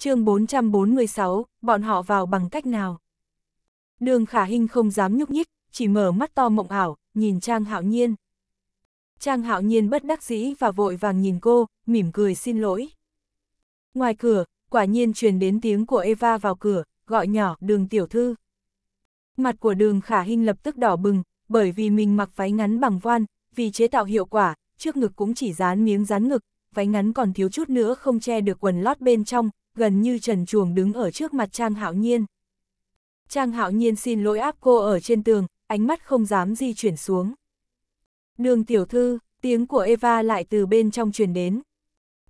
chương 446, bọn họ vào bằng cách nào? Đường khả hình không dám nhúc nhích, chỉ mở mắt to mộng ảo, nhìn Trang Hạo Nhiên. Trang Hạo Nhiên bất đắc dĩ và vội vàng nhìn cô, mỉm cười xin lỗi. Ngoài cửa, quả nhiên truyền đến tiếng của Eva vào cửa, gọi nhỏ đường tiểu thư. Mặt của đường khả hình lập tức đỏ bừng, bởi vì mình mặc váy ngắn bằng voan, vì chế tạo hiệu quả, trước ngực cũng chỉ dán miếng dán ngực, váy ngắn còn thiếu chút nữa không che được quần lót bên trong, gần như trần chuồng đứng ở trước mặt Trang Hạo Nhiên. Trang Hạo Nhiên xin lỗi áp cô ở trên tường, ánh mắt không dám di chuyển xuống. Đường tiểu thư, tiếng của Eva lại từ bên trong truyền đến.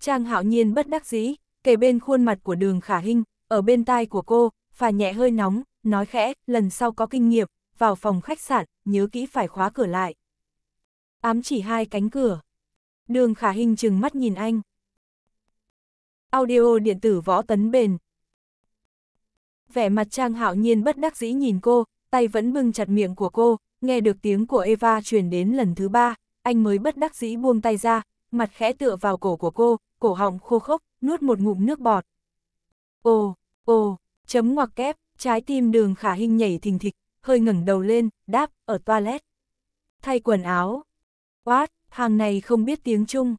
Trang Hạo Nhiên bất đắc dĩ, kề bên khuôn mặt của đường khả hình, ở bên tai của cô, phà nhẹ hơi nóng, nói khẽ, lần sau có kinh nghiệm, vào phòng khách sạn, nhớ kỹ phải khóa cửa lại. Ám chỉ hai cánh cửa. Đường khả hình chừng mắt nhìn anh audio điện tử võ tấn bền. Vẻ mặt Trang hạo nhiên bất đắc dĩ nhìn cô, tay vẫn bưng chặt miệng của cô, nghe được tiếng của Eva truyền đến lần thứ ba, anh mới bất đắc dĩ buông tay ra, mặt khẽ tựa vào cổ của cô, cổ họng khô khốc, nuốt một ngụm nước bọt. Ồ, ồ, chấm ngoặc kép, trái tim đường khả hình nhảy thình thịch, hơi ngẩng đầu lên, đáp, ở toilet. Thay quần áo. What, hàng này không biết tiếng Trung.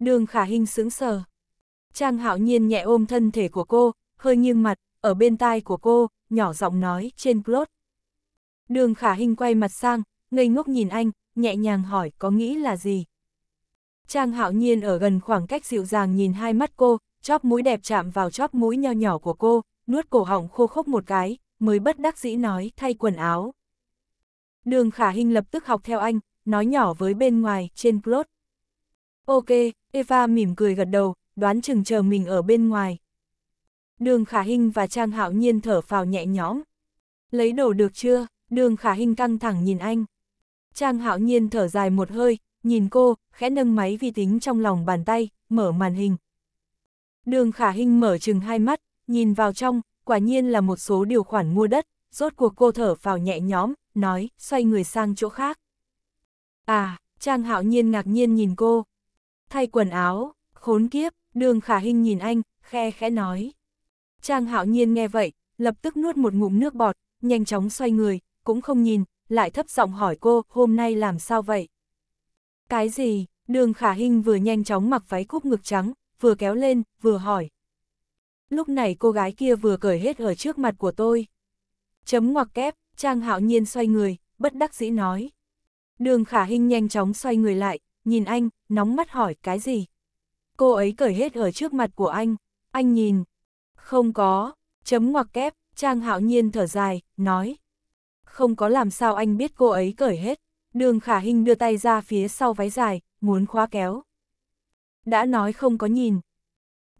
Đường khả hình sững sờ. Trang hạo nhiên nhẹ ôm thân thể của cô, hơi nghiêng mặt, ở bên tai của cô, nhỏ giọng nói trên plot. Đường khả Hinh quay mặt sang, ngây ngốc nhìn anh, nhẹ nhàng hỏi có nghĩ là gì. Trang hạo nhiên ở gần khoảng cách dịu dàng nhìn hai mắt cô, chóp mũi đẹp chạm vào chóp mũi nho nhỏ của cô, nuốt cổ họng khô khốc một cái, mới bất đắc dĩ nói thay quần áo. Đường khả Hinh lập tức học theo anh, nói nhỏ với bên ngoài, trên plot. Ok, Eva mỉm cười gật đầu, đoán chừng chờ mình ở bên ngoài. Đường Khả Hinh và Trang Hạo Nhiên thở phào nhẹ nhõm. Lấy đồ được chưa? Đường Khả Hinh căng thẳng nhìn anh. Trang Hạo Nhiên thở dài một hơi, nhìn cô, khẽ nâng máy vi tính trong lòng bàn tay, mở màn hình. Đường Khả Hinh mở chừng hai mắt, nhìn vào trong, quả nhiên là một số điều khoản mua đất, rốt cuộc cô thở phào nhẹ nhõm, nói, xoay người sang chỗ khác. À, Trang Hạo Nhiên ngạc nhiên nhìn cô. Thay quần áo, khốn kiếp, Đường khả hình nhìn anh, khe khẽ nói. Trang hạo nhiên nghe vậy, lập tức nuốt một ngụm nước bọt, nhanh chóng xoay người, cũng không nhìn, lại thấp giọng hỏi cô, hôm nay làm sao vậy? Cái gì? Đường khả hình vừa nhanh chóng mặc váy cúp ngực trắng, vừa kéo lên, vừa hỏi. Lúc này cô gái kia vừa cởi hết ở trước mặt của tôi. Chấm ngoặc kép, Trang hạo nhiên xoay người, bất đắc dĩ nói. Đường khả hình nhanh chóng xoay người lại, nhìn anh, nóng mắt hỏi cái gì? cô ấy cởi hết ở trước mặt của anh, anh nhìn. Không có, chấm ngoặc kép, Trang hạo nhiên thở dài, nói. Không có làm sao anh biết cô ấy cởi hết, đường khả hình đưa tay ra phía sau váy dài, muốn khóa kéo. Đã nói không có nhìn.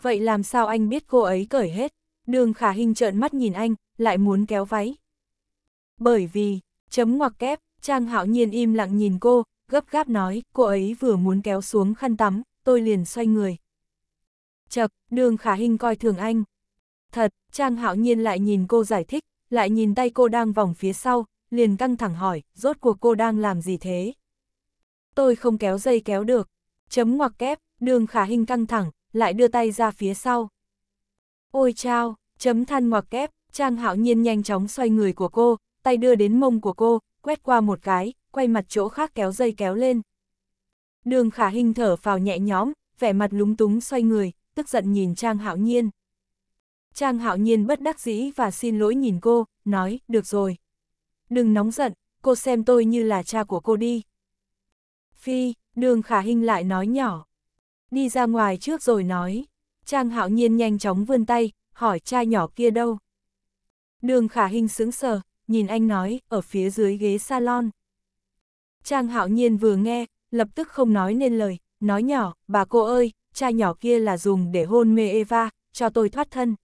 Vậy làm sao anh biết cô ấy cởi hết, đường khả hình trợn mắt nhìn anh, lại muốn kéo váy. Bởi vì, chấm ngoặc kép, Trang hạo nhiên im lặng nhìn cô, gấp gáp nói, cô ấy vừa muốn kéo xuống khăn tắm, tôi liền xoay người. Chật, đường khả hình coi thường anh. Thật, Trang Hạo Nhiên lại nhìn cô giải thích, lại nhìn tay cô đang vòng phía sau, liền căng thẳng hỏi, rốt cuộc cô đang làm gì thế? Tôi không kéo dây kéo được. Chấm ngoặc kép, đường khả hình căng thẳng, lại đưa tay ra phía sau. Ôi chao, chấm than ngoặc kép, Trang Hạo Nhiên nhanh chóng xoay người của cô, tay đưa đến mông của cô, quét qua một cái, quay mặt chỗ khác kéo dây kéo lên, Đường khả hình thở vào nhẹ nhõm, vẻ mặt lúng túng xoay người, tức giận nhìn Trang Hạo Nhiên. Trang Hạo Nhiên bất đắc dĩ và xin lỗi nhìn cô, nói, được rồi. Đừng nóng giận, cô xem tôi như là cha của cô đi. Phi, đường khả hình lại nói nhỏ. Đi ra ngoài trước rồi nói. Trang Hạo Nhiên nhanh chóng vươn tay, hỏi cha nhỏ kia đâu. Đường khả hình sững sờ, nhìn anh nói, ở phía dưới ghế salon. Trang Hạo Nhiên vừa nghe, lập tức không nói nên lời, nói nhỏ, bà cô ơi, cha nhỏ kia là dùng để hôn mê Eva, cho tôi thoát thân.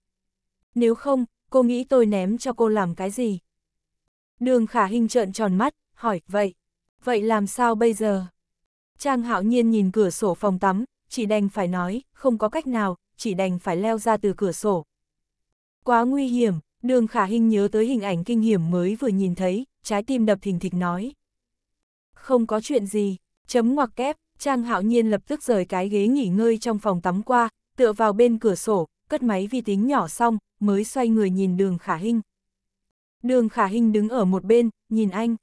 Nếu không, cô nghĩ tôi ném cho cô làm cái gì? Đường khả hình trợn tròn mắt, hỏi, vậy, vậy làm sao bây giờ? Trang hạo nhiên nhìn cửa sổ phòng tắm, chỉ đành phải nói, không có cách nào, chỉ đành phải leo ra từ cửa sổ. Quá nguy hiểm, đường khả hình nhớ tới hình ảnh kinh hiểm mới vừa nhìn thấy, trái tim đập thình thịch nói. Không có chuyện gì, Chấm ngoặc kép, Trang Hạo Nhiên lập tức rời cái ghế nghỉ ngơi trong phòng tắm qua, tựa vào bên cửa sổ, cất máy vi tính nhỏ xong, mới xoay người nhìn đường khả hình. Đường khả hình đứng ở một bên, nhìn anh.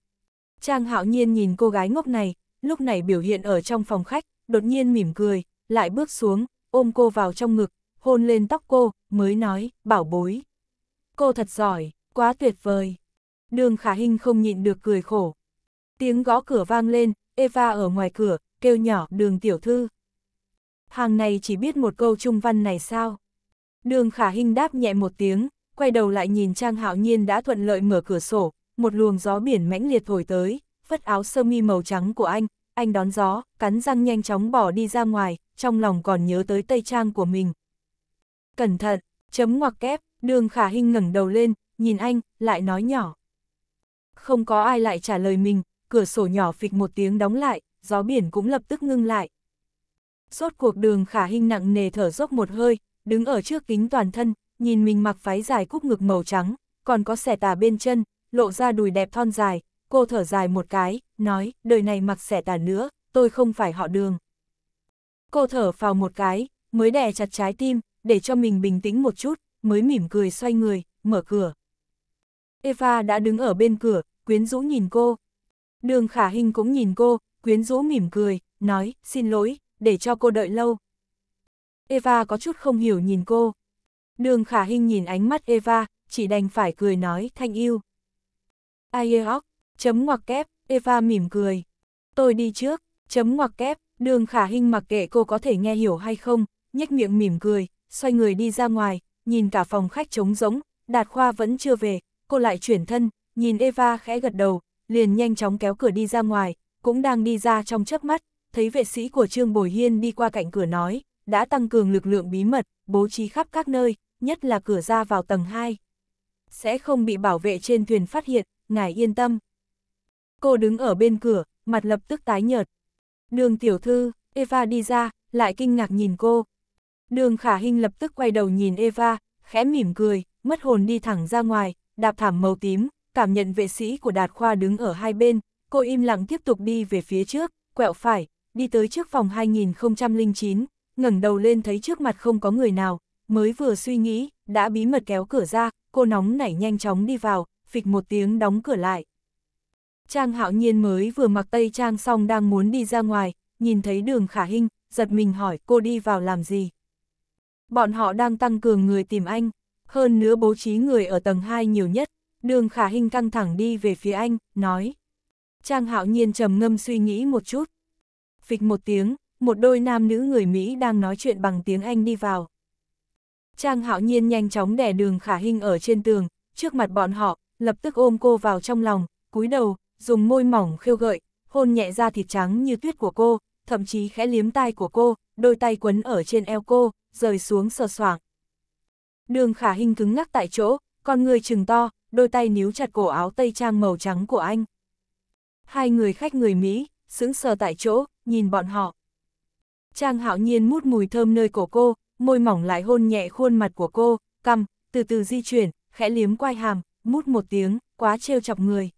Trang Hạo Nhiên nhìn cô gái ngốc này, lúc này biểu hiện ở trong phòng khách, đột nhiên mỉm cười, lại bước xuống, ôm cô vào trong ngực, hôn lên tóc cô, mới nói, bảo bối. Cô thật giỏi, quá tuyệt vời. Đường khả hình không nhịn được cười khổ. Tiếng gõ cửa vang lên, Eva ở ngoài cửa, kêu nhỏ đường tiểu thư. Hàng này chỉ biết một câu trung văn này sao? Đường khả hình đáp nhẹ một tiếng, quay đầu lại nhìn Trang Hạo Nhiên đã thuận lợi mở cửa sổ, một luồng gió biển mãnh liệt thổi tới, phất áo sơ mi màu trắng của anh, anh đón gió, cắn răng nhanh chóng bỏ đi ra ngoài, trong lòng còn nhớ tới tây trang của mình. Cẩn thận, chấm ngoặc kép, đường khả hình ngẩng đầu lên, nhìn anh, lại nói nhỏ. Không có ai lại trả lời mình, cửa sổ nhỏ phịch một tiếng đóng lại, gió biển cũng lập tức ngưng lại. Suốt cuộc đường khả hình nặng nề thở dốc một hơi, đứng ở trước kính toàn thân, nhìn mình mặc váy dài cúc ngực màu trắng, còn có xẻ tà bên chân, lộ ra đùi đẹp thon dài, cô thở dài một cái, nói, đời này mặc xẻ tà nữa, tôi không phải họ đường. Cô thở vào một cái, mới đè chặt trái tim, để cho mình bình tĩnh một chút, mới mỉm cười xoay người, mở cửa. Eva đã đứng ở bên cửa, quyến rũ nhìn cô, Đường khả hình cũng nhìn cô, quyến rũ mỉm cười, nói, xin lỗi, để cho cô đợi lâu. Eva có chút không hiểu nhìn cô. Đường khả hình nhìn ánh mắt Eva, chỉ đành phải cười nói, thanh yêu. Ayeok, chấm ngoặc kép, Eva mỉm cười. Tôi đi trước, chấm ngoặc kép, đường khả hình mặc kệ cô có thể nghe hiểu hay không, nhếch miệng mỉm cười, xoay người đi ra ngoài, nhìn cả phòng khách trống rỗng, Đạt Khoa vẫn chưa về, cô lại chuyển thân, nhìn Eva khẽ gật đầu, liền nhanh chóng kéo cửa đi ra ngoài, cũng đang đi ra trong chớp mắt, thấy vệ sĩ của Trương Bồi Hiên đi qua cạnh cửa nói, đã tăng cường lực lượng bí mật, bố trí khắp các nơi, nhất là cửa ra vào tầng 2. Sẽ không bị bảo vệ trên thuyền phát hiện, ngài yên tâm. Cô đứng ở bên cửa, mặt lập tức tái nhợt. Đường tiểu thư, Eva đi ra, lại kinh ngạc nhìn cô. Đường khả hình lập tức quay đầu nhìn Eva, khẽ mỉm cười, mất hồn đi thẳng ra ngoài, đạp thảm màu tím, cảm nhận vệ sĩ của Đạt Khoa đứng ở hai bên, cô im lặng tiếp tục đi về phía trước, quẹo phải, đi tới trước phòng 2009, ngẩng đầu lên thấy trước mặt không có người nào, mới vừa suy nghĩ, đã bí mật kéo cửa ra, cô nóng nảy nhanh chóng đi vào, phịch một tiếng đóng cửa lại. Trang hạo nhiên mới vừa mặc tay trang xong đang muốn đi ra ngoài, nhìn thấy đường khả hình giật mình hỏi cô đi vào làm gì. Bọn họ đang tăng cường người tìm anh, hơn nữa bố trí người ở tầng 2 nhiều nhất, Đường khả hình căng thẳng đi về phía anh, nói. Trang hạo nhiên trầm ngâm suy nghĩ một chút. Phịch một tiếng, một đôi nam nữ người Mỹ đang nói chuyện bằng tiếng Anh đi vào. Trang hạo nhiên nhanh chóng đè đường khả hình ở trên tường, trước mặt bọn họ, lập tức ôm cô vào trong lòng, cúi đầu, dùng môi mỏng khêu gợi, hôn nhẹ da thịt trắng như tuyết của cô, thậm chí khẽ liếm tai của cô, đôi tay quấn ở trên eo cô, rời xuống sờ soảng. Đường khả hình cứng ngắc tại chỗ, con người trừng to, đôi tay níu chặt cổ áo tây trang màu trắng của anh. Hai người khách người Mỹ, sững sờ tại chỗ, nhìn bọn họ. Trang hạo nhiên mút mùi thơm nơi cổ cô, môi mỏng lại hôn nhẹ khuôn mặt của cô, cằm, từ từ di chuyển, khẽ liếm quai hàm, mút một tiếng, quá trêu chọc người.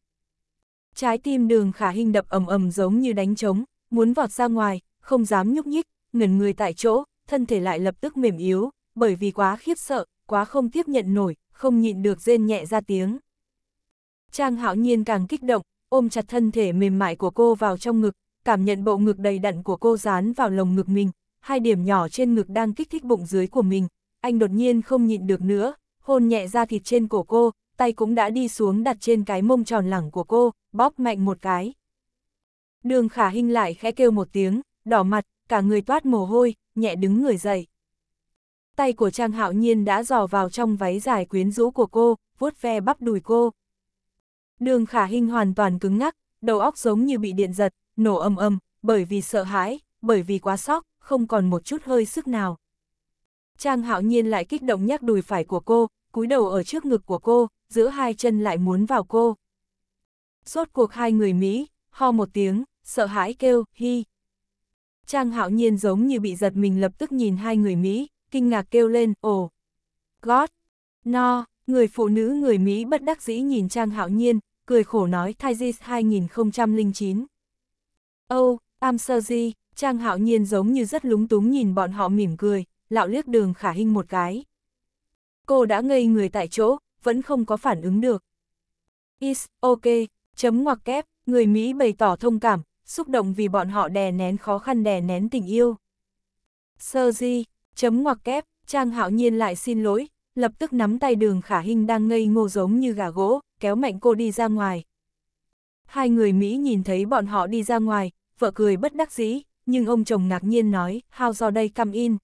Trái tim đường khả hình đập ầm ầm giống như đánh trống, muốn vọt ra ngoài, không dám nhúc nhích, ngẩn người tại chỗ, thân thể lại lập tức mềm yếu, bởi vì quá khiếp sợ, quá không tiếp nhận nổi, không nhịn được rên nhẹ ra tiếng. Trang hạo nhiên càng kích động, ôm chặt thân thể mềm mại của cô vào trong ngực, cảm nhận bộ ngực đầy đặn của cô dán vào lồng ngực mình, hai điểm nhỏ trên ngực đang kích thích bụng dưới của mình, anh đột nhiên không nhịn được nữa, hôn nhẹ ra thịt trên cổ cô, tay cũng đã đi xuống đặt trên cái mông tròn lẳng của cô, bóp mạnh một cái. Đường khả hình lại khẽ kêu một tiếng, đỏ mặt, cả người toát mồ hôi, nhẹ đứng người dậy. Tay của Trang Hạo Nhiên đã dò vào trong váy dài quyến rũ của cô, vuốt ve bắp đùi cô. Đường khả Hinh hoàn toàn cứng ngắc, đầu óc giống như bị điện giật, nổ âm âm, bởi vì sợ hãi, bởi vì quá sốc, không còn một chút hơi sức nào. Trang Hạo Nhiên lại kích động nhắc đùi phải của cô, cúi đầu ở trước ngực của cô, giữa hai chân lại muốn vào cô. Rốt cuộc hai người Mỹ, ho một tiếng, sợ hãi kêu, hi. Trang Hạo Nhiên giống như bị giật mình lập tức nhìn hai người Mỹ, kinh ngạc kêu lên, ồ, God, no, người phụ nữ người Mỹ bất đắc dĩ nhìn Trang Hạo Nhiên, cười khổ nói Thaizis 2009. Oh, I'm sorry, Trang Hạo Nhiên giống như rất lúng túng nhìn bọn họ mỉm cười, lạo liếc đường khả hình một cái. Cô đã ngây người tại chỗ, vẫn không có phản ứng được. Is, ok, chấm ngoặc kép, người Mỹ bày tỏ thông cảm, xúc động vì bọn họ đè nén khó khăn đè nén tình yêu. Sơ di, Chấm ngoặc kép, Trang Hạo Nhiên lại xin lỗi, lập tức nắm tay đường khả Hinh đang ngây ngô giống như gà gỗ, kéo mạnh cô đi ra ngoài. Hai người Mỹ nhìn thấy bọn họ đi ra ngoài, vợ cười bất đắc dĩ, nhưng ông chồng ngạc nhiên nói, how do đây come in?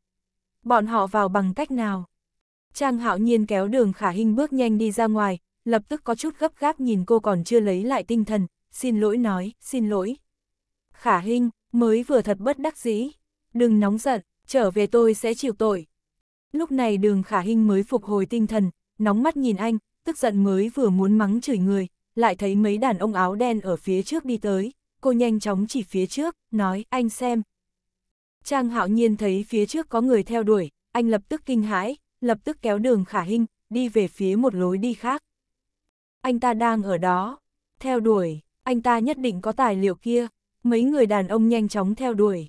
Bọn họ vào bằng cách nào? Trang Hạo Nhiên kéo đường khả Hinh bước nhanh đi ra ngoài, lập tức có chút gấp gáp nhìn cô còn chưa lấy lại tinh thần, xin lỗi nói, xin lỗi. Khả Hinh, mới vừa thật bất đắc dĩ, đừng nóng giận, trở về tôi sẽ chịu tội. Lúc này đường khả hình mới phục hồi tinh thần, nóng mắt nhìn anh, tức giận mới vừa muốn mắng chửi người, lại thấy mấy đàn ông áo đen ở phía trước đi tới, cô nhanh chóng chỉ phía trước, nói, anh xem. Trang hạo nhiên thấy phía trước có người theo đuổi, anh lập tức kinh hãi, lập tức kéo đường khả hình, đi về phía một lối đi khác. Anh ta đang ở đó, theo đuổi, anh ta nhất định có tài liệu kia, mấy người đàn ông nhanh chóng theo đuổi.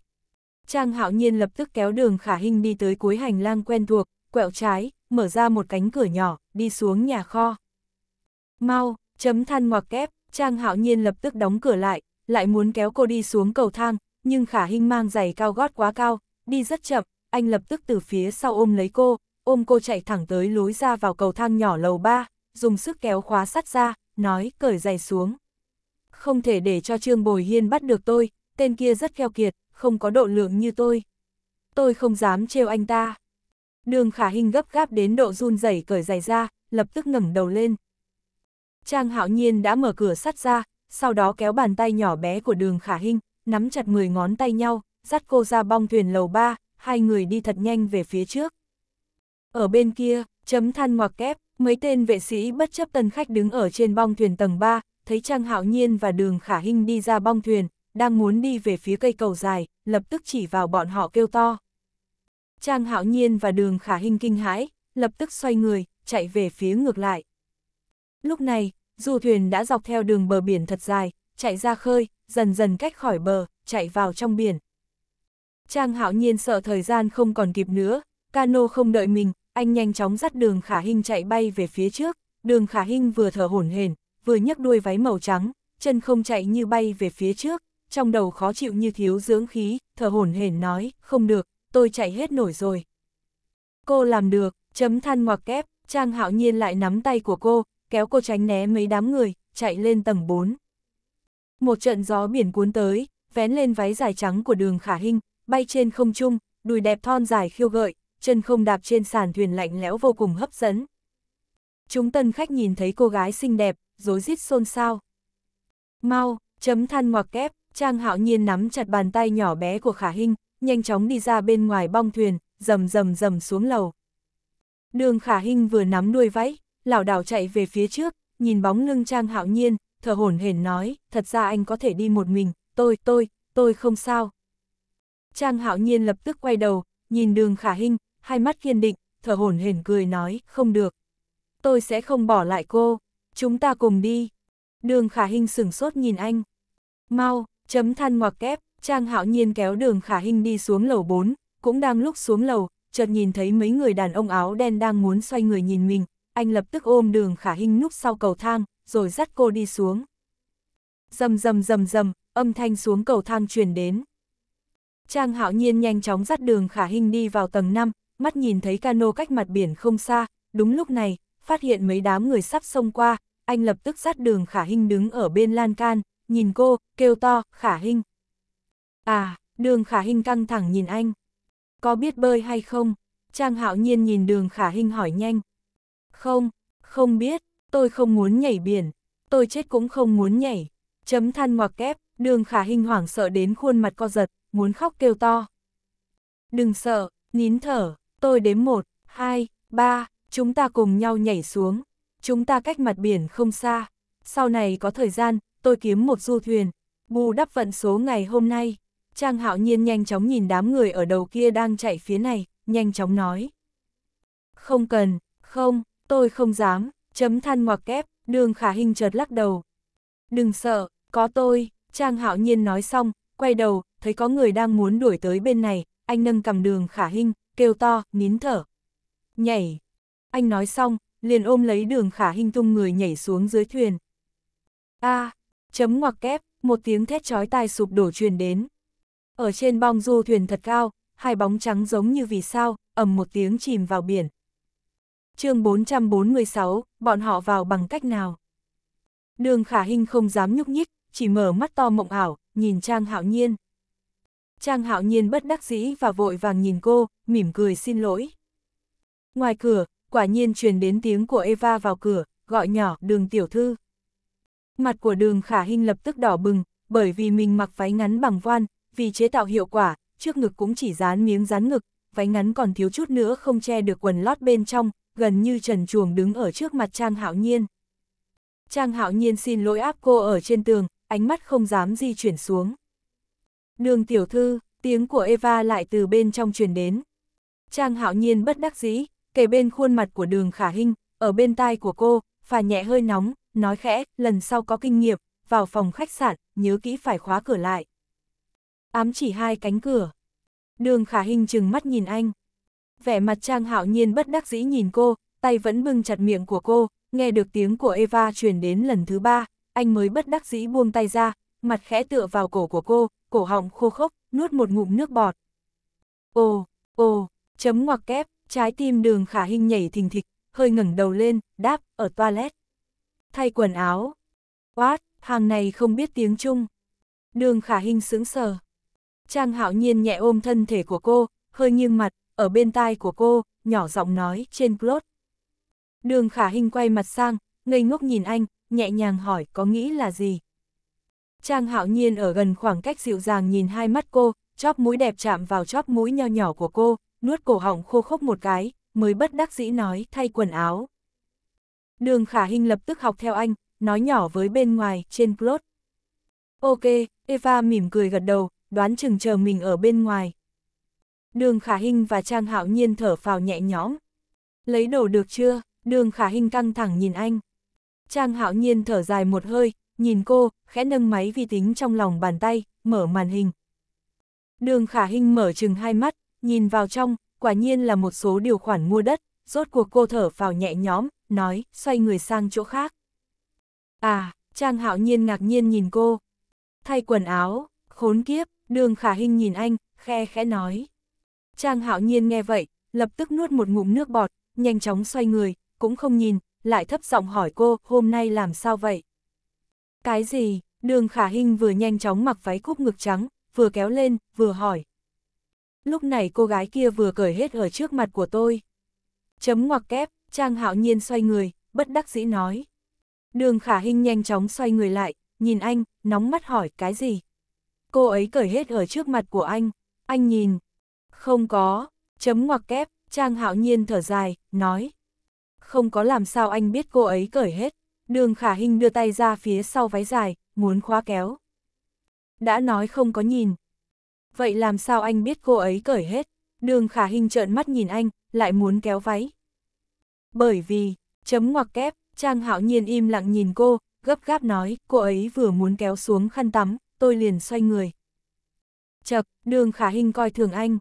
Trang Hạo Nhiên lập tức kéo đường khả Hinh đi tới cuối hành lang quen thuộc, quẹo trái, mở ra một cánh cửa nhỏ, đi xuống nhà kho. Mau, chấm than ngoặc kép, Trang Hạo Nhiên lập tức đóng cửa lại, lại muốn kéo cô đi xuống cầu thang, nhưng khả Hinh mang giày cao gót quá cao, đi rất chậm, anh lập tức từ phía sau ôm lấy cô, ôm cô chạy thẳng tới lối ra vào cầu thang nhỏ lầu 3, dùng sức kéo khóa sắt ra, nói cởi giày xuống. Không thể để cho Trương Bồi Hiên bắt được tôi, tên kia rất keo kiệt, không có độ lượng như tôi. Tôi không dám trêu anh ta. Đường khả hình gấp gáp đến độ run rẩy cởi giày ra, lập tức ngẩng đầu lên. Trang hạo nhiên đã mở cửa sắt ra, sau đó kéo bàn tay nhỏ bé của đường khả hình, nắm chặt 10 ngón tay nhau, dắt cô ra bong thuyền lầu ba, hai người đi thật nhanh về phía trước. Ở bên kia, chấm than ngoặc kép, mấy tên vệ sĩ bất chấp tân khách đứng ở trên bong thuyền tầng 3, thấy Trang Hạo Nhiên và Đường Khả Hinh đi ra bong thuyền, đang muốn đi về phía cây cầu dài, lập tức chỉ vào bọn họ kêu to. Trang Hạo Nhiên và Đường Khả Hinh kinh hãi, lập tức xoay người, chạy về phía ngược lại. Lúc này, du thuyền đã dọc theo đường bờ biển thật dài, chạy ra khơi, dần dần cách khỏi bờ, chạy vào trong biển. Trang Hạo Nhiên sợ thời gian không còn kịp nữa, cano không đợi mình, anh nhanh chóng dắt Đường Khả Hinh chạy bay về phía trước, Đường Khả Hinh vừa thở hổn hển, vừa nhấc đuôi váy màu trắng, chân không chạy như bay về phía trước, trong đầu khó chịu như thiếu dưỡng khí, thở hổn hển nói, không được, tôi chạy hết nổi rồi. Cô làm được, chấm than ngoặc kép, Trang Hạo Nhiên lại nắm tay của cô, kéo cô tránh né mấy đám người, chạy lên tầng 4. Một trận gió biển cuốn tới, vén lên váy dài trắng của đường khả hinh, bay trên không trung, đùi đẹp thon dài khiêu gợi, chân không đạp trên sàn thuyền lạnh lẽo vô cùng hấp dẫn. Chúng tân khách nhìn thấy cô gái xinh đẹp, rối rít xôn xao. Mau, chấm than ngoặc kép, Trang hạo nhiên nắm chặt bàn tay nhỏ bé của khả Hinh, nhanh chóng đi ra bên ngoài bong thuyền, rầm rầm rầm xuống lầu. Đường khả Hinh vừa nắm đuôi váy, lảo đảo chạy về phía trước, nhìn bóng lưng Trang hạo nhiên, thở hổn hển nói, thật ra anh có thể đi một mình, tôi, tôi, tôi không sao. Trang hạo nhiên lập tức quay đầu, nhìn đường khả Hinh, hai mắt kiên định, thở hổn hển cười nói, không được. Tôi sẽ không bỏ lại cô, chúng ta cùng đi. Đường khả Hinh sững sốt nhìn anh. Mau, Chấm than ngoặc kép, Trang Hạo Nhiên kéo đường khả hình đi xuống lầu 4, cũng đang lúc xuống lầu, chợt nhìn thấy mấy người đàn ông áo đen đang muốn xoay người nhìn mình, anh lập tức ôm đường khả hình núp sau cầu thang, rồi dắt cô đi xuống. rầm rầm rầm rầm âm thanh xuống cầu thang truyền đến. Trang Hạo Nhiên nhanh chóng dắt đường khả hình đi vào tầng 5, mắt nhìn thấy cano cách mặt biển không xa, đúng lúc này, phát hiện mấy đám người sắp xông qua, anh lập tức dắt đường khả hình đứng ở bên lan can, nhìn cô, kêu to, khả hình. À, đường khả hình căng thẳng nhìn anh. Có biết bơi hay không? Trang hạo nhiên nhìn đường khả hình hỏi nhanh. Không, không biết, tôi không muốn nhảy biển, tôi chết cũng không muốn nhảy. Chấm than ngoặc kép, đường khả hình hoảng sợ đến khuôn mặt co giật, muốn khóc kêu to. Đừng sợ, nín thở, tôi đếm một, hai, ba, chúng ta cùng nhau nhảy xuống. Chúng ta cách mặt biển không xa. Sau này có thời gian, tôi kiếm một du thuyền, bù đắp vận số ngày hôm nay. Trang hạo nhiên nhanh chóng nhìn đám người ở đầu kia đang chạy phía này, nhanh chóng nói. Không cần, không, tôi không dám, chấm than ngoặc kép, đường khả hình chợt lắc đầu. Đừng sợ, có tôi, Trang hạo nhiên nói xong, quay đầu, thấy có người đang muốn đuổi tới bên này, anh nâng cầm đường khả hình, kêu to, nín thở. Nhảy, anh nói xong, liền ôm lấy đường khả hình tung người nhảy xuống dưới thuyền. a à, Chấm ngoặc kép, một tiếng thét chói tai sụp đổ truyền đến. Ở trên bong du thuyền thật cao, hai bóng trắng giống như vì sao, ầm một tiếng chìm vào biển. chương 446, bọn họ vào bằng cách nào? Đường khả hình không dám nhúc nhích, chỉ mở mắt to mộng ảo, nhìn Trang Hạo Nhiên. Trang Hạo Nhiên bất đắc dĩ và vội vàng nhìn cô, mỉm cười xin lỗi. Ngoài cửa, quả nhiên truyền đến tiếng của Eva vào cửa, gọi nhỏ đường tiểu thư mặt của đường khả hình lập tức đỏ bừng, bởi vì mình mặc váy ngắn bằng voan, vì chế tạo hiệu quả, trước ngực cũng chỉ dán miếng dán ngực, váy ngắn còn thiếu chút nữa không che được quần lót bên trong, gần như trần chuồng đứng ở trước mặt Trang Hạo Nhiên. Trang Hạo Nhiên xin lỗi áp cô ở trên tường, ánh mắt không dám di chuyển xuống. Đường tiểu thư, tiếng của Eva lại từ bên trong truyền đến. Trang Hạo Nhiên bất đắc dĩ, kề bên khuôn mặt của đường khả hình, ở bên tai của cô, phà nhẹ hơi nóng, nói khẽ, lần sau có kinh nghiệm, vào phòng khách sạn, nhớ kỹ phải khóa cửa lại. Ám chỉ hai cánh cửa. Đường khả hình chừng mắt nhìn anh. Vẻ mặt Trang hạo nhiên bất đắc dĩ nhìn cô, tay vẫn bưng chặt miệng của cô, nghe được tiếng của Eva truyền đến lần thứ ba, anh mới bất đắc dĩ buông tay ra, mặt khẽ tựa vào cổ của cô, cổ họng khô khốc, nuốt một ngụm nước bọt. Ồ, ồ, chấm ngoặc kép, trái tim đường khả hình nhảy thình thịch, hơi ngẩng đầu lên, đáp, ở toilet thay quần áo. Quát hàng này không biết tiếng Trung. Đường khả hình sững sờ. Trang hạo nhiên nhẹ ôm thân thể của cô, hơi nghiêng mặt, ở bên tai của cô, nhỏ giọng nói trên plot. Đường khả hình quay mặt sang, ngây ngốc nhìn anh, nhẹ nhàng hỏi có nghĩ là gì. Trang hạo nhiên ở gần khoảng cách dịu dàng nhìn hai mắt cô, chóp mũi đẹp chạm vào chóp mũi nho nhỏ của cô, nuốt cổ họng khô khốc một cái, mới bất đắc dĩ nói thay quần áo. Đường khả hình lập tức học theo anh, nói nhỏ với bên ngoài, trên plot. Ok, Eva mỉm cười gật đầu, đoán chừng chờ mình ở bên ngoài. Đường khả hình và Trang Hạo Nhiên thở phào nhẹ nhõm. Lấy đồ được chưa? Đường khả hình căng thẳng nhìn anh. Trang Hạo Nhiên thở dài một hơi, nhìn cô, khẽ nâng máy vi tính trong lòng bàn tay, mở màn hình. Đường khả hình mở chừng hai mắt, nhìn vào trong, quả nhiên là một số điều khoản mua đất, rốt cuộc cô thở phào nhẹ nhõm, nói, xoay người sang chỗ khác. À, Trang Hạo Nhiên ngạc nhiên nhìn cô. Thay quần áo, khốn kiếp, đường khả hình nhìn anh, khe khẽ nói. Trang Hạo Nhiên nghe vậy, lập tức nuốt một ngụm nước bọt, nhanh chóng xoay người, cũng không nhìn, lại thấp giọng hỏi cô, hôm nay làm sao vậy? Cái gì? Đường Khả Hinh vừa nhanh chóng mặc váy cúp ngực trắng, vừa kéo lên, vừa hỏi. Lúc này cô gái kia vừa cởi hết ở trước mặt của tôi. Chấm ngoặc kép, Trang hạo nhiên xoay người, bất đắc dĩ nói. Đường khả hình nhanh chóng xoay người lại, nhìn anh, nóng mắt hỏi cái gì. Cô ấy cởi hết ở trước mặt của anh, anh nhìn. Không có, chấm ngoặc kép, Trang hạo nhiên thở dài, nói. Không có làm sao anh biết cô ấy cởi hết. Đường khả hình đưa tay ra phía sau váy dài, muốn khóa kéo. Đã nói không có nhìn. Vậy làm sao anh biết cô ấy cởi hết? Đường khả hình trợn mắt nhìn anh, lại muốn kéo váy. Bởi vì, chấm ngoặc kép, Trang Hạo Nhiên im lặng nhìn cô, gấp gáp nói, cô ấy vừa muốn kéo xuống khăn tắm, tôi liền xoay người. Chật, đường khả hình coi thường anh.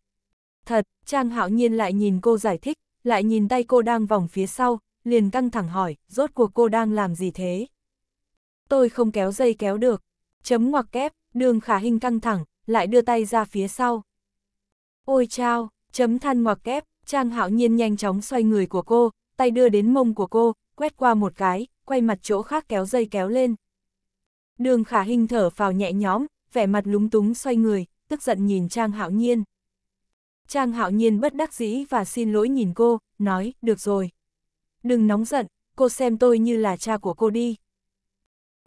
Thật, Trang Hạo Nhiên lại nhìn cô giải thích, lại nhìn tay cô đang vòng phía sau, liền căng thẳng hỏi, rốt cuộc cô đang làm gì thế? Tôi không kéo dây kéo được. Chấm ngoặc kép, đường khả hình căng thẳng, lại đưa tay ra phía sau. Ôi chao, chấm than ngoặc kép, Trang Hạo Nhiên nhanh chóng xoay người của cô, tay đưa đến mông của cô, quét qua một cái, quay mặt chỗ khác kéo dây kéo lên. Đường khả hình thở phào nhẹ nhõm, vẻ mặt lúng túng xoay người, tức giận nhìn Trang Hạo Nhiên. Trang Hạo Nhiên bất đắc dĩ và xin lỗi nhìn cô, nói, được rồi. Đừng nóng giận, cô xem tôi như là cha của cô đi.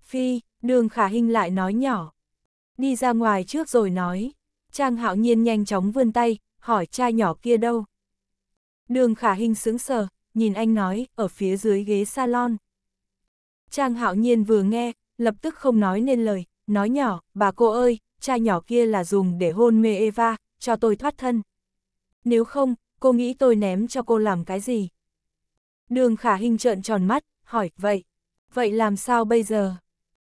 Phi, đường khả hình lại nói nhỏ. Đi ra ngoài trước rồi nói. Trang Hạo Nhiên nhanh chóng vươn tay, hỏi cha nhỏ kia đâu. Đường khả hình sững sờ, nhìn anh nói, ở phía dưới ghế salon. Trang hạo nhiên vừa nghe, lập tức không nói nên lời, nói nhỏ, bà cô ơi, cha nhỏ kia là dùng để hôn mê Eva, cho tôi thoát thân. Nếu không, cô nghĩ tôi ném cho cô làm cái gì? Đường khả hình trợn tròn mắt, hỏi, vậy, vậy làm sao bây giờ?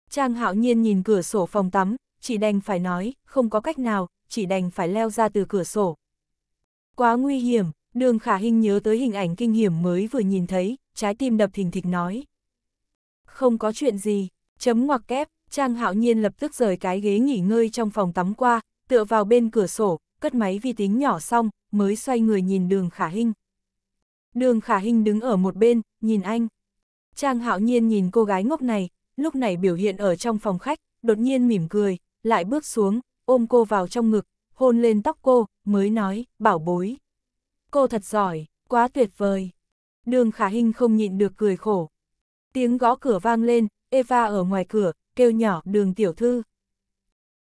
Trang hạo nhiên nhìn cửa sổ phòng tắm, chỉ đành phải nói, không có cách nào, chỉ đành phải leo ra từ cửa sổ. Quá nguy hiểm, Đường khả hình nhớ tới hình ảnh kinh hiểm mới vừa nhìn thấy, trái tim đập thình thịch nói. Không có chuyện gì, chấm ngoặc kép, Trang hạo nhiên lập tức rời cái ghế nghỉ ngơi trong phòng tắm qua, tựa vào bên cửa sổ, cất máy vi tính nhỏ xong, mới xoay người nhìn đường khả hình. Đường khả hình đứng ở một bên, nhìn anh. Trang hạo nhiên nhìn cô gái ngốc này, lúc này biểu hiện ở trong phòng khách, đột nhiên mỉm cười, lại bước xuống, ôm cô vào trong ngực, hôn lên tóc cô, mới nói, bảo bối. Cô thật giỏi, quá tuyệt vời. Đường khả hình không nhịn được cười khổ. Tiếng gõ cửa vang lên, Eva ở ngoài cửa, kêu nhỏ đường tiểu thư.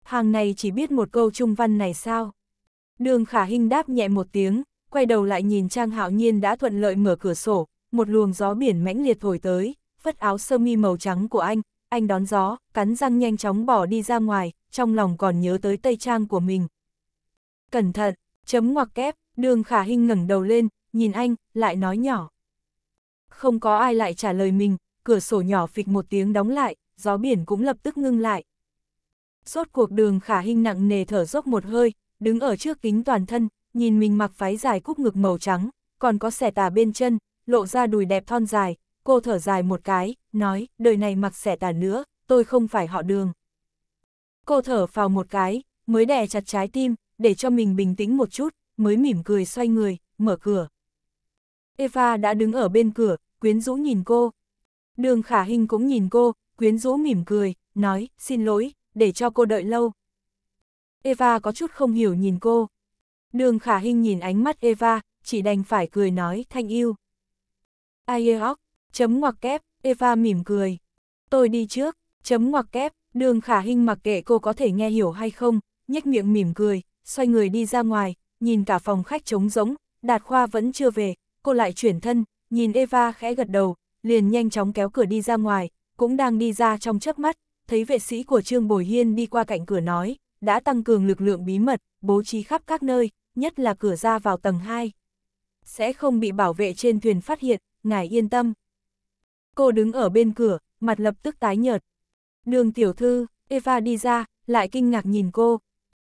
Hàng này chỉ biết một câu trung văn này sao? Đường khả hình đáp nhẹ một tiếng, quay đầu lại nhìn Trang Hạo Nhiên đã thuận lợi mở cửa sổ, một luồng gió biển mãnh liệt thổi tới, phất áo sơ mi màu trắng của anh, anh đón gió, cắn răng nhanh chóng bỏ đi ra ngoài, trong lòng còn nhớ tới tây trang của mình. Cẩn thận, chấm ngoặc kép, Đường khả hình ngẩng đầu lên, nhìn anh, lại nói nhỏ. Không có ai lại trả lời mình, cửa sổ nhỏ phịch một tiếng đóng lại, gió biển cũng lập tức ngưng lại. Rốt cuộc đường khả hình nặng nề thở dốc một hơi, đứng ở trước kính toàn thân, nhìn mình mặc váy dài cúc ngực màu trắng, còn có xẻ tà bên chân, lộ ra đùi đẹp thon dài, cô thở dài một cái, nói, đời này mặc xẻ tà nữa, tôi không phải họ đường. Cô thở vào một cái, mới đè chặt trái tim, để cho mình bình tĩnh một chút, mới mỉm cười xoay người, mở cửa. Eva đã đứng ở bên cửa, quyến rũ nhìn cô. Đường khả hình cũng nhìn cô, quyến rũ mỉm cười, nói, xin lỗi, để cho cô đợi lâu. Eva có chút không hiểu nhìn cô. Đường khả hình nhìn ánh mắt Eva, chỉ đành phải cười nói, thanh yêu. Ayeok, chấm ngoặc kép, Eva mỉm cười. Tôi đi trước, chấm ngoặc kép, đường khả hình mặc kệ cô có thể nghe hiểu hay không, nhếch miệng mỉm cười, xoay người đi ra ngoài, nhìn cả phòng khách trống rỗng, Đạt Khoa vẫn chưa về, cô lại chuyển thân, nhìn Eva khẽ gật đầu, liền nhanh chóng kéo cửa đi ra ngoài, cũng đang đi ra trong chớp mắt, thấy vệ sĩ của Trương Bồi Hiên đi qua cạnh cửa nói, đã tăng cường lực lượng bí mật, bố trí khắp các nơi, nhất là cửa ra vào tầng 2. Sẽ không bị bảo vệ trên thuyền phát hiện, ngài yên tâm. Cô đứng ở bên cửa, mặt lập tức tái nhợt. Đường tiểu thư, Eva đi ra, lại kinh ngạc nhìn cô,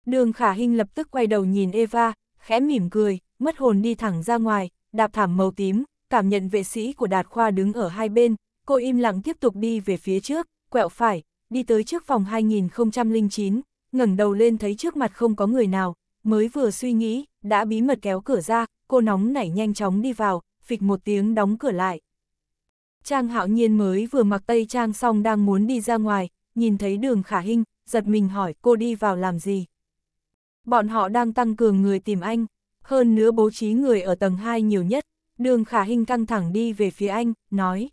Đường khả hình lập tức quay đầu nhìn Eva, khẽ mỉm cười, mất hồn đi thẳng ra ngoài, đạp thảm màu tím, cảm nhận vệ sĩ của đạt khoa đứng ở hai bên, cô im lặng tiếp tục đi về phía trước, quẹo phải, đi tới trước phòng 2009, ngẩng đầu lên thấy trước mặt không có người nào, mới vừa suy nghĩ, đã bí mật kéo cửa ra, cô nóng nảy nhanh chóng đi vào, phịch một tiếng đóng cửa lại. Trang hạo nhiên mới vừa mặc tây trang xong đang muốn đi ra ngoài, nhìn thấy đường khả hình, giật mình hỏi cô đi vào làm gì. Bọn họ đang tăng cường người tìm anh, hơn nữa bố trí người ở tầng 2 nhiều nhất. Đường khả hình căng thẳng đi về phía anh, nói.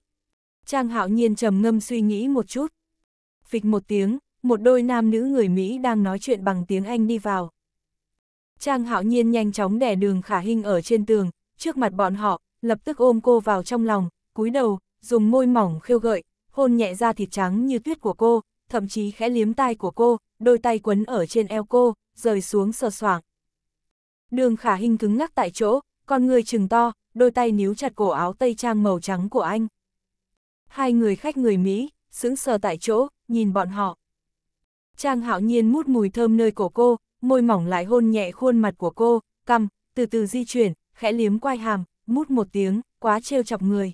Trang hạo nhiên trầm ngâm suy nghĩ một chút. Phịch một tiếng, một đôi nam nữ người Mỹ đang nói chuyện bằng tiếng Anh đi vào. Trang hạo nhiên nhanh chóng đè đường khả hình ở trên tường, trước mặt bọn họ, lập tức ôm cô vào trong lòng, cúi đầu, dùng môi mỏng khêu gợi, hôn nhẹ da thịt trắng như tuyết của cô, thậm chí khẽ liếm tai của cô, đôi tay quấn ở trên eo cô, rời xuống sờ soạng. Đường khả hình cứng ngắc tại chỗ, con người trừng to, đôi tay níu chặt cổ áo tây trang màu trắng của anh. Hai người khách người Mỹ, sững sờ tại chỗ, nhìn bọn họ. Trang hạo nhiên mút mùi thơm nơi cổ cô, môi mỏng lại hôn nhẹ khuôn mặt của cô, cằm, từ từ di chuyển, khẽ liếm quai hàm, mút một tiếng, quá trêu chọc người.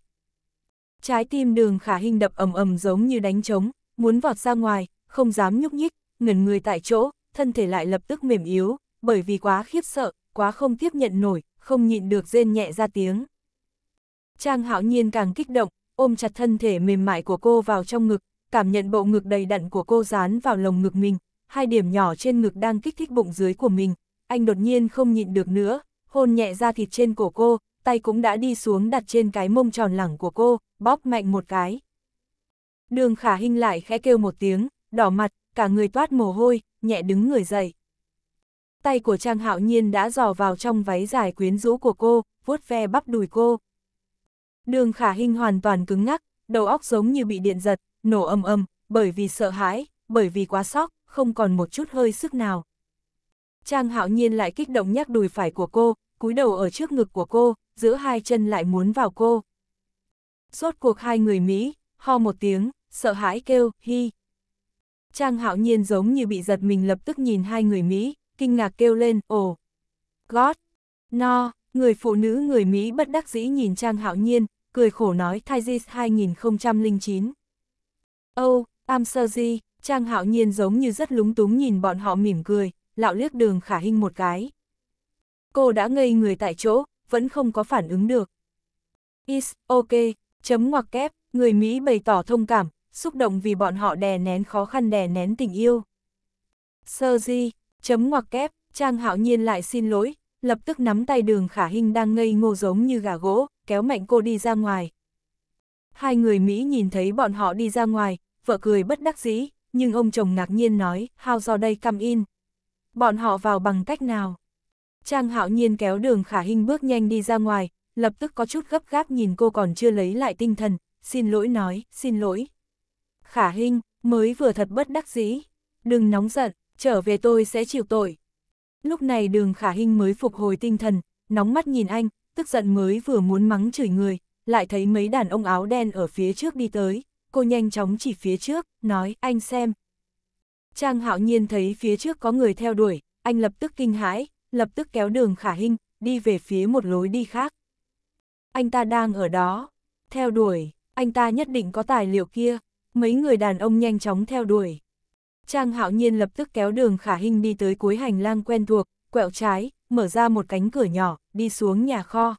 Trái tim đường khả hình đập ầm ầm giống như đánh trống, muốn vọt ra ngoài, không dám nhúc nhích, ngẩn người tại chỗ, thân thể lại lập tức mềm yếu, bởi vì quá khiếp sợ, quá không tiếp nhận nổi, không nhịn được rên nhẹ ra tiếng. Trang hạo nhiên càng kích động, ôm chặt thân thể mềm mại của cô vào trong ngực, cảm nhận bộ ngực đầy đặn của cô dán vào lồng ngực mình, hai điểm nhỏ trên ngực đang kích thích bụng dưới của mình, anh đột nhiên không nhịn được nữa, hôn nhẹ ra thịt trên cổ cô, tay cũng đã đi xuống đặt trên cái mông tròn lẳng của cô, bóp mạnh một cái. Đường khả hình lại khẽ kêu một tiếng, đỏ mặt, cả người toát mồ hôi, nhẹ đứng người dậy. Tay của Trang Hạo Nhiên đã dò vào trong váy dài quyến rũ của cô, vuốt ve bắp đùi cô. Đường khả Hinh hoàn toàn cứng ngắc, đầu óc giống như bị điện giật, nổ âm âm, bởi vì sợ hãi, bởi vì quá sốc, không còn một chút hơi sức nào. Trang Hạo Nhiên lại kích động nhắc đùi phải của cô, cúi đầu ở trước ngực của cô, giữa hai chân lại muốn vào cô. Rốt cuộc hai người Mỹ, ho một tiếng, sợ hãi kêu, hi. Trang hạo nhiên giống như bị giật mình lập tức nhìn hai người Mỹ, kinh ngạc kêu lên, ồ, oh. God, no, người phụ nữ người Mỹ bất đắc dĩ nhìn Trang hạo nhiên, cười khổ nói Thaizis 2009. Oh, I'm sorry, Trang hạo nhiên giống như rất lúng túng nhìn bọn họ mỉm cười, lạo liếc đường khả hình một cái. Cô đã ngây người tại chỗ, vẫn không có phản ứng được. Is, ok, chấm ngoặc kép, người Mỹ bày tỏ thông cảm, xúc động vì bọn họ đè nén khó khăn đè nén tình yêu. Sơ di, chấm ngoặc kép, Trang Hạo Nhiên lại xin lỗi, lập tức nắm tay đường khả hình đang ngây ngô giống như gà gỗ, kéo mạnh cô đi ra ngoài. Hai người Mỹ nhìn thấy bọn họ đi ra ngoài, vợ cười bất đắc dĩ, nhưng ông chồng ngạc nhiên nói, hao do đây come in? Bọn họ vào bằng cách nào? Trang Hạo Nhiên kéo đường khả hình bước nhanh đi ra ngoài, lập tức có chút gấp gáp nhìn cô còn chưa lấy lại tinh thần, xin lỗi nói, xin lỗi khả hình, mới vừa thật bất đắc dĩ. Đừng nóng giận, trở về tôi sẽ chịu tội. Lúc này đường khả hình mới phục hồi tinh thần, nóng mắt nhìn anh, tức giận mới vừa muốn mắng chửi người, lại thấy mấy đàn ông áo đen ở phía trước đi tới, cô nhanh chóng chỉ phía trước, nói, anh xem. Trang hạo nhiên thấy phía trước có người theo đuổi, anh lập tức kinh hãi, lập tức kéo đường khả hình, đi về phía một lối đi khác. Anh ta đang ở đó, theo đuổi, anh ta nhất định có tài liệu kia mấy người đàn ông nhanh chóng theo đuổi. Trang hạo nhiên lập tức kéo đường khả hình đi tới cuối hành lang quen thuộc, quẹo trái, mở ra một cánh cửa nhỏ, đi xuống nhà kho.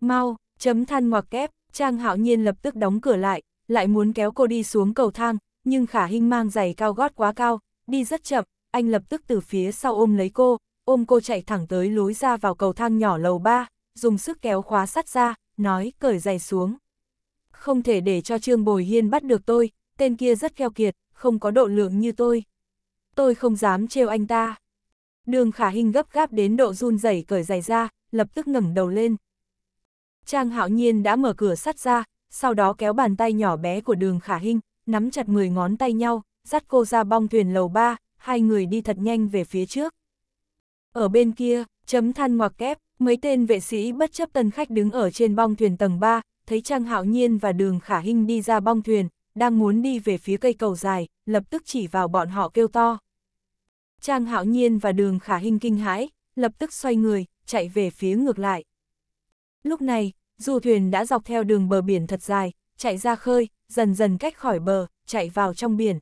Mau, chấm than ngoặc kép, Trang hạo nhiên lập tức đóng cửa lại, lại muốn kéo cô đi xuống cầu thang, nhưng khả hình mang giày cao gót quá cao, đi rất chậm, anh lập tức từ phía sau ôm lấy cô, ôm cô chạy thẳng tới lối ra vào cầu thang nhỏ lầu 3, dùng sức kéo khóa sắt ra, nói cởi giày xuống không thể để cho Trương Bồi Hiên bắt được tôi, tên kia rất keo kiệt, không có độ lượng như tôi. Tôi không dám trêu anh ta. Đường khả hình gấp gáp đến độ run rẩy cởi giày ra, lập tức ngẩng đầu lên. Trang hạo nhiên đã mở cửa sắt ra, sau đó kéo bàn tay nhỏ bé của đường khả hình, nắm chặt 10 ngón tay nhau, dắt cô ra bong thuyền lầu ba, hai người đi thật nhanh về phía trước. Ở bên kia, chấm than ngoặc kép, mấy tên vệ sĩ bất chấp tân khách đứng ở trên bong thuyền tầng 3, thấy Trang Hạo Nhiên và Đường Khả Hinh đi ra bong thuyền, đang muốn đi về phía cây cầu dài, lập tức chỉ vào bọn họ kêu to. Trang Hạo Nhiên và Đường Khả Hinh kinh hãi, lập tức xoay người, chạy về phía ngược lại. Lúc này, du thuyền đã dọc theo đường bờ biển thật dài, chạy ra khơi, dần dần cách khỏi bờ, chạy vào trong biển.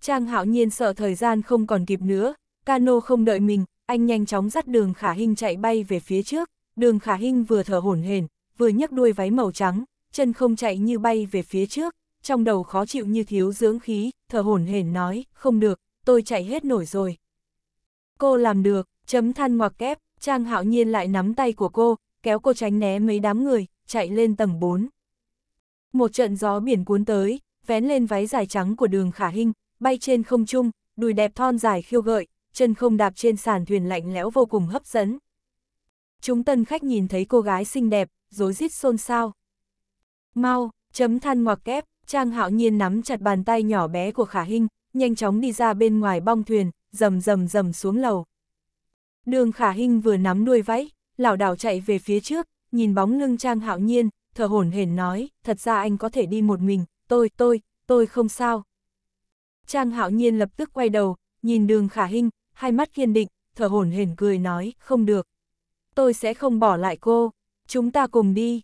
Trang Hạo Nhiên sợ thời gian không còn kịp nữa, cano không đợi mình, anh nhanh chóng dắt đường Khả Hinh chạy bay về phía trước, đường Khả Hinh vừa thở hổn hển, vừa nhấc đuôi váy màu trắng, chân không chạy như bay về phía trước, trong đầu khó chịu như thiếu dưỡng khí, thở hổn hển nói, không được, tôi chạy hết nổi rồi. Cô làm được, chấm than ngoặc kép, Trang Hạo Nhiên lại nắm tay của cô, kéo cô tránh né mấy đám người, chạy lên tầng 4. Một trận gió biển cuốn tới, vén lên váy dài trắng của đường khả hình, bay trên không trung, đùi đẹp thon dài khiêu gợi, chân không đạp trên sàn thuyền lạnh lẽo vô cùng hấp dẫn. Chúng tân khách nhìn thấy cô gái xinh đẹp, rối rít xôn xao. Mau, chấm than ngoặc kép, Trang Hạo Nhiên nắm chặt bàn tay nhỏ bé của Khả Hinh, nhanh chóng đi ra bên ngoài bong thuyền, rầm rầm rầm xuống lầu. Đường Khả Hinh vừa nắm đuôi váy, lảo đảo chạy về phía trước, nhìn bóng lưng Trang Hạo Nhiên, thở hổn hển nói, thật ra anh có thể đi một mình, tôi, tôi, tôi không sao. Trang Hạo Nhiên lập tức quay đầu, nhìn Đường Khả Hinh, hai mắt kiên định, thở hổn hển cười nói, không được. Tôi sẽ không bỏ lại cô. Chúng ta cùng đi.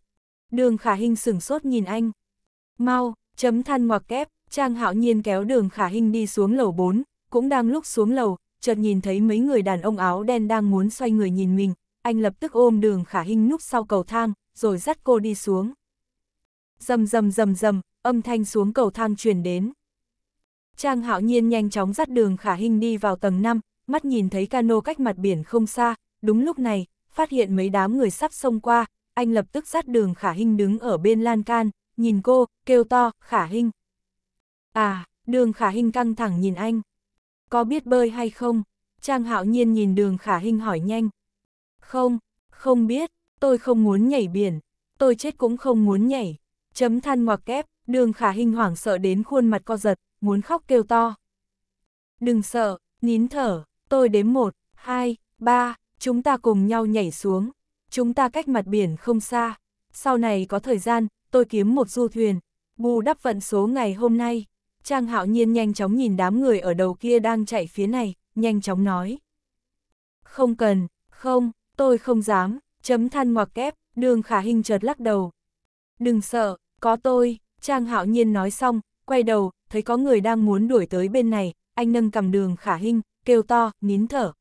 Đường khả hình sửng sốt nhìn anh. Mau, chấm than ngoặc kép, Trang hạo nhiên kéo đường khả hình đi xuống lầu 4, cũng đang lúc xuống lầu, chợt nhìn thấy mấy người đàn ông áo đen đang muốn xoay người nhìn mình, anh lập tức ôm đường khả hình núp sau cầu thang, rồi dắt cô đi xuống. Dầm dầm dầm dầm, âm thanh xuống cầu thang truyền đến. Trang hạo nhiên nhanh chóng dắt đường khả hình đi vào tầng 5, mắt nhìn thấy cano cách mặt biển không xa, đúng lúc này, phát hiện mấy đám người sắp xông qua, anh lập tức sát đường khả hình đứng ở bên lan can, nhìn cô, kêu to, khả hình. À, đường khả hình căng thẳng nhìn anh. Có biết bơi hay không? Trang hạo nhiên nhìn đường khả hình hỏi nhanh. Không, không biết, tôi không muốn nhảy biển, tôi chết cũng không muốn nhảy. Chấm than ngoặc kép, đường khả hình hoảng sợ đến khuôn mặt co giật, muốn khóc kêu to. Đừng sợ, nín thở, tôi đếm một, hai, ba, chúng ta cùng nhau nhảy xuống chúng ta cách mặt biển không xa, sau này có thời gian, tôi kiếm một du thuyền, bù đắp vận số ngày hôm nay. Trang hạo nhiên nhanh chóng nhìn đám người ở đầu kia đang chạy phía này, nhanh chóng nói. Không cần, không, tôi không dám, chấm than ngoặc kép, đường khả hình chợt lắc đầu. Đừng sợ, có tôi, Trang hạo nhiên nói xong, quay đầu, thấy có người đang muốn đuổi tới bên này, anh nâng cầm đường khả hình, kêu to, nín thở.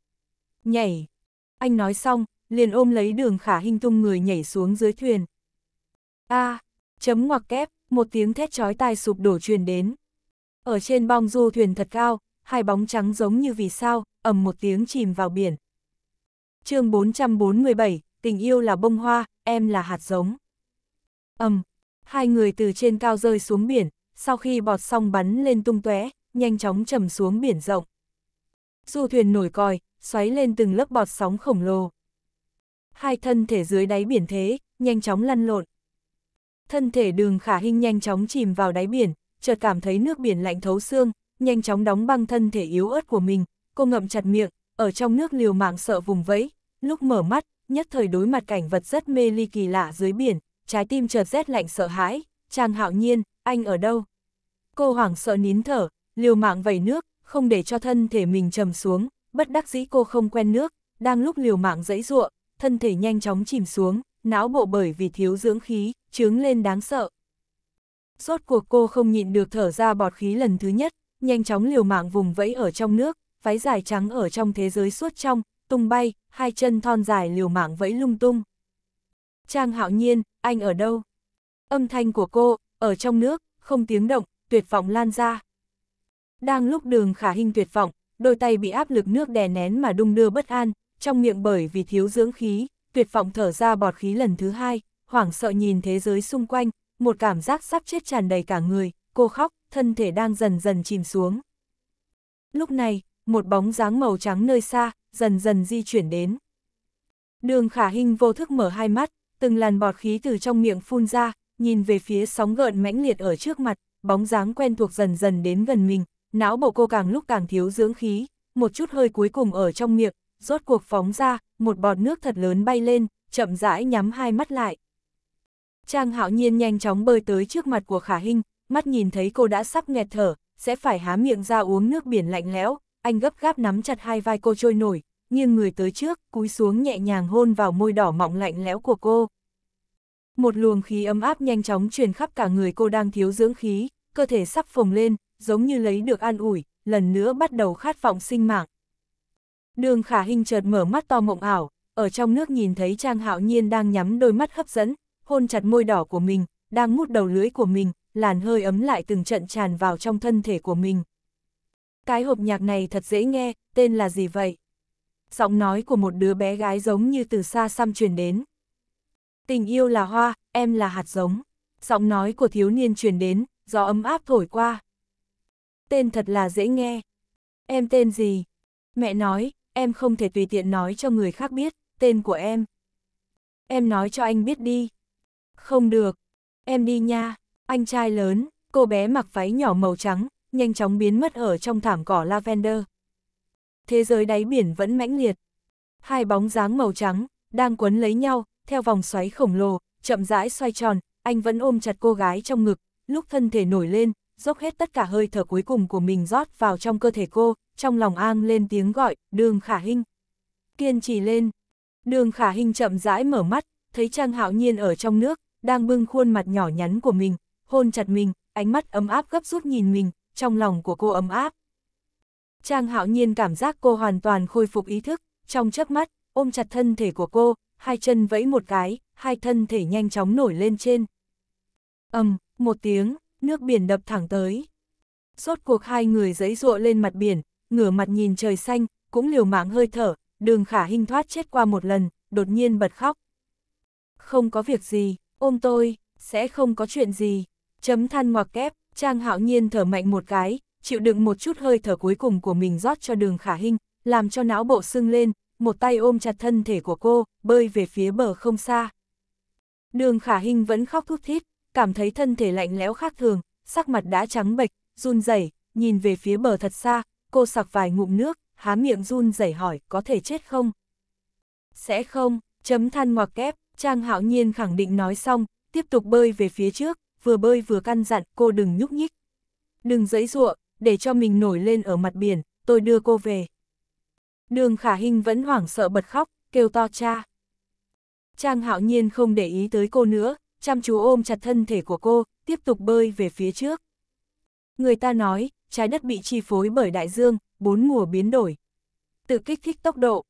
Nhảy. Anh nói xong, liền ôm lấy đường khả hình tung người nhảy xuống dưới thuyền. A, à, chấm ngoặc kép, một tiếng thét chói tai sụp đổ truyền đến. Ở trên bong du thuyền thật cao, hai bóng trắng giống như vì sao, ầm một tiếng chìm vào biển. chương 447, tình yêu là bông hoa, em là hạt giống. ầm, hai người từ trên cao rơi xuống biển, sau khi bọt xong bắn lên tung tóe, nhanh chóng chầm xuống biển rộng. Du thuyền nổi còi, xoáy lên từng lớp bọt sóng khổng lồ hai thân thể dưới đáy biển thế, nhanh chóng lăn lộn. Thân thể đường khả hình nhanh chóng chìm vào đáy biển, chợt cảm thấy nước biển lạnh thấu xương, nhanh chóng đóng băng thân thể yếu ớt của mình, cô ngậm chặt miệng, ở trong nước liều mạng sợ vùng vẫy, lúc mở mắt, nhất thời đối mặt cảnh vật rất mê ly kỳ lạ dưới biển, trái tim chợt rét lạnh sợ hãi, chàng hạo nhiên, anh ở đâu? Cô hoảng sợ nín thở, liều mạng vẩy nước, không để cho thân thể mình trầm xuống, bất đắc dĩ cô không quen nước, đang lúc liều mạng dãy ruộng, thân thể nhanh chóng chìm xuống, não bộ bởi vì thiếu dưỡng khí, trướng lên đáng sợ. Rốt cuộc cô không nhịn được thở ra bọt khí lần thứ nhất, nhanh chóng liều mạng vùng vẫy ở trong nước, váy dài trắng ở trong thế giới suốt trong, tung bay, hai chân thon dài liều mạng vẫy lung tung. Trang hạo nhiên, anh ở đâu? Âm thanh của cô, ở trong nước, không tiếng động, tuyệt vọng lan ra. Đang lúc đường khả hình tuyệt vọng, đôi tay bị áp lực nước đè nén mà đung đưa bất an, trong miệng bởi vì thiếu dưỡng khí, tuyệt vọng thở ra bọt khí lần thứ hai, hoảng sợ nhìn thế giới xung quanh, một cảm giác sắp chết tràn đầy cả người, cô khóc, thân thể đang dần dần chìm xuống. Lúc này, một bóng dáng màu trắng nơi xa, dần dần di chuyển đến. Đường khả hình vô thức mở hai mắt, từng làn bọt khí từ trong miệng phun ra, nhìn về phía sóng gợn mãnh liệt ở trước mặt, bóng dáng quen thuộc dần dần đến gần mình, não bộ cô càng lúc càng thiếu dưỡng khí, một chút hơi cuối cùng ở trong miệng, rốt cuộc phóng ra, một bọt nước thật lớn bay lên, chậm rãi nhắm hai mắt lại. Trang hạo nhiên nhanh chóng bơi tới trước mặt của khả Hinh mắt nhìn thấy cô đã sắp nghẹt thở, sẽ phải há miệng ra uống nước biển lạnh lẽo, anh gấp gáp nắm chặt hai vai cô trôi nổi, nghiêng người tới trước, cúi xuống nhẹ nhàng hôn vào môi đỏ mọng lạnh lẽo của cô. Một luồng khí ấm áp nhanh chóng truyền khắp cả người cô đang thiếu dưỡng khí, cơ thể sắp phồng lên, giống như lấy được an ủi, lần nữa bắt đầu khát vọng sinh mạng. Đường khả hình chợt mở mắt to mộng ảo, ở trong nước nhìn thấy Trang Hạo Nhiên đang nhắm đôi mắt hấp dẫn, hôn chặt môi đỏ của mình, đang mút đầu lưới của mình, làn hơi ấm lại từng trận tràn vào trong thân thể của mình. Cái hộp nhạc này thật dễ nghe, tên là gì vậy? Giọng nói của một đứa bé gái giống như từ xa xăm truyền đến. Tình yêu là hoa, em là hạt giống. Giọng nói của thiếu niên truyền đến, gió ấm áp thổi qua. Tên thật là dễ nghe. Em tên gì? Mẹ nói, em không thể tùy tiện nói cho người khác biết, tên của em. Em nói cho anh biết đi. Không được, em đi nha, anh trai lớn, cô bé mặc váy nhỏ màu trắng, nhanh chóng biến mất ở trong thảm cỏ lavender. Thế giới đáy biển vẫn mãnh liệt. Hai bóng dáng màu trắng, đang quấn lấy nhau, theo vòng xoáy khổng lồ, chậm rãi xoay tròn, anh vẫn ôm chặt cô gái trong ngực, lúc thân thể nổi lên, dốc hết tất cả hơi thở cuối cùng của mình rót vào trong cơ thể cô, trong lòng an lên tiếng gọi, đường khả hình Kiên trì lên. Đường khả hình chậm rãi mở mắt, thấy Trang Hạo Nhiên ở trong nước, đang bưng khuôn mặt nhỏ nhắn của mình, hôn chặt mình, ánh mắt ấm áp gấp rút nhìn mình, trong lòng của cô ấm áp. Trang Hạo Nhiên cảm giác cô hoàn toàn khôi phục ý thức, trong chớp mắt, ôm chặt thân thể của cô, hai chân vẫy một cái, hai thân thể nhanh chóng nổi lên trên. ầm, một tiếng, nước biển đập thẳng tới. suốt cuộc hai người giấy ruộ lên mặt biển, ngửa mặt nhìn trời xanh, cũng liều mạng hơi thở, đường khả hinh thoát chết qua một lần, đột nhiên bật khóc. Không có việc gì, ôm tôi, sẽ không có chuyện gì. Chấm than ngoặc kép, Trang hạo nhiên thở mạnh một cái, chịu đựng một chút hơi thở cuối cùng của mình rót cho đường khả hinh làm cho não bộ sưng lên, một tay ôm chặt thân thể của cô, bơi về phía bờ không xa. Đường khả hinh vẫn khóc thút thít, cảm thấy thân thể lạnh lẽo khác thường, sắc mặt đã trắng bệch, run rẩy nhìn về phía bờ thật xa, cô sặc vài ngụm nước, há miệng run rẩy hỏi có thể chết không? Sẽ không, chấm than ngoặc kép, Trang hạo nhiên khẳng định nói xong, tiếp tục bơi về phía trước, vừa bơi vừa căn dặn cô đừng nhúc nhích. Đừng giấy ruộng, để cho mình nổi lên ở mặt biển, tôi đưa cô về. Đường khả hình vẫn hoảng sợ bật khóc, kêu to cha. Trang hạo nhiên không để ý tới cô nữa, chăm chú ôm chặt thân thể của cô, tiếp tục bơi về phía trước. Người ta nói, trái đất bị chi phối bởi đại dương, bốn mùa biến đổi. Tự kích thích tốc độ.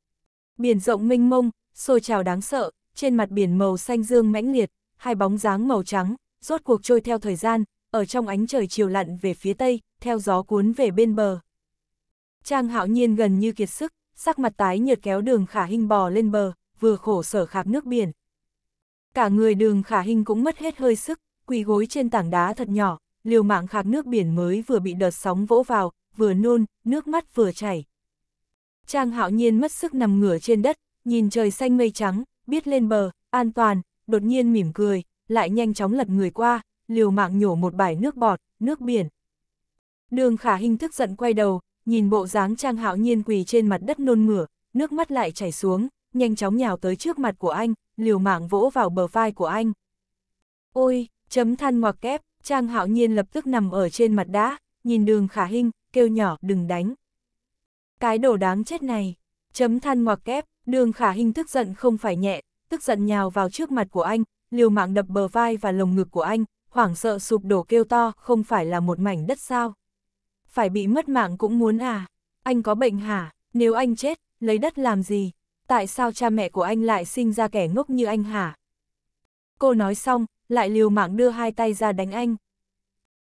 Biển rộng mênh mông, sôi trào đáng sợ, trên mặt biển màu xanh dương mãnh liệt, hai bóng dáng màu trắng, rốt cuộc trôi theo thời gian, ở trong ánh trời chiều lặn về phía tây, theo gió cuốn về bên bờ. Trang hạo nhiên gần như kiệt sức, sắc mặt tái nhợt kéo đường khả hình bò lên bờ, vừa khổ sở khạc nước biển. Cả người đường khả hình cũng mất hết hơi sức, quỳ gối trên tảng đá thật nhỏ, liều mạng khạc nước biển mới vừa bị đợt sóng vỗ vào, vừa nôn, nước mắt vừa chảy. Trang hạo nhiên mất sức nằm ngửa trên đất, nhìn trời xanh mây trắng, biết lên bờ, an toàn, đột nhiên mỉm cười, lại nhanh chóng lật người qua, liều mạng nhổ một bãi nước bọt, nước biển. Đường khả hình thức giận quay đầu, nhìn bộ dáng trang hạo nhiên quỳ trên mặt đất nôn mửa, nước mắt lại chảy xuống, nhanh chóng nhào tới trước mặt của anh, liều mạng vỗ vào bờ vai của anh. Ôi, chấm than ngoặc kép, Trang hạo nhiên lập tức nằm ở trên mặt đá, nhìn đường khả hinh, kêu nhỏ, đừng đánh. Cái đồ đáng chết này, chấm than ngoặc kép, đường khả hinh tức giận không phải nhẹ, tức giận nhào vào trước mặt của anh, liều mạng đập bờ vai và lồng ngực của anh, hoảng sợ sụp đổ kêu to, không phải là một mảnh đất sao. Phải bị mất mạng cũng muốn à, anh có bệnh hả, nếu anh chết, lấy đất làm gì, tại sao cha mẹ của anh lại sinh ra kẻ ngốc như anh hả? Cô nói xong, lại liều mạng đưa hai tay ra đánh anh.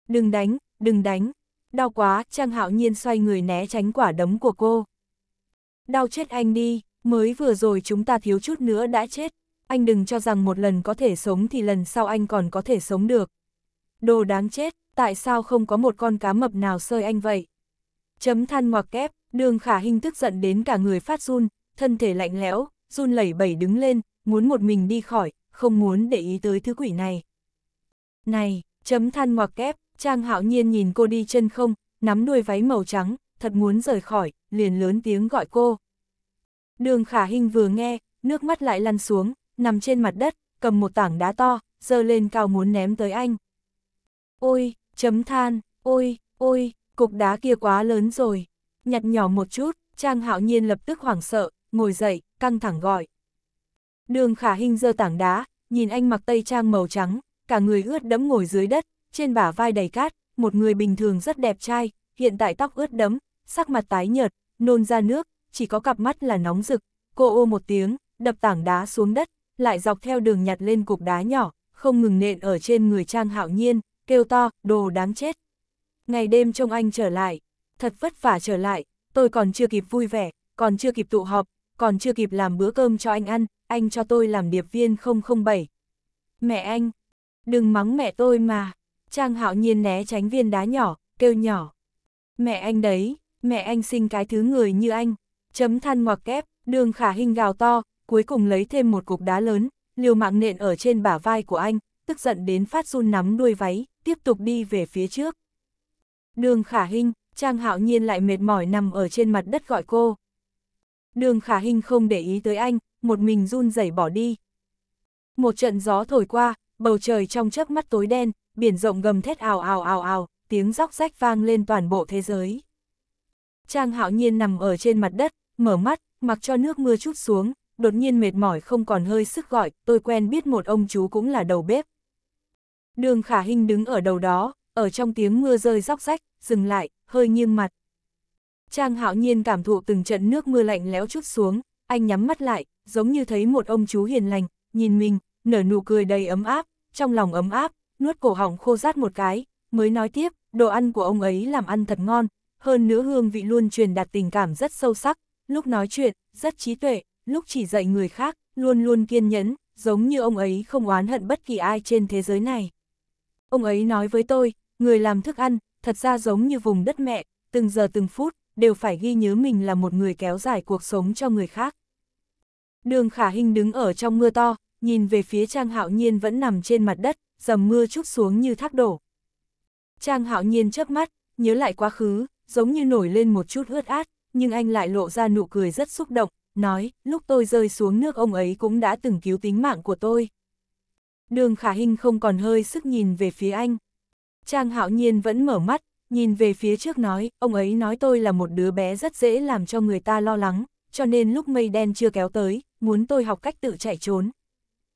Đừng đánh, đừng đánh, đau quá, Trang Hạo Nhiên xoay người né tránh quả đấm của cô. Đau chết anh đi, mới vừa rồi chúng ta thiếu chút nữa đã chết, anh đừng cho rằng một lần có thể sống thì lần sau anh còn có thể sống được. Đồ đáng chết, tại sao không có một con cá mập nào sơi anh vậy? Chấm than ngoặc kép, đường khả hình tức giận đến cả người phát run, thân thể lạnh lẽo, run lẩy bẩy đứng lên, muốn một mình đi khỏi, không muốn để ý tới thứ quỷ này. Này, chấm than ngoặc kép, Trang hạo nhiên nhìn cô đi chân không, nắm đuôi váy màu trắng, thật muốn rời khỏi, liền lớn tiếng gọi cô. Đường khả hình vừa nghe, nước mắt lại lăn xuống, nằm trên mặt đất, cầm một tảng đá to, dơ lên cao muốn ném tới anh. Ôi, chấm than, ôi, ôi, cục đá kia quá lớn rồi. Nhặt nhỏ một chút, Trang hạo nhiên lập tức hoảng sợ, ngồi dậy, căng thẳng gọi. Đường khả hình giơ tảng đá, nhìn anh mặc tây trang màu trắng, cả người ướt đẫm ngồi dưới đất, trên bả vai đầy cát, một người bình thường rất đẹp trai, hiện tại tóc ướt đẫm, sắc mặt tái nhợt, nôn ra nước, chỉ có cặp mắt là nóng rực. Cô ô một tiếng, đập tảng đá xuống đất, lại dọc theo đường nhặt lên cục đá nhỏ, không ngừng nện ở trên người Trang Hạo Nhiên, kêu to, đồ đáng chết. Ngày đêm trông anh trở lại, thật vất vả trở lại, tôi còn chưa kịp vui vẻ, còn chưa kịp tụ họp, còn chưa kịp làm bữa cơm cho anh ăn, anh cho tôi làm điệp viên 007. Mẹ anh, đừng mắng mẹ tôi mà. Trang hạo nhiên né tránh viên đá nhỏ, kêu nhỏ. Mẹ anh đấy, mẹ anh sinh cái thứ người như anh. Chấm than ngoặc kép, đường khả hình gào to, cuối cùng lấy thêm một cục đá lớn, liều mạng nện ở trên bả vai của anh, tức giận đến phát run nắm đuôi váy, tiếp tục đi về phía trước. Đường khả hình, Trang hạo nhiên lại mệt mỏi nằm ở trên mặt đất gọi cô đường khả hình không để ý tới anh, một mình run rẩy bỏ đi. Một trận gió thổi qua, bầu trời trong chớp mắt tối đen, biển rộng gầm thét ào ào ào ào, tiếng róc rách vang lên toàn bộ thế giới. Trang hạo nhiên nằm ở trên mặt đất, mở mắt, mặc cho nước mưa chút xuống, đột nhiên mệt mỏi không còn hơi sức gọi, tôi quen biết một ông chú cũng là đầu bếp. Đường khả hình đứng ở đầu đó, ở trong tiếng mưa rơi róc rách, dừng lại, hơi nghiêng mặt. Trang hạo nhiên cảm thụ từng trận nước mưa lạnh lẽo chút xuống, anh nhắm mắt lại, giống như thấy một ông chú hiền lành, nhìn mình, nở nụ cười đầy ấm áp, trong lòng ấm áp, nuốt cổ họng khô rát một cái, mới nói tiếp, đồ ăn của ông ấy làm ăn thật ngon, hơn nữa hương vị luôn truyền đạt tình cảm rất sâu sắc, lúc nói chuyện, rất trí tuệ, lúc chỉ dạy người khác, luôn luôn kiên nhẫn, giống như ông ấy không oán hận bất kỳ ai trên thế giới này. Ông ấy nói với tôi, người làm thức ăn, thật ra giống như vùng đất mẹ, từng giờ từng phút, đều phải ghi nhớ mình là một người kéo dài cuộc sống cho người khác. Đường khả Hinh đứng ở trong mưa to, nhìn về phía Trang Hạo Nhiên vẫn nằm trên mặt đất, dầm mưa chút xuống như thác đổ. Trang Hạo Nhiên chớp mắt, nhớ lại quá khứ, giống như nổi lên một chút ướt át, nhưng anh lại lộ ra nụ cười rất xúc động, nói, lúc tôi rơi xuống nước ông ấy cũng đã từng cứu tính mạng của tôi. Đường khả Hinh không còn hơi sức nhìn về phía anh. Trang Hạo Nhiên vẫn mở mắt, nhìn về phía trước nói, ông ấy nói tôi là một đứa bé rất dễ làm cho người ta lo lắng, cho nên lúc mây đen chưa kéo tới, muốn tôi học cách tự chạy trốn.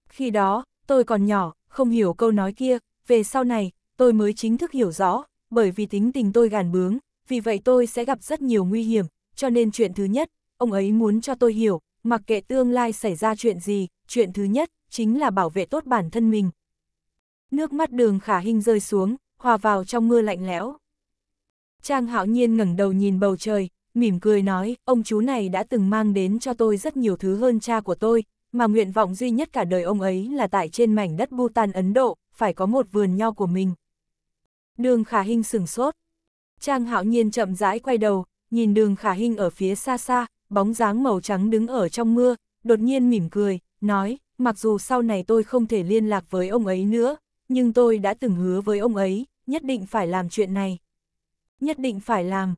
Khi đó, tôi còn nhỏ, không hiểu câu nói kia, về sau này, tôi mới chính thức hiểu rõ, bởi vì tính tình tôi gàn bướng, vì vậy tôi sẽ gặp rất nhiều nguy hiểm, cho nên chuyện thứ nhất, ông ấy muốn cho tôi hiểu, mặc kệ tương lai xảy ra chuyện gì, chuyện thứ nhất, chính là bảo vệ tốt bản thân mình. Nước mắt đường khả hình rơi xuống, hòa vào trong mưa lạnh lẽo. Trang hạo nhiên ngẩng đầu nhìn bầu trời, mỉm cười nói, ông chú này đã từng mang đến cho tôi rất nhiều thứ hơn cha của tôi, mà nguyện vọng duy nhất cả đời ông ấy là tại trên mảnh đất Bhutan Ấn Độ, phải có một vườn nho của mình. Đường khả Hinh sừng sốt. Trang hạo nhiên chậm rãi quay đầu, nhìn đường khả Hinh ở phía xa xa, bóng dáng màu trắng đứng ở trong mưa, đột nhiên mỉm cười, nói, mặc dù sau này tôi không thể liên lạc với ông ấy nữa, nhưng tôi đã từng hứa với ông ấy, nhất định phải làm chuyện này nhất định phải làm.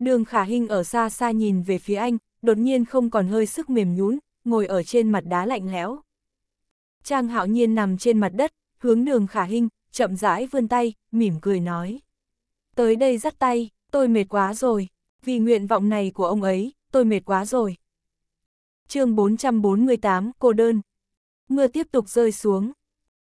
Đường khả hình ở xa xa nhìn về phía anh, đột nhiên không còn hơi sức mềm nhún, ngồi ở trên mặt đá lạnh lẽo. Trang hạo nhiên nằm trên mặt đất, hướng đường khả hình, chậm rãi vươn tay, mỉm cười nói. Tới đây dắt tay, tôi mệt quá rồi, vì nguyện vọng này của ông ấy, tôi mệt quá rồi. chương 448 Cô đơn Mưa tiếp tục rơi xuống.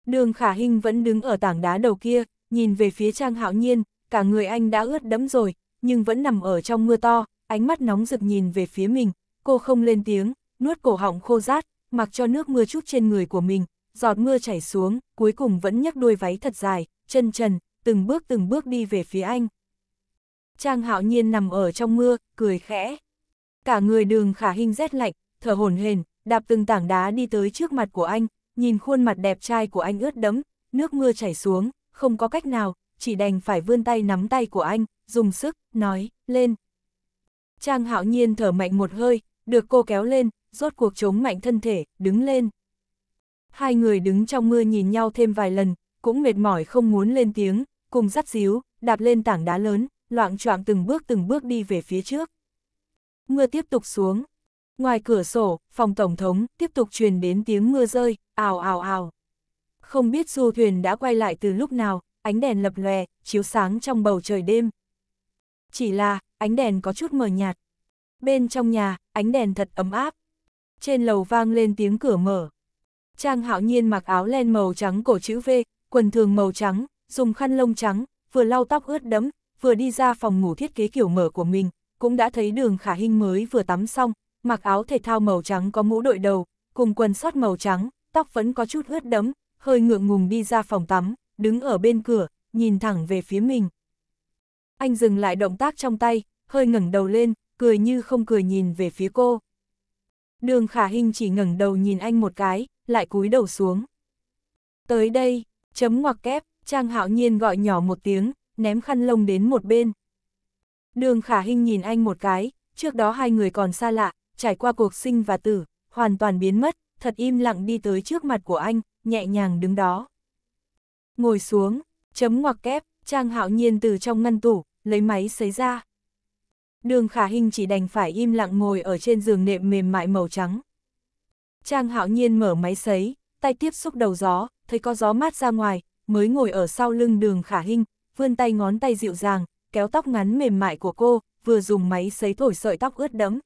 Đường khả hình vẫn đứng ở tảng đá đầu kia, nhìn về phía Trang hạo nhiên, cả người anh đã ướt đẫm rồi, nhưng vẫn nằm ở trong mưa to, ánh mắt nóng rực nhìn về phía mình, cô không lên tiếng, nuốt cổ họng khô rát, mặc cho nước mưa chút trên người của mình, giọt mưa chảy xuống, cuối cùng vẫn nhấc đuôi váy thật dài, chân trần, từng bước từng bước đi về phía anh. Trang hạo nhiên nằm ở trong mưa, cười khẽ. Cả người đường khả hình rét lạnh, thở hổn hển, đạp từng tảng đá đi tới trước mặt của anh, nhìn khuôn mặt đẹp trai của anh ướt đẫm, nước mưa chảy xuống, không có cách nào, chỉ đành phải vươn tay nắm tay của anh, dùng sức, nói, lên. Trang hạo nhiên thở mạnh một hơi, được cô kéo lên, rốt cuộc chống mạnh thân thể, đứng lên. Hai người đứng trong mưa nhìn nhau thêm vài lần, cũng mệt mỏi không muốn lên tiếng, cùng dắt díu, đạp lên tảng đá lớn, loạn choạng từng bước từng bước đi về phía trước. Mưa tiếp tục xuống. Ngoài cửa sổ, phòng tổng thống tiếp tục truyền đến tiếng mưa rơi, ào ào ào. Không biết du thuyền đã quay lại từ lúc nào, ánh đèn lập lòe, chiếu sáng trong bầu trời đêm. Chỉ là, ánh đèn có chút mờ nhạt. Bên trong nhà, ánh đèn thật ấm áp. Trên lầu vang lên tiếng cửa mở. Trang hạo nhiên mặc áo len màu trắng cổ chữ V, quần thường màu trắng, dùng khăn lông trắng, vừa lau tóc ướt đẫm, vừa đi ra phòng ngủ thiết kế kiểu mở của mình, cũng đã thấy đường khả hình mới vừa tắm xong, mặc áo thể thao màu trắng có mũ đội đầu, cùng quần sót màu trắng, tóc vẫn có chút ướt đẫm, hơi ngượng ngùng đi ra phòng tắm, đứng ở bên cửa, nhìn thẳng về phía mình. Anh dừng lại động tác trong tay, hơi ngẩng đầu lên, cười như không cười nhìn về phía cô. Đường khả hình chỉ ngẩng đầu nhìn anh một cái, lại cúi đầu xuống. Tới đây, chấm ngoặc kép, Trang Hạo Nhiên gọi nhỏ một tiếng, ném khăn lông đến một bên. Đường khả hình nhìn anh một cái, trước đó hai người còn xa lạ, trải qua cuộc sinh và tử, hoàn toàn biến mất, thật im lặng đi tới trước mặt của anh, nhẹ nhàng đứng đó ngồi xuống, chấm ngoặc kép, Trang Hạo Nhiên từ trong ngăn tủ, lấy máy sấy ra. Đường Khả Hinh chỉ đành phải im lặng ngồi ở trên giường nệm mềm mại màu trắng. Trang Hạo Nhiên mở máy sấy, tay tiếp xúc đầu gió, thấy có gió mát ra ngoài, mới ngồi ở sau lưng Đường Khả Hinh, vươn tay ngón tay dịu dàng, kéo tóc ngắn mềm mại của cô, vừa dùng máy sấy thổi sợi tóc ướt đẫm.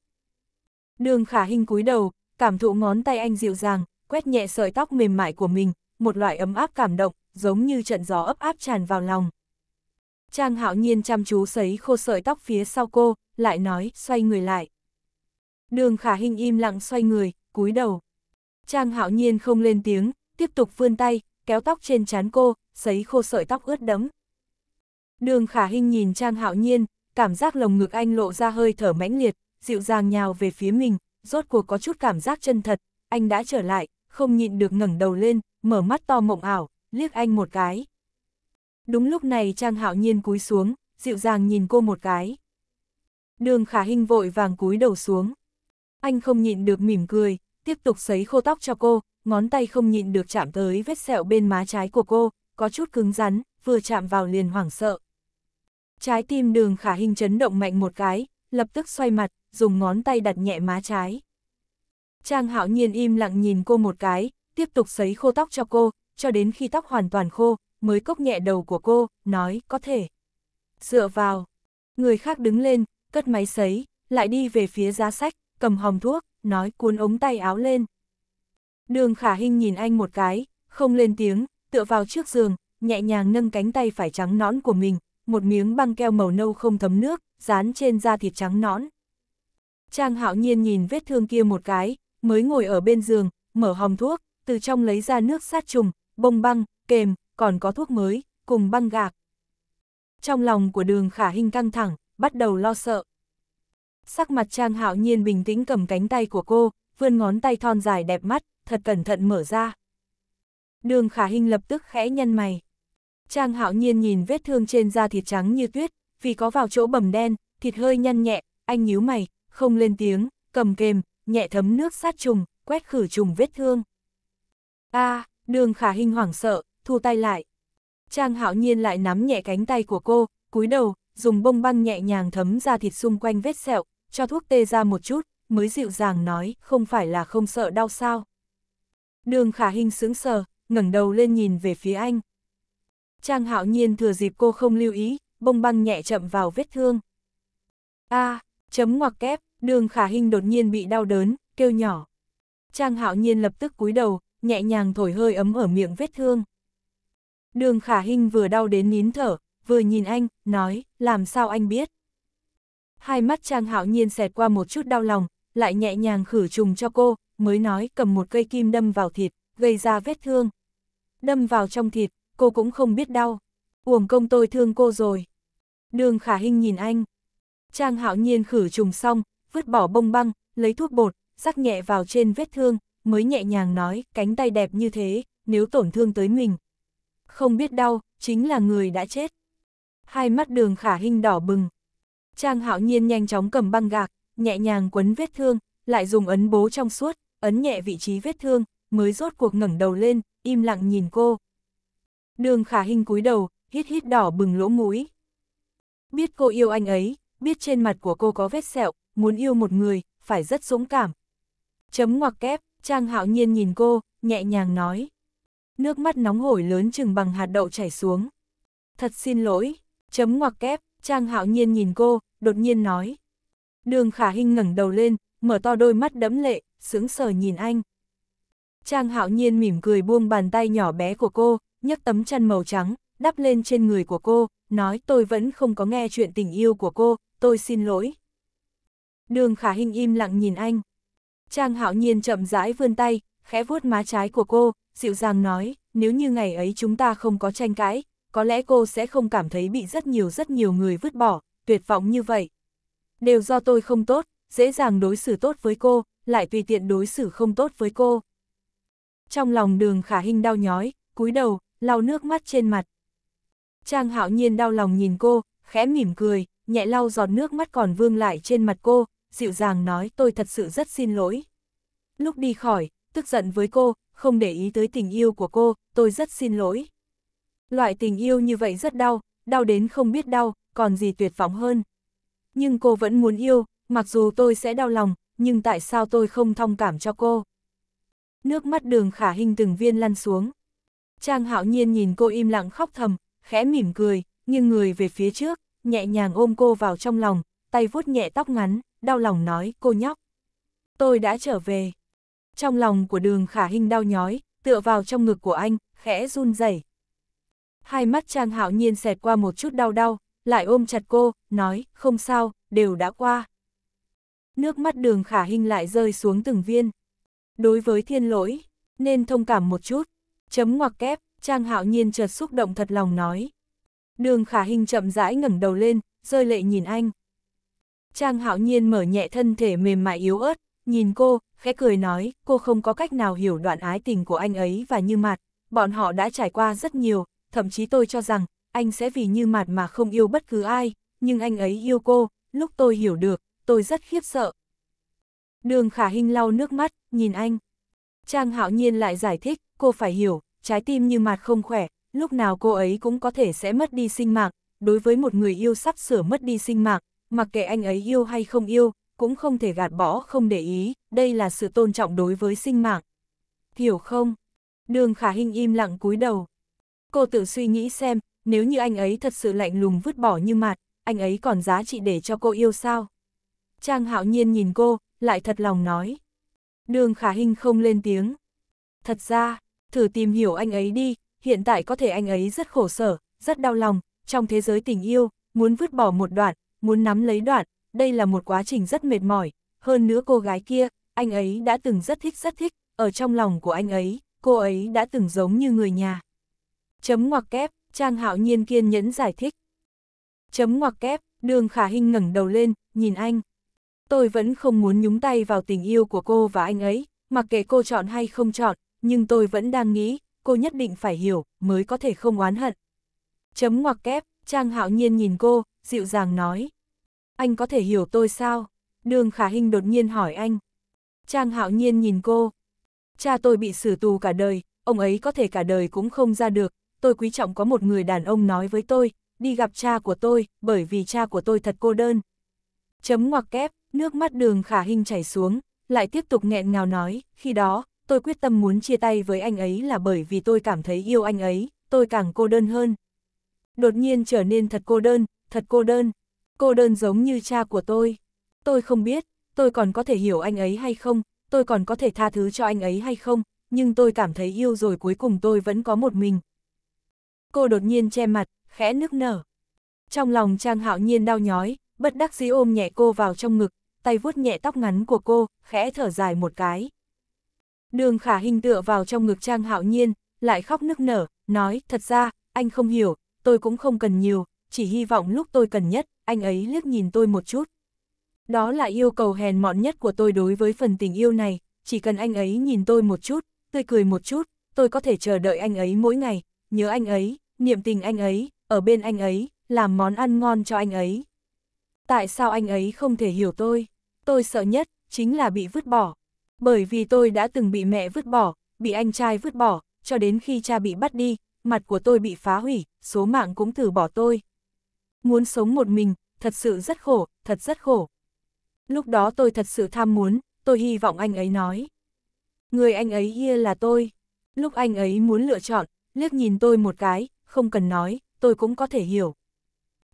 Đường Khả Hinh cúi đầu, cảm thụ ngón tay anh dịu dàng, quét nhẹ sợi tóc mềm mại của mình, một loại ấm áp cảm động, giống như trận gió ấp áp tràn vào lòng. Trang hạo nhiên chăm chú sấy khô sợi tóc phía sau cô, lại nói, xoay người lại. Đường khả hình im lặng xoay người, cúi đầu. Trang hạo nhiên không lên tiếng, tiếp tục vươn tay, kéo tóc trên trán cô, sấy khô sợi tóc ướt đẫm. Đường khả hình nhìn Trang hạo nhiên, cảm giác lồng ngực anh lộ ra hơi thở mãnh liệt, dịu dàng nhào về phía mình, rốt cuộc có chút cảm giác chân thật, anh đã trở lại, không nhịn được ngẩng đầu lên, mở mắt to mộng ảo, liếc anh một cái. Đúng lúc này Trang Hạo Nhiên cúi xuống, dịu dàng nhìn cô một cái. Đường khả hình vội vàng cúi đầu xuống. Anh không nhịn được mỉm cười, tiếp tục sấy khô tóc cho cô, ngón tay không nhịn được chạm tới vết sẹo bên má trái của cô, có chút cứng rắn, vừa chạm vào liền hoảng sợ. Trái tim đường khả hình chấn động mạnh một cái, lập tức xoay mặt, dùng ngón tay đặt nhẹ má trái. Trang hạo nhiên im lặng nhìn cô một cái, tiếp tục sấy khô tóc cho cô, cho đến khi tóc hoàn toàn khô, mới cốc nhẹ đầu của cô, nói, có thể. Dựa vào, người khác đứng lên, cất máy sấy, lại đi về phía giá sách, cầm hòm thuốc, nói cuốn ống tay áo lên. Đường khả hình nhìn anh một cái, không lên tiếng, tựa vào trước giường, nhẹ nhàng nâng cánh tay phải trắng nõn của mình, một miếng băng keo màu nâu không thấm nước, dán trên da thịt trắng nõn. Trang hạo nhiên nhìn vết thương kia một cái, mới ngồi ở bên giường, mở hòm thuốc, từ trong lấy ra nước sát trùng, bông băng, kềm, còn có thuốc mới, cùng băng gạc. Trong lòng của đường khả hình căng thẳng, bắt đầu lo sợ. Sắc mặt Trang hạo nhiên bình tĩnh cầm cánh tay của cô, vươn ngón tay thon dài đẹp mắt, thật cẩn thận mở ra. Đường khả hình lập tức khẽ nhăn mày. Trang hạo nhiên nhìn vết thương trên da thịt trắng như tuyết, vì có vào chỗ bầm đen, thịt hơi nhăn nhẹ, anh nhíu mày, không lên tiếng, cầm kềm, nhẹ thấm nước sát trùng, quét khử trùng vết thương. a à, Đường khả hình hoảng sợ, thu tay lại. Trang hạo nhiên lại nắm nhẹ cánh tay của cô, cúi đầu, dùng bông băng nhẹ nhàng thấm ra thịt xung quanh vết sẹo, cho thuốc tê ra một chút, mới dịu dàng nói, không phải là không sợ đau sao. Đường khả hình sững sờ, ngẩng đầu lên nhìn về phía anh. Trang hạo nhiên thừa dịp cô không lưu ý, bông băng nhẹ chậm vào vết thương. A, à, chấm ngoặc kép, đường khả hình đột nhiên bị đau đớn, kêu nhỏ. Trang hạo nhiên lập tức cúi đầu, nhẹ nhàng thổi hơi ấm ở miệng vết thương. Đường khả hình vừa đau đến nín thở, vừa nhìn anh, nói, làm sao anh biết. Hai mắt Trang Hạo Nhiên xẹt qua một chút đau lòng, lại nhẹ nhàng khử trùng cho cô, mới nói cầm một cây kim đâm vào thịt, gây ra vết thương. Đâm vào trong thịt, cô cũng không biết đau. Uổng công tôi thương cô rồi. Đường khả Hinh nhìn anh. Trang Hạo Nhiên khử trùng xong, vứt bỏ bông băng, lấy thuốc bột, rắc nhẹ vào trên vết thương, mới nhẹ nhàng nói, cánh tay đẹp như thế, nếu tổn thương tới mình. Không biết đau, chính là người đã chết. Hai mắt đường khả hình đỏ bừng. Trang hạo nhiên nhanh chóng cầm băng gạc, nhẹ nhàng quấn vết thương, lại dùng ấn bố trong suốt, ấn nhẹ vị trí vết thương, mới rốt cuộc ngẩng đầu lên, im lặng nhìn cô. Đường khả hình cúi đầu, hít hít đỏ bừng lỗ mũi. Biết cô yêu anh ấy, biết trên mặt của cô có vết sẹo, muốn yêu một người, phải rất dũng cảm. Chấm ngoặc kép. Trang hạo nhiên nhìn cô, nhẹ nhàng nói. Nước mắt nóng hổi lớn chừng bằng hạt đậu chảy xuống. Thật xin lỗi, chấm ngoặc kép, Trang hạo nhiên nhìn cô, đột nhiên nói. Đường khả hình ngẩng đầu lên, mở to đôi mắt đẫm lệ, sững sờ nhìn anh. Trang hạo nhiên mỉm cười buông bàn tay nhỏ bé của cô, nhấc tấm chăn màu trắng, đắp lên trên người của cô, nói tôi vẫn không có nghe chuyện tình yêu của cô, tôi xin lỗi. Đường khả hình im lặng nhìn anh. Trang hạo nhiên chậm rãi vươn tay, khẽ vuốt má trái của cô, dịu dàng nói, nếu như ngày ấy chúng ta không có tranh cãi, có lẽ cô sẽ không cảm thấy bị rất nhiều rất nhiều người vứt bỏ, tuyệt vọng như vậy. Đều do tôi không tốt, dễ dàng đối xử tốt với cô, lại tùy tiện đối xử không tốt với cô. Trong lòng đường khả hình đau nhói, cúi đầu, lau nước mắt trên mặt. Trang hạo nhiên đau lòng nhìn cô, khẽ mỉm cười, nhẹ lau giọt nước mắt còn vương lại trên mặt cô, dịu dàng nói tôi thật sự rất xin lỗi. Lúc đi khỏi, tức giận với cô, không để ý tới tình yêu của cô, tôi rất xin lỗi. Loại tình yêu như vậy rất đau, đau đến không biết đau, còn gì tuyệt vọng hơn. Nhưng cô vẫn muốn yêu, mặc dù tôi sẽ đau lòng, nhưng tại sao tôi không thông cảm cho cô? Nước mắt đường khả hình từng viên lăn xuống. Trang hạo nhiên nhìn cô im lặng khóc thầm, khẽ mỉm cười, nhưng người về phía trước, nhẹ nhàng ôm cô vào trong lòng, tay vuốt nhẹ tóc ngắn, đau lòng nói, cô nhóc. Tôi đã trở về. Trong lòng của đường khả hình đau nhói, tựa vào trong ngực của anh, khẽ run rẩy. Hai mắt Trang Hạo Nhiên xẹt qua một chút đau đau, lại ôm chặt cô, nói, không sao, đều đã qua. Nước mắt đường khả hình lại rơi xuống từng viên. Đối với thiên lỗi, nên thông cảm một chút. Chấm ngoặc kép, Trang Hạo Nhiên chợt xúc động thật lòng nói. Đường khả hình chậm rãi ngẩng đầu lên, rơi lệ nhìn anh. Trang hạo nhiên mở nhẹ thân thể mềm mại yếu ớt, nhìn cô, khẽ cười nói, cô không có cách nào hiểu đoạn ái tình của anh ấy và như Mạt bọn họ đã trải qua rất nhiều, thậm chí tôi cho rằng, anh sẽ vì như Mạt mà không yêu bất cứ ai, nhưng anh ấy yêu cô, lúc tôi hiểu được, tôi rất khiếp sợ. Đường khả Hinh lau nước mắt, nhìn anh. Trang hạo nhiên lại giải thích, cô phải hiểu, trái tim như Mạt không khỏe, lúc nào cô ấy cũng có thể sẽ mất đi sinh mạng, đối với một người yêu sắp sửa mất đi sinh mạng, mặc kệ anh ấy yêu hay không yêu, cũng không thể gạt bỏ không để ý, đây là sự tôn trọng đối với sinh mạng. Hiểu không? Đường khả Hinh im lặng cúi đầu. Cô tự suy nghĩ xem, nếu như anh ấy thật sự lạnh lùng vứt bỏ như mạt anh ấy còn giá trị để cho cô yêu sao? Trang hạo nhiên nhìn cô, lại thật lòng nói. Đường khả Hinh không lên tiếng. Thật ra, thử tìm hiểu anh ấy đi, hiện tại có thể anh ấy rất khổ sở, rất đau lòng, trong thế giới tình yêu, muốn vứt bỏ một đoạn, muốn nắm lấy đoạn, đây là một quá trình rất mệt mỏi, hơn nữa cô gái kia, anh ấy đã từng rất thích rất thích, ở trong lòng của anh ấy, cô ấy đã từng giống như người nhà. Chấm ngoặc kép, Trang Hạo Nhiên kiên nhẫn giải thích. Chấm ngoặc kép, Đường Khả hình ngẩng đầu lên, nhìn anh. Tôi vẫn không muốn nhúng tay vào tình yêu của cô và anh ấy, mặc kệ cô chọn hay không chọn, nhưng tôi vẫn đang nghĩ, cô nhất định phải hiểu, mới có thể không oán hận. Chấm ngoặc kép, Trang Hạo Nhiên nhìn cô, dịu dàng nói. Anh có thể hiểu tôi sao? Đường Khả Hinh đột nhiên hỏi anh. Trang hạo nhiên nhìn cô. Cha tôi bị xử tù cả đời, ông ấy có thể cả đời cũng không ra được. Tôi quý trọng có một người đàn ông nói với tôi, đi gặp cha của tôi, bởi vì cha của tôi thật cô đơn. Chấm ngoặc kép, nước mắt đường khả hình chảy xuống, lại tiếp tục nghẹn ngào nói, khi đó, tôi quyết tâm muốn chia tay với anh ấy là bởi vì tôi cảm thấy yêu anh ấy, tôi càng cô đơn hơn. Đột nhiên trở nên thật cô đơn, thật cô đơn, cô đơn giống như cha của tôi. Tôi không biết, tôi còn có thể hiểu anh ấy hay không, tôi còn có thể tha thứ cho anh ấy hay không, nhưng tôi cảm thấy yêu rồi cuối cùng tôi vẫn có một mình. Cô đột nhiên che mặt, khẽ nức nở. Trong lòng Trang Hạo Nhiên đau nhói, bất đắc dĩ ôm nhẹ cô vào trong ngực, tay vuốt nhẹ tóc ngắn của cô, khẽ thở dài một cái. Đường Khả Hinh tựa vào trong ngực Trang Hạo Nhiên, lại khóc nức nở, nói, thật ra, anh không hiểu, tôi cũng không cần nhiều, chỉ hy vọng lúc tôi cần nhất, anh ấy liếc nhìn tôi một chút. Đó là yêu cầu hèn mọn nhất của tôi đối với phần tình yêu này, chỉ cần anh ấy nhìn tôi một chút, tươi cười một chút, tôi có thể chờ đợi anh ấy mỗi ngày, nhớ anh ấy, niệm tình anh ấy, ở bên anh ấy, làm món ăn ngon cho anh ấy. Tại sao anh ấy không thể hiểu tôi? Tôi sợ nhất, chính là bị vứt bỏ. Bởi vì tôi đã từng bị mẹ vứt bỏ, bị anh trai vứt bỏ, cho đến khi cha bị bắt đi, mặt của tôi bị phá hủy, số mạng cũng thử bỏ tôi. Muốn sống một mình, thật sự rất khổ, thật rất khổ. Lúc đó tôi thật sự tham muốn, tôi hy vọng anh ấy nói. Người anh ấy kia là tôi. Lúc anh ấy muốn lựa chọn, liếc nhìn tôi một cái, không cần nói, tôi cũng có thể hiểu.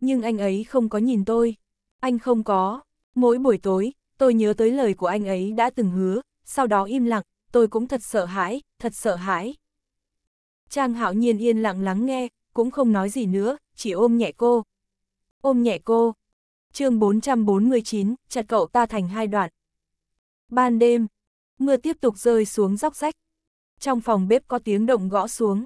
Nhưng anh ấy không có nhìn tôi. Anh không có. Mỗi buổi tối, tôi nhớ tới lời của anh ấy đã từng hứa, sau đó im lặng, tôi cũng thật sợ hãi, thật sợ hãi. Trang Hạo Nhiên yên lặng lắng nghe, cũng không nói gì nữa, chỉ ôm nhẹ cô, ôm nhẹ cô. chương 449, chặt cậu ta thành hai đoạn. Ban đêm, mưa tiếp tục rơi xuống róc rách. Trong phòng bếp có tiếng động gõ xuống.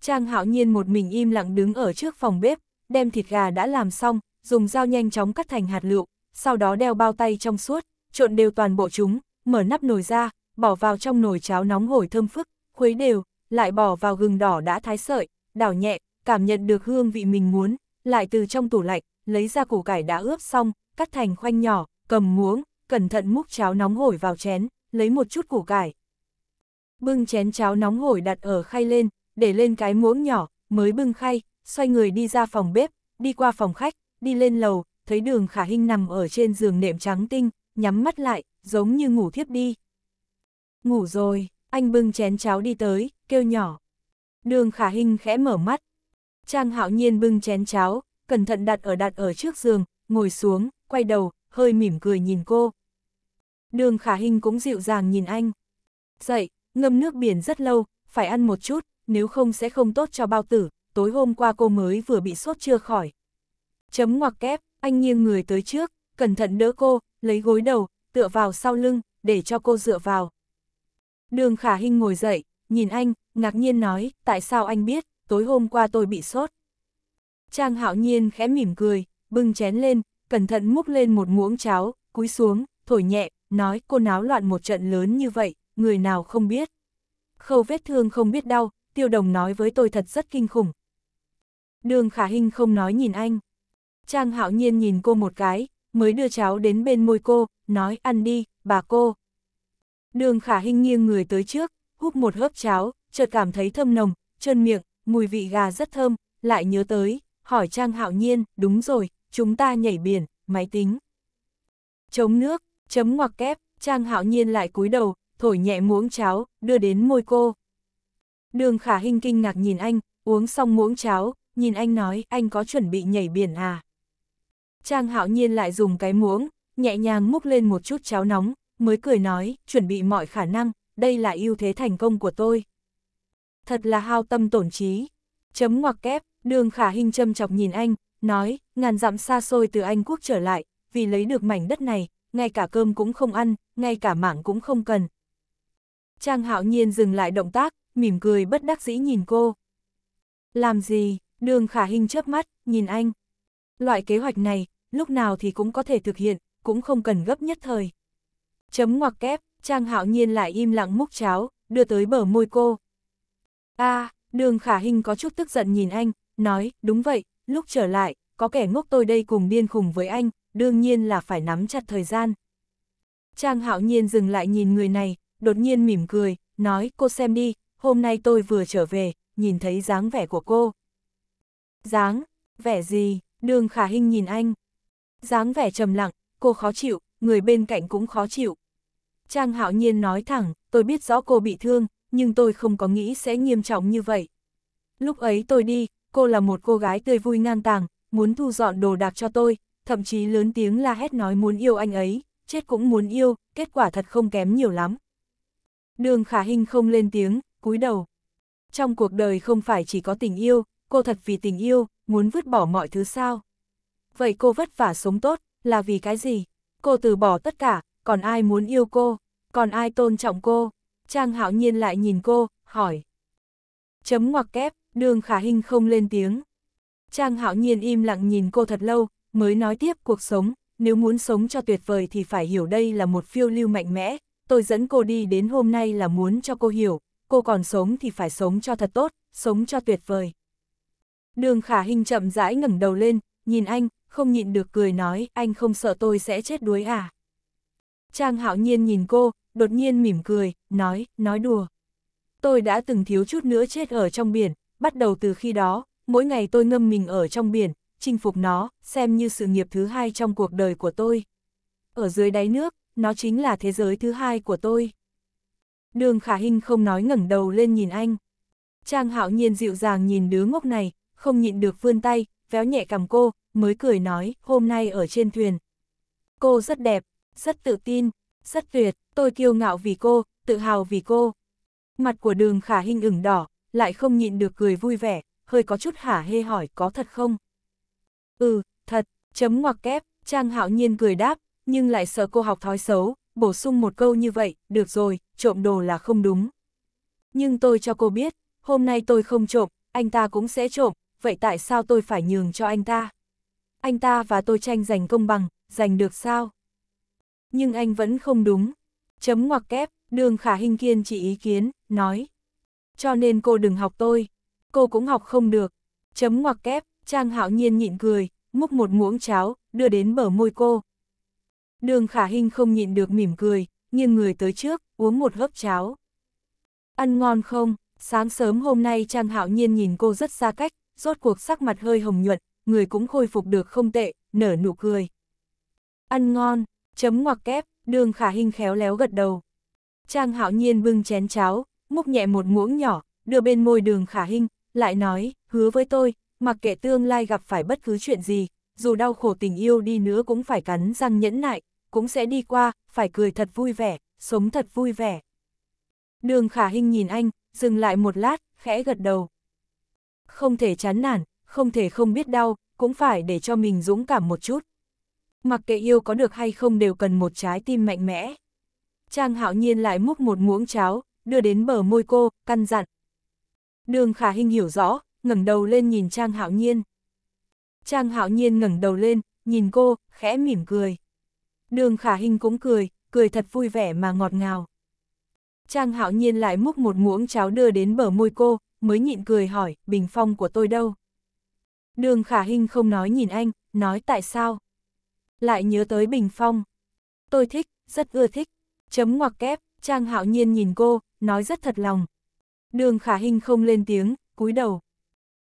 Trang hạo nhiên một mình im lặng đứng ở trước phòng bếp, đem thịt gà đã làm xong, dùng dao nhanh chóng cắt thành hạt lựu, sau đó đeo bao tay trong suốt, trộn đều toàn bộ chúng, mở nắp nồi ra, bỏ vào trong nồi cháo nóng hổi thơm phức, khuấy đều, lại bỏ vào gừng đỏ đã thái sợi, đảo nhẹ, cảm nhận được hương vị mình muốn, lại từ trong tủ lạnh, lấy ra củ cải đã ướp xong, cắt thành khoanh nhỏ, cầm muỗng, cẩn thận múc cháo nóng hổi vào chén, lấy một chút củ cải. Bưng chén cháo nóng hổi đặt ở khay lên, để lên cái muỗng nhỏ, mới bưng khay, xoay người đi ra phòng bếp, đi qua phòng khách, đi lên lầu, thấy đường khả hình nằm ở trên giường nệm trắng tinh, nhắm mắt lại, giống như ngủ thiếp đi. Ngủ rồi, anh bưng chén cháo đi tới, kêu nhỏ. Đường khả hình khẽ mở mắt, Trang hạo nhiên bưng chén cháo, cẩn thận đặt ở đặt ở trước giường, ngồi xuống, quay đầu, hơi mỉm cười nhìn cô. Đường khả Hinh cũng dịu dàng nhìn anh. Dậy, ngâm nước biển rất lâu, phải ăn một chút, nếu không sẽ không tốt cho bao tử, tối hôm qua cô mới vừa bị sốt chưa khỏi. Chấm ngoặc kép, anh nghiêng người tới trước, cẩn thận đỡ cô, lấy gối đầu, tựa vào sau lưng, để cho cô dựa vào. Đường khả Hinh ngồi dậy, nhìn anh, ngạc nhiên nói, tại sao anh biết? tối hôm qua tôi bị sốt. Trang hạo nhiên khẽ mỉm cười, bưng chén lên, cẩn thận múc lên một muỗng cháo, cúi xuống, thổi nhẹ, nói cô náo loạn một trận lớn như vậy, người nào không biết. Khâu vết thương không biết đau, tiêu đồng nói với tôi thật rất kinh khủng. Đường khả hình không nói nhìn anh. Trang hạo nhiên nhìn cô một cái, mới đưa cháo đến bên môi cô, nói ăn đi, bà cô. Đường khả hình nghiêng người tới trước, húp một hớp cháo, chợt cảm thấy thâm nồng, trơn miệng, mùi vị gà rất thơm, lại nhớ tới, hỏi Trang Hạo Nhiên, đúng rồi, chúng ta nhảy biển, máy tính. Chống nước, chấm ngoặc kép, Trang Hạo Nhiên lại cúi đầu, thổi nhẹ muỗng cháo, đưa đến môi cô. Đường Khả Hinh kinh ngạc nhìn anh, uống xong muỗng cháo, nhìn anh nói, anh có chuẩn bị nhảy biển à? Trang Hạo Nhiên lại dùng cái muỗng, nhẹ nhàng múc lên một chút cháo nóng, mới cười nói, chuẩn bị mọi khả năng, đây là ưu thế thành công của tôi thật là hao tâm tổn trí. Chấm ngoặc kép, đường khả hình châm chọc nhìn anh, nói, ngàn dặm xa xôi từ Anh quốc trở lại, vì lấy được mảnh đất này, ngay cả cơm cũng không ăn, ngay cả mạng cũng không cần. Trang hạo nhiên dừng lại động tác, mỉm cười bất đắc dĩ nhìn cô. Làm gì, đường khả hình chớp mắt, nhìn anh. Loại kế hoạch này, lúc nào thì cũng có thể thực hiện, cũng không cần gấp nhất thời. Chấm ngoặc kép, Trang hạo nhiên lại im lặng múc cháo, đưa tới bờ môi cô a à, đường khả hình có chút tức giận nhìn anh, nói, đúng vậy, lúc trở lại, có kẻ ngốc tôi đây cùng điên khùng với anh, đương nhiên là phải nắm chặt thời gian. Trang hạo nhiên dừng lại nhìn người này, đột nhiên mỉm cười, nói cô xem đi, hôm nay tôi vừa trở về, nhìn thấy dáng vẻ của cô. Dáng, vẻ gì, đường khả hình nhìn anh. Dáng vẻ trầm lặng, cô khó chịu, người bên cạnh cũng khó chịu. Trang hạo nhiên nói thẳng, tôi biết rõ cô bị thương, nhưng tôi không có nghĩ sẽ nghiêm trọng như vậy. Lúc ấy tôi đi, cô là một cô gái tươi vui ngang tàng, muốn thu dọn đồ đạc cho tôi, thậm chí lớn tiếng la hét nói muốn yêu anh ấy, chết cũng muốn yêu, kết quả thật không kém nhiều lắm. Đường khả hình không lên tiếng, cúi đầu. Trong cuộc đời không phải chỉ có tình yêu, cô thật vì tình yêu, muốn vứt bỏ mọi thứ sao. Vậy cô vất vả sống tốt, là vì cái gì? Cô từ bỏ tất cả, còn ai muốn yêu cô, còn ai tôn trọng cô, Trang hạo nhiên lại nhìn cô, hỏi. Chấm ngoặc kép, đường khả Hinh không lên tiếng. Trang hạo nhiên im lặng nhìn cô thật lâu, mới nói tiếp cuộc sống, nếu muốn sống cho tuyệt vời thì phải hiểu đây là một phiêu lưu mạnh mẽ, tôi dẫn cô đi đến hôm nay là muốn cho cô hiểu, cô còn sống thì phải sống cho thật tốt, sống cho tuyệt vời. Đường khả Hinh chậm rãi ngẩng đầu lên, nhìn anh, không nhịn được cười nói, anh không sợ tôi sẽ chết đuối à. Trang hạo nhiên nhìn cô, đột nhiên mỉm cười, nói, nói đùa. Tôi đã từng thiếu chút nữa chết ở trong biển, bắt đầu từ khi đó, mỗi ngày tôi ngâm mình ở trong biển, chinh phục nó, xem như sự nghiệp thứ hai trong cuộc đời của tôi. Ở dưới đáy nước, nó chính là thế giới thứ hai của tôi. Đường Khả Hinh không nói ngẩng đầu lên nhìn anh. Trang hạo nhiên dịu dàng nhìn đứa ngốc này, không nhịn được vươn tay, véo nhẹ cầm cô, mới cười nói, hôm nay ở trên thuyền. Cô rất đẹp, rất tự tin, rất tuyệt, tôi kiêu ngạo vì cô, tự hào vì cô. Mặt của đường khả hình ửng đỏ, lại không nhịn được cười vui vẻ, hơi có chút hả hê hỏi có thật không? Ừ, thật, chấm ngoặc kép, Trang hạo nhiên cười đáp, nhưng lại sợ cô học thói xấu, bổ sung một câu như vậy, được rồi, trộm đồ là không đúng. Nhưng tôi cho cô biết, hôm nay tôi không trộm, anh ta cũng sẽ trộm, vậy tại sao tôi phải nhường cho anh ta? Anh ta và tôi tranh giành công bằng, giành được sao? nhưng anh vẫn không đúng. Chấm ngoặc kép, đường khả hình kiên chỉ ý kiến, nói. Cho nên cô đừng học tôi, cô cũng học không được. Chấm ngoặc kép, Trang hạo nhiên nhịn cười, múc một muỗng cháo, đưa đến bờ môi cô. Đường khả hình không nhịn được mỉm cười, nghiêng người tới trước, uống một hớp cháo. Ăn ngon không? Sáng sớm hôm nay Trang Hạo Nhiên nhìn cô rất xa cách, rốt cuộc sắc mặt hơi hồng nhuận, người cũng khôi phục được không tệ, nở nụ cười. Ăn ngon, Chấm ngoặc kép, đường khả hình khéo léo gật đầu. Trang hạo nhiên bưng chén cháo, múc nhẹ một muỗng nhỏ, đưa bên môi đường khả hình, lại nói, hứa với tôi, mặc kệ tương lai gặp phải bất cứ chuyện gì, dù đau khổ tình yêu đi nữa cũng phải cắn răng nhẫn nại, cũng sẽ đi qua, phải cười thật vui vẻ, sống thật vui vẻ. Đường khả hình nhìn anh, dừng lại một lát, khẽ gật đầu. Không thể chán nản, không thể không biết đau, cũng phải để cho mình dũng cảm một chút mặc kệ yêu có được hay không đều cần một trái tim mạnh mẽ. Trang hạo nhiên lại múc một muỗng cháo, đưa đến bờ môi cô, căn dặn. Đường khả hình hiểu rõ, ngẩng đầu lên nhìn Trang hạo nhiên. Trang hạo nhiên ngẩng đầu lên, nhìn cô, khẽ mỉm cười. Đường khả hình cũng cười, cười thật vui vẻ mà ngọt ngào. Trang hạo nhiên lại múc một muỗng cháo đưa đến bờ môi cô, mới nhịn cười hỏi, bình phong của tôi đâu? Đường khả hình không nói nhìn anh, nói tại sao? lại nhớ tới Bình Phong. Tôi thích, rất ưa thích. Chấm ngoặc kép, Trang Hạo Nhiên nhìn cô, nói rất thật lòng. Đường Khả Hinh không lên tiếng, cúi đầu.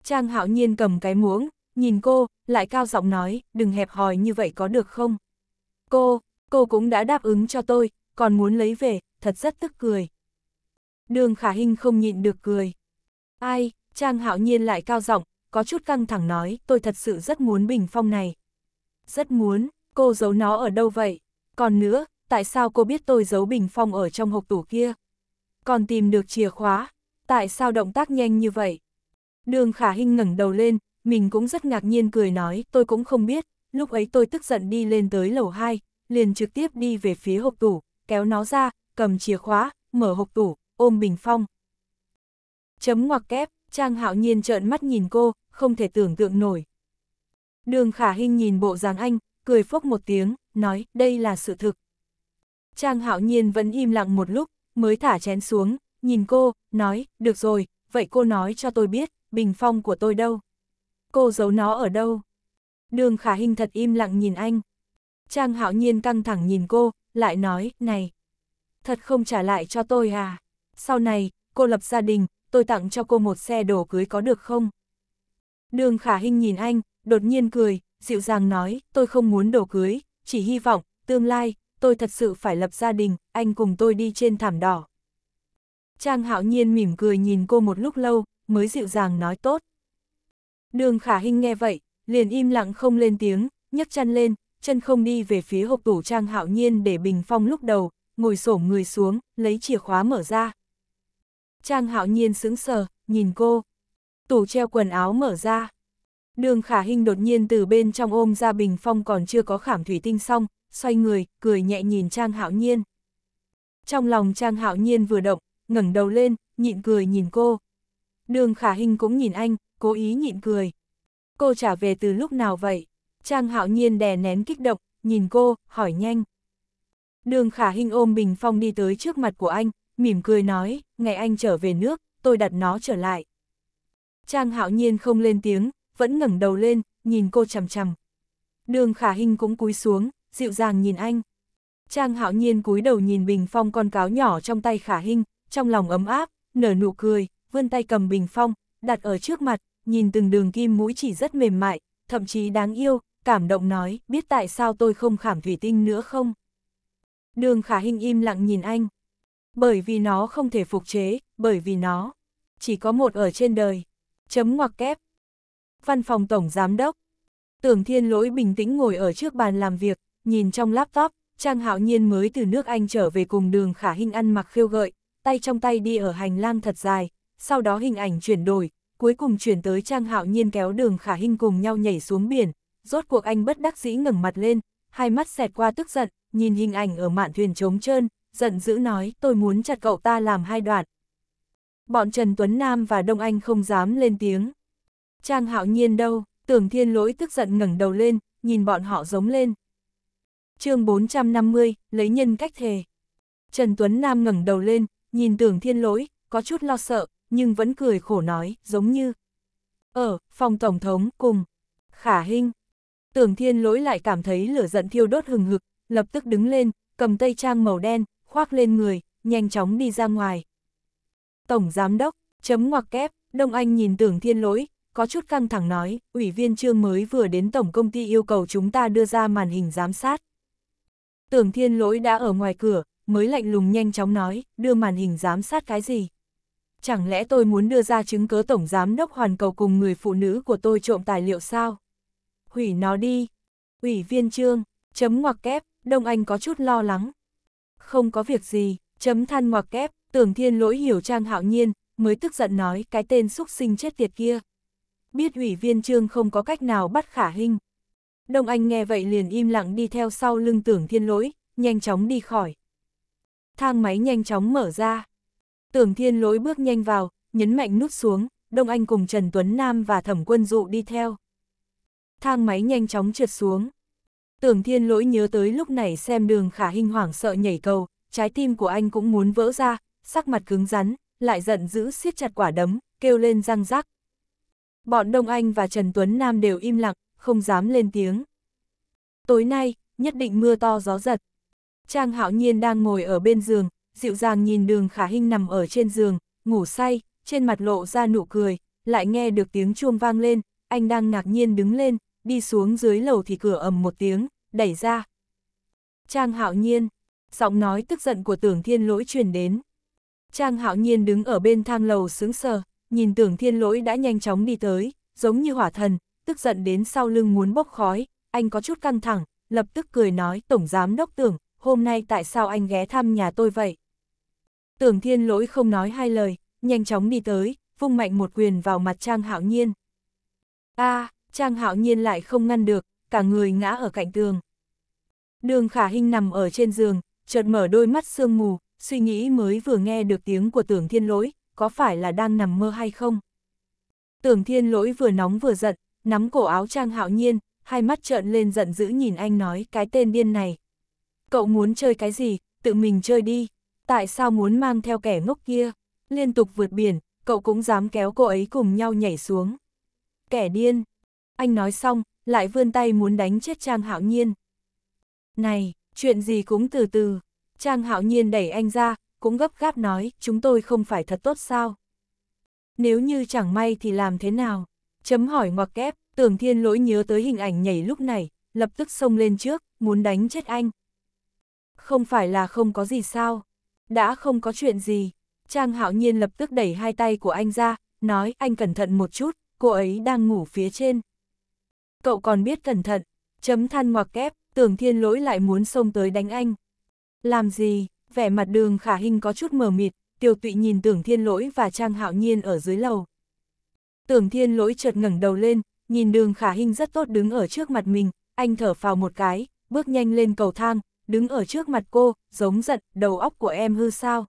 Trang Hạo Nhiên cầm cái muỗng, nhìn cô, lại cao giọng nói, đừng hẹp hòi như vậy có được không? Cô, cô cũng đã đáp ứng cho tôi, còn muốn lấy về, thật rất tức cười. Đường Khả Hinh không nhịn được cười. Ai, Trang Hạo Nhiên lại cao giọng, có chút căng thẳng nói, tôi thật sự rất muốn bình phong này. Rất muốn, Cô giấu nó ở đâu vậy? Còn nữa, tại sao cô biết tôi giấu bình phong ở trong hộp tủ kia? Còn tìm được chìa khóa, tại sao động tác nhanh như vậy? Đường Khả Hinh ngẩng đầu lên, mình cũng rất ngạc nhiên cười nói, tôi cũng không biết, lúc ấy tôi tức giận đi lên tới lầu 2, liền trực tiếp đi về phía hộp tủ, kéo nó ra, cầm chìa khóa, mở hộp tủ, ôm bình phong. Chấm ngoặc kép, Trang Hạo Nhiên trợn mắt nhìn cô, không thể tưởng tượng nổi. Đường Khả Hinh nhìn bộ dáng anh, cười phốc một tiếng, nói đây là sự thực. Trang hạo nhiên vẫn im lặng một lúc, mới thả chén xuống, nhìn cô, nói, được rồi, vậy cô nói cho tôi biết, bình phong của tôi đâu? Cô giấu nó ở đâu? Đường khả hình thật im lặng nhìn anh. Trang hạo nhiên căng thẳng nhìn cô, lại nói, này, thật không trả lại cho tôi à? Sau này, cô lập gia đình, tôi tặng cho cô một xe đồ cưới có được không? Đường khả hình nhìn anh, đột nhiên cười, dịu dàng nói, tôi không muốn đồ cưới, chỉ hy vọng, tương lai, tôi thật sự phải lập gia đình, anh cùng tôi đi trên thảm đỏ. Trang hạo nhiên mỉm cười nhìn cô một lúc lâu, mới dịu dàng nói tốt. Đường khả hình nghe vậy, liền im lặng không lên tiếng, nhấc chân lên, chân không đi về phía hộp tủ trang hạo nhiên để bình phong lúc đầu, ngồi xổm người xuống, lấy chìa khóa mở ra. Trang hạo nhiên sững sờ, nhìn cô. Tủ treo quần áo mở ra. Đường khả hình đột nhiên từ bên trong ôm ra bình phong còn chưa có khảm thủy tinh xong, xoay người, cười nhẹ nhìn Trang Hạo Nhiên. Trong lòng Trang Hạo Nhiên vừa động, ngẩng đầu lên, nhịn cười nhìn cô. Đường khả hình cũng nhìn anh, cố ý nhịn cười. Cô trả về từ lúc nào vậy? Trang Hạo Nhiên đè nén kích động, nhìn cô, hỏi nhanh. Đường khả hình ôm bình phong đi tới trước mặt của anh, mỉm cười nói, ngày anh trở về nước, tôi đặt nó trở lại. Trang Hạo Nhiên không lên tiếng, vẫn ngẩng đầu lên, nhìn cô chằm chằm. Đường khả hình cũng cúi xuống, dịu dàng nhìn anh. Trang hạo nhiên cúi đầu nhìn bình phong con cáo nhỏ trong tay khả hình, trong lòng ấm áp, nở nụ cười, vươn tay cầm bình phong, đặt ở trước mặt, nhìn từng đường kim mũi chỉ rất mềm mại, thậm chí đáng yêu, cảm động nói, biết tại sao tôi không khảm thủy tinh nữa không? Đường khả hình im lặng nhìn anh. Bởi vì nó không thể phục chế, bởi vì nó chỉ có một ở trên đời. Chấm ngoặc kép, văn phòng tổng giám đốc. Tưởng thiên lỗi bình tĩnh ngồi ở trước bàn làm việc, nhìn trong laptop, Trang Hạo Nhiên mới từ nước Anh trở về cùng đường khả hình ăn mặc khiêu gợi, tay trong tay đi ở hành lang thật dài, sau đó hình ảnh chuyển đổi, cuối cùng chuyển tới Trang Hạo Nhiên kéo đường khả hình cùng nhau nhảy xuống biển, rốt cuộc anh bất đắc dĩ ngẩng mặt lên, hai mắt xẹt qua tức giận, nhìn hình ảnh ở mạn thuyền trống trơn, giận dữ nói tôi muốn chặt cậu ta làm hai đoạn. Bọn Trần Tuấn Nam và Đông Anh không dám lên tiếng. Trang hạo nhiên đâu, tưởng thiên lỗi tức giận ngẩng đầu lên, nhìn bọn họ giống lên. chương 450, lấy nhân cách thề. Trần Tuấn Nam ngẩng đầu lên, nhìn tưởng thiên lỗi, có chút lo sợ, nhưng vẫn cười khổ nói, giống như. Ở, ờ, phòng Tổng thống, cùng. Khả Hinh. Tưởng thiên lỗi lại cảm thấy lửa giận thiêu đốt hừng hực, lập tức đứng lên, cầm tay trang màu đen, khoác lên người, nhanh chóng đi ra ngoài. Tổng Giám Đốc, chấm ngoặc kép, Đông Anh nhìn tưởng thiên lỗi, có chút căng thẳng nói, ủy viên trương mới vừa đến tổng công ty yêu cầu chúng ta đưa ra màn hình giám sát. Tưởng thiên lỗi đã ở ngoài cửa, mới lạnh lùng nhanh chóng nói, đưa màn hình giám sát cái gì? Chẳng lẽ tôi muốn đưa ra chứng cớ tổng giám đốc hoàn cầu cùng người phụ nữ của tôi trộm tài liệu sao? Hủy nó đi. Ủy viên trương, chấm ngoặc kép, Đông Anh có chút lo lắng. Không có việc gì, chấm than ngoặc kép, tưởng thiên lỗi hiểu trang hạo nhiên, mới tức giận nói cái tên xúc sinh chết tiệt kia biết ủy viên trương không có cách nào bắt khả hình. Đông Anh nghe vậy liền im lặng đi theo sau lưng tưởng thiên lỗi, nhanh chóng đi khỏi. Thang máy nhanh chóng mở ra. Tưởng thiên lỗi bước nhanh vào, nhấn mạnh nút xuống, Đông Anh cùng Trần Tuấn Nam và Thẩm Quân Dụ đi theo. Thang máy nhanh chóng trượt xuống. Tưởng thiên lỗi nhớ tới lúc này xem đường khả hình hoảng sợ nhảy cầu, trái tim của anh cũng muốn vỡ ra, sắc mặt cứng rắn, lại giận dữ siết chặt quả đấm, kêu lên răng rắc Bọn Đông Anh và Trần Tuấn Nam đều im lặng, không dám lên tiếng. Tối nay, nhất định mưa to gió giật. Trang Hạo Nhiên đang ngồi ở bên giường, dịu dàng nhìn đường khả hinh nằm ở trên giường, ngủ say, trên mặt lộ ra nụ cười, lại nghe được tiếng chuông vang lên, anh đang ngạc nhiên đứng lên, đi xuống dưới lầu thì cửa ầm một tiếng, đẩy ra. Trang Hạo Nhiên, giọng nói tức giận của tưởng thiên lỗi truyền đến. Trang Hạo Nhiên đứng ở bên thang lầu sướng sờ, nhìn tưởng thiên lỗi đã nhanh chóng đi tới, giống như hỏa thần, tức giận đến sau lưng muốn bốc khói, anh có chút căng thẳng, lập tức cười nói Tổng Giám Đốc Tưởng, hôm nay tại sao anh ghé thăm nhà tôi vậy? Tưởng thiên lỗi không nói hai lời, nhanh chóng đi tới, vung mạnh một quyền vào mặt Trang Hạo Nhiên. a Trang Hạo Nhiên lại không ngăn được, cả người ngã ở cạnh tường. Đường khả hình nằm ở trên giường, chợt mở đôi mắt sương mù, suy nghĩ mới vừa nghe được tiếng của tưởng thiên lỗi, có phải là đang nằm mơ hay không? Tưởng thiên lỗi vừa nóng vừa giận, nắm cổ áo trang hạo nhiên, hai mắt trợn lên giận dữ nhìn anh nói cái tên điên này. Cậu muốn chơi cái gì, tự mình chơi đi, tại sao muốn mang theo kẻ ngốc kia? Liên tục vượt biển, cậu cũng dám kéo cô ấy cùng nhau nhảy xuống. Kẻ điên! Anh nói xong, lại vươn tay muốn đánh chết Trang Hạo Nhiên. Này, chuyện gì cũng từ từ. Trang Hạo Nhiên đẩy anh ra, cũng gấp gáp nói, chúng tôi không phải thật tốt sao? Nếu như chẳng may thì làm thế nào? Chấm hỏi ngoặc kép, tưởng thiên lỗi nhớ tới hình ảnh nhảy lúc này, lập tức xông lên trước, muốn đánh chết anh. Không phải là không có gì sao? Đã không có chuyện gì. Trang hạo nhiên lập tức đẩy hai tay của anh ra, nói anh cẩn thận một chút, cô ấy đang ngủ phía trên. Cậu còn biết cẩn thận, chấm than ngoặc kép, tưởng thiên lỗi lại muốn xông tới đánh anh. Làm gì, vẻ mặt đường khả hình có chút mờ mịt, tiêu tụy nhìn tưởng thiên lỗi và trang hạo nhiên ở dưới lầu. Tưởng thiên lỗi chợt ngẩng đầu lên, nhìn đường khả hình rất tốt đứng ở trước mặt mình, anh thở phào một cái, bước nhanh lên cầu thang, đứng ở trước mặt cô, giống giận, đầu óc của em hư sao?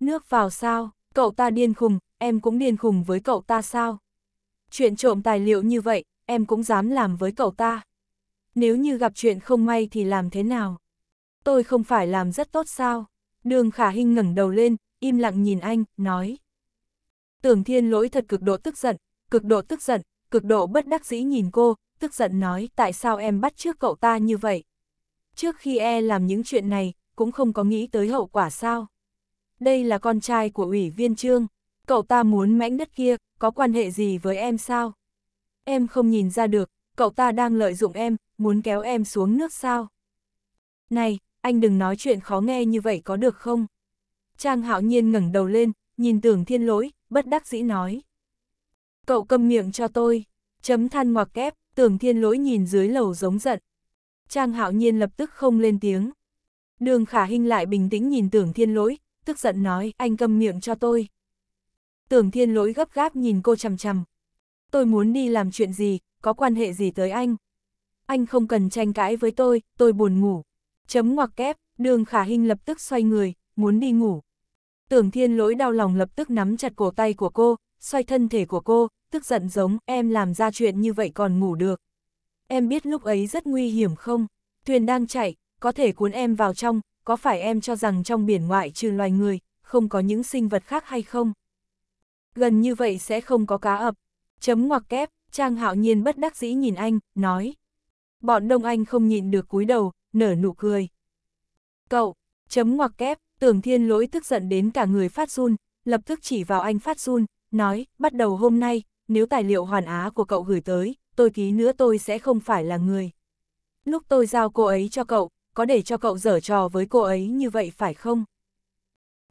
Nước vào sao, cậu ta điên khùng, em cũng điên khùng với cậu ta sao? Chuyện trộm tài liệu như vậy, em cũng dám làm với cậu ta. Nếu như gặp chuyện không may thì làm thế nào? tôi không phải làm rất tốt sao? Đường khả hình ngẩng đầu lên, im lặng nhìn anh, nói. Tưởng thiên lỗi thật cực độ tức giận, cực độ tức giận, cực độ bất đắc dĩ nhìn cô, tức giận nói tại sao em bắt trước cậu ta như vậy? Trước khi e làm những chuyện này, cũng không có nghĩ tới hậu quả sao? Đây là con trai của ủy viên trương, cậu ta muốn mãnh đất kia, có quan hệ gì với em sao? Em không nhìn ra được, cậu ta đang lợi dụng em, muốn kéo em xuống nước sao? Này, anh đừng nói chuyện khó nghe như vậy có được không? Trang hạo nhiên ngẩng đầu lên, nhìn tưởng thiên lỗi, bất đắc dĩ nói. Cậu câm miệng cho tôi, chấm than ngoặc kép, tưởng thiên lỗi nhìn dưới lầu giống giận. Trang hạo nhiên lập tức không lên tiếng. Đường khả hình lại bình tĩnh nhìn tưởng thiên lỗi, tức giận nói anh câm miệng cho tôi. Tưởng thiên lỗi gấp gáp nhìn cô chằm chằm. Tôi muốn đi làm chuyện gì, có quan hệ gì tới anh? Anh không cần tranh cãi với tôi, tôi buồn ngủ. Chấm ngoặc kép, đường khả hình lập tức xoay người, muốn đi ngủ. Tưởng thiên lỗi đau lòng lập tức nắm chặt cổ tay của cô, xoay thân thể của cô, tức giận giống em làm ra chuyện như vậy còn ngủ được. Em biết lúc ấy rất nguy hiểm không? Thuyền đang chạy, có thể cuốn em vào trong, có phải em cho rằng trong biển ngoại trừ loài người, không có những sinh vật khác hay không? Gần như vậy sẽ không có cá ập. Chấm ngoặc kép, Trang Hạo Nhiên bất đắc dĩ nhìn anh, nói. Bọn Đông Anh không nhịn được cúi đầu, nở nụ cười. Cậu, chấm ngoặc kép, tưởng thiên lỗi tức giận đến cả người phát run, lập tức chỉ vào anh phát run, nói, bắt đầu hôm nay, nếu tài liệu hoàn á của cậu gửi tới, tôi ký nữa tôi sẽ không phải là người. Lúc tôi giao cô ấy cho cậu, có để cho cậu dở trò với cô ấy như vậy phải không?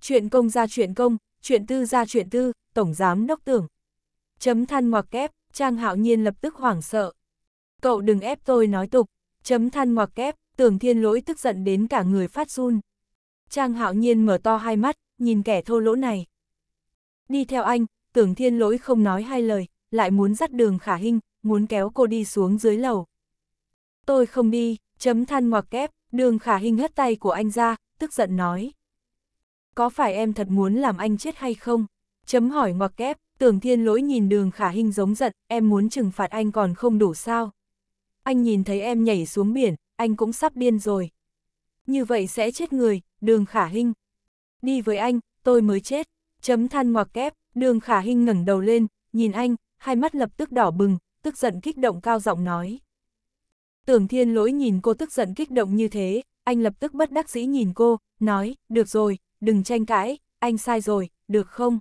Chuyện công ra chuyện công, chuyện tư ra chuyện tư, tổng giám đốc tưởng. Chấm than ngoặc kép, Trang Hạo Nhiên lập tức hoảng sợ. Cậu đừng ép tôi nói tục, chấm than ngoặc kép, tưởng thiên lỗi tức giận đến cả người phát run. Trang hạo nhiên mở to hai mắt, nhìn kẻ thô lỗ này. Đi theo anh, tưởng thiên lỗi không nói hai lời, lại muốn dắt đường khả hình, muốn kéo cô đi xuống dưới lầu. Tôi không đi, chấm than ngoặc kép, đường khả hình hất tay của anh ra, tức giận nói. Có phải em thật muốn làm anh chết hay không? Chấm hỏi ngoặc kép, tưởng thiên lỗi nhìn đường khả hình giống giận, em muốn trừng phạt anh còn không đủ sao? Anh nhìn thấy em nhảy xuống biển, anh cũng sắp điên rồi. Như vậy sẽ chết người, đường khả hinh. Đi với anh, tôi mới chết. Chấm than ngoặc kép, đường khả hinh ngẩng đầu lên, nhìn anh, hai mắt lập tức đỏ bừng, tức giận kích động cao giọng nói. Tưởng thiên lỗi nhìn cô tức giận kích động như thế, anh lập tức bất đắc dĩ nhìn cô, nói, được rồi, đừng tranh cãi, anh sai rồi, được không?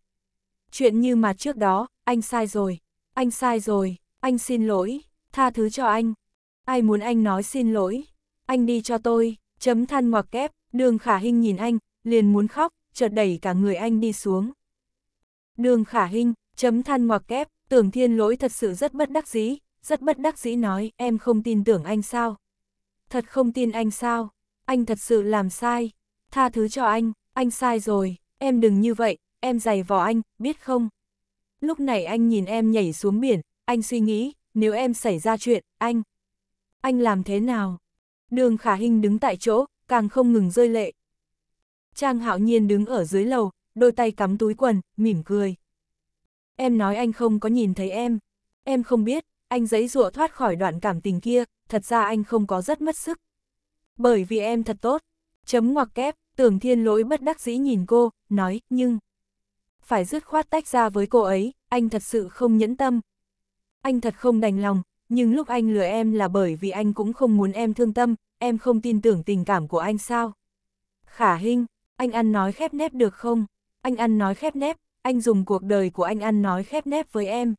Chuyện như mà trước đó, anh sai rồi, anh sai rồi, anh xin lỗi, tha thứ cho anh. Ai muốn anh nói xin lỗi? anh đi cho tôi, chấm than ngoặc kép, đường khả hình nhìn anh, liền muốn khóc, chợt đẩy cả người anh đi xuống. Đường khả hình, chấm than ngoặc kép, tưởng thiên lỗi thật sự rất bất đắc dĩ, rất bất đắc dĩ nói, em không tin tưởng anh sao? Thật không tin anh sao? Anh thật sự làm sai, tha thứ cho anh, anh sai rồi, em đừng như vậy, em giày vò anh, biết không? Lúc này anh nhìn em nhảy xuống biển, anh suy nghĩ, nếu em xảy ra chuyện, anh, anh làm thế nào? đường khả hình đứng tại chỗ, càng không ngừng rơi lệ. Trang hạo nhiên đứng ở dưới lầu, đôi tay cắm túi quần, mỉm cười. Em nói anh không có nhìn thấy em. Em không biết, anh giấy rụa thoát khỏi đoạn cảm tình kia, thật ra anh không có rất mất sức. Bởi vì em thật tốt. Chấm ngoặc kép, tưởng thiên lỗi bất đắc dĩ nhìn cô, nói, nhưng... Phải dứt khoát tách ra với cô ấy, anh thật sự không nhẫn tâm. Anh thật không đành lòng, nhưng lúc anh lừa em là bởi vì anh cũng không muốn em thương tâm, em không tin tưởng tình cảm của anh sao? Khả Hinh, anh ăn nói khép nép được không? Anh ăn nói khép nép, anh dùng cuộc đời của anh ăn nói khép nép với em.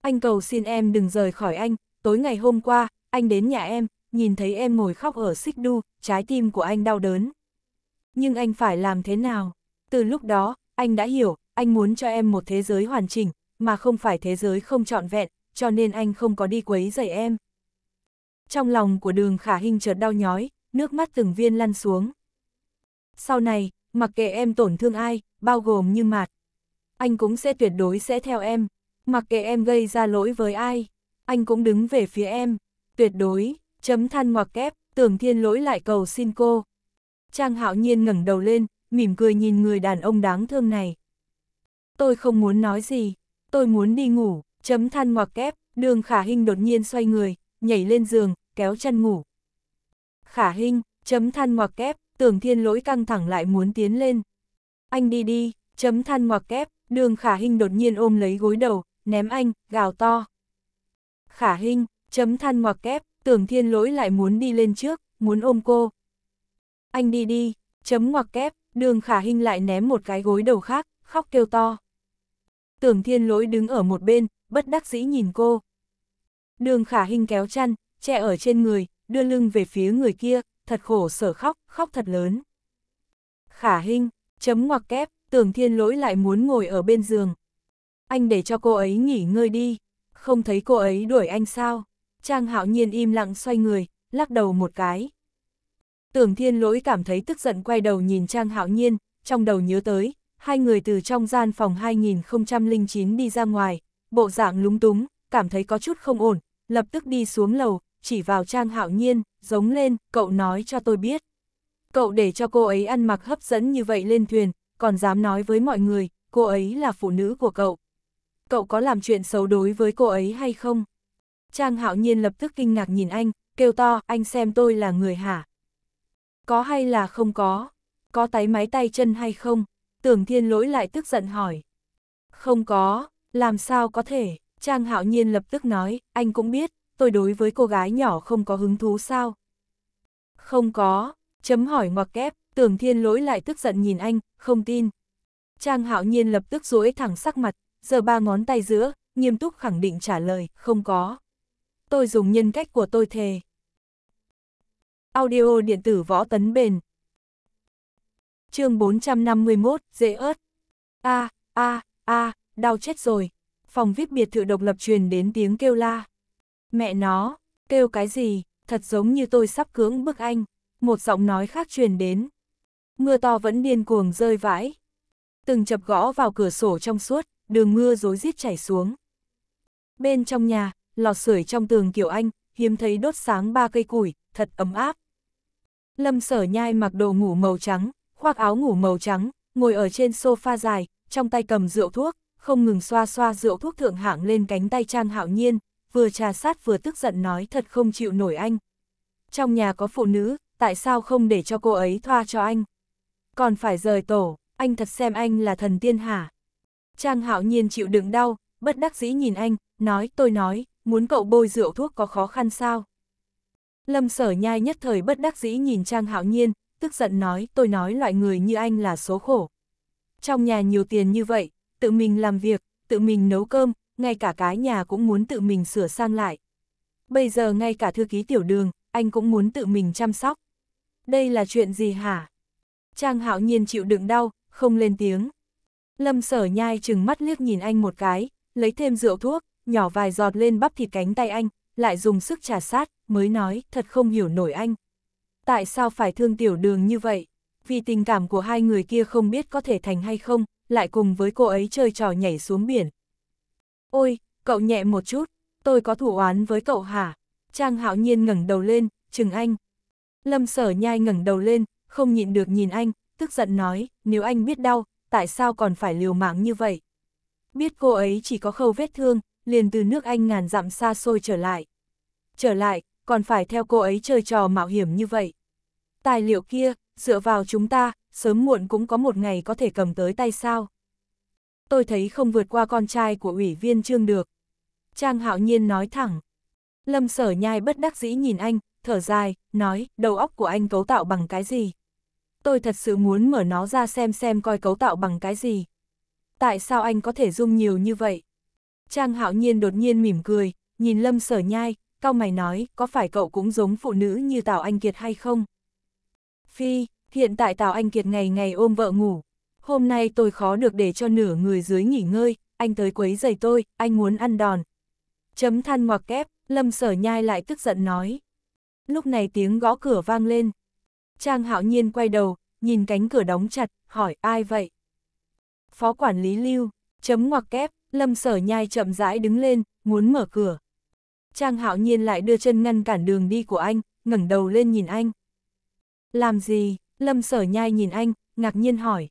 Anh cầu xin em đừng rời khỏi anh, tối ngày hôm qua, anh đến nhà em, nhìn thấy em ngồi khóc ở xích đu, trái tim của anh đau đớn. Nhưng anh phải làm thế nào? Từ lúc đó, anh đã hiểu, anh muốn cho em một thế giới hoàn chỉnh, mà không phải thế giới không trọn vẹn, cho nên anh không có đi quấy dậy em. Trong lòng của đường khả hình chợt đau nhói, nước mắt từng viên lăn xuống. Sau này, mặc kệ em tổn thương ai, bao gồm như mạt, anh cũng sẽ tuyệt đối sẽ theo em, mặc kệ em gây ra lỗi với ai, anh cũng đứng về phía em, tuyệt đối, chấm than ngoặc kép, tưởng thiên lỗi lại cầu xin cô. Trang hạo nhiên ngẩng đầu lên, mỉm cười nhìn người đàn ông đáng thương này. Tôi không muốn nói gì, tôi muốn đi ngủ, Chấm than ngoặc kép, đường khả hình đột nhiên xoay người, nhảy lên giường, kéo chân ngủ. Khả hình, chấm than ngoặc kép, tưởng thiên lỗi căng thẳng lại muốn tiến lên. Anh đi đi, chấm than ngoặc kép, đường khả hình đột nhiên ôm lấy gối đầu, ném anh, gào to. Khả hình, chấm than ngoặc kép, tưởng thiên lỗi lại muốn đi lên trước, muốn ôm cô. Anh đi đi, chấm ngoặc kép, đường khả hình lại ném một cái gối đầu khác, khóc kêu to. Tưởng thiên lỗi đứng ở một bên, bất đắc dĩ nhìn cô. Đường khả hình kéo chăn, che ở trên người, đưa lưng về phía người kia, thật khổ sở khóc, khóc thật lớn. Khả hình, chấm ngoặc kép, tưởng thiên lỗi lại muốn ngồi ở bên giường. Anh để cho cô ấy nghỉ ngơi đi, không thấy cô ấy đuổi anh sao. Trang hạo nhiên im lặng xoay người, lắc đầu một cái. Tưởng thiên lỗi cảm thấy tức giận quay đầu nhìn Trang hạo nhiên, trong đầu nhớ tới, hai người từ trong gian phòng 2009 đi ra ngoài, bộ dạng lúng túng, cảm thấy có chút không ổn, lập tức đi xuống lầu, chỉ vào Trang Hạo Nhiên, giống lên, cậu nói cho tôi biết. Cậu để cho cô ấy ăn mặc hấp dẫn như vậy lên thuyền, còn dám nói với mọi người, cô ấy là phụ nữ của cậu. Cậu có làm chuyện xấu đối với cô ấy hay không? Trang Hạo Nhiên lập tức kinh ngạc nhìn anh, kêu to, anh xem tôi là người hả? Có hay là không có? Có tái máy tay chân hay không? Tưởng Thiên Lỗi lại tức giận hỏi. Không có, làm sao có thể, Trang Hạo Nhiên lập tức nói, anh cũng biết, tôi đối với cô gái nhỏ không có hứng thú sao. Không có, chấm hỏi ngoặc kép, tưởng thiên lỗi lại tức giận nhìn anh, không tin. Trang Hạo Nhiên lập tức duỗi thẳng sắc mặt, giờ ba ngón tay giữa, nghiêm túc khẳng định trả lời, không có. Tôi dùng nhân cách của tôi thề. Audio điện tử võ tấn bền. Chương 451, dễ ớt. A, a, a, đau chết rồi. Phòng viết biệt thự độc lập truyền đến tiếng kêu la. Mẹ nó, kêu cái gì, thật giống như tôi sắp cưỡng bức anh. Một giọng nói khác truyền đến. Mưa to vẫn điên cuồng rơi vãi. Từng chập gõ vào cửa sổ trong suốt, đường mưa rối rít chảy xuống. Bên trong nhà, lò sưởi trong tường kiểu Anh, hiếm thấy đốt sáng ba cây củi, thật ấm áp. Lâm sở nhai mặc đồ ngủ màu trắng, khoác áo ngủ màu trắng, ngồi ở trên sofa dài, trong tay cầm rượu thuốc, không ngừng xoa xoa rượu thuốc thượng hạng lên cánh tay Trang Hạo Nhiên, vừa trà sát vừa tức giận nói thật không chịu nổi anh. Trong nhà có phụ nữ, tại sao không để cho cô ấy thoa cho anh? Còn phải rời tổ, anh thật xem anh là thần tiên hả? Trang Hạo Nhiên chịu đựng đau, bất đắc dĩ nhìn anh, nói tôi nói, muốn cậu bôi rượu thuốc có khó khăn sao? Lâm sở nhai nhất thời bất đắc dĩ nhìn Trang Hạo Nhiên, tức giận nói tôi nói loại người như anh là số khổ. Trong nhà nhiều tiền như vậy, tự mình làm việc, tự mình nấu cơm, ngay cả cái nhà cũng muốn tự mình sửa sang lại. Bây giờ ngay cả thư ký tiểu đường, anh cũng muốn tự mình chăm sóc. Đây là chuyện gì hả? Trang hạo nhiên chịu đựng đau, không lên tiếng. Lâm sở nhai chừng mắt liếc nhìn anh một cái, lấy thêm rượu thuốc, nhỏ vài giọt lên bắp thịt cánh tay anh, lại dùng sức trà sát, mới nói, thật không hiểu nổi anh. Tại sao phải thương tiểu đường như vậy? Vì tình cảm của hai người kia không biết có thể thành hay không, lại cùng với cô ấy chơi trò nhảy xuống biển. Ôi, cậu nhẹ một chút, tôi có thủ oán với cậu hả? Trang hạo nhiên ngẩng đầu lên, chừng anh. Lâm sở nhai ngẩng đầu lên, không nhịn được nhìn anh, tức giận nói, nếu anh biết đau, tại sao còn phải liều mạng như vậy? Biết cô ấy chỉ có khâu vết thương, liền từ nước anh ngàn dặm xa xôi trở lại. Trở lại, còn phải theo cô ấy chơi trò mạo hiểm như vậy. Tài liệu kia, dựa vào chúng ta, sớm muộn cũng có một ngày có thể cầm tới tay sao. Tôi thấy không vượt qua con trai của ủy viên trương được. Trang hạo nhiên nói thẳng. Lâm sở nhai bất đắc dĩ nhìn anh, thở dài, nói, đầu óc của anh cấu tạo bằng cái gì? Tôi thật sự muốn mở nó ra xem xem coi cấu tạo bằng cái gì. Tại sao anh có thể dung nhiều như vậy? Trang hạo nhiên đột nhiên mỉm cười, nhìn lâm sở nhai, cao mày nói, có phải cậu cũng giống phụ nữ như Tào Anh Kiệt hay không? Phi, Hiện tại Tào Anh Kiệt ngày ngày ôm vợ ngủ. Hôm nay tôi khó được để cho nửa người dưới nghỉ ngơi, anh tới quấy giày tôi, anh muốn ăn đòn. Chấm than ngoặc kép, Lâm Sở Nhai lại tức giận nói. Lúc này tiếng gõ cửa vang lên. Trang hạo nhiên quay đầu, nhìn cánh cửa đóng chặt, hỏi ai vậy? Phó quản lý lưu, chấm ngoặc kép, Lâm Sở Nhai chậm rãi đứng lên, muốn mở cửa. Trang hạo nhiên lại đưa chân ngăn cản đường đi của anh, ngẩng đầu lên nhìn anh. Làm gì? Lâm sở nhai nhìn anh, ngạc nhiên hỏi.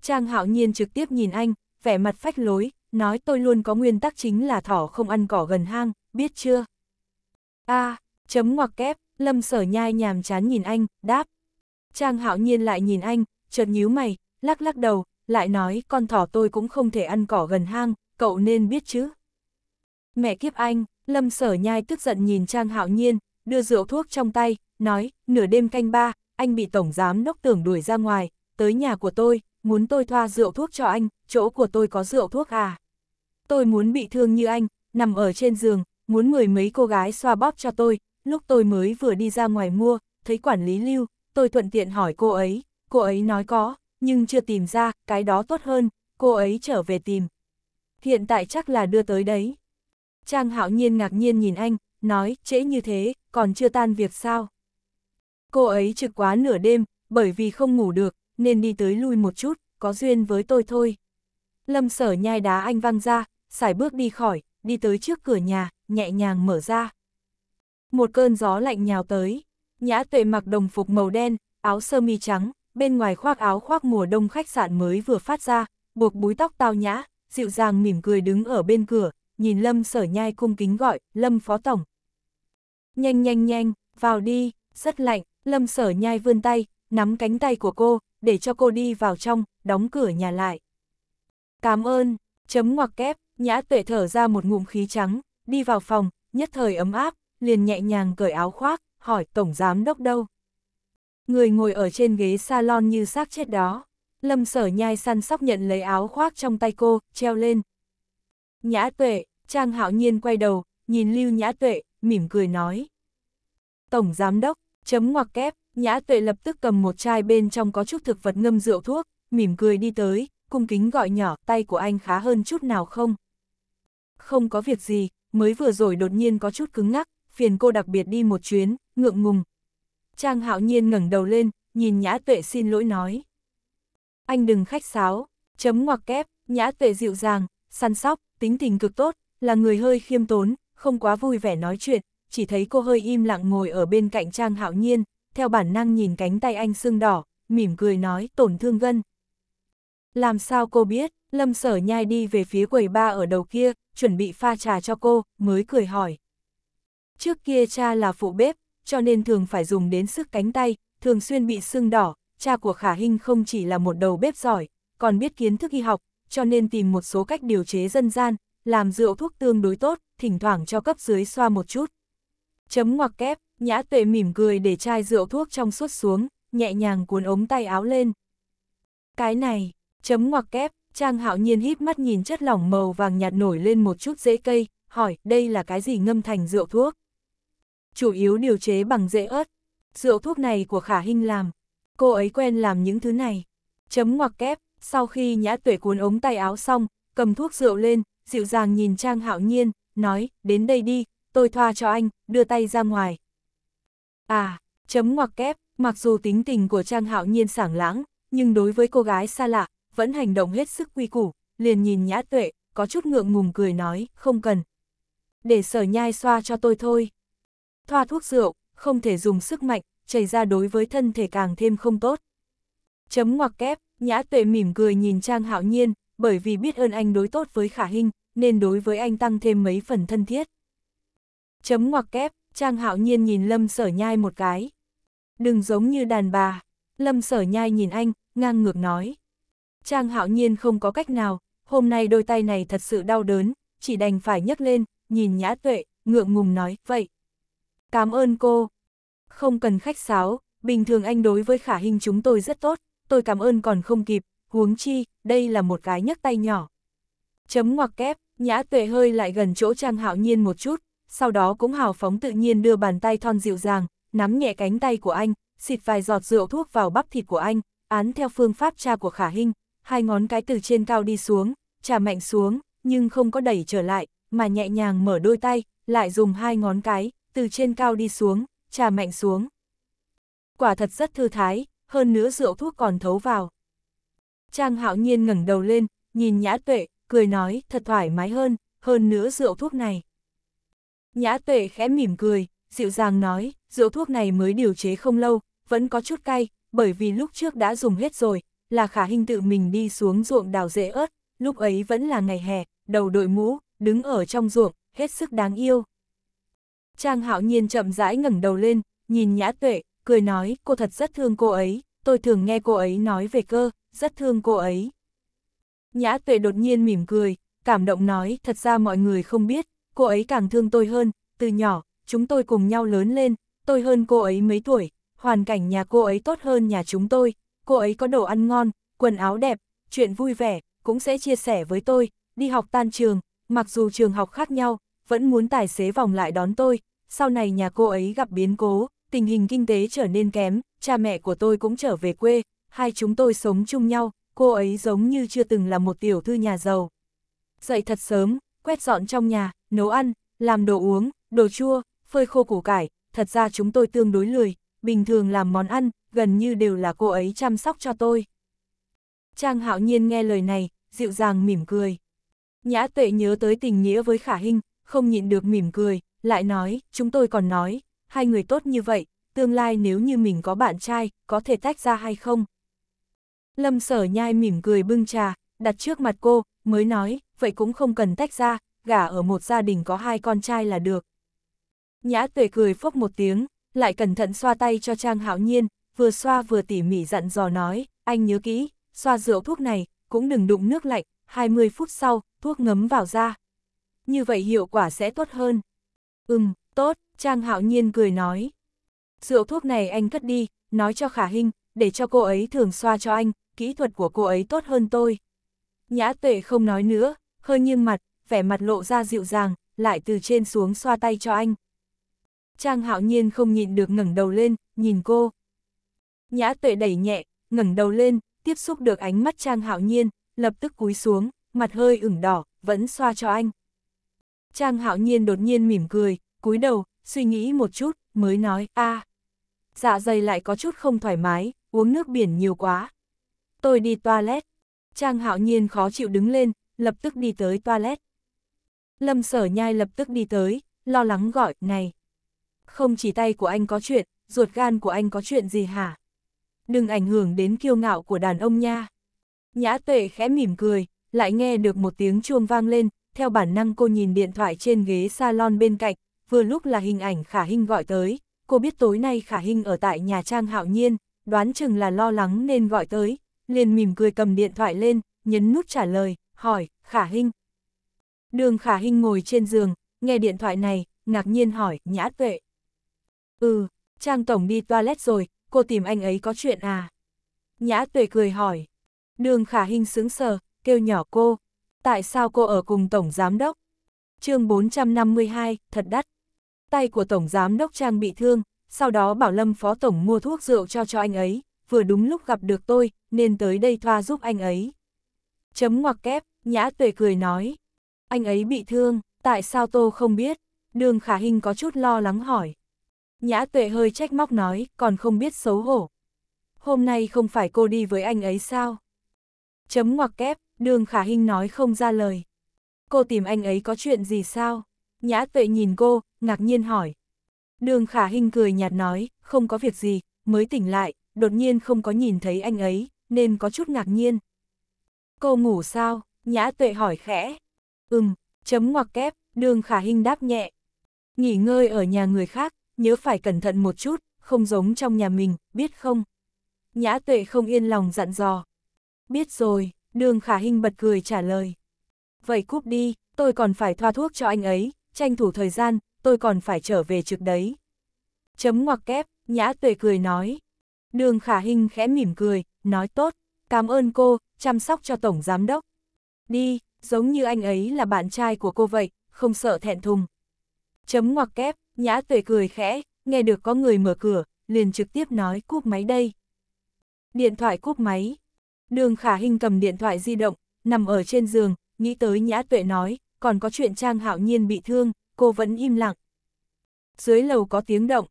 Trang hạo nhiên trực tiếp nhìn anh, vẻ mặt phách lối, nói tôi luôn có nguyên tắc chính là thỏ không ăn cỏ gần hang, biết chưa? a chấm ngoặc kép, lâm sở nhai nhàm chán nhìn anh, đáp. Trang hạo nhiên lại nhìn anh, chợt nhíu mày, lắc lắc đầu, lại nói con thỏ tôi cũng không thể ăn cỏ gần hang, cậu nên biết chứ. Mẹ kiếp anh, lâm sở nhai tức giận nhìn Trang hạo nhiên, đưa rượu thuốc trong tay, nói, nửa đêm canh ba, anh bị Tổng Giám Đốc Tưởng đuổi ra ngoài, tới nhà của tôi, muốn tôi thoa rượu thuốc cho anh, chỗ của tôi có rượu thuốc à. Tôi muốn bị thương như anh, nằm ở trên giường, muốn mười mấy cô gái xoa bóp cho tôi, lúc tôi mới vừa đi ra ngoài mua, thấy quản lý lưu, tôi thuận tiện hỏi cô ấy, cô ấy nói có, nhưng chưa tìm ra, cái đó tốt hơn, cô ấy trở về tìm. Hiện tại chắc là đưa tới đấy. Trang hạo nhiên ngạc nhiên nhìn anh, nói, trễ như thế, còn chưa tan việc sao? Cô ấy trực quá nửa đêm, bởi vì không ngủ được, nên đi tới lui một chút, có duyên với tôi thôi. Lâm sở nhai đá anh văng ra, xài bước đi khỏi, đi tới trước cửa nhà, nhẹ nhàng mở ra. Một cơn gió lạnh nhào tới, nhã tuệ mặc đồng phục màu đen, áo sơ mi trắng, bên ngoài khoác áo khoác mùa đông khách sạn mới vừa phát ra, buộc búi tóc tao nhã, dịu dàng mỉm cười đứng ở bên cửa, nhìn Lâm sở nhai cung kính gọi, Lâm phó tổng. Nhanh nhanh nhanh, vào đi, rất lạnh, Lâm sở nhai vươn tay, nắm cánh tay của cô, để cho cô đi vào trong, đóng cửa nhà lại. Cảm ơn, chấm ngoặc kép, nhã tuệ thở ra một ngụm khí trắng, đi vào phòng, nhất thời ấm áp, liền nhẹ nhàng cởi áo khoác, hỏi tổng giám đốc đâu. Người ngồi ở trên ghế salon như xác chết đó. Lâm sở nhai săn sóc nhận lấy áo khoác trong tay cô, treo lên. Nhã tuệ, Trang hạo nhiên quay đầu, nhìn Lưu Nhã tuệ, mỉm cười nói. Tổng giám đốc, Chấm ngoặc kép, Nhã Tuệ lập tức cầm một chai bên trong có chút thực vật ngâm rượu thuốc, mỉm cười đi tới, cung kính gọi nhỏ, tay của anh khá hơn chút nào không? Không có việc gì, mới vừa rồi đột nhiên có chút cứng ngắc, phiền cô đặc biệt đi một chuyến, ngượng ngùng. Trang hạo nhiên ngẩng đầu lên, nhìn Nhã Tuệ xin lỗi nói. Anh đừng khách sáo, chấm ngoặc kép, Nhã Tuệ dịu dàng, săn sóc, tính tình cực tốt, là người hơi khiêm tốn, không quá vui vẻ nói chuyện, chỉ thấy cô hơi im lặng ngồi ở bên cạnh Trang Hạo Nhiên, theo bản năng nhìn cánh tay anh sưng đỏ, mỉm cười nói tổn thương gân. Làm sao cô biết, Lâm Sở nhai đi về phía quầy ba ở đầu kia, chuẩn bị pha trà cho cô, mới cười hỏi. Trước kia cha là phụ bếp, cho nên thường phải dùng đến sức cánh tay, thường xuyên bị sưng đỏ, cha của Khả Hinh không chỉ là một đầu bếp giỏi, còn biết kiến thức y học, cho nên tìm một số cách điều chế dân gian, làm rượu thuốc tương đối tốt, thỉnh thoảng cho cấp dưới xoa một chút. Chấm ngoặc kép, nhã tuệ mỉm cười để chai rượu thuốc trong suốt xuống, nhẹ nhàng cuốn ống tay áo lên. Cái này, chấm ngoặc kép, Trang hạo nhiên híp mắt nhìn chất lỏng màu vàng nhạt nổi lên một chút dễ cây, hỏi đây là cái gì ngâm thành rượu thuốc? Chủ yếu điều chế bằng rễ ớt. Rượu thuốc này của khả hình làm. Cô ấy quen làm những thứ này. Chấm ngoặc kép, sau khi nhã tuệ cuốn ống tay áo xong, cầm thuốc rượu lên, dịu dàng nhìn Trang hạo nhiên, nói, đến đây đi, tôi thoa cho anh, đưa tay ra ngoài. À, chấm ngoặc kép, mặc dù tính tình của Trang Hạo Nhiên sảng lãng, nhưng đối với cô gái xa lạ, vẫn hành động hết sức quy củ, liền nhìn nhã tuệ, có chút ngượng ngùng cười nói, không cần. Để sở nhai xoa cho tôi thôi. Thoa thuốc rượu, không thể dùng sức mạnh, chảy ra đối với thân thể càng thêm không tốt. Chấm ngoặc kép, nhã tuệ mỉm cười nhìn Trang Hạo Nhiên, bởi vì biết ơn anh đối tốt với khả hình, nên đối với anh tăng thêm mấy phần thân thiết. Chấm ngoặc kép, Trang Hạo Nhiên nhìn Lâm Sở Nhai một cái. Đừng giống như đàn bà. Lâm Sở Nhai nhìn anh, ngang ngược nói. Trang Hạo Nhiên không có cách nào, hôm nay đôi tay này thật sự đau đớn, chỉ đành phải nhấc lên, nhìn Nhã Tuệ, ngượng ngùng nói, vậy. Cảm ơn cô. Không cần khách sáo, bình thường anh đối với khả hình chúng tôi rất tốt, tôi cảm ơn còn không kịp, huống chi, đây là một cái nhấc tay nhỏ. Chấm ngoặc kép, Nhã Tuệ hơi lại gần chỗ Trang Hạo Nhiên một chút, sau đó cũng hào phóng tự nhiên đưa bàn tay thon dịu dàng, nắm nhẹ cánh tay của anh, xịt vài giọt rượu thuốc vào bắp thịt của anh, án theo phương pháp cha của Khả Hinh, hai ngón cái từ trên cao đi xuống, trà mạnh xuống, nhưng không có đẩy trở lại, mà nhẹ nhàng mở đôi tay, lại dùng hai ngón cái, từ trên cao đi xuống, trà mạnh xuống. Quả thật rất thư thái, hơn nữa rượu thuốc còn thấu vào. Trang hạo nhiên ngẩng đầu lên, nhìn nhã tuệ, cười nói thật thoải mái hơn, hơn nữa rượu thuốc này. Nhã tuệ khẽ mỉm cười, dịu dàng nói, rượu thuốc này mới điều chế không lâu, vẫn có chút cay, bởi vì lúc trước đã dùng hết rồi, là khả hình tự mình đi xuống ruộng đào rễ ớt, lúc ấy vẫn là ngày hè, đầu đội mũ, đứng ở trong ruộng, hết sức đáng yêu. Trang hạo nhiên chậm rãi ngẩng đầu lên, nhìn nhã tuệ, cười nói, cô thật rất thương cô ấy, tôi thường nghe cô ấy nói về cơ, rất thương cô ấy. Nhã tuệ đột nhiên mỉm cười, cảm động nói, thật ra mọi người không biết, cô ấy càng thương tôi hơn, từ nhỏ, chúng tôi cùng nhau lớn lên, tôi hơn cô ấy mấy tuổi, hoàn cảnh nhà cô ấy tốt hơn nhà chúng tôi, cô ấy có đồ ăn ngon, quần áo đẹp, chuyện vui vẻ, cũng sẽ chia sẻ với tôi, đi học tan trường, mặc dù trường học khác nhau, vẫn muốn tài xế vòng lại đón tôi, sau này nhà cô ấy gặp biến cố, tình hình kinh tế trở nên kém, cha mẹ của tôi cũng trở về quê, hai chúng tôi sống chung nhau, cô ấy giống như chưa từng là một tiểu thư nhà giàu. Dậy thật sớm, quét dọn trong nhà, nấu ăn, làm đồ uống, đồ chua, phơi khô củ cải, thật ra chúng tôi tương đối lười, bình thường làm món ăn, gần như đều là cô ấy chăm sóc cho tôi. Trang hạo nhiên nghe lời này, dịu dàng mỉm cười. Nhã tuệ nhớ tới tình nghĩa với khả hình, không nhịn được mỉm cười, lại nói, chúng tôi còn nói, hai người tốt như vậy, tương lai nếu như mình có bạn trai, có thể tách ra hay không? Lâm sở nhai mỉm cười bưng trà, đặt trước mặt cô, mới nói, vậy cũng không cần tách ra, gả ở một gia đình có hai con trai là được. Nhã tuệ cười phốc một tiếng, lại cẩn thận xoa tay cho Trang Hạo Nhiên, vừa xoa vừa tỉ mỉ dặn dò nói, anh nhớ kỹ, xoa rượu thuốc này, cũng đừng đụng nước lạnh, 20 phút sau, thuốc ngấm vào da. Như vậy hiệu quả sẽ tốt hơn. Ừm, tốt, Trang Hạo Nhiên cười nói. Rượu thuốc này anh cất đi, nói cho Khả Hinh, để cho cô ấy thường xoa cho anh, kỹ thuật của cô ấy tốt hơn tôi. Nhã tuệ không nói nữa, hơi nghiêng mặt, vẻ mặt lộ ra dịu dàng, lại từ trên xuống xoa tay cho anh. Trang hạo nhiên không nhịn được ngẩng đầu lên, nhìn cô. Nhã tuệ đẩy nhẹ, ngẩng đầu lên, tiếp xúc được ánh mắt Trang hạo nhiên, lập tức cúi xuống, mặt hơi ửng đỏ, vẫn xoa cho anh. Trang hạo nhiên đột nhiên mỉm cười, cúi đầu, suy nghĩ một chút, mới nói, a à, dạ dày lại có chút không thoải mái, uống nước biển nhiều quá. Tôi đi toilet. Trang hạo nhiên khó chịu đứng lên, lập tức đi tới toilet. Lâm sở nhai lập tức đi tới, lo lắng gọi, này. Không chỉ tay của anh có chuyện, ruột gan của anh có chuyện gì hả? Đừng ảnh hưởng đến kiêu ngạo của đàn ông nha. Nhã tuệ khẽ mỉm cười, lại nghe được một tiếng chuông vang lên, theo bản năng cô nhìn điện thoại trên ghế salon bên cạnh, vừa lúc là hình ảnh Khả Hinh gọi tới, cô biết tối nay Khả Hinh ở tại nhà Trang Hạo Nhiên, đoán chừng là lo lắng nên gọi tới, liền mỉm cười cầm điện thoại lên, nhấn nút trả lời, hỏi, Khả Hinh, Đường khả Hinh ngồi trên giường, nghe điện thoại này, ngạc nhiên hỏi, nhã tuệ. Ừ, Trang Tổng đi toilet rồi, cô tìm anh ấy có chuyện à? Nhã tuệ cười hỏi. Đường khả Hinh sướng sờ, kêu nhỏ cô. Tại sao cô ở cùng Tổng Giám Đốc? chương 452, thật đắt. Tay của Tổng Giám Đốc Trang bị thương, sau đó bảo Lâm Phó Tổng mua thuốc rượu cho cho anh ấy, vừa đúng lúc gặp được tôi, nên tới đây thoa giúp anh ấy. Chấm ngoặc kép, Nhã Tuệ cười nói anh ấy bị thương, tại sao tô không biết? Đường khả hình có chút lo lắng hỏi. Nhã tuệ hơi trách móc nói, còn không biết xấu hổ. Hôm nay không phải cô đi với anh ấy sao? Chấm ngoặc kép, đường khả hình nói không ra lời. Cô tìm anh ấy có chuyện gì sao? Nhã tuệ nhìn cô, ngạc nhiên hỏi. Đường khả hình cười nhạt nói, không có việc gì, mới tỉnh lại, đột nhiên không có nhìn thấy anh ấy, nên có chút ngạc nhiên. Cô ngủ sao? Nhã tuệ hỏi khẽ. Ừm, chấm ngoặc kép, đường khả hình đáp nhẹ. Nghỉ ngơi ở nhà người khác, nhớ phải cẩn thận một chút, không giống trong nhà mình, biết không? Nhã tuệ không yên lòng dặn dò. Biết rồi, đường khả hình bật cười trả lời. Vậy cúp đi, tôi còn phải thoa thuốc cho anh ấy, tranh thủ thời gian, tôi còn phải trở về trước đấy. Chấm ngoặc kép, nhã tuệ cười nói. Đường khả hình khẽ mỉm cười, nói tốt, cảm ơn cô, chăm sóc cho tổng giám đốc. Đi, giống như anh ấy là bạn trai của cô vậy, không sợ thẹn thùng. Chấm ngoặc kép, nhã tuệ cười khẽ, nghe được có người mở cửa, liền trực tiếp nói cúp máy đây. Điện thoại cúp máy. Đường khả hình cầm điện thoại di động, nằm ở trên giường, nghĩ tới nhã tuệ nói, còn có chuyện Trang Hạo Nhiên bị thương, cô vẫn im lặng. Dưới lầu có tiếng động.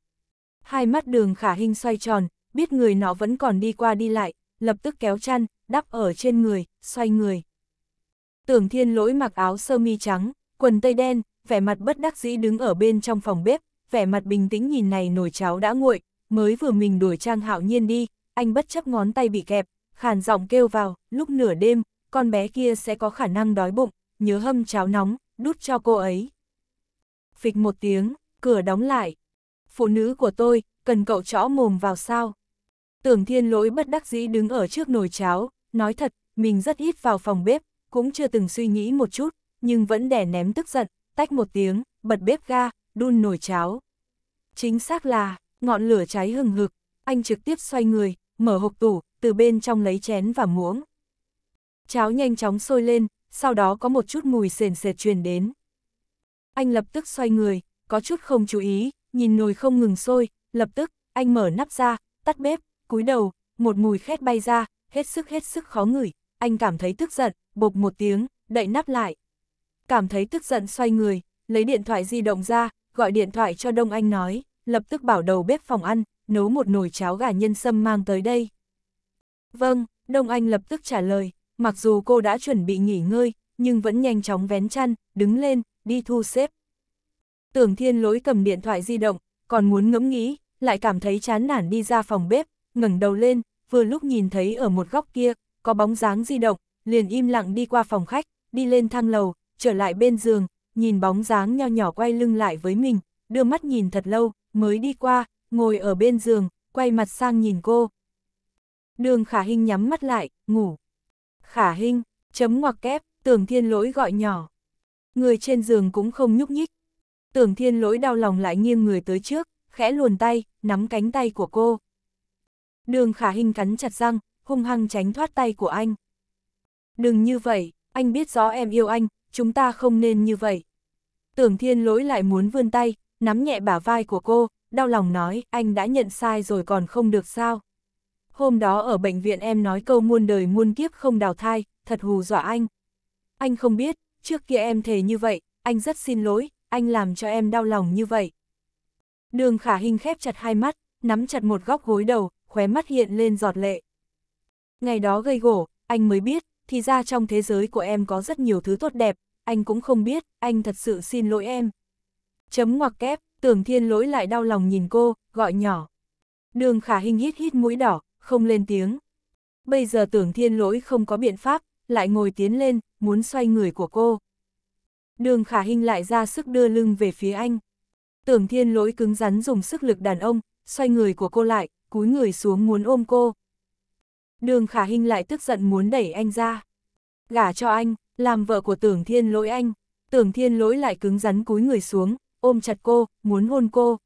Hai mắt đường khả hình xoay tròn, biết người nó vẫn còn đi qua đi lại, lập tức kéo chăn, đắp ở trên người, xoay người. Tưởng thiên lỗi mặc áo sơ mi trắng, quần tây đen, vẻ mặt bất đắc dĩ đứng ở bên trong phòng bếp, vẻ mặt bình tĩnh nhìn này nồi cháo đã nguội, mới vừa mình đuổi trang hạo nhiên đi, anh bất chấp ngón tay bị kẹp, khàn giọng kêu vào, lúc nửa đêm, con bé kia sẽ có khả năng đói bụng, nhớ hâm cháo nóng, đút cho cô ấy. Phịch một tiếng, cửa đóng lại. Phụ nữ của tôi, cần cậu chõ mồm vào sao? Tưởng thiên lỗi bất đắc dĩ đứng ở trước nồi cháo, nói thật, mình rất ít vào phòng bếp, cũng chưa từng suy nghĩ một chút, nhưng vẫn đè ném tức giận, tách một tiếng, bật bếp ga, đun nồi cháo. Chính xác là, ngọn lửa cháy hừng hực, anh trực tiếp xoay người, mở hộp tủ, từ bên trong lấy chén và muỗng. Cháo nhanh chóng sôi lên, sau đó có một chút mùi sền sệt truyền đến. Anh lập tức xoay người, có chút không chú ý, nhìn nồi không ngừng sôi, lập tức, anh mở nắp ra, tắt bếp, cúi đầu, một mùi khét bay ra, hết sức hết sức khó ngửi, anh cảm thấy tức giận, bột một tiếng, đậy nắp lại. Cảm thấy tức giận xoay người, lấy điện thoại di động ra, gọi điện thoại cho Đông Anh nói, lập tức bảo đầu bếp phòng ăn, nấu một nồi cháo gà nhân sâm mang tới đây. Vâng, Đông Anh lập tức trả lời, mặc dù cô đã chuẩn bị nghỉ ngơi, nhưng vẫn nhanh chóng vén chăn, đứng lên, đi thu xếp. Tưởng thiên lỗi cầm điện thoại di động, còn muốn ngẫm nghĩ, lại cảm thấy chán nản đi ra phòng bếp, ngẩng đầu lên, vừa lúc nhìn thấy ở một góc kia, có bóng dáng di động, liền im lặng đi qua phòng khách, đi lên thang lầu, trở lại bên giường, nhìn bóng dáng nho nhỏ quay lưng lại với mình, đưa mắt nhìn thật lâu, mới đi qua, ngồi ở bên giường, quay mặt sang nhìn cô. Đường khả Hinh nhắm mắt lại, ngủ. Khả Hinh chấm ngoặc kép, tưởng thiên lỗi gọi nhỏ. Người trên giường cũng không nhúc nhích. Tưởng thiên lỗi đau lòng lại nghiêng người tới trước, khẽ luồn tay, nắm cánh tay của cô. Đường khả Hinh cắn chặt răng, hung hăng tránh thoát tay của anh. Đừng như vậy, anh biết rõ em yêu anh, chúng ta không nên như vậy. Tưởng thiên lỗi lại muốn vươn tay, nắm nhẹ bả vai của cô, đau lòng nói, anh đã nhận sai rồi còn không được sao. Hôm đó ở bệnh viện em nói câu muôn đời muôn kiếp không đào thai, thật hù dọa anh. Anh không biết, trước kia em thề như vậy, anh rất xin lỗi, anh làm cho em đau lòng như vậy. Đường khả hình khép chặt hai mắt, nắm chặt một góc gối đầu, khóe mắt hiện lên giọt lệ. Ngày đó gây gổ, anh mới biết, thì ra trong thế giới của em có rất nhiều thứ tốt đẹp, anh cũng không biết, anh thật sự xin lỗi em. Chấm ngoặc kép, tưởng thiên lỗi lại đau lòng nhìn cô, gọi nhỏ. Đường khả hình hít hít mũi đỏ, không lên tiếng. Bây giờ tưởng thiên lỗi không có biện pháp, lại ngồi tiến lên, muốn xoay người của cô. Đường khả hình lại ra sức đưa lưng về phía anh. Tưởng thiên lỗi cứng rắn dùng sức lực đàn ông, xoay người của cô lại, cúi người xuống muốn ôm cô đường khả hình lại tức giận muốn đẩy anh ra. Gả cho anh, làm vợ của tưởng thiên lỗi anh, tưởng thiên lỗi lại cứng rắn cúi người xuống, ôm chặt cô, muốn hôn cô.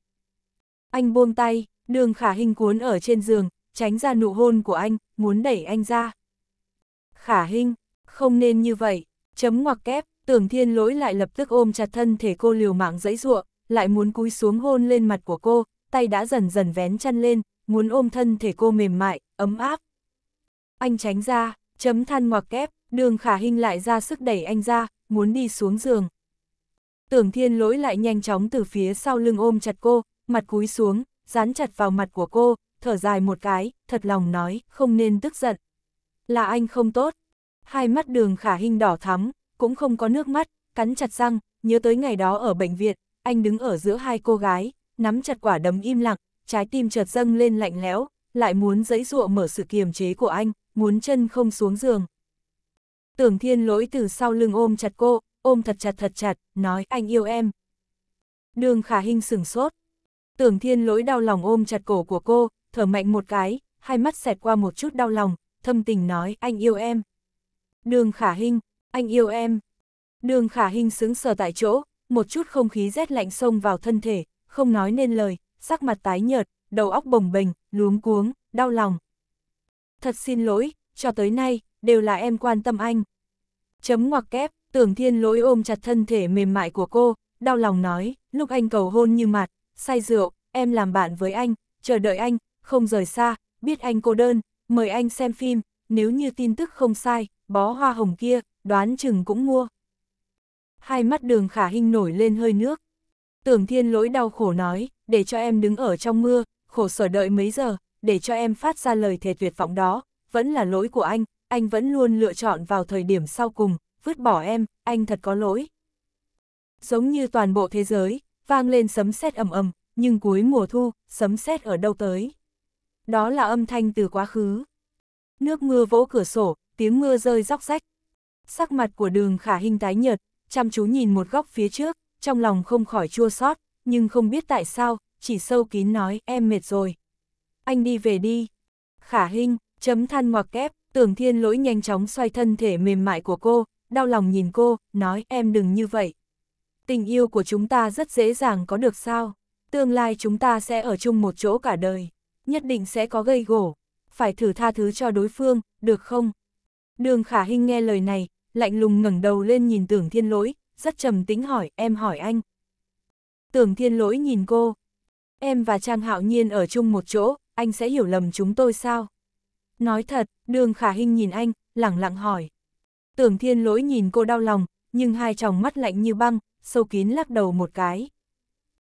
Anh buông tay, đường khả hình cuốn ở trên giường, tránh ra nụ hôn của anh, muốn đẩy anh ra. Khả hình, không nên như vậy, chấm ngoặc kép, tưởng thiên lỗi lại lập tức ôm chặt thân thể cô liều mạng dẫy ruộng, lại muốn cúi xuống hôn lên mặt của cô, tay đã dần dần vén chăn lên, muốn ôm thân thể cô mềm mại, ấm áp, anh tránh ra, chấm than ngoặc kép, đường khả hình lại ra sức đẩy anh ra, muốn đi xuống giường. Tưởng thiên lỗi lại nhanh chóng từ phía sau lưng ôm chặt cô, mặt cúi xuống, dán chặt vào mặt của cô, thở dài một cái, thật lòng nói, không nên tức giận. Là anh không tốt. Hai mắt đường khả hình đỏ thắm, cũng không có nước mắt, cắn chặt răng, nhớ tới ngày đó ở bệnh viện, anh đứng ở giữa hai cô gái, nắm chặt quả đấm im lặng, trái tim chợt dâng lên lạnh lẽo, lại muốn dẫy dụa mở sự kiềm chế của anh, muốn chân không xuống giường. Tưởng thiên lỗi từ sau lưng ôm chặt cô, ôm thật chặt thật chặt, nói anh yêu em. Đường khả hình sửng sốt. Tưởng thiên lỗi đau lòng ôm chặt cổ của cô, thở mạnh một cái, hai mắt xẹt qua một chút đau lòng, thâm tình nói anh yêu em. Đường khả hình, anh yêu em. Đường khả hình sững sờ tại chỗ, một chút không khí rét lạnh xông vào thân thể, không nói nên lời, sắc mặt tái nhợt, đầu óc bồng bềnh, luống cuống, đau lòng thật xin lỗi, cho tới nay, đều là em quan tâm anh. Chấm ngoặc kép, tưởng thiên lỗi ôm chặt thân thể mềm mại của cô, đau lòng nói, lúc anh cầu hôn như mặt, say rượu, em làm bạn với anh, chờ đợi anh, không rời xa, biết anh cô đơn, mời anh xem phim, nếu như tin tức không sai, bó hoa hồng kia, đoán chừng cũng mua. Hai mắt đường khả hình nổi lên hơi nước. Tưởng thiên lỗi đau khổ nói, để cho em đứng ở trong mưa, khổ sở đợi mấy giờ, để cho em phát ra lời thề tuyệt vọng đó, vẫn là lỗi của anh, anh vẫn luôn lựa chọn vào thời điểm sau cùng, vứt bỏ em, anh thật có lỗi. Giống như toàn bộ thế giới, vang lên sấm sét ầm ầm, nhưng cuối mùa thu, sấm sét ở đâu tới? Đó là âm thanh từ quá khứ. Nước mưa vỗ cửa sổ, tiếng mưa rơi róc rách. Sắc mặt của đường khả hình tái nhợt, chăm chú nhìn một góc phía trước, trong lòng không khỏi chua xót nhưng không biết tại sao, chỉ sâu kín nói em mệt rồi, anh đi về đi. Khả hình, chấm than ngoặc kép, tưởng thiên lỗi nhanh chóng xoay thân thể mềm mại của cô, đau lòng nhìn cô, nói em đừng như vậy. Tình yêu của chúng ta rất dễ dàng có được sao, tương lai chúng ta sẽ ở chung một chỗ cả đời, nhất định sẽ có gây gổ, phải thử tha thứ cho đối phương, được không? Đường khả hình nghe lời này, lạnh lùng ngẩng đầu lên nhìn tưởng thiên lỗi, rất trầm tĩnh hỏi, em hỏi anh. Tưởng thiên lỗi nhìn cô, em và Trang Hạo Nhiên ở chung một chỗ, anh sẽ hiểu lầm chúng tôi sao? Nói thật, đường khả hình nhìn anh, lẳng lặng hỏi. Tưởng thiên lỗi nhìn cô đau lòng, nhưng hai tròng mắt lạnh như băng, sâu kín lắc đầu một cái.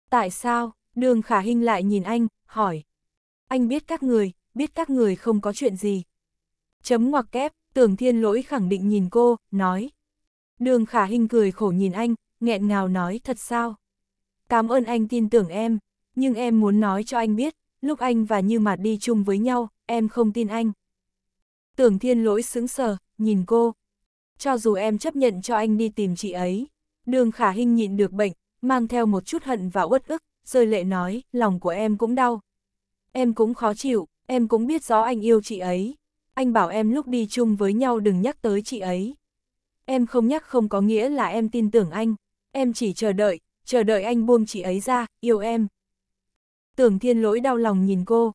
Tại sao? Đường khả hình lại nhìn anh, hỏi. Anh biết các người, biết các người không có chuyện gì. Chấm ngoặc kép, tưởng thiên lỗi khẳng định nhìn cô, nói. Đường khả hình cười khổ nhìn anh, nghẹn ngào nói thật sao? Cảm ơn anh tin tưởng em, nhưng em muốn nói cho anh biết, lúc anh và Như Mạt đi chung với nhau, em không tin anh. Tưởng thiên lỗi sững sờ, nhìn cô. Cho dù em chấp nhận cho anh đi tìm chị ấy, đường khả hình nhịn được bệnh, mang theo một chút hận và uất ức, rơi lệ nói, lòng của em cũng đau. Em cũng khó chịu, em cũng biết rõ anh yêu chị ấy. Anh bảo em lúc đi chung với nhau đừng nhắc tới chị ấy. Em không nhắc không có nghĩa là em tin tưởng anh. Em chỉ chờ đợi, chờ đợi anh buông chị ấy ra, yêu em tưởng thiên lỗi đau lòng nhìn cô.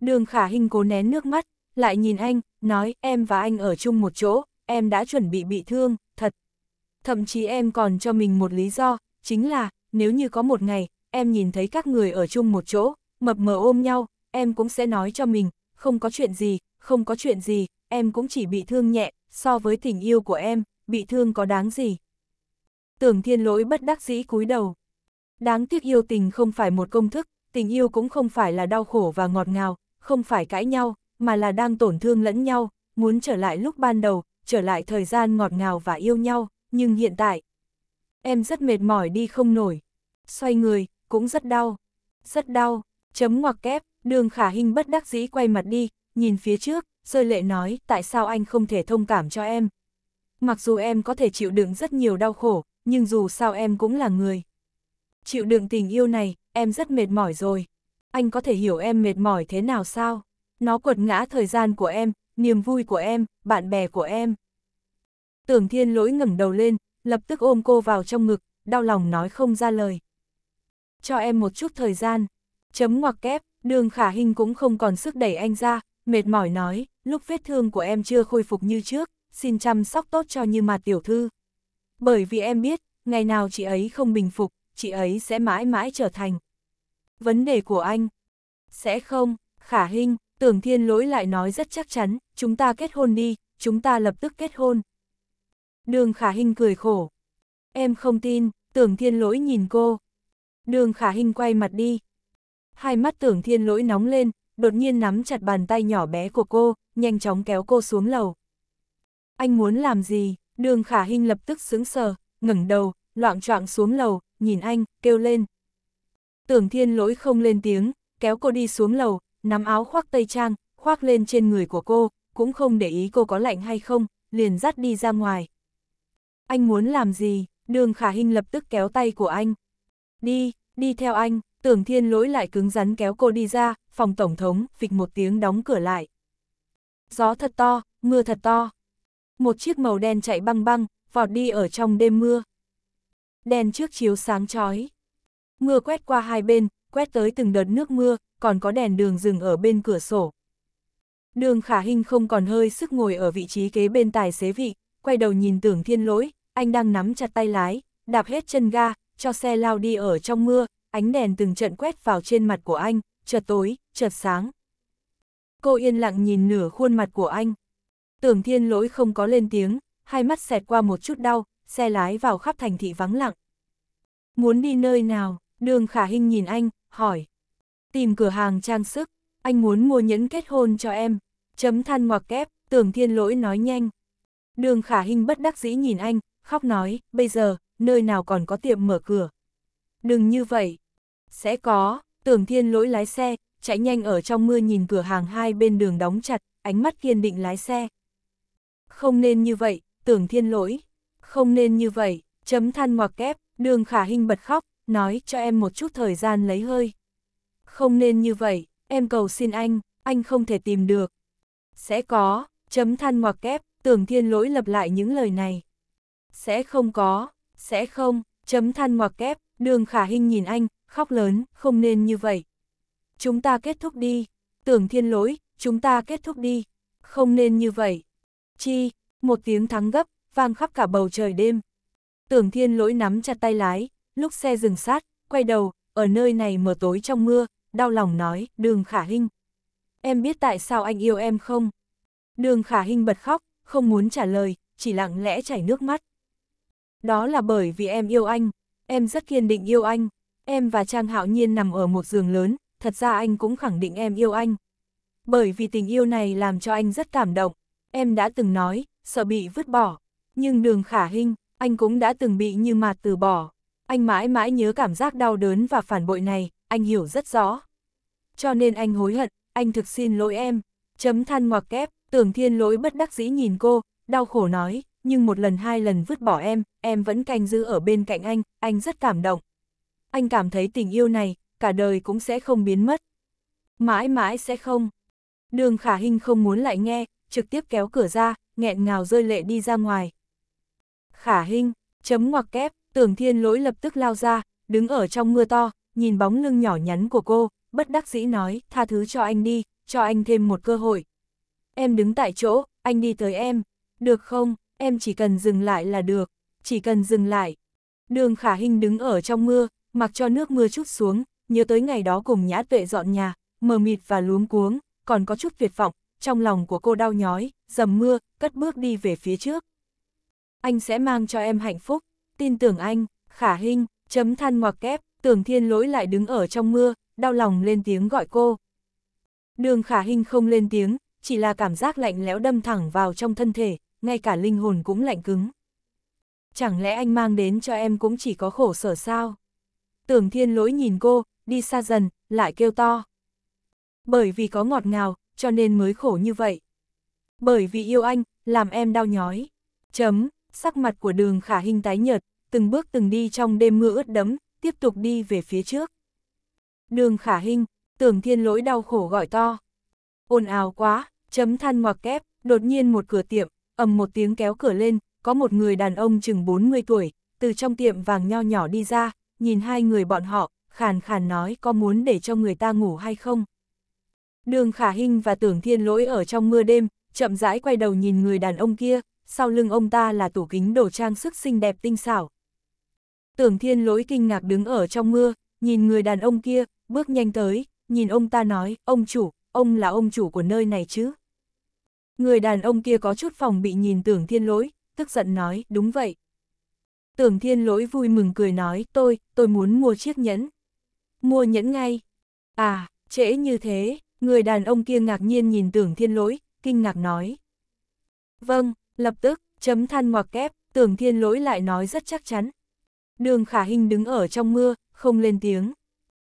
Đường khả hình cố nén nước mắt, lại nhìn anh, nói em và anh ở chung một chỗ, em đã chuẩn bị bị thương, thật. Thậm chí em còn cho mình một lý do, chính là, nếu như có một ngày, em nhìn thấy các người ở chung một chỗ, mập mờ ôm nhau, em cũng sẽ nói cho mình, không có chuyện gì, không có chuyện gì, em cũng chỉ bị thương nhẹ, so với tình yêu của em, bị thương có đáng gì. Tưởng thiên lỗi bất đắc dĩ cúi đầu. Đáng tiếc yêu tình không phải một công thức, tình yêu cũng không phải là đau khổ và ngọt ngào, không phải cãi nhau, mà là đang tổn thương lẫn nhau, muốn trở lại lúc ban đầu, trở lại thời gian ngọt ngào và yêu nhau, nhưng hiện tại, em rất mệt mỏi đi không nổi, xoay người, cũng rất đau, rất đau, chấm ngoặc kép, đường khả hình bất đắc dĩ quay mặt đi, nhìn phía trước, rơi lệ nói, tại sao anh không thể thông cảm cho em? Mặc dù em có thể chịu đựng rất nhiều đau khổ, nhưng dù sao em cũng là người chịu đựng tình yêu này, em rất mệt mỏi rồi. Anh có thể hiểu em mệt mỏi thế nào sao? Nó quật ngã thời gian của em, niềm vui của em, bạn bè của em. Tưởng thiên lỗi ngẩng đầu lên, lập tức ôm cô vào trong ngực, đau lòng nói không ra lời. Cho em một chút thời gian. Chấm ngoặc kép, đường khả hình cũng không còn sức đẩy anh ra, mệt mỏi nói, lúc vết thương của em chưa khôi phục như trước, xin chăm sóc tốt cho như mặt tiểu thư. Bởi vì em biết, ngày nào chị ấy không bình phục, chị ấy sẽ mãi mãi trở thành. Vấn đề của anh. Sẽ không, khả hình, tưởng thiên lỗi lại nói rất chắc chắn, chúng ta kết hôn đi, chúng ta lập tức kết hôn. Đường khả hình cười khổ. Em không tin, tưởng thiên lỗi nhìn cô. Đường khả hình quay mặt đi. Hai mắt tưởng thiên lỗi nóng lên, đột nhiên nắm chặt bàn tay nhỏ bé của cô, nhanh chóng kéo cô xuống lầu. Anh muốn làm gì? Đường khả hình lập tức sướng sờ, ngẩng đầu, loạn trọng xuống lầu, nhìn anh, kêu lên. Tưởng thiên lỗi không lên tiếng, kéo cô đi xuống lầu, nắm áo khoác tây trang, khoác lên trên người của cô, cũng không để ý cô có lạnh hay không, liền dắt đi ra ngoài. Anh muốn làm gì? Đường khả hình lập tức kéo tay của anh. Đi, đi theo anh, tưởng thiên lỗi lại cứng rắn kéo cô đi ra, phòng tổng thống, phịch một tiếng đóng cửa lại. Gió thật to, mưa thật to. Một chiếc màu đen chạy băng băng, vọt đi ở trong đêm mưa đèn trước chiếu sáng chói. Mưa quét qua hai bên, quét tới từng đợt nước mưa, còn có đèn đường dừng ở bên cửa sổ. Đường khả hình không còn hơi sức ngồi ở vị trí kế bên tài xế vị, quay đầu nhìn tưởng thiên lỗi, anh đang nắm chặt tay lái, đạp hết chân ga, cho xe lao đi ở trong mưa, ánh đèn từng trận quét vào trên mặt của anh, chợt tối, chợt sáng. Cô yên lặng nhìn nửa khuôn mặt của anh. Tưởng thiên lỗi không có lên tiếng, hai mắt xẹt qua một chút đau, xe lái vào khắp thành thị vắng lặng. Muốn đi nơi nào? Đường Khả hình nhìn anh, hỏi. Tìm cửa hàng trang sức, anh muốn mua nhẫn kết hôn cho em. Chấm than ngoặc kép, tưởng thiên lỗi nói nhanh. Đường Khả hình bất đắc dĩ nhìn anh, khóc nói, bây giờ, nơi nào còn có tiệm mở cửa. Đừng như vậy. Sẽ có, tưởng thiên lỗi lái xe, chạy nhanh ở trong mưa nhìn cửa hàng hai bên đường đóng chặt, ánh mắt kiên định lái xe. Không nên như vậy, tưởng thiên lỗi. Không nên như vậy, chấm than ngoặc kép, đường khả hình bật khóc, nói cho em một chút thời gian lấy hơi. Không nên như vậy, em cầu xin anh, anh không thể tìm được. Sẽ có, chấm than ngoặc kép, tưởng thiên lỗi lặp lại những lời này. Sẽ không có, sẽ không, chấm than ngoặc kép, đường khả hình nhìn anh, khóc lớn, không nên như vậy. Chúng ta kết thúc đi, tưởng thiên lỗi, chúng ta kết thúc đi, không nên như vậy. Chi, một tiếng thắng gấp, vang khắp cả bầu trời đêm. Tưởng thiên lỗi nắm chặt tay lái, lúc xe dừng sát, quay đầu, ở nơi này mờ tối trong mưa, đau lòng nói, đường khả hinh. Em biết tại sao anh yêu em không? Đường khả hinh bật khóc, không muốn trả lời, chỉ lặng lẽ chảy nước mắt. Đó là bởi vì em yêu anh, em rất kiên định yêu anh, em và Trang Hạo Nhiên nằm ở một giường lớn, thật ra anh cũng khẳng định em yêu anh. Bởi vì tình yêu này làm cho anh rất cảm động, em đã từng nói, sợ bị vứt bỏ, nhưng đường khả hình, anh cũng đã từng bị như mạt từ bỏ. Anh mãi mãi nhớ cảm giác đau đớn và phản bội này, anh hiểu rất rõ. Cho nên anh hối hận, anh thực xin lỗi em. Chấm than ngoặc kép, tưởng thiên lỗi bất đắc dĩ nhìn cô, đau khổ nói, nhưng một lần hai lần vứt bỏ em, em vẫn canh giữ ở bên cạnh anh, anh rất cảm động. Anh cảm thấy tình yêu này, cả đời cũng sẽ không biến mất. Mãi mãi sẽ không. Đường khả hình không muốn lại nghe, trực tiếp kéo cửa ra, nghẹn ngào rơi lệ đi ra ngoài, khả hình, chấm ngoặc kép, tưởng thiên lỗi lập tức lao ra, đứng ở trong mưa to, nhìn bóng lưng nhỏ nhắn của cô, bất đắc dĩ nói, tha thứ cho anh đi, cho anh thêm một cơ hội. Em đứng tại chỗ, anh đi tới em, được không, em chỉ cần dừng lại là được, chỉ cần dừng lại. Đường khả hình đứng ở trong mưa, mặc cho nước mưa chút xuống, nhớ tới ngày đó cùng nhã vệ dọn nhà, mờ mịt và luống cuống, còn có chút tuyệt vọng, trong lòng của cô đau nhói, dầm mưa, cất bước đi về phía trước anh sẽ mang cho em hạnh phúc, tin tưởng anh, khả hình, chấm than ngoặc kép, tưởng thiên lỗi lại đứng ở trong mưa, đau lòng lên tiếng gọi cô. Đường khả hình không lên tiếng, chỉ là cảm giác lạnh lẽo đâm thẳng vào trong thân thể, ngay cả linh hồn cũng lạnh cứng. Chẳng lẽ anh mang đến cho em cũng chỉ có khổ sở sao? Tưởng thiên lỗi nhìn cô, đi xa dần, lại kêu to. Bởi vì có ngọt ngào, cho nên mới khổ như vậy. Bởi vì yêu anh, làm em đau nhói. Chấm, sắc mặt của đường khả hình tái nhợt, từng bước từng đi trong đêm mưa ướt đẫm, tiếp tục đi về phía trước. Đường khả hình, tưởng thiên lỗi đau khổ gọi to. Ồn ào quá, chấm than ngoặc kép, đột nhiên một cửa tiệm, ầm một tiếng kéo cửa lên, có một người đàn ông chừng 40 tuổi, từ trong tiệm vàng nho nhỏ đi ra, nhìn hai người bọn họ, khàn khàn nói có muốn để cho người ta ngủ hay không. Đường khả hình và tưởng thiên lỗi ở trong mưa đêm, chậm rãi quay đầu nhìn người đàn ông kia, sau lưng ông ta là tủ kính đồ trang sức xinh đẹp tinh xảo. Tưởng thiên lỗi kinh ngạc đứng ở trong mưa, nhìn người đàn ông kia, bước nhanh tới, nhìn ông ta nói, ông chủ, ông là ông chủ của nơi này chứ. Người đàn ông kia có chút phòng bị nhìn tưởng thiên lỗi, tức giận nói, đúng vậy. Tưởng thiên lỗi vui mừng cười nói, tôi, tôi muốn mua chiếc nhẫn. Mua nhẫn ngay. À, trễ như thế, người đàn ông kia ngạc nhiên nhìn tưởng thiên lỗi, kinh ngạc nói. Vâng, Lập tức, chấm than ngoặc kép, tưởng thiên lỗi lại nói rất chắc chắn. Đường khả hình đứng ở trong mưa, không lên tiếng.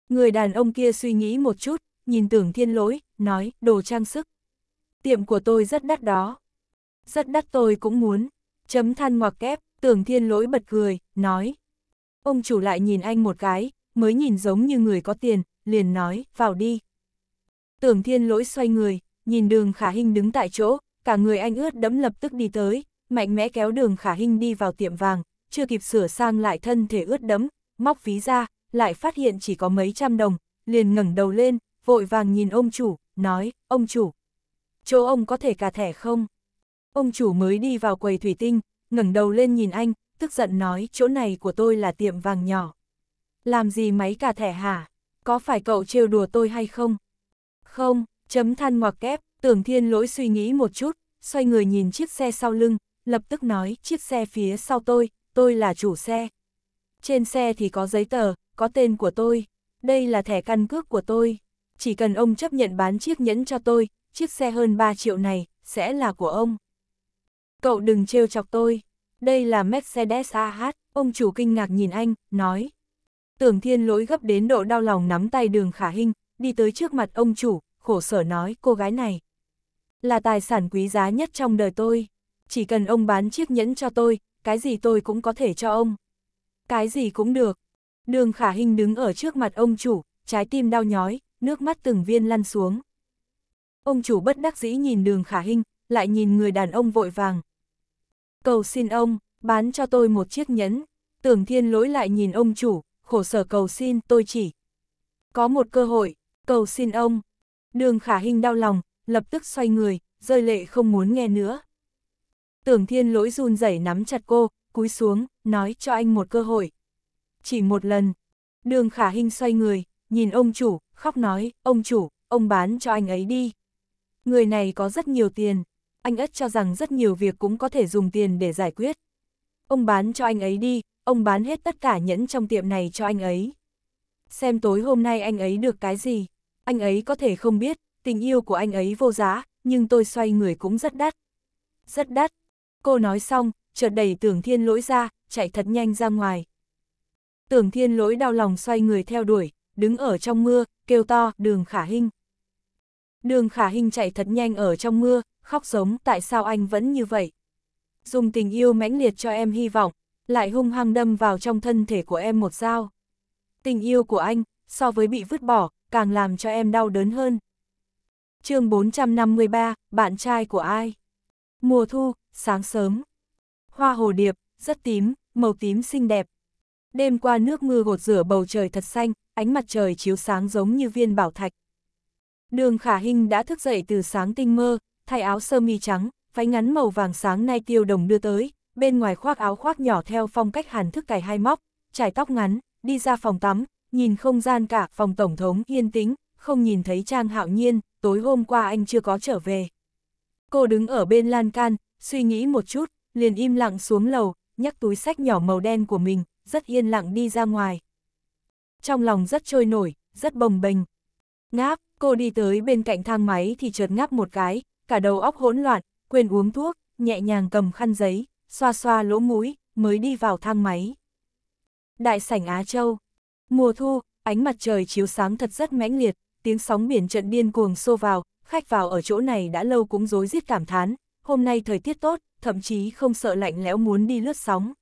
Người đàn ông kia suy nghĩ một chút, nhìn tưởng thiên lỗi, nói, đồ trang sức. Tiệm của tôi rất đắt đó. Rất đắt tôi cũng muốn. Chấm than ngoặc kép, tưởng thiên lỗi bật cười, nói. Ông chủ lại nhìn anh một cái, mới nhìn giống như người có tiền, liền nói, vào đi. Tưởng thiên lỗi xoay người, nhìn đường khả hình đứng tại chỗ, cả người anh ướt đẫm lập tức đi tới, mạnh mẽ kéo đường khả hình đi vào tiệm vàng, chưa kịp sửa sang lại thân thể ướt đẫm, móc ví ra, lại phát hiện chỉ có mấy trăm đồng, liền ngẩng đầu lên, vội vàng nhìn ông chủ, nói, ông chủ, chỗ ông có thể cả thẻ không? Ông chủ mới đi vào quầy thủy tinh, ngẩng đầu lên nhìn anh, tức giận nói, chỗ này của tôi là tiệm vàng nhỏ. Làm gì máy cả thẻ hả? Có phải cậu trêu đùa tôi hay không? Không, chấm than ngoặc kép, Tưởng thiên lỗi suy nghĩ một chút, xoay người nhìn chiếc xe sau lưng, lập tức nói chiếc xe phía sau tôi, tôi là chủ xe. Trên xe thì có giấy tờ, có tên của tôi, đây là thẻ căn cước của tôi. Chỉ cần ông chấp nhận bán chiếc nhẫn cho tôi, chiếc xe hơn 3 triệu này, sẽ là của ông. Cậu đừng trêu chọc tôi, đây là Mercedes AH, ông chủ kinh ngạc nhìn anh, nói. Tưởng thiên lỗi gấp đến độ đau lòng nắm tay đường khả hình, đi tới trước mặt ông chủ, khổ sở nói cô gái này, là tài sản quý giá nhất trong đời tôi. Chỉ cần ông bán chiếc nhẫn cho tôi, cái gì tôi cũng có thể cho ông. Cái gì cũng được. Đường khả hình đứng ở trước mặt ông chủ, trái tim đau nhói, nước mắt từng viên lăn xuống. Ông chủ bất đắc dĩ nhìn đường khả hình, lại nhìn người đàn ông vội vàng. Cầu xin ông, bán cho tôi một chiếc nhẫn. Tưởng thiên lỗi lại nhìn ông chủ, khổ sở cầu xin tôi chỉ. Có một cơ hội, cầu xin ông. Đường khả hình đau lòng, lập tức xoay người, rơi lệ không muốn nghe nữa. Tưởng thiên lỗi run rẩy nắm chặt cô, cúi xuống, nói cho anh một cơ hội. Chỉ một lần, đường khả hình xoay người, nhìn ông chủ, khóc nói, ông chủ, ông bán cho anh ấy đi. Người này có rất nhiều tiền, anh ất cho rằng rất nhiều việc cũng có thể dùng tiền để giải quyết. Ông bán cho anh ấy đi, ông bán hết tất cả nhẫn trong tiệm này cho anh ấy. Xem tối hôm nay anh ấy được cái gì, anh ấy có thể không biết, tình yêu của anh ấy vô giá, nhưng tôi xoay người cũng rất đắt. Rất đắt. Cô nói xong, chợt đẩy tưởng thiên lỗi ra, chạy thật nhanh ra ngoài. Tưởng thiên lỗi đau lòng xoay người theo đuổi, đứng ở trong mưa, kêu to, đường khả hình. Đường khả hình chạy thật nhanh ở trong mưa, khóc giống, tại sao anh vẫn như vậy? Dùng tình yêu mãnh liệt cho em hy vọng, lại hung hăng đâm vào trong thân thể của em một dao. Tình yêu của anh, so với bị vứt bỏ, càng làm cho em đau đớn hơn chương 453, bạn trai của ai? Mùa thu, sáng sớm. Hoa hồ điệp, rất tím, màu tím xinh đẹp. Đêm qua nước mưa gột rửa bầu trời thật xanh, ánh mặt trời chiếu sáng giống như viên bảo thạch. Đường Khả Hinh đã thức dậy từ sáng tinh mơ, thay áo sơ mi trắng, váy ngắn màu vàng sáng nay tiêu đồng đưa tới, bên ngoài khoác áo khoác nhỏ theo phong cách hàn thức cài hai móc, trải tóc ngắn, đi ra phòng tắm, nhìn không gian cả phòng tổng thống yên tĩnh, không nhìn thấy Trang Hạo Nhiên, tối hôm qua anh chưa có trở về. Cô đứng ở bên lan can, suy nghĩ một chút, liền im lặng xuống lầu, nhắc túi sách nhỏ màu đen của mình, rất yên lặng đi ra ngoài. Trong lòng rất trôi nổi, rất bồng bềnh. Ngáp, cô đi tới bên cạnh thang máy thì chợt ngáp một cái, cả đầu óc hỗn loạn, quên uống thuốc, nhẹ nhàng cầm khăn giấy, xoa xoa lỗ mũi, mới đi vào thang máy. Đại sảnh Á Châu. Mùa thu, ánh mặt trời chiếu sáng thật rất mãnh liệt, tiếng sóng biển trận điên cuồng xô vào, khách vào ở chỗ này đã lâu cũng rối rít cảm thán, hôm nay thời tiết tốt, thậm chí không sợ lạnh lẽo muốn đi lướt sóng.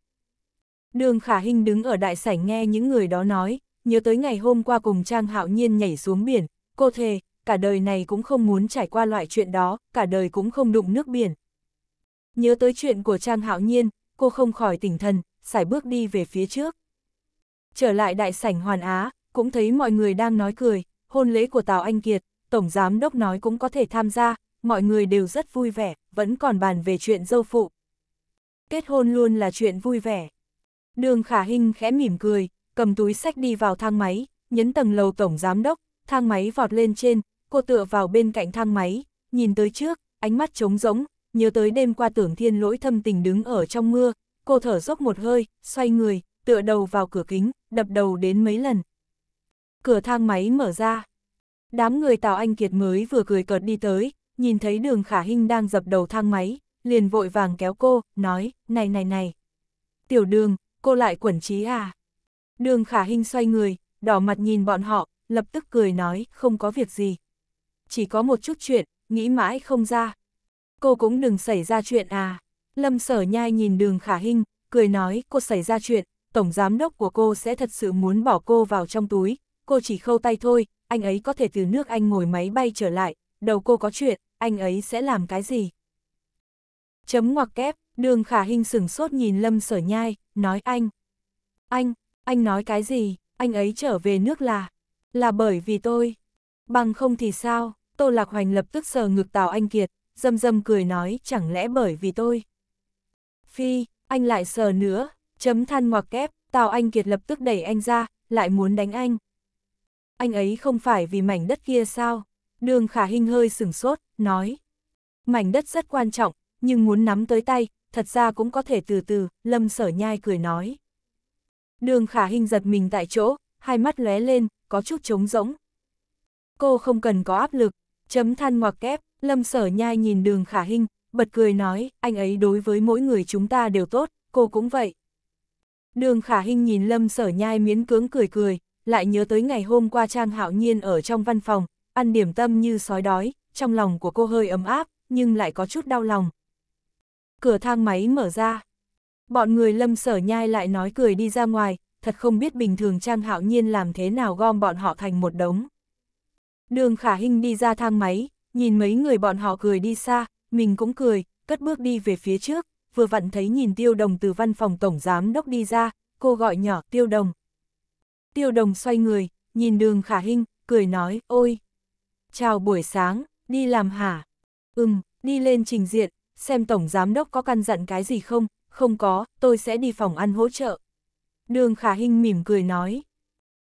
Đường Khả Hinh đứng ở đại sảnh nghe những người đó nói, nhớ tới ngày hôm qua cùng Trang Hạo Nhiên nhảy xuống biển, cô thề, cả đời này cũng không muốn trải qua loại chuyện đó, cả đời cũng không đụng nước biển. Nhớ tới chuyện của Trang Hạo Nhiên, cô không khỏi tỉnh thần, sải bước đi về phía trước. Trở lại đại sảnh Hoàn Á, cũng thấy mọi người đang nói cười, hôn lễ của Tào Anh Kiệt, Tổng Giám Đốc nói cũng có thể tham gia, mọi người đều rất vui vẻ, vẫn còn bàn về chuyện dâu phụ. Kết hôn luôn là chuyện vui vẻ. Đường Khả Hinh khẽ mỉm cười, cầm túi sách đi vào thang máy, nhấn tầng lầu Tổng Giám Đốc, thang máy vọt lên trên, cô tựa vào bên cạnh thang máy, nhìn tới trước, ánh mắt trống rỗng, nhớ tới đêm qua tưởng thiên lỗi thâm tình đứng ở trong mưa, cô thở dốc một hơi, xoay người, tựa đầu vào cửa kính, đập đầu đến mấy lần, cửa thang máy mở ra. Đám người Tào Anh Kiệt mới vừa cười cợt đi tới, nhìn thấy đường khả hinh đang dập đầu thang máy, liền vội vàng kéo cô, nói, này này này. Tiểu đường, cô lại quẩn trí à? Đường khả hinh xoay người, đỏ mặt nhìn bọn họ, lập tức cười nói, không có việc gì. Chỉ có một chút chuyện, nghĩ mãi không ra. Cô cũng đừng xảy ra chuyện à. Lâm sở nhai nhìn đường khả hinh, cười nói, cô xảy ra chuyện, tổng giám đốc của cô sẽ thật sự muốn bỏ cô vào trong túi, cô chỉ khâu tay thôi, anh ấy có thể từ nước anh ngồi máy bay trở lại, đầu cô có chuyện, anh ấy sẽ làm cái gì? Chấm ngoặc kép, đường khả hình sửng sốt nhìn lâm sở nhai, nói anh. Anh, anh nói cái gì, anh ấy trở về nước là, là bởi vì tôi. Bằng không thì sao, Tô Lạc Hoành lập tức sờ ngực Tào Anh Kiệt, dâm dâm cười nói chẳng lẽ bởi vì tôi. Phi, anh lại sờ nữa, chấm than ngoặc kép, Tào Anh Kiệt lập tức đẩy anh ra, lại muốn đánh anh anh ấy không phải vì mảnh đất kia sao? Đường khả hình hơi sửng sốt, nói. Mảnh đất rất quan trọng, nhưng muốn nắm tới tay, thật ra cũng có thể từ từ, lâm sở nhai cười nói. Đường khả hình giật mình tại chỗ, hai mắt lóe lên, có chút trống rỗng. Cô không cần có áp lực, chấm than ngoặc kép, lâm sở nhai nhìn đường khả hình, bật cười nói, anh ấy đối với mỗi người chúng ta đều tốt, cô cũng vậy. Đường khả hình nhìn lâm sở nhai miến cưỡng cười cười, lại nhớ tới ngày hôm qua Trang Hạo Nhiên ở trong văn phòng, ăn điểm tâm như sói đói, trong lòng của cô hơi ấm áp, nhưng lại có chút đau lòng. Cửa thang máy mở ra. Bọn người lâm sở nhai lại nói cười đi ra ngoài, thật không biết bình thường Trang Hạo Nhiên làm thế nào gom bọn họ thành một đống. Đường khả hình đi ra thang máy, nhìn mấy người bọn họ cười đi xa, mình cũng cười, cất bước đi về phía trước, vừa vặn thấy nhìn tiêu đồng từ văn phòng tổng giám đốc đi ra, cô gọi nhỏ tiêu đồng. Tiêu đồng xoay người, nhìn đường khả hinh, cười nói, ôi. Chào buổi sáng, đi làm hả? Ừm, đi lên trình diện, xem tổng giám đốc có căn dặn cái gì không? Không có, tôi sẽ đi phòng ăn hỗ trợ. Đường khả hinh mỉm cười nói.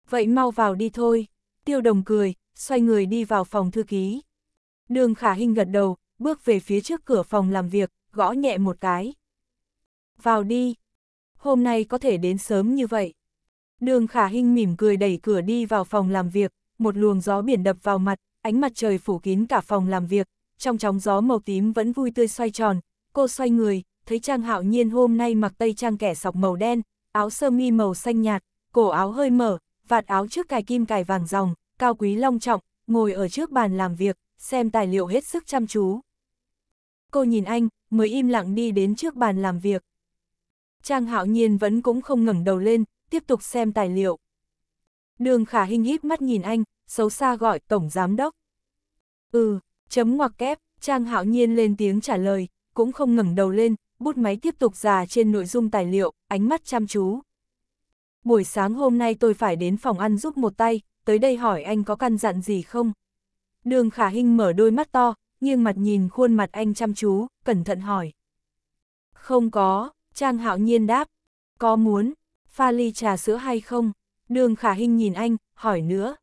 Vậy mau vào đi thôi. Tiêu đồng cười, xoay người đi vào phòng thư ký. Đường khả hinh gật đầu, bước về phía trước cửa phòng làm việc, gõ nhẹ một cái. Vào đi. Hôm nay có thể đến sớm như vậy. Đường khả Hinh mỉm cười đẩy cửa đi vào phòng làm việc, một luồng gió biển đập vào mặt, ánh mặt trời phủ kín cả phòng làm việc, trong chóng gió màu tím vẫn vui tươi xoay tròn, cô xoay người, thấy Trang Hạo Nhiên hôm nay mặc tây trang kẻ sọc màu đen, áo sơ mi màu xanh nhạt, cổ áo hơi mở, vạt áo trước cài kim cài vàng ròng, cao quý long trọng, ngồi ở trước bàn làm việc, xem tài liệu hết sức chăm chú. Cô nhìn anh, mới im lặng đi đến trước bàn làm việc. Trang Hạo Nhiên vẫn cũng không ngẩng đầu lên, tiếp tục xem tài liệu. Đường khả hình híp mắt nhìn anh, xấu xa gọi tổng giám đốc. Ừ, chấm ngoặc kép, Trang hạo nhiên lên tiếng trả lời, cũng không ngẩng đầu lên, bút máy tiếp tục già trên nội dung tài liệu, ánh mắt chăm chú. Buổi sáng hôm nay tôi phải đến phòng ăn giúp một tay, tới đây hỏi anh có căn dặn gì không? Đường khả hình mở đôi mắt to, nghiêng mặt nhìn khuôn mặt anh chăm chú, cẩn thận hỏi. Không có, Trang hạo nhiên đáp. Có muốn, pha ly trà sữa hay không? Đường khả hình nhìn anh, hỏi nữa.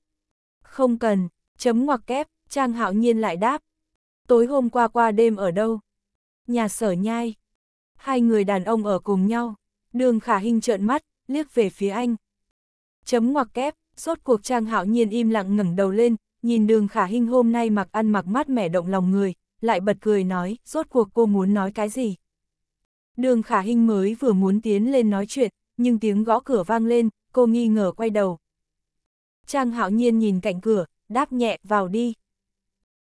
Không cần, chấm ngoặc kép, Trang Hạo Nhiên lại đáp. Tối hôm qua qua đêm ở đâu? Nhà sở nhai. Hai người đàn ông ở cùng nhau. Đường khả hình trợn mắt, liếc về phía anh. Chấm ngoặc kép, rốt cuộc Trang Hạo Nhiên im lặng ngẩng đầu lên, nhìn đường khả hình hôm nay mặc ăn mặc mát mẻ động lòng người, lại bật cười nói, rốt cuộc cô muốn nói cái gì? Đường khả hình mới vừa muốn tiến lên nói chuyện, nhưng tiếng gõ cửa vang lên, cô nghi ngờ quay đầu. Trang hạo nhiên nhìn cạnh cửa, đáp nhẹ vào đi.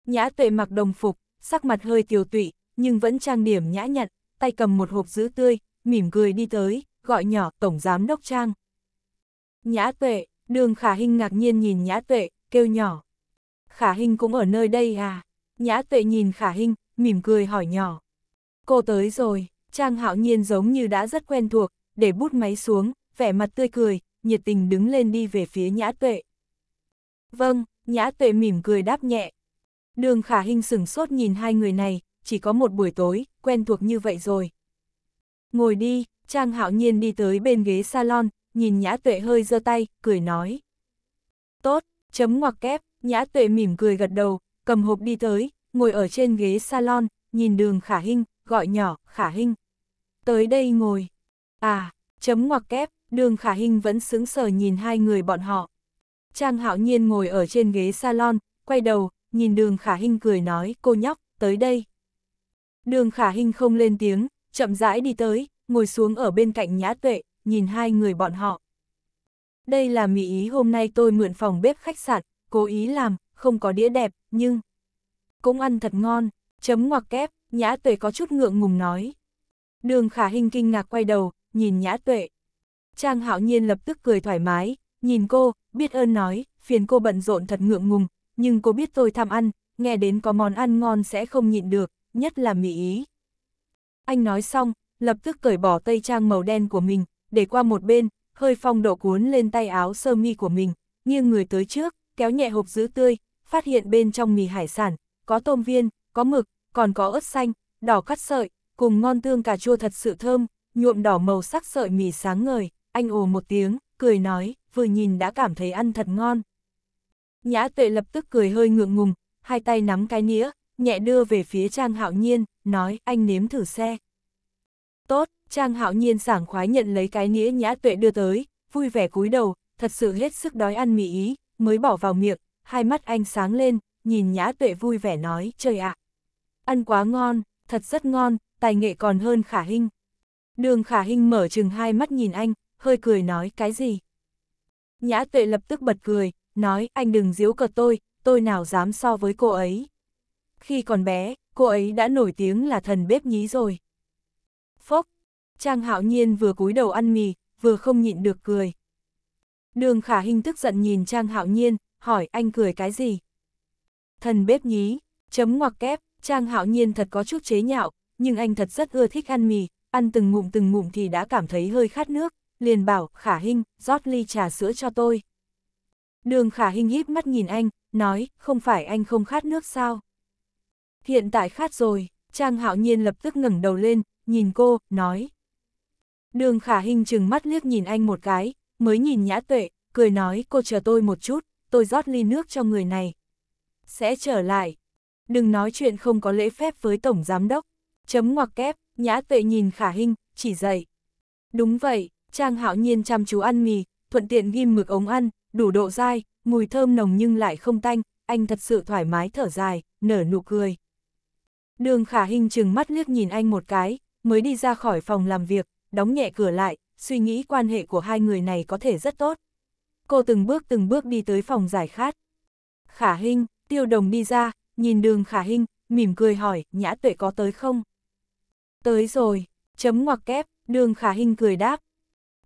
Nhã tuệ mặc đồng phục, sắc mặt hơi tiều tụy, nhưng vẫn trang điểm nhã nhặn, tay cầm một hộp giữ tươi, mỉm cười đi tới, gọi nhỏ Tổng Giám Đốc Trang. Nhã tuệ, đường khả hình ngạc nhiên nhìn nhã tuệ, kêu nhỏ. Khả hình cũng ở nơi đây à? Nhã tuệ nhìn khả hình, mỉm cười hỏi nhỏ. Cô tới rồi, Trang hạo nhiên giống như đã rất quen thuộc, để bút máy xuống, vẻ mặt tươi cười, nhiệt tình đứng lên đi về phía Nhã Tuệ. Vâng, Nhã Tuệ mỉm cười đáp nhẹ. Đường khả hình sửng sốt nhìn hai người này, chỉ có một buổi tối, quen thuộc như vậy rồi. Ngồi đi, Trang hạo nhiên đi tới bên ghế salon, nhìn Nhã Tuệ hơi giơ tay, cười nói. Tốt, chấm ngoặc kép, Nhã Tuệ mỉm cười gật đầu, cầm hộp đi tới, ngồi ở trên ghế salon, nhìn đường khả hình, gọi nhỏ, khả hình. Tới đây ngồi. À, chấm ngoặc kép, đường khả hình vẫn sững sờ nhìn hai người bọn họ. Trang hạo nhiên ngồi ở trên ghế salon, quay đầu, nhìn đường khả hình cười nói, cô nhóc, tới đây. Đường khả hình không lên tiếng, chậm rãi đi tới, ngồi xuống ở bên cạnh nhã tuệ, nhìn hai người bọn họ. Đây là mỹ ý hôm nay tôi mượn phòng bếp khách sạn, cố ý làm, không có đĩa đẹp, nhưng... Cũng ăn thật ngon, chấm ngoặc kép, nhã tuệ có chút ngượng ngùng nói. Đường khả hình kinh ngạc quay đầu, nhìn nhã tuệ. Trang hạo nhiên lập tức cười thoải mái, nhìn cô, biết ơn nói, phiền cô bận rộn thật ngượng ngùng, nhưng cô biết tôi tham ăn, nghe đến có món ăn ngon sẽ không nhịn được, nhất là mì ý. Anh nói xong, lập tức cởi bỏ tây trang màu đen của mình, để qua một bên, hơi phong độ cuốn lên tay áo sơ mi của mình, nghiêng người tới trước, kéo nhẹ hộp giữ tươi, phát hiện bên trong mì hải sản, có tôm viên, có mực, còn có ớt xanh, đỏ cắt sợi, cùng ngon tương cà chua thật sự thơm, nhuộm đỏ màu sắc sợi mì sáng ngời, anh ồ một tiếng, cười nói, vừa nhìn đã cảm thấy ăn thật ngon. Nhã tuệ lập tức cười hơi ngượng ngùng, hai tay nắm cái nĩa, nhẹ đưa về phía Trang Hạo Nhiên, nói anh nếm thử xe. Tốt, Trang Hạo Nhiên sảng khoái nhận lấy cái nĩa nhã tuệ đưa tới, vui vẻ cúi đầu, thật sự hết sức đói ăn mì ý, mới bỏ vào miệng, hai mắt anh sáng lên, nhìn nhã tuệ vui vẻ nói, trời ạ. ăn quá ngon, thật rất ngon, tài nghệ còn hơn khả hình. Đường khả hình mở chừng hai mắt nhìn anh, hơi cười nói cái gì. Nhã tuệ lập tức bật cười, nói anh đừng giễu cợt tôi, tôi nào dám so với cô ấy. Khi còn bé, cô ấy đã nổi tiếng là thần bếp nhí rồi. Phốc, Trang hạo nhiên vừa cúi đầu ăn mì, vừa không nhịn được cười. Đường khả hình tức giận nhìn Trang hạo nhiên, hỏi anh cười cái gì? Thần bếp nhí, chấm ngoặc kép, Trang hạo nhiên thật có chút chế nhạo, nhưng anh thật rất ưa thích ăn mì, ăn từng ngụm từng ngụm thì đã cảm thấy hơi khát nước, liền bảo, khả hinh, rót ly trà sữa cho tôi. Đường khả hinh híp mắt nhìn anh, nói, không phải anh không khát nước sao? Hiện tại khát rồi, Trang hạo nhiên lập tức ngẩng đầu lên, nhìn cô, nói. Đường khả hinh chừng mắt liếc nhìn anh một cái, mới nhìn nhã tuệ, cười nói cô chờ tôi một chút, tôi rót ly nước cho người này. Sẽ trở lại. Đừng nói chuyện không có lễ phép với Tổng Giám Đốc. Chấm ngoặc kép. Nhã tệ nhìn khả hình, chỉ dậy. Đúng vậy, Trang hạo nhiên chăm chú ăn mì, thuận tiện ghim mực ống ăn, đủ độ dai, mùi thơm nồng nhưng lại không tanh, anh thật sự thoải mái thở dài, nở nụ cười. Đường khả hình chừng mắt liếc nhìn anh một cái, mới đi ra khỏi phòng làm việc, đóng nhẹ cửa lại, suy nghĩ quan hệ của hai người này có thể rất tốt. Cô từng bước từng bước đi tới phòng giải khát. Khả hình, tiêu đồng đi ra, nhìn đường khả hình, mỉm cười hỏi, nhã tuệ có tới không? Tới rồi, chấm ngoặc kép, đường khả hình cười đáp.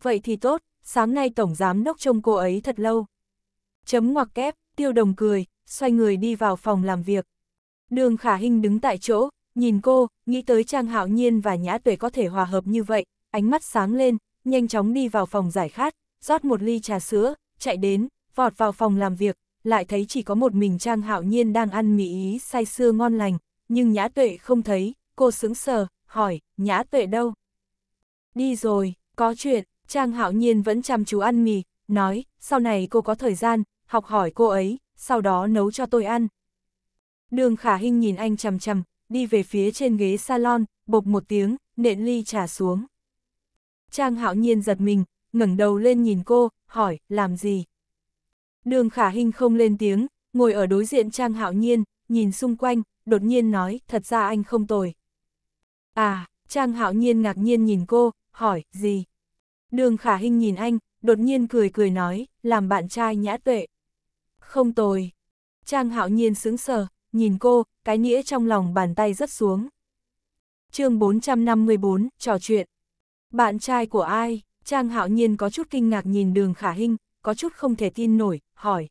Vậy thì tốt, sáng nay tổng giám đốc trông cô ấy thật lâu. Chấm ngoặc kép, tiêu đồng cười, xoay người đi vào phòng làm việc. Đường khả hình đứng tại chỗ, nhìn cô, nghĩ tới Trang Hạo Nhiên và Nhã Tuệ có thể hòa hợp như vậy, ánh mắt sáng lên, nhanh chóng đi vào phòng giải khát, rót một ly trà sữa, chạy đến, vọt vào phòng làm việc, lại thấy chỉ có một mình Trang Hạo Nhiên đang ăn mì ý say sưa ngon lành, nhưng Nhã Tuệ không thấy, cô sững sờ, hỏi, nhã tuệ đâu? Đi rồi, có chuyện, Trang Hạo Nhiên vẫn chăm chú ăn mì, nói, sau này cô có thời gian, học hỏi cô ấy, sau đó nấu cho tôi ăn. Đường Khả Hinh nhìn anh chầm chầm, đi về phía trên ghế salon, bộc một tiếng, nện ly trà xuống. Trang Hạo Nhiên giật mình, ngẩng đầu lên nhìn cô, hỏi, làm gì? Đường Khả Hinh không lên tiếng, ngồi ở đối diện Trang Hạo Nhiên, nhìn xung quanh, đột nhiên nói, thật ra anh không tồi. À, Trang Hạo Nhiên ngạc nhiên nhìn cô, hỏi, gì? Đường Khả Hinh nhìn anh, đột nhiên cười cười nói, làm bạn trai nhã tuệ. Không tồi. Trang Hạo Nhiên sững sờ, nhìn cô, cái nĩa trong lòng bàn tay rất xuống. chương 454, trò chuyện. Bạn trai của ai? Trang Hạo Nhiên có chút kinh ngạc nhìn Đường Khả Hinh, có chút không thể tin nổi, hỏi.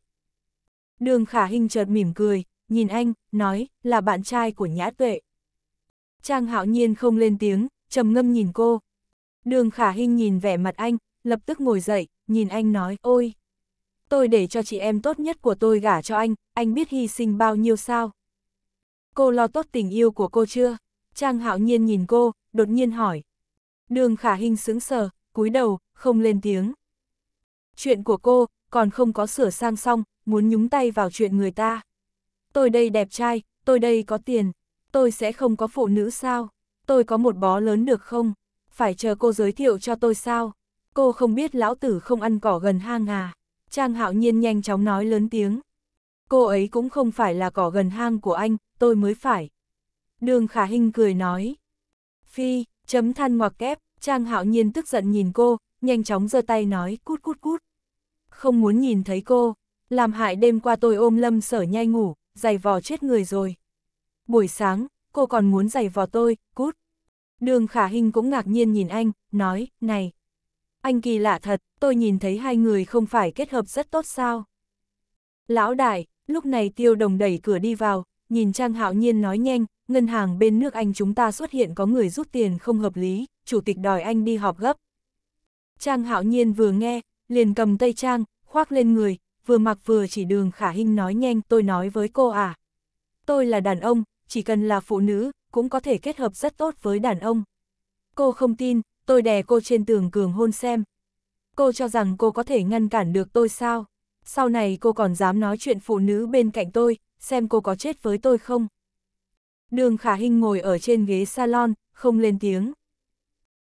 Đường Khả Hinh chợt mỉm cười, nhìn anh, nói, là bạn trai của Nhã Tuệ. Trang hạo nhiên không lên tiếng, trầm ngâm nhìn cô. Đường khả Hinh nhìn vẻ mặt anh, lập tức ngồi dậy, nhìn anh nói, ôi, tôi để cho chị em tốt nhất của tôi gả cho anh, anh biết hy sinh bao nhiêu sao. Cô lo tốt tình yêu của cô chưa? Trang hạo nhiên nhìn cô, đột nhiên hỏi. Đường khả Hinh sững sờ, cúi đầu, không lên tiếng. Chuyện của cô, còn không có sửa sang xong, muốn nhúng tay vào chuyện người ta. Tôi đây đẹp trai, tôi đây có tiền, Tôi sẽ không có phụ nữ sao? Tôi có một bó lớn được không? Phải chờ cô giới thiệu cho tôi sao? Cô không biết lão tử không ăn cỏ gần hang à? Trang hạo nhiên nhanh chóng nói lớn tiếng. Cô ấy cũng không phải là cỏ gần hang của anh, tôi mới phải. Đường khả hình cười nói. Phi, chấm than ngoặc kép, Trang hạo nhiên tức giận nhìn cô, nhanh chóng giơ tay nói cút cút cút. Không muốn nhìn thấy cô, làm hại đêm qua tôi ôm lâm sở nhai ngủ, giày vò chết người rồi buổi sáng, cô còn muốn giày vò tôi, cút. Đường khả Hinh cũng ngạc nhiên nhìn anh, nói, này. Anh kỳ lạ thật, tôi nhìn thấy hai người không phải kết hợp rất tốt sao. Lão đại, lúc này tiêu đồng đẩy cửa đi vào, nhìn Trang Hạo Nhiên nói nhanh, ngân hàng bên nước Anh chúng ta xuất hiện có người rút tiền không hợp lý, chủ tịch đòi anh đi họp gấp. Trang Hạo Nhiên vừa nghe, liền cầm tay Trang, khoác lên người, vừa mặc vừa chỉ đường khả Hinh nói nhanh tôi nói với cô à. Tôi là đàn ông, chỉ cần là phụ nữ, cũng có thể kết hợp rất tốt với đàn ông. Cô không tin, tôi đè cô trên tường cường hôn xem. Cô cho rằng cô có thể ngăn cản được tôi sao? Sau này cô còn dám nói chuyện phụ nữ bên cạnh tôi, xem cô có chết với tôi không? Đường Khả Hinh ngồi ở trên ghế salon, không lên tiếng.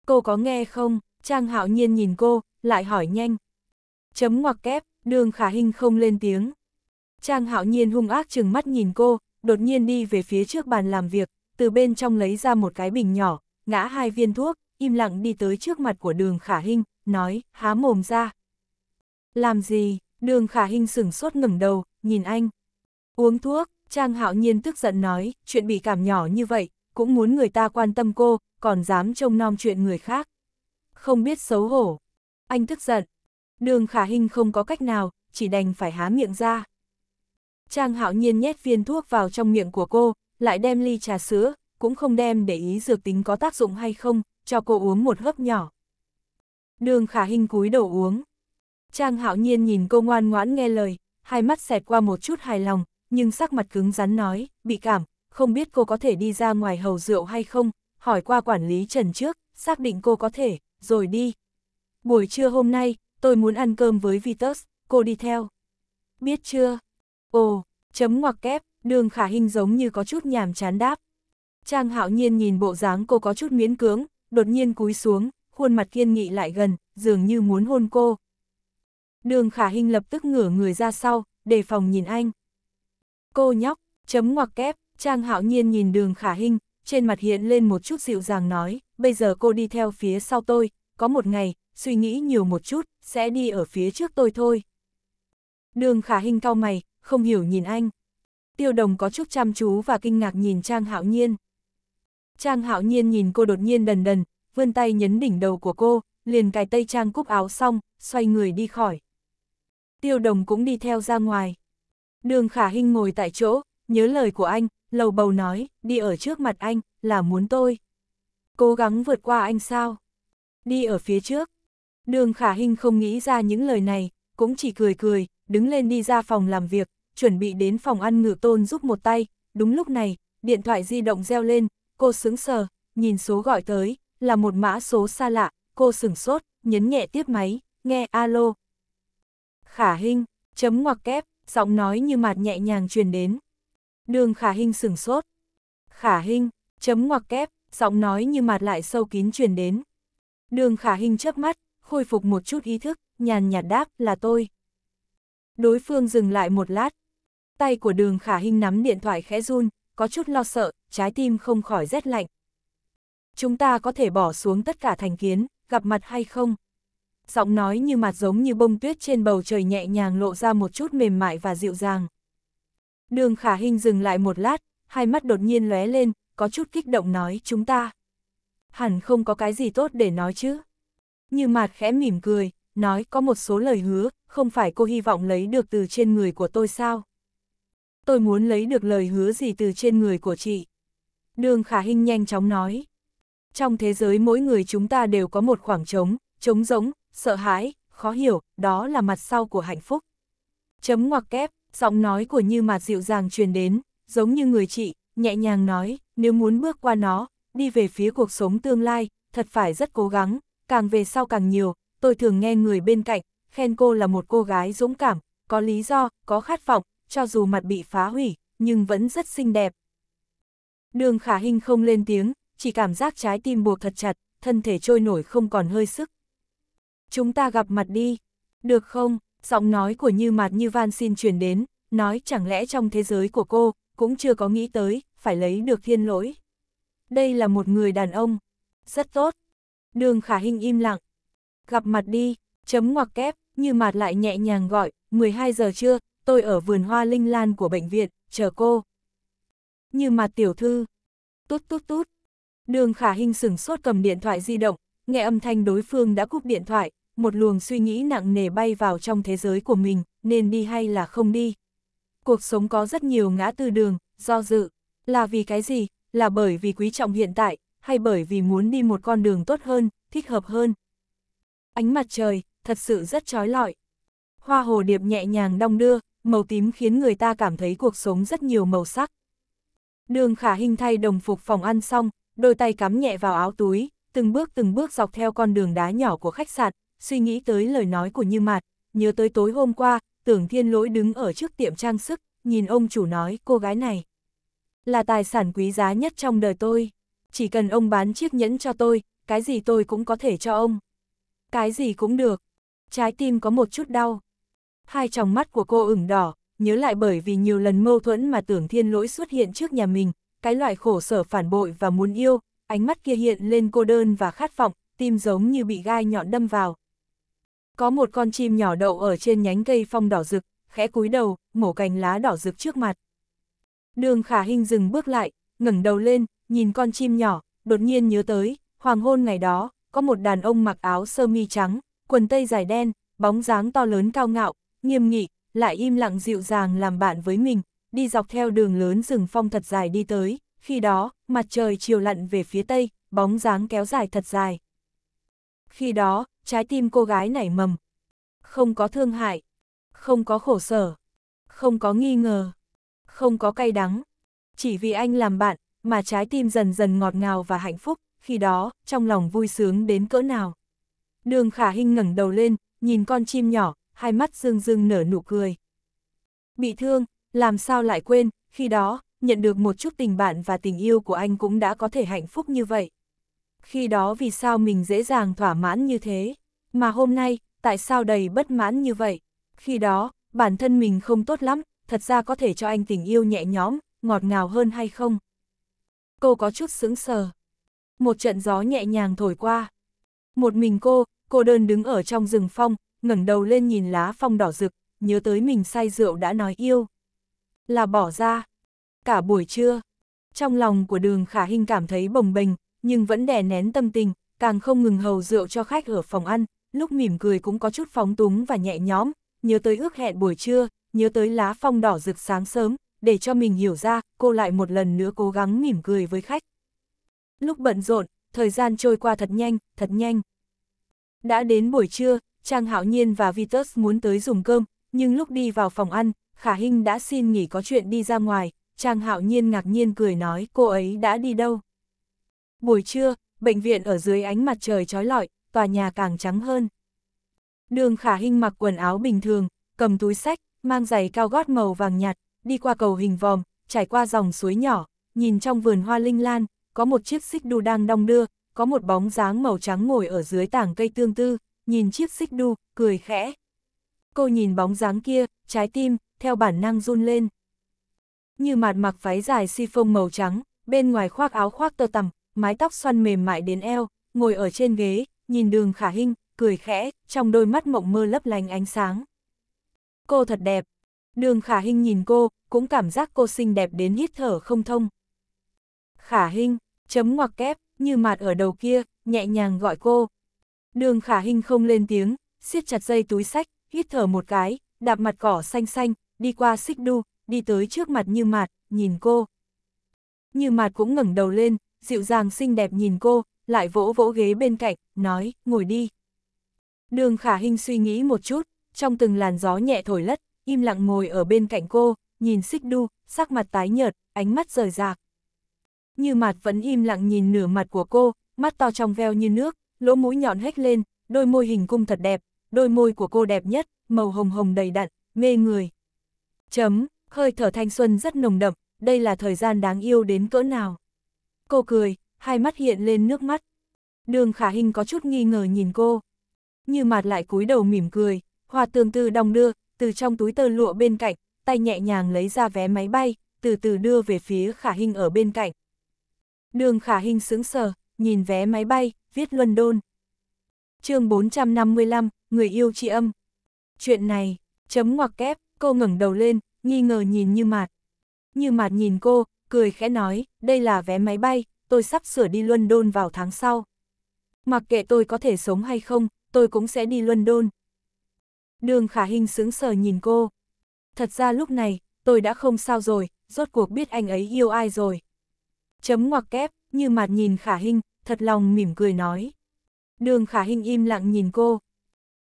Cô có nghe không? Trang Hạo Nhiên nhìn cô, lại hỏi nhanh. Chấm ngoặc kép, Đường Khả Hinh không lên tiếng. Trang Hạo Nhiên hung ác chừng mắt nhìn cô, đột nhiên đi về phía trước bàn làm việc, từ bên trong lấy ra một cái bình nhỏ, ngã hai viên thuốc, im lặng đi tới trước mặt của đường khả hinh, nói, há mồm ra. Làm gì, đường khả hinh sửng sốt ngẩng đầu, nhìn anh. Uống thuốc, Trang hạo nhiên tức giận nói, chuyện bị cảm nhỏ như vậy, cũng muốn người ta quan tâm cô, còn dám trông nom chuyện người khác. Không biết xấu hổ. Anh tức giận. Đường khả hinh không có cách nào, chỉ đành phải há miệng ra. Trang hạo nhiên nhét viên thuốc vào trong miệng của cô, lại đem ly trà sữa, cũng không đem để ý dược tính có tác dụng hay không, cho cô uống một hớp nhỏ. Đường khả Hinh cúi đầu uống. Trang hạo nhiên nhìn cô ngoan ngoãn nghe lời, hai mắt xẹt qua một chút hài lòng, nhưng sắc mặt cứng rắn nói, bị cảm, không biết cô có thể đi ra ngoài hầu rượu hay không, hỏi qua quản lý trần trước, xác định cô có thể, rồi đi. Buổi trưa hôm nay, tôi muốn ăn cơm với Vitus, cô đi theo. Biết chưa? Ồ, chấm ngoặc kép, đường khả hình giống như có chút nhàm chán đáp. Trang hạo nhiên nhìn bộ dáng cô có chút miễn cưỡng, đột nhiên cúi xuống, khuôn mặt kiên nghị lại gần, dường như muốn hôn cô. Đường khả hình lập tức ngửa người ra sau, đề phòng nhìn anh. Cô nhóc, chấm ngoặc kép, Trang hạo nhiên nhìn đường khả hình, trên mặt hiện lên một chút dịu dàng nói, bây giờ cô đi theo phía sau tôi, có một ngày, suy nghĩ nhiều một chút, sẽ đi ở phía trước tôi thôi. Đường khả hình cau mày, không hiểu nhìn anh. Tiêu đồng có chút chăm chú và kinh ngạc nhìn Trang Hạo Nhiên. Trang Hạo Nhiên nhìn cô đột nhiên đần đần, vươn tay nhấn đỉnh đầu của cô, liền cài tay Trang cúc áo xong, xoay người đi khỏi. Tiêu đồng cũng đi theo ra ngoài. Đường khả Hinh ngồi tại chỗ, nhớ lời của anh, lầu bầu nói, đi ở trước mặt anh, là muốn tôi. Cố gắng vượt qua anh sao? Đi ở phía trước. Đường khả Hinh không nghĩ ra những lời này, cũng chỉ cười cười, đứng lên đi ra phòng làm việc, chuẩn bị đến phòng ăn ngự tôn giúp một tay, đúng lúc này, điện thoại di động reo lên, cô sững sờ, nhìn số gọi tới, là một mã số xa lạ, cô sửng sốt, nhấn nhẹ tiếp máy, nghe alo. Khả Hinh, chấm ngoặc kép, giọng nói như mạt nhẹ nhàng truyền đến. Đường Khả Hinh sửng sốt. Khả Hinh, chấm ngoặc kép, giọng nói như mạt lại sâu kín truyền đến. Đường Khả Hinh chớp mắt, khôi phục một chút ý thức, nhàn nhạt đáp là tôi. Đối phương dừng lại một lát, tay của đường khả hình nắm điện thoại khẽ run, có chút lo sợ, trái tim không khỏi rét lạnh. Chúng ta có thể bỏ xuống tất cả thành kiến, gặp mặt hay không? Giọng nói như mặt giống như bông tuyết trên bầu trời nhẹ nhàng lộ ra một chút mềm mại và dịu dàng. Đường khả hình dừng lại một lát, hai mắt đột nhiên lóe lên, có chút kích động nói chúng ta. Hẳn không có cái gì tốt để nói chứ. Như mặt khẽ mỉm cười, nói có một số lời hứa, không phải cô hy vọng lấy được từ trên người của tôi sao? tôi muốn lấy được lời hứa gì từ trên người của chị. Đường Khả Hinh nhanh chóng nói. Trong thế giới mỗi người chúng ta đều có một khoảng trống, trống rỗng, sợ hãi, khó hiểu, đó là mặt sau của hạnh phúc. Chấm ngoặc kép, giọng nói của Như Mạt dịu dàng truyền đến, giống như người chị, nhẹ nhàng nói, nếu muốn bước qua nó, đi về phía cuộc sống tương lai, thật phải rất cố gắng, càng về sau càng nhiều, tôi thường nghe người bên cạnh, khen cô là một cô gái dũng cảm, có lý do, có khát vọng, cho dù mặt bị phá hủy, nhưng vẫn rất xinh đẹp. Đường khả hình không lên tiếng, chỉ cảm giác trái tim buộc thật chặt, thân thể trôi nổi không còn hơi sức. Chúng ta gặp mặt đi, được không? Giọng nói của Như Mạt Như Van xin truyền đến, nói chẳng lẽ trong thế giới của cô, cũng chưa có nghĩ tới, phải lấy được thiên lỗi. Đây là một người đàn ông. Rất tốt. Đường khả hình im lặng. Gặp mặt đi, chấm ngoặc kép, Như Mạt lại nhẹ nhàng gọi, 12 giờ trưa, tôi ở vườn hoa linh lan của bệnh viện, chờ cô. Như mặt tiểu thư, tút tút tút. Đường khả hình sửng sốt cầm điện thoại di động, nghe âm thanh đối phương đã cúp điện thoại, một luồng suy nghĩ nặng nề bay vào trong thế giới của mình, nên đi hay là không đi. Cuộc sống có rất nhiều ngã tư đường, do dự, là vì cái gì, là bởi vì quý trọng hiện tại, hay bởi vì muốn đi một con đường tốt hơn, thích hợp hơn. Ánh mặt trời, thật sự rất trói lọi. Hoa hồ điệp nhẹ nhàng đong đưa, màu tím khiến người ta cảm thấy cuộc sống rất nhiều màu sắc. Đường khả hình thay đồng phục phòng ăn xong, đôi tay cắm nhẹ vào áo túi, từng bước từng bước dọc theo con đường đá nhỏ của khách sạn, suy nghĩ tới lời nói của Như Mạt, nhớ tới tối hôm qua, tưởng thiên lỗi đứng ở trước tiệm trang sức, nhìn ông chủ nói cô gái này. Là tài sản quý giá nhất trong đời tôi, chỉ cần ông bán chiếc nhẫn cho tôi, cái gì tôi cũng có thể cho ông. Cái gì cũng được. Trái tim có một chút đau, hai tròng mắt của cô ửng đỏ, nhớ lại bởi vì nhiều lần mâu thuẫn mà tưởng thiên lỗi xuất hiện trước nhà mình, cái loại khổ sở phản bội và muốn yêu, ánh mắt kia hiện lên cô đơn và khát vọng, tim giống như bị gai nhọn đâm vào. Có một con chim nhỏ đậu ở trên nhánh cây phong đỏ rực, khẽ cúi đầu, mổ cành lá đỏ rực trước mặt. Đường khả hình dừng bước lại, ngẩng đầu lên, nhìn con chim nhỏ, đột nhiên nhớ tới, hoàng hôn ngày đó, có một đàn ông mặc áo sơ mi trắng, quần tây dài đen, bóng dáng to lớn cao ngạo, nghiêm nghị, lại im lặng dịu dàng làm bạn với mình, đi dọc theo đường lớn rừng phong thật dài đi tới, khi đó, mặt trời chiều lặn về phía tây, bóng dáng kéo dài thật dài. Khi đó, trái tim cô gái nảy mầm, không có thương hại, không có khổ sở, không có nghi ngờ, không có cay đắng, chỉ vì anh làm bạn, mà trái tim dần dần ngọt ngào và hạnh phúc, khi đó, trong lòng vui sướng đến cỡ nào. Đường khả hình ngẩng đầu lên, nhìn con chim nhỏ, hai mắt dương dương nở nụ cười. Bị thương, làm sao lại quên, khi đó, nhận được một chút tình bạn và tình yêu của anh cũng đã có thể hạnh phúc như vậy. Khi đó vì sao mình dễ dàng thỏa mãn như thế, mà hôm nay, tại sao đầy bất mãn như vậy? Khi đó, bản thân mình không tốt lắm, thật ra có thể cho anh tình yêu nhẹ nhõm, ngọt ngào hơn hay không? Cô có chút sững sờ. Một trận gió nhẹ nhàng thổi qua. Một mình cô, cô đơn đứng ở trong rừng phong, ngẩng đầu lên nhìn lá phong đỏ rực, nhớ tới mình say rượu đã nói yêu. Là bỏ ra. Cả buổi trưa, trong lòng của đường khả hình cảm thấy bồng bềnh, nhưng vẫn đè nén tâm tình, càng không ngừng hầu rượu cho khách ở phòng ăn, lúc mỉm cười cũng có chút phóng túng và nhẹ nhõm, nhớ tới ước hẹn buổi trưa, nhớ tới lá phong đỏ rực sáng sớm, để cho mình hiểu ra, cô lại một lần nữa cố gắng mỉm cười với khách. Lúc bận rộn, thời gian trôi qua thật nhanh, thật nhanh. Đã đến buổi trưa, Trang Hạo Nhiên và Vitus muốn tới dùng cơm, nhưng lúc đi vào phòng ăn, Khả Hinh đã xin nghỉ có chuyện đi ra ngoài, Trang Hạo Nhiên ngạc nhiên cười nói cô ấy đã đi đâu. Buổi trưa, bệnh viện ở dưới ánh mặt trời trói lọi, tòa nhà càng trắng hơn. Đường Khả Hinh mặc quần áo bình thường, cầm túi sách, mang giày cao gót màu vàng nhạt, đi qua cầu hình vòm, trải qua dòng suối nhỏ, nhìn trong vườn hoa linh lan, có một chiếc xích đu đang đong đưa, có một bóng dáng màu trắng ngồi ở dưới tảng cây tương tư, nhìn chiếc xích đu, cười khẽ. Cô nhìn bóng dáng kia, trái tim, theo bản năng run lên. Như mạt mặc váy dài si phông màu trắng, bên ngoài khoác áo khoác tơ tằm, mái tóc xoăn mềm mại đến eo, ngồi ở trên ghế, nhìn đường khả hinh, cười khẽ, trong đôi mắt mộng mơ lấp lánh ánh sáng. Cô thật đẹp. Đường khả hinh nhìn cô, cũng cảm giác cô xinh đẹp đến hít thở không thông. Khả hinh, chấm ngoặc kép, như mạt ở đầu kia, nhẹ nhàng gọi cô. Đường khả hình không lên tiếng, siết chặt dây túi sách, hít thở một cái, đạp mặt cỏ xanh xanh, đi qua xích đu, đi tới trước mặt như mạt, nhìn cô. Như mạt cũng ngẩng đầu lên, dịu dàng xinh đẹp nhìn cô, lại vỗ vỗ ghế bên cạnh, nói, ngồi đi. Đường khả hình suy nghĩ một chút, trong từng làn gió nhẹ thổi lất, im lặng ngồi ở bên cạnh cô, nhìn xích đu, sắc mặt tái nhợt, ánh mắt rời rạc. Như mạt vẫn im lặng nhìn nửa mặt của cô, mắt to trong veo như nước, lỗ mũi nhọn hét lên, đôi môi hình cung thật đẹp, đôi môi của cô đẹp nhất, màu hồng hồng đầy đặn, mê người. Chấm, hơi thở thanh xuân rất nồng đậm, đây là thời gian đáng yêu đến cỡ nào. Cô cười, hai mắt hiện lên nước mắt. Đường khả hình có chút nghi ngờ nhìn cô. Như mặt lại cúi đầu mỉm cười, hoa tương tư đong đưa, từ trong túi tơ lụa bên cạnh, tay nhẹ nhàng lấy ra vé máy bay, từ từ đưa về phía khả hình ở bên cạnh. Đường khả hình sững sờ, nhìn vé máy bay, viết luân đôn chương 455, Người yêu tri âm. Chuyện này, chấm ngoặc kép, cô ngẩng đầu lên, nghi ngờ nhìn như mạt. Như mạt nhìn cô, cười khẽ nói, đây là vé máy bay, tôi sắp sửa đi luân đôn vào tháng sau. Mặc kệ tôi có thể sống hay không, tôi cũng sẽ đi luân đôn Đường khả hình sững sờ nhìn cô. Thật ra lúc này, tôi đã không sao rồi, rốt cuộc biết anh ấy yêu ai rồi. Chấm ngoặc kép, như mặt nhìn khả hình, thật lòng mỉm cười nói. Đường khả hình im lặng nhìn cô.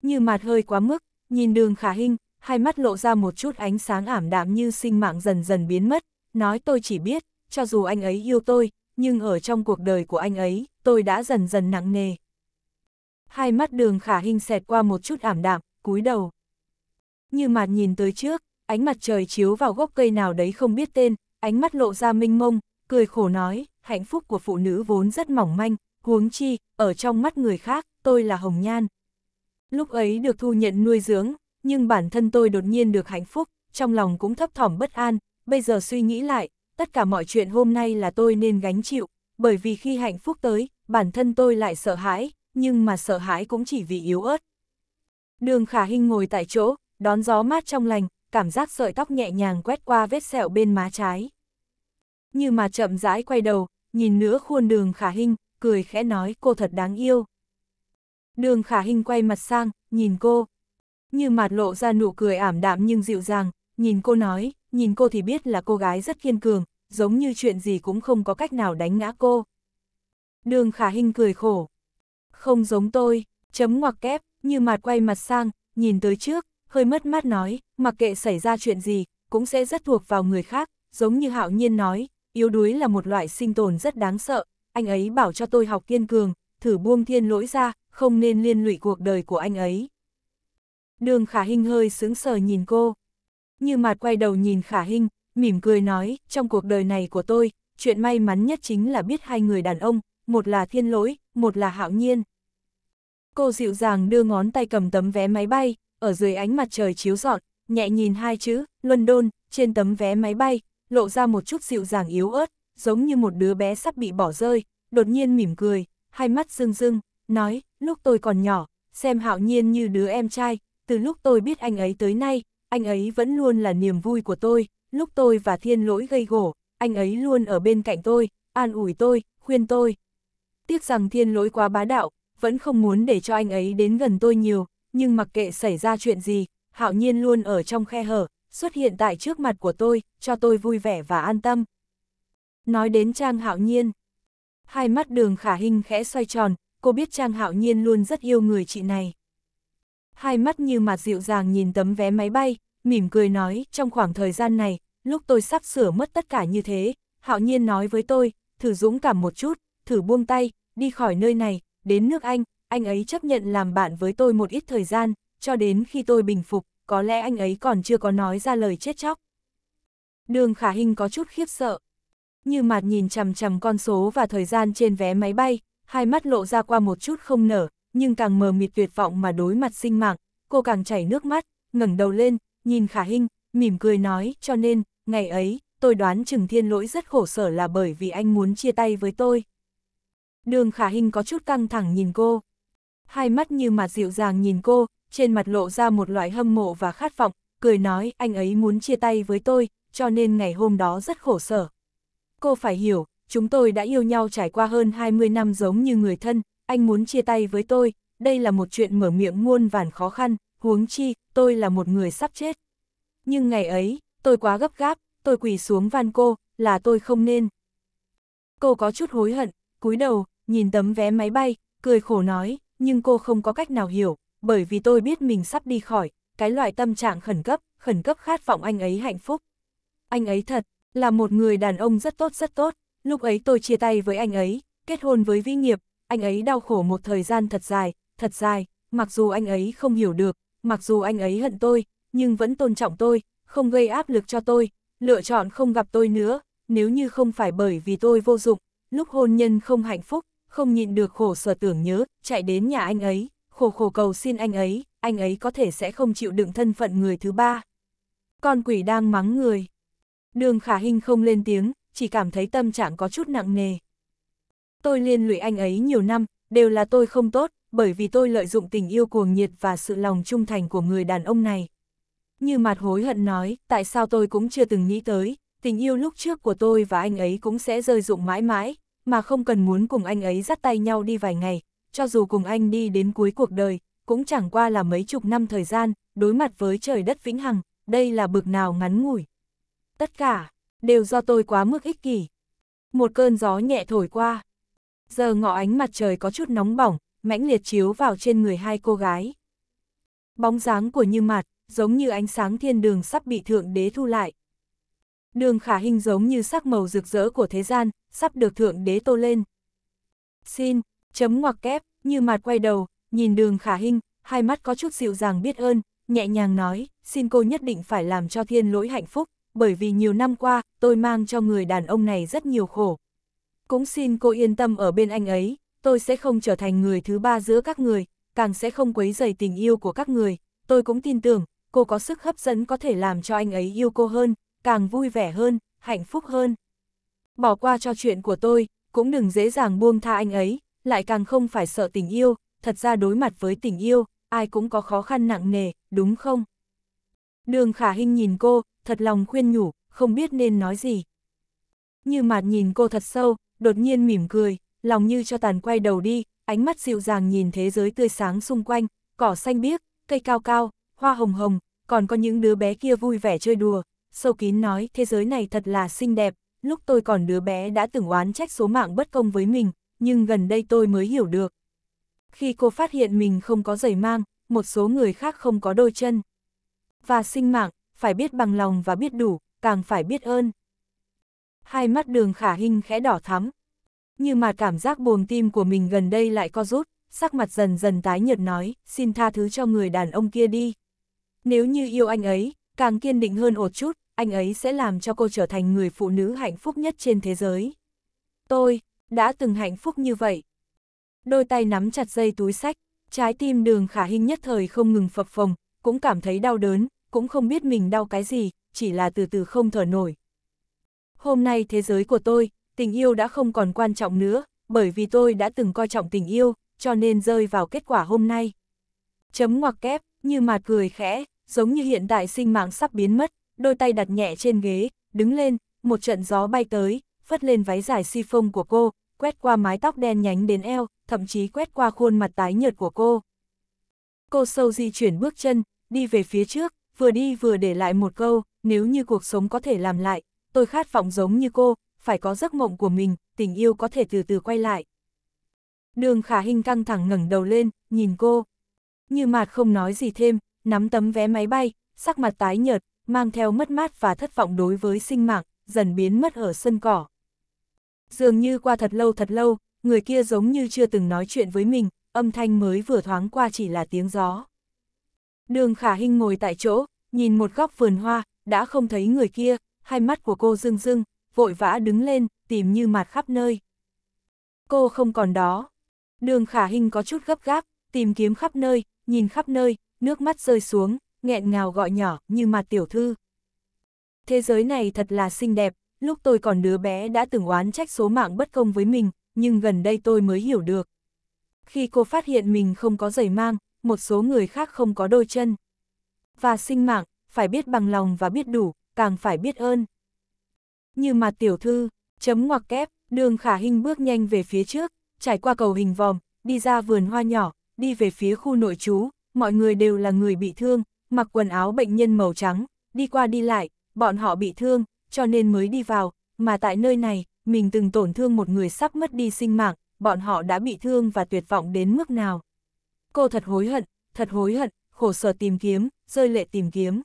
Như mặt hơi quá mức, nhìn đường khả hình, hai mắt lộ ra một chút ánh sáng ảm đạm như sinh mạng dần dần biến mất, nói tôi chỉ biết, cho dù anh ấy yêu tôi, nhưng ở trong cuộc đời của anh ấy, tôi đã dần dần nặng nề. Hai mắt đường khả hình xẹt qua một chút ảm đạm, cúi đầu. Như mặt nhìn tới trước, ánh mặt trời chiếu vào gốc cây nào đấy không biết tên, ánh mắt lộ ra minh mông, cười khổ nói, hạnh phúc của phụ nữ vốn rất mỏng manh, huống chi, ở trong mắt người khác, tôi là Hồng Nhan. Lúc ấy được thu nhận nuôi dưỡng, nhưng bản thân tôi đột nhiên được hạnh phúc, trong lòng cũng thấp thỏm bất an, bây giờ suy nghĩ lại, tất cả mọi chuyện hôm nay là tôi nên gánh chịu, bởi vì khi hạnh phúc tới, bản thân tôi lại sợ hãi, nhưng mà sợ hãi cũng chỉ vì yếu ớt. Đường Khả Hinh ngồi tại chỗ, đón gió mát trong lành, cảm giác sợi tóc nhẹ nhàng quét qua vết sẹo bên má trái. Như mà chậm rãi quay đầu, nhìn nữa khuôn đường khả hình, cười khẽ nói cô thật đáng yêu. Đường khả hình quay mặt sang, nhìn cô. Như mặt lộ ra nụ cười ảm đạm nhưng dịu dàng, nhìn cô nói, nhìn cô thì biết là cô gái rất kiên cường, giống như chuyện gì cũng không có cách nào đánh ngã cô. Đường khả hình cười khổ. Không giống tôi, chấm ngoặc kép, như mặt quay mặt sang, nhìn tới trước, hơi mất mát nói, mặc kệ xảy ra chuyện gì, cũng sẽ rất thuộc vào người khác, giống như hạo nhiên nói, yếu đuối là một loại sinh tồn rất đáng sợ, anh ấy bảo cho tôi học kiên cường, thử buông thiên lỗi ra, không nên liên lụy cuộc đời của anh ấy. Đường Khả Hinh hơi sững sờ nhìn cô. Như mặt quay đầu nhìn Khả Hinh, mỉm cười nói, trong cuộc đời này của tôi, chuyện may mắn nhất chính là biết hai người đàn ông, một là thiên lỗi, một là hạo nhiên. Cô dịu dàng đưa ngón tay cầm tấm vé máy bay, ở dưới ánh mặt trời chiếu rọi, nhẹ nhìn hai chữ, London, trên tấm vé máy bay, lộ ra một chút dịu dàng yếu ớt, giống như một đứa bé sắp bị bỏ rơi, đột nhiên mỉm cười, hai mắt rưng rưng, nói, lúc tôi còn nhỏ, xem hạo nhiên như đứa em trai, từ lúc tôi biết anh ấy tới nay, anh ấy vẫn luôn là niềm vui của tôi, lúc tôi và thiên lỗi gây gổ, anh ấy luôn ở bên cạnh tôi, an ủi tôi, khuyên tôi. Tiếc rằng thiên lỗi quá bá đạo, vẫn không muốn để cho anh ấy đến gần tôi nhiều, nhưng mặc kệ xảy ra chuyện gì, hạo nhiên luôn ở trong khe hở, xuất hiện tại trước mặt của tôi, cho tôi vui vẻ và an tâm. Nói đến Trang Hạo Nhiên, hai mắt đường khả hình khẽ xoay tròn, cô biết Trang Hạo Nhiên luôn rất yêu người chị này. Hai mắt như mặt dịu dàng nhìn tấm vé máy bay, mỉm cười nói, trong khoảng thời gian này, lúc tôi sắp sửa mất tất cả như thế, Hạo Nhiên nói với tôi, thử dũng cảm một chút, thử buông tay, đi khỏi nơi này, đến nước Anh, anh ấy chấp nhận làm bạn với tôi một ít thời gian, cho đến khi tôi bình phục, có lẽ anh ấy còn chưa có nói ra lời chết chóc. Đường khả Hinh có chút khiếp sợ. Như mặt nhìn chằm chằm con số và thời gian trên vé máy bay, hai mắt lộ ra qua một chút không nở, nhưng càng mờ mịt tuyệt vọng mà đối mặt sinh mạng, cô càng chảy nước mắt, ngẩng đầu lên, nhìn khả Hinh, mỉm cười nói, cho nên, ngày ấy, tôi đoán Trừng Thiên Lỗi rất khổ sở là bởi vì anh muốn chia tay với tôi. Đường khả Hinh có chút căng thẳng nhìn cô. Hai mắt như mặt dịu dàng nhìn cô, trên mặt lộ ra một loại hâm mộ và khát vọng, cười nói anh ấy muốn chia tay với tôi, cho nên ngày hôm đó rất khổ sở. Cô phải hiểu, chúng tôi đã yêu nhau trải qua hơn 20 năm giống như người thân, anh muốn chia tay với tôi, đây là một chuyện mở miệng muôn vàn khó khăn, huống chi, tôi là một người sắp chết. Nhưng ngày ấy, tôi quá gấp gáp, tôi quỳ xuống van cô, là tôi không nên. Cô có chút hối hận, cúi đầu, nhìn tấm vé máy bay, cười khổ nói, nhưng cô không có cách nào hiểu, bởi vì tôi biết mình sắp đi khỏi, cái loại tâm trạng khẩn cấp, khẩn cấp khát vọng anh ấy hạnh phúc. Anh ấy thật, là một người đàn ông rất tốt rất tốt, lúc ấy tôi chia tay với anh ấy, kết hôn với vi Nghiệp, anh ấy đau khổ một thời gian thật dài, thật dài, mặc dù anh ấy không hiểu được, mặc dù anh ấy hận tôi, nhưng vẫn tôn trọng tôi, không gây áp lực cho tôi, lựa chọn không gặp tôi nữa, nếu như không phải bởi vì tôi vô dụng, lúc hôn nhân không hạnh phúc, không nhịn được khổ sở tưởng nhớ, chạy đến nhà anh ấy khổ khổ cầu xin anh ấy, anh ấy có thể sẽ không chịu đựng thân phận người thứ ba. Con quỷ đang mắng người. Đường khả hình không lên tiếng, chỉ cảm thấy tâm trạng có chút nặng nề. Tôi liên lụy anh ấy nhiều năm, đều là tôi không tốt, bởi vì tôi lợi dụng tình yêu cuồng nhiệt và sự lòng trung thành của người đàn ông này. Như mặt hối hận nói, tại sao tôi cũng chưa từng nghĩ tới, tình yêu lúc trước của tôi và anh ấy cũng sẽ rơi dụng mãi mãi, mà không cần muốn cùng anh ấy dắt tay nhau đi vài ngày, cho dù cùng anh đi đến cuối cuộc đời, cũng chẳng qua là mấy chục năm thời gian, đối mặt với trời đất vĩnh hằng, đây là bực nào ngắn ngủi. Tất cả, đều do tôi quá mức ích kỷ. Một cơn gió nhẹ thổi qua. Giờ ngọ ánh mặt trời có chút nóng bỏng, mãnh liệt chiếu vào trên người hai cô gái. Bóng dáng của Như mặt giống như ánh sáng thiên đường sắp bị Thượng Đế thu lại. Đường khả hình giống như sắc màu rực rỡ của thế gian, sắp được Thượng Đế tô lên. Xin, chấm ngoặc kép, như mặt quay đầu, nhìn đường khả hình, hai mắt có chút dịu dàng biết ơn, nhẹ nhàng nói, xin cô nhất định phải làm cho thiên lỗi hạnh phúc, bởi vì nhiều năm qua, tôi mang cho người đàn ông này rất nhiều khổ. Cũng xin cô yên tâm ở bên anh ấy, tôi sẽ không trở thành người thứ ba giữa các người, càng sẽ không quấy dày tình yêu của các người, tôi cũng tin tưởng, cô có sức hấp dẫn có thể làm cho anh ấy yêu cô hơn, càng vui vẻ hơn, hạnh phúc hơn. Bỏ qua cho chuyện của tôi, cũng đừng dễ dàng buông tha anh ấy, lại càng không phải sợ tình yêu, thật ra đối mặt với tình yêu, ai cũng có khó khăn nặng nề, đúng không? Đường khả hình nhìn cô, thật lòng khuyên nhủ, không biết nên nói gì. Như mạt nhìn cô thật sâu, đột nhiên mỉm cười, lòng như cho tàn quay đầu đi, ánh mắt dịu dàng nhìn thế giới tươi sáng xung quanh, cỏ xanh biếc, cây cao cao, hoa hồng hồng, còn có những đứa bé kia vui vẻ chơi đùa. Sâu kín nói thế giới này thật là xinh đẹp, lúc tôi còn đứa bé đã từng oán trách số mạng bất công với mình, nhưng gần đây tôi mới hiểu được. Khi cô phát hiện mình không có giày mang, một số người khác không có đôi chân. Và sinh mạng, phải biết bằng lòng và biết đủ, càng phải biết ơn. Hai mắt đường khả hình khẽ đỏ thắm. như mà cảm giác buồn tim của mình gần đây lại co rút, sắc mặt dần dần tái nhợt nói, xin tha thứ cho người đàn ông kia đi. Nếu như yêu anh ấy, càng kiên định hơn một chút, anh ấy sẽ làm cho cô trở thành người phụ nữ hạnh phúc nhất trên thế giới. Tôi, đã từng hạnh phúc như vậy. Đôi tay nắm chặt dây túi sách, trái tim đường khả hình nhất thời không ngừng phập phồng, cũng cảm thấy đau đớn, cũng không biết mình đau cái gì, chỉ là từ từ không thở nổi. Hôm nay thế giới của tôi, tình yêu đã không còn quan trọng nữa, bởi vì tôi đã từng coi trọng tình yêu, cho nên rơi vào kết quả hôm nay. Chấm ngoặc kép, như mặt cười khẽ, giống như hiện tại sinh mạng sắp biến mất, đôi tay đặt nhẹ trên ghế, đứng lên, một trận gió bay tới, phất lên váy dài si phông của cô, quét qua mái tóc đen nhánh đến eo, thậm chí quét qua khuôn mặt tái nhợt của cô. Cô sâu di chuyển bước chân, đi về phía trước, vừa đi vừa để lại một câu, nếu như cuộc sống có thể làm lại, tôi khát vọng giống như cô, phải có giấc mộng của mình, tình yêu có thể từ từ quay lại. Đường khả hình căng thẳng ngẩng đầu lên, nhìn cô. Như mặt không nói gì thêm, nắm tấm vé máy bay, sắc mặt tái nhợt, mang theo mất mát và thất vọng đối với sinh mạng, dần biến mất ở sân cỏ. Dường như qua thật lâu thật lâu, người kia giống như chưa từng nói chuyện với mình, âm thanh mới vừa thoáng qua chỉ là tiếng gió. Đường khả hình ngồi tại chỗ, nhìn một góc vườn hoa, đã không thấy người kia, hai mắt của cô rưng rưng, vội vã đứng lên, tìm như mặt khắp nơi. Cô không còn đó. Đường khả hình có chút gấp gáp, tìm kiếm khắp nơi, nhìn khắp nơi, nước mắt rơi xuống, nghẹn ngào gọi nhỏ như mặt tiểu thư. Thế giới này thật là xinh đẹp, lúc tôi còn đứa bé đã từng oán trách số mạng bất công với mình, nhưng gần đây tôi mới hiểu được. Khi cô phát hiện mình không có giày mang, một số người khác không có đôi chân. Và sinh mạng, phải biết bằng lòng và biết đủ, càng phải biết ơn. Như mà tiểu thư, chấm ngoặc kép, đường khả hình bước nhanh về phía trước, trải qua cầu hình vòm, đi ra vườn hoa nhỏ, đi về phía khu nội trú, mọi người đều là người bị thương, mặc quần áo bệnh nhân màu trắng, đi qua đi lại, bọn họ bị thương, cho nên mới đi vào, mà tại nơi này, mình từng tổn thương một người sắp mất đi sinh mạng, bọn họ đã bị thương và tuyệt vọng đến mức nào. Cô thật hối hận, thật hối hận, khổ sở tìm kiếm, rơi lệ tìm kiếm.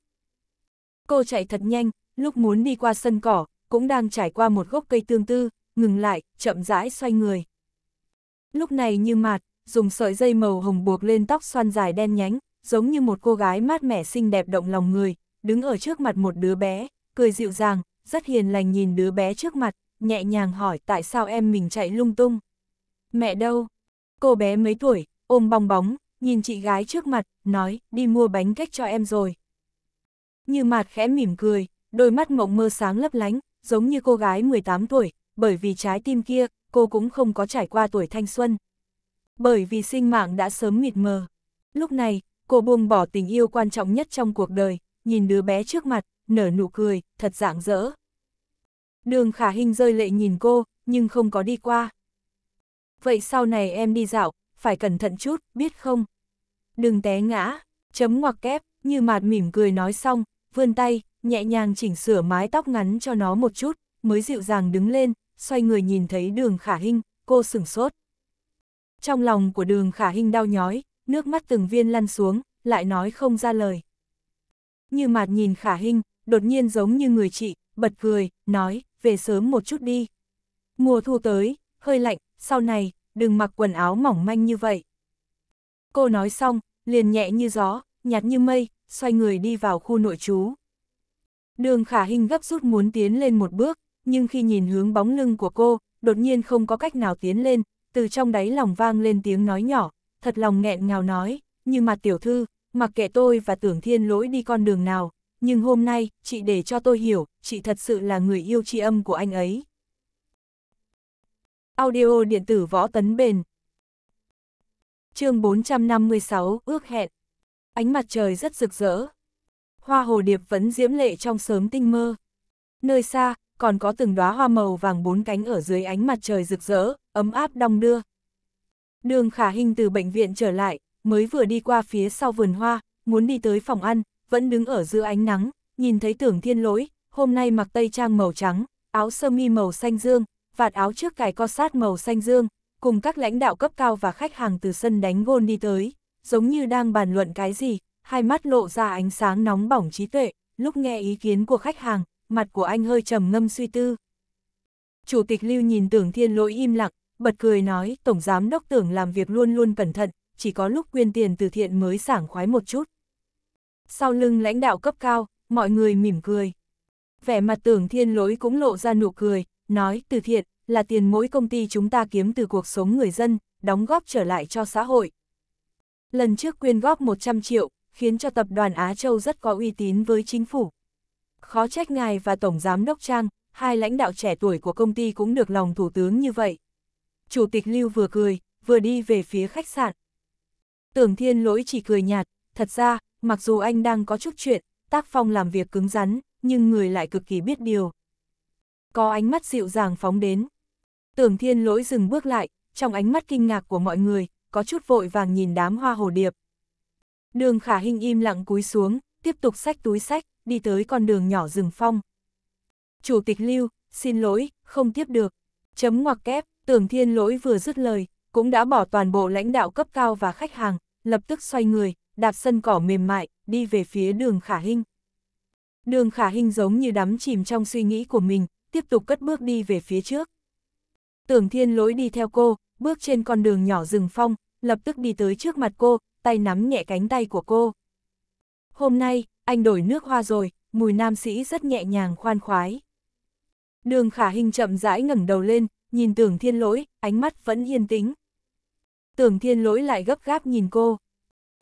Cô chạy thật nhanh, lúc muốn đi qua sân cỏ, cũng đang trải qua một gốc cây tương tư, ngừng lại, chậm rãi xoay người. Lúc này như mạt, dùng sợi dây màu hồng buộc lên tóc xoăn dài đen nhánh, giống như một cô gái mát mẻ xinh đẹp động lòng người, đứng ở trước mặt một đứa bé, cười dịu dàng, rất hiền lành nhìn đứa bé trước mặt, nhẹ nhàng hỏi tại sao em mình chạy lung tung. Mẹ đâu? Cô bé mấy tuổi, ôm bong bóng, nhìn chị gái trước mặt, nói, đi mua bánh cách cho em rồi. Như mặt khẽ mỉm cười, đôi mắt mộng mơ sáng lấp lánh, giống như cô gái 18 tuổi, bởi vì trái tim kia, cô cũng không có trải qua tuổi thanh xuân. Bởi vì sinh mạng đã sớm mịt mờ. Lúc này, cô buông bỏ tình yêu quan trọng nhất trong cuộc đời, nhìn đứa bé trước mặt, nở nụ cười, thật dạng dỡ. Đường khả hình rơi lệ nhìn cô, nhưng không có đi qua. Vậy sau này em đi dạo, phải cẩn thận chút, biết không? Đừng té ngã, chấm ngoặc kép, như mạt mỉm cười nói xong, vươn tay, nhẹ nhàng chỉnh sửa mái tóc ngắn cho nó một chút, mới dịu dàng đứng lên, xoay người nhìn thấy đường khả hình, cô sửng sốt. Trong lòng của đường khả hình đau nhói, nước mắt từng viên lăn xuống, lại nói không ra lời. Như mạt nhìn khả hình, đột nhiên giống như người chị, bật cười, nói, về sớm một chút đi. Mùa thu tới, hơi lạnh, sau này, đừng mặc quần áo mỏng manh như vậy. Cô nói xong, liền nhẹ như gió, nhạt như mây, xoay người đi vào khu nội trú. Đường khả hình gấp rút muốn tiến lên một bước, nhưng khi nhìn hướng bóng lưng của cô, đột nhiên không có cách nào tiến lên, từ trong đáy lòng vang lên tiếng nói nhỏ, thật lòng nghẹn ngào nói, như mặt tiểu thư, mặc kệ tôi và tưởng thiên lỗi đi con đường nào, nhưng hôm nay, chị để cho tôi hiểu, chị thật sự là người yêu tri âm của anh ấy. Audio điện tử võ tấn bền chương 456, ước hẹn. Ánh mặt trời rất rực rỡ. Hoa hồ điệp vẫn diễm lệ trong sớm tinh mơ. Nơi xa, còn có từng đóa hoa màu vàng bốn cánh ở dưới ánh mặt trời rực rỡ, ấm áp đong đưa. Đường khả hình từ bệnh viện trở lại, mới vừa đi qua phía sau vườn hoa, muốn đi tới phòng ăn, vẫn đứng ở giữa ánh nắng, nhìn thấy tưởng thiên lỗi, hôm nay mặc tây trang màu trắng, áo sơ mi màu xanh dương, vạt áo trước cài co sát màu xanh dương, cùng các lãnh đạo cấp cao và khách hàng từ sân đánh gôn đi tới, giống như đang bàn luận cái gì, hai mắt lộ ra ánh sáng nóng bỏng trí tuệ, lúc nghe ý kiến của khách hàng, mặt của anh hơi trầm ngâm suy tư. Chủ tịch Lưu nhìn tưởng thiên lỗi im lặng, bật cười nói, Tổng Giám Đốc tưởng làm việc luôn luôn cẩn thận, chỉ có lúc quyên tiền từ thiện mới sảng khoái một chút sau lưng lãnh đạo cấp cao, mọi người mỉm cười. Vẻ mặt tưởng thiên lỗi cũng lộ ra nụ cười, nói từ thiện, là tiền mỗi công ty chúng ta kiếm từ cuộc sống người dân, đóng góp trở lại cho xã hội. Lần trước quyên góp 100 triệu, khiến cho tập đoàn Á Châu rất có uy tín với chính phủ. Khó trách ngài và Tổng Giám Đốc Trang, hai lãnh đạo trẻ tuổi của công ty cũng được lòng Thủ tướng như vậy. Chủ tịch Lưu vừa cười, vừa đi về phía khách sạn. Tưởng thiên lỗi chỉ cười nhạt, thật ra, mặc dù anh đang có chút chuyện, tác phong làm việc cứng rắn, nhưng người lại cực kỳ biết điều. Có ánh mắt dịu dàng phóng đến. Tưởng thiên lỗi dừng bước lại, trong ánh mắt kinh ngạc của mọi người, có chút vội vàng nhìn đám hoa hồ điệp. Đường khả hình im lặng cúi xuống, tiếp tục xách túi sách, đi tới con đường nhỏ rừng phong. Chủ tịch lưu, xin lỗi, không tiếp được. Chấm ngoặc kép, tưởng thiên lỗi vừa dứt lời, cũng đã bỏ toàn bộ lãnh đạo cấp cao và khách hàng, lập tức xoay người, đạp sân cỏ mềm mại, đi về phía đường khả hình. Đường khả hình giống như đắm chìm trong suy nghĩ của mình, tiếp tục cất bước đi về phía trước. Tưởng thiên lỗi đi theo cô, bước trên con đường nhỏ rừng phong, lập tức đi tới trước mặt cô, tay nắm nhẹ cánh tay của cô. Hôm nay, anh đổi nước hoa rồi, mùi nam sĩ rất nhẹ nhàng khoan khoái. Đường khả hình chậm rãi ngẩng đầu lên, nhìn tưởng thiên lỗi, ánh mắt vẫn yên tĩnh. Tưởng thiên lỗi lại gấp gáp nhìn cô.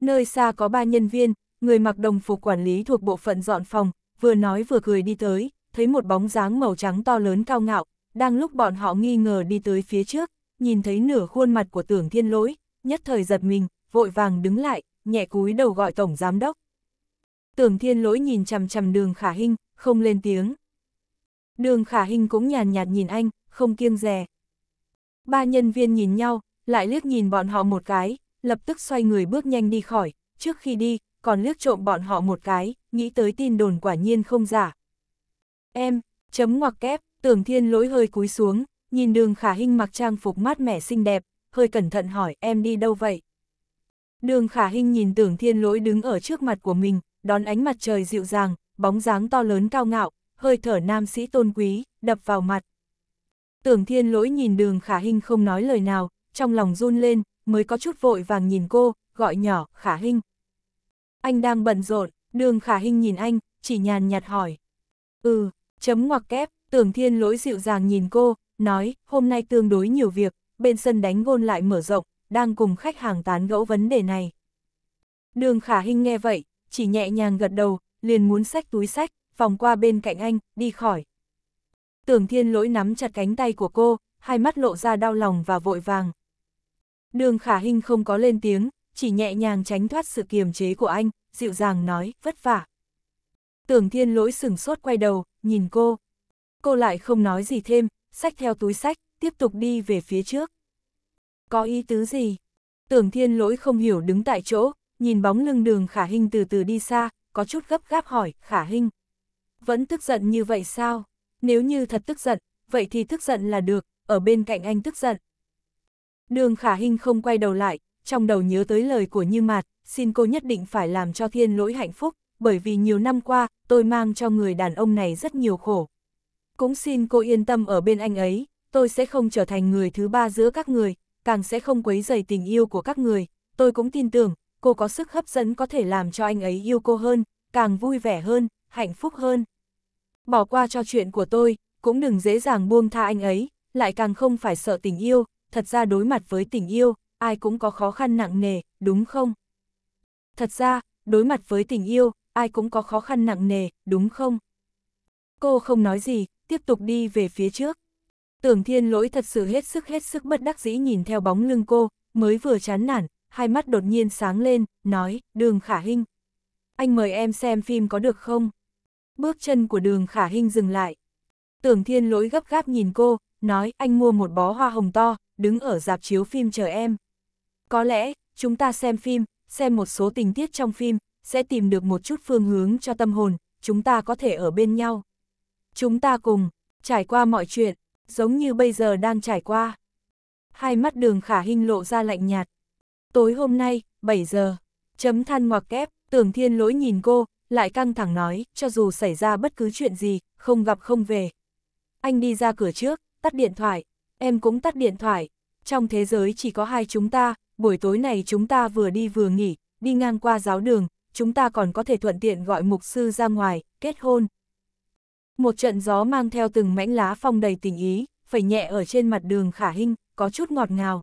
Nơi xa có ba nhân viên, người mặc đồng phục quản lý thuộc bộ phận dọn phòng, vừa nói vừa cười đi tới, thấy một bóng dáng màu trắng to lớn cao ngạo, đang lúc bọn họ nghi ngờ đi tới phía trước, nhìn thấy nửa khuôn mặt của tưởng thiên lỗi, nhất thời giật mình, vội vàng đứng lại, nhẹ cúi đầu gọi tổng giám đốc. Tưởng thiên lỗi nhìn chằm chằm đường khả hình, không lên tiếng. Đường khả hình cũng nhàn nhạt, nhìn anh, không kiêng rè. Ba nhân viên nhìn nhau, lại liếc nhìn bọn họ một cái, lập tức xoay người bước nhanh đi khỏi, trước khi đi, còn liếc trộm bọn họ một cái, nghĩ tới tin đồn quả nhiên không giả. Em, chấm ngoặc kép, tưởng thiên lỗi hơi cúi xuống, nhìn đường khả hinh mặc trang phục mát mẻ xinh đẹp, hơi cẩn thận hỏi em đi đâu vậy? Đường khả hinh nhìn tưởng thiên lỗi đứng ở trước mặt của mình, đón ánh mặt trời dịu dàng, bóng dáng to lớn cao ngạo, hơi thở nam sĩ tôn quý, đập vào mặt. Tưởng thiên lỗi nhìn đường khả hinh không nói lời nào, trong lòng run lên, mới có chút vội vàng nhìn cô, gọi nhỏ, Khả Hinh. Anh đang bận rộn, đường Khả Hinh nhìn anh, chỉ nhàn nhạt hỏi. Ừ, chấm ngoặc kép, tưởng thiên lỗi dịu dàng nhìn cô, nói, hôm nay tương đối nhiều việc, bên sân đánh gôn lại mở rộng, đang cùng khách hàng tán gẫu vấn đề này. Đường Khả Hinh nghe vậy, chỉ nhẹ nhàng gật đầu, liền muốn xách túi sách, vòng qua bên cạnh anh, đi khỏi. Tưởng thiên lỗi nắm chặt cánh tay của cô, hai mắt lộ ra đau lòng và vội vàng. Đường khả hình không có lên tiếng, chỉ nhẹ nhàng tránh thoát sự kiềm chế của anh, dịu dàng nói, vất vả. Tưởng thiên lỗi sửng sốt quay đầu, nhìn cô. Cô lại không nói gì thêm, sách theo túi sách, tiếp tục đi về phía trước. Có ý tứ gì? Tưởng thiên lỗi không hiểu đứng tại chỗ, nhìn bóng lưng đường khả hình từ từ đi xa, có chút gấp gáp hỏi, khả hình. Vẫn tức giận như vậy sao? Nếu như thật tức giận, vậy thì tức giận là được, ở bên cạnh anh tức giận, Đường khả hình không quay đầu lại, trong đầu nhớ tới lời của Như Mạt, xin cô nhất định phải làm cho thiên lỗi hạnh phúc, bởi vì nhiều năm qua, tôi mang cho người đàn ông này rất nhiều khổ. Cũng xin cô yên tâm ở bên anh ấy, tôi sẽ không trở thành người thứ ba giữa các người, càng sẽ không quấy dày tình yêu của các người, tôi cũng tin tưởng, cô có sức hấp dẫn có thể làm cho anh ấy yêu cô hơn, càng vui vẻ hơn, hạnh phúc hơn. Bỏ qua cho chuyện của tôi, cũng đừng dễ dàng buông tha anh ấy, lại càng không phải sợ tình yêu, thật ra đối mặt với tình yêu, ai cũng có khó khăn nặng nề, đúng không? Thật ra, đối mặt với tình yêu, ai cũng có khó khăn nặng nề, đúng không? Cô không nói gì, tiếp tục đi về phía trước. Tưởng thiên lỗi thật sự hết sức hết sức bất đắc dĩ nhìn theo bóng lưng cô, mới vừa chán nản, hai mắt đột nhiên sáng lên, nói, đường khả hình Anh mời em xem phim có được không? Bước chân của đường khả hình dừng lại. Tưởng thiên lỗi gấp gáp nhìn cô, nói, anh mua một bó hoa hồng to, đứng ở dạp chiếu phim chờ em. Có lẽ, chúng ta xem phim, xem một số tình tiết trong phim, sẽ tìm được một chút phương hướng cho tâm hồn, chúng ta có thể ở bên nhau. Chúng ta cùng, trải qua mọi chuyện, giống như bây giờ đang trải qua. Hai mắt đường khả hình lộ ra lạnh nhạt. Tối hôm nay, 7 giờ, chấm than ngoặc kép, tưởng thiên lỗi nhìn cô, lại căng thẳng nói, cho dù xảy ra bất cứ chuyện gì, không gặp không về. Anh đi ra cửa trước, tắt điện thoại, em cũng tắt điện thoại. Trong thế giới chỉ có hai chúng ta, buổi tối này chúng ta vừa đi vừa nghỉ, đi ngang qua giáo đường, chúng ta còn có thể thuận tiện gọi mục sư ra ngoài, kết hôn. Một trận gió mang theo từng mảnh lá phong đầy tình ý, phẩy nhẹ ở trên mặt đường khả hinh, có chút ngọt ngào.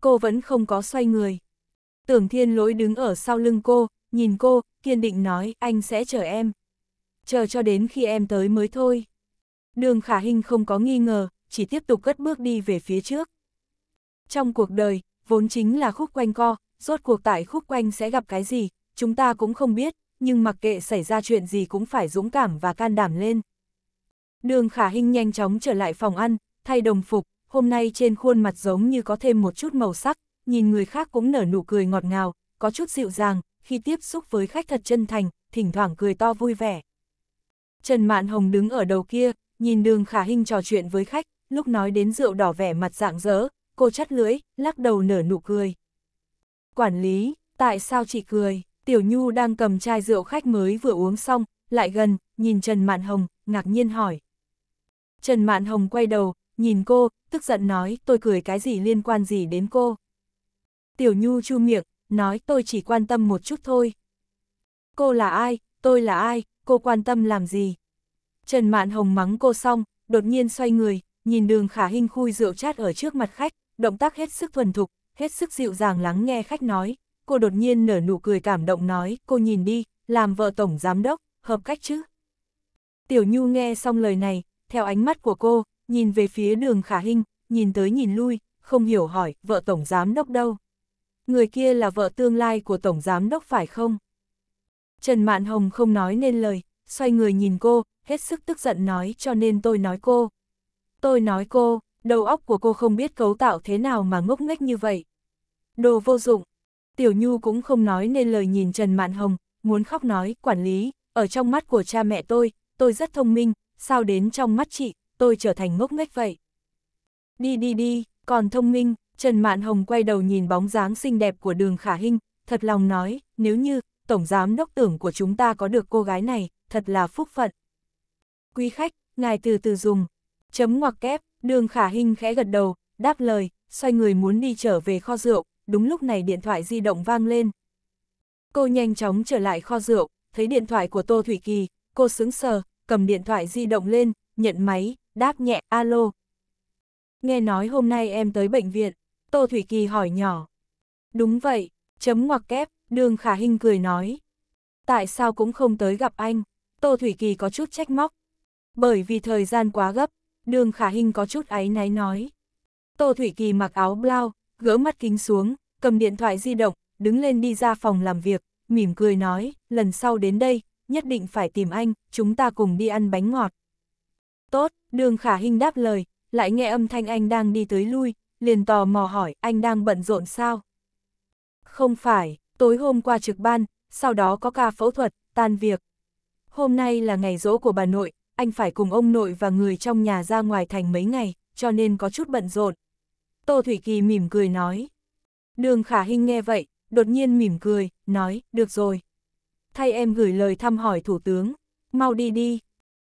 Cô vẫn không có xoay người. Tưởng thiên lỗi đứng ở sau lưng cô, nhìn cô, kiên định nói anh sẽ chờ em. Chờ cho đến khi em tới mới thôi. Đường khả hình không có nghi ngờ, chỉ tiếp tục cất bước đi về phía trước. Trong cuộc đời, vốn chính là khúc quanh co, rốt cuộc tại khúc quanh sẽ gặp cái gì, chúng ta cũng không biết, nhưng mặc kệ xảy ra chuyện gì cũng phải dũng cảm và can đảm lên. Đường khả hình nhanh chóng trở lại phòng ăn, thay đồng phục, hôm nay trên khuôn mặt giống như có thêm một chút màu sắc, nhìn người khác cũng nở nụ cười ngọt ngào, có chút dịu dàng, khi tiếp xúc với khách thật chân thành, thỉnh thoảng cười to vui vẻ. Trần Mạn Hồng đứng ở đầu kia, nhìn đường khả hình trò chuyện với khách, lúc nói đến rượu đỏ vẻ mặt dạng dỡ, cô chắt lưỡi, lắc đầu nở nụ cười. Quản lý, tại sao chị cười? Tiểu Nhu đang cầm chai rượu khách mới vừa uống xong, lại gần, nhìn Trần Mạn Hồng, ngạc nhiên hỏi. Trần Mạn Hồng quay đầu, nhìn cô, tức giận nói tôi cười cái gì liên quan gì đến cô. Tiểu Nhu chu miệng, nói tôi chỉ quan tâm một chút thôi. Cô là ai, tôi là ai, cô quan tâm làm gì? Trần Mạn Hồng mắng cô xong, đột nhiên xoay người, nhìn đường khả hình khui rượu chát ở trước mặt khách, động tác hết sức thuần thục, hết sức dịu dàng lắng nghe khách nói, cô đột nhiên nở nụ cười cảm động nói, cô nhìn đi, làm vợ tổng giám đốc, hợp cách chứ. Tiểu Nhu nghe xong lời này, theo ánh mắt của cô, nhìn về phía đường khả hình, nhìn tới nhìn lui, không hiểu hỏi, vợ tổng giám đốc đâu. Người kia là vợ tương lai của tổng giám đốc phải không? Trần Mạn Hồng không nói nên lời, xoay người nhìn cô, hết sức tức giận nói cho nên tôi nói cô. Tôi nói cô, đầu óc của cô không biết cấu tạo thế nào mà ngốc nghếch như vậy. Đồ vô dụng. Tiểu Nhu cũng không nói nên lời nhìn Trần Mạn Hồng, muốn khóc nói, quản lý, ở trong mắt của cha mẹ tôi, tôi rất thông minh, sao đến trong mắt chị, tôi trở thành ngốc nghếch vậy. Đi đi đi, còn thông minh, Trần Mạn Hồng quay đầu nhìn bóng dáng xinh đẹp của đường khả hinh, thật lòng nói, nếu như, tổng giám đốc tưởng của chúng ta có được cô gái này, thật là phúc phận. Quý khách, ngài từ từ dùng, Chấm ngoặc kép, đường khả hình khẽ gật đầu, đáp lời, xoay người muốn đi trở về kho rượu, đúng lúc này điện thoại di động vang lên. Cô nhanh chóng trở lại kho rượu, thấy điện thoại của Tô Thủy Kỳ, cô sững sờ, cầm điện thoại di động lên, nhận máy, đáp nhẹ, alo. Nghe nói hôm nay em tới bệnh viện, Tô Thủy Kỳ hỏi nhỏ. Đúng vậy, chấm ngoặc kép, đường khả hình cười nói. Tại sao cũng không tới gặp anh? Tô Thủy Kỳ có chút trách móc. Bởi vì thời gian quá gấp, đường khả hình có chút áy náy nói. Tô Thủy Kỳ mặc áo blau, gỡ mắt kính xuống, cầm điện thoại di động, đứng lên đi ra phòng làm việc, mỉm cười nói, lần sau đến đây, nhất định phải tìm anh, chúng ta cùng đi ăn bánh ngọt. Tốt, đường khả hình đáp lời, lại nghe âm thanh anh đang đi tới lui, liền tò mò hỏi, anh đang bận rộn sao? Không phải, tối hôm qua trực ban, sau đó có ca phẫu thuật, tan việc. Hôm nay là ngày rỗ của bà nội, anh phải cùng ông nội và người trong nhà ra ngoài thành mấy ngày, cho nên có chút bận rộn. Tô Thủy Kỳ mỉm cười nói. Đường Khả Hinh nghe vậy, đột nhiên mỉm cười, nói, được rồi. Thay em gửi lời thăm hỏi Thủ tướng, mau đi đi.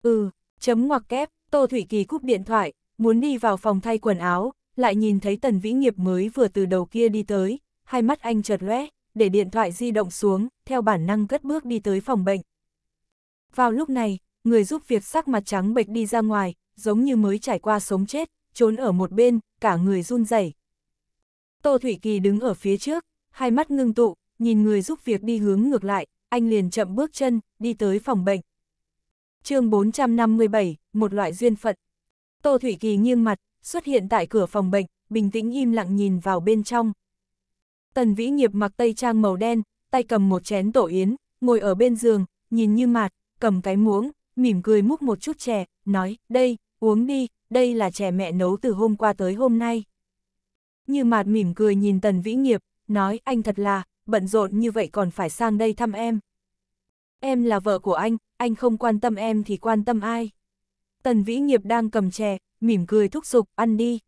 Ừ, chấm ngoặc kép, Tô Thủy Kỳ cúp điện thoại, muốn đi vào phòng thay quần áo, lại nhìn thấy Tần Vĩ Nghiệp mới vừa từ đầu kia đi tới, hai mắt anh chợt lóe, để điện thoại di động xuống, theo bản năng cất bước đi tới phòng bệnh. Vào lúc này, người giúp việc sắc mặt trắng bệch đi ra ngoài, giống như mới trải qua sống chết, trốn ở một bên, cả người run rẩy. Tô Thủy Kỳ đứng ở phía trước, hai mắt ngưng tụ, nhìn người giúp việc đi hướng ngược lại, anh liền chậm bước chân, đi tới phòng bệnh. chương 457, một loại duyên phận. Tô Thủy Kỳ nghiêng mặt, xuất hiện tại cửa phòng bệnh, bình tĩnh im lặng nhìn vào bên trong. Tần Vĩ Nghiệp mặc tây trang màu đen, tay cầm một chén tổ yến, ngồi ở bên giường, nhìn như mạt, cầm cái muỗng, mỉm cười múc một chút chè, nói, đây, uống đi, đây là chè mẹ nấu từ hôm qua tới hôm nay. Như mạt mỉm cười nhìn Tần Vĩ Nghiệp, nói anh thật là, bận rộn như vậy còn phải sang đây thăm em. Em là vợ của anh, anh không quan tâm em thì quan tâm ai. Tần Vĩ Nghiệp đang cầm chè, mỉm cười thúc giục, ăn đi.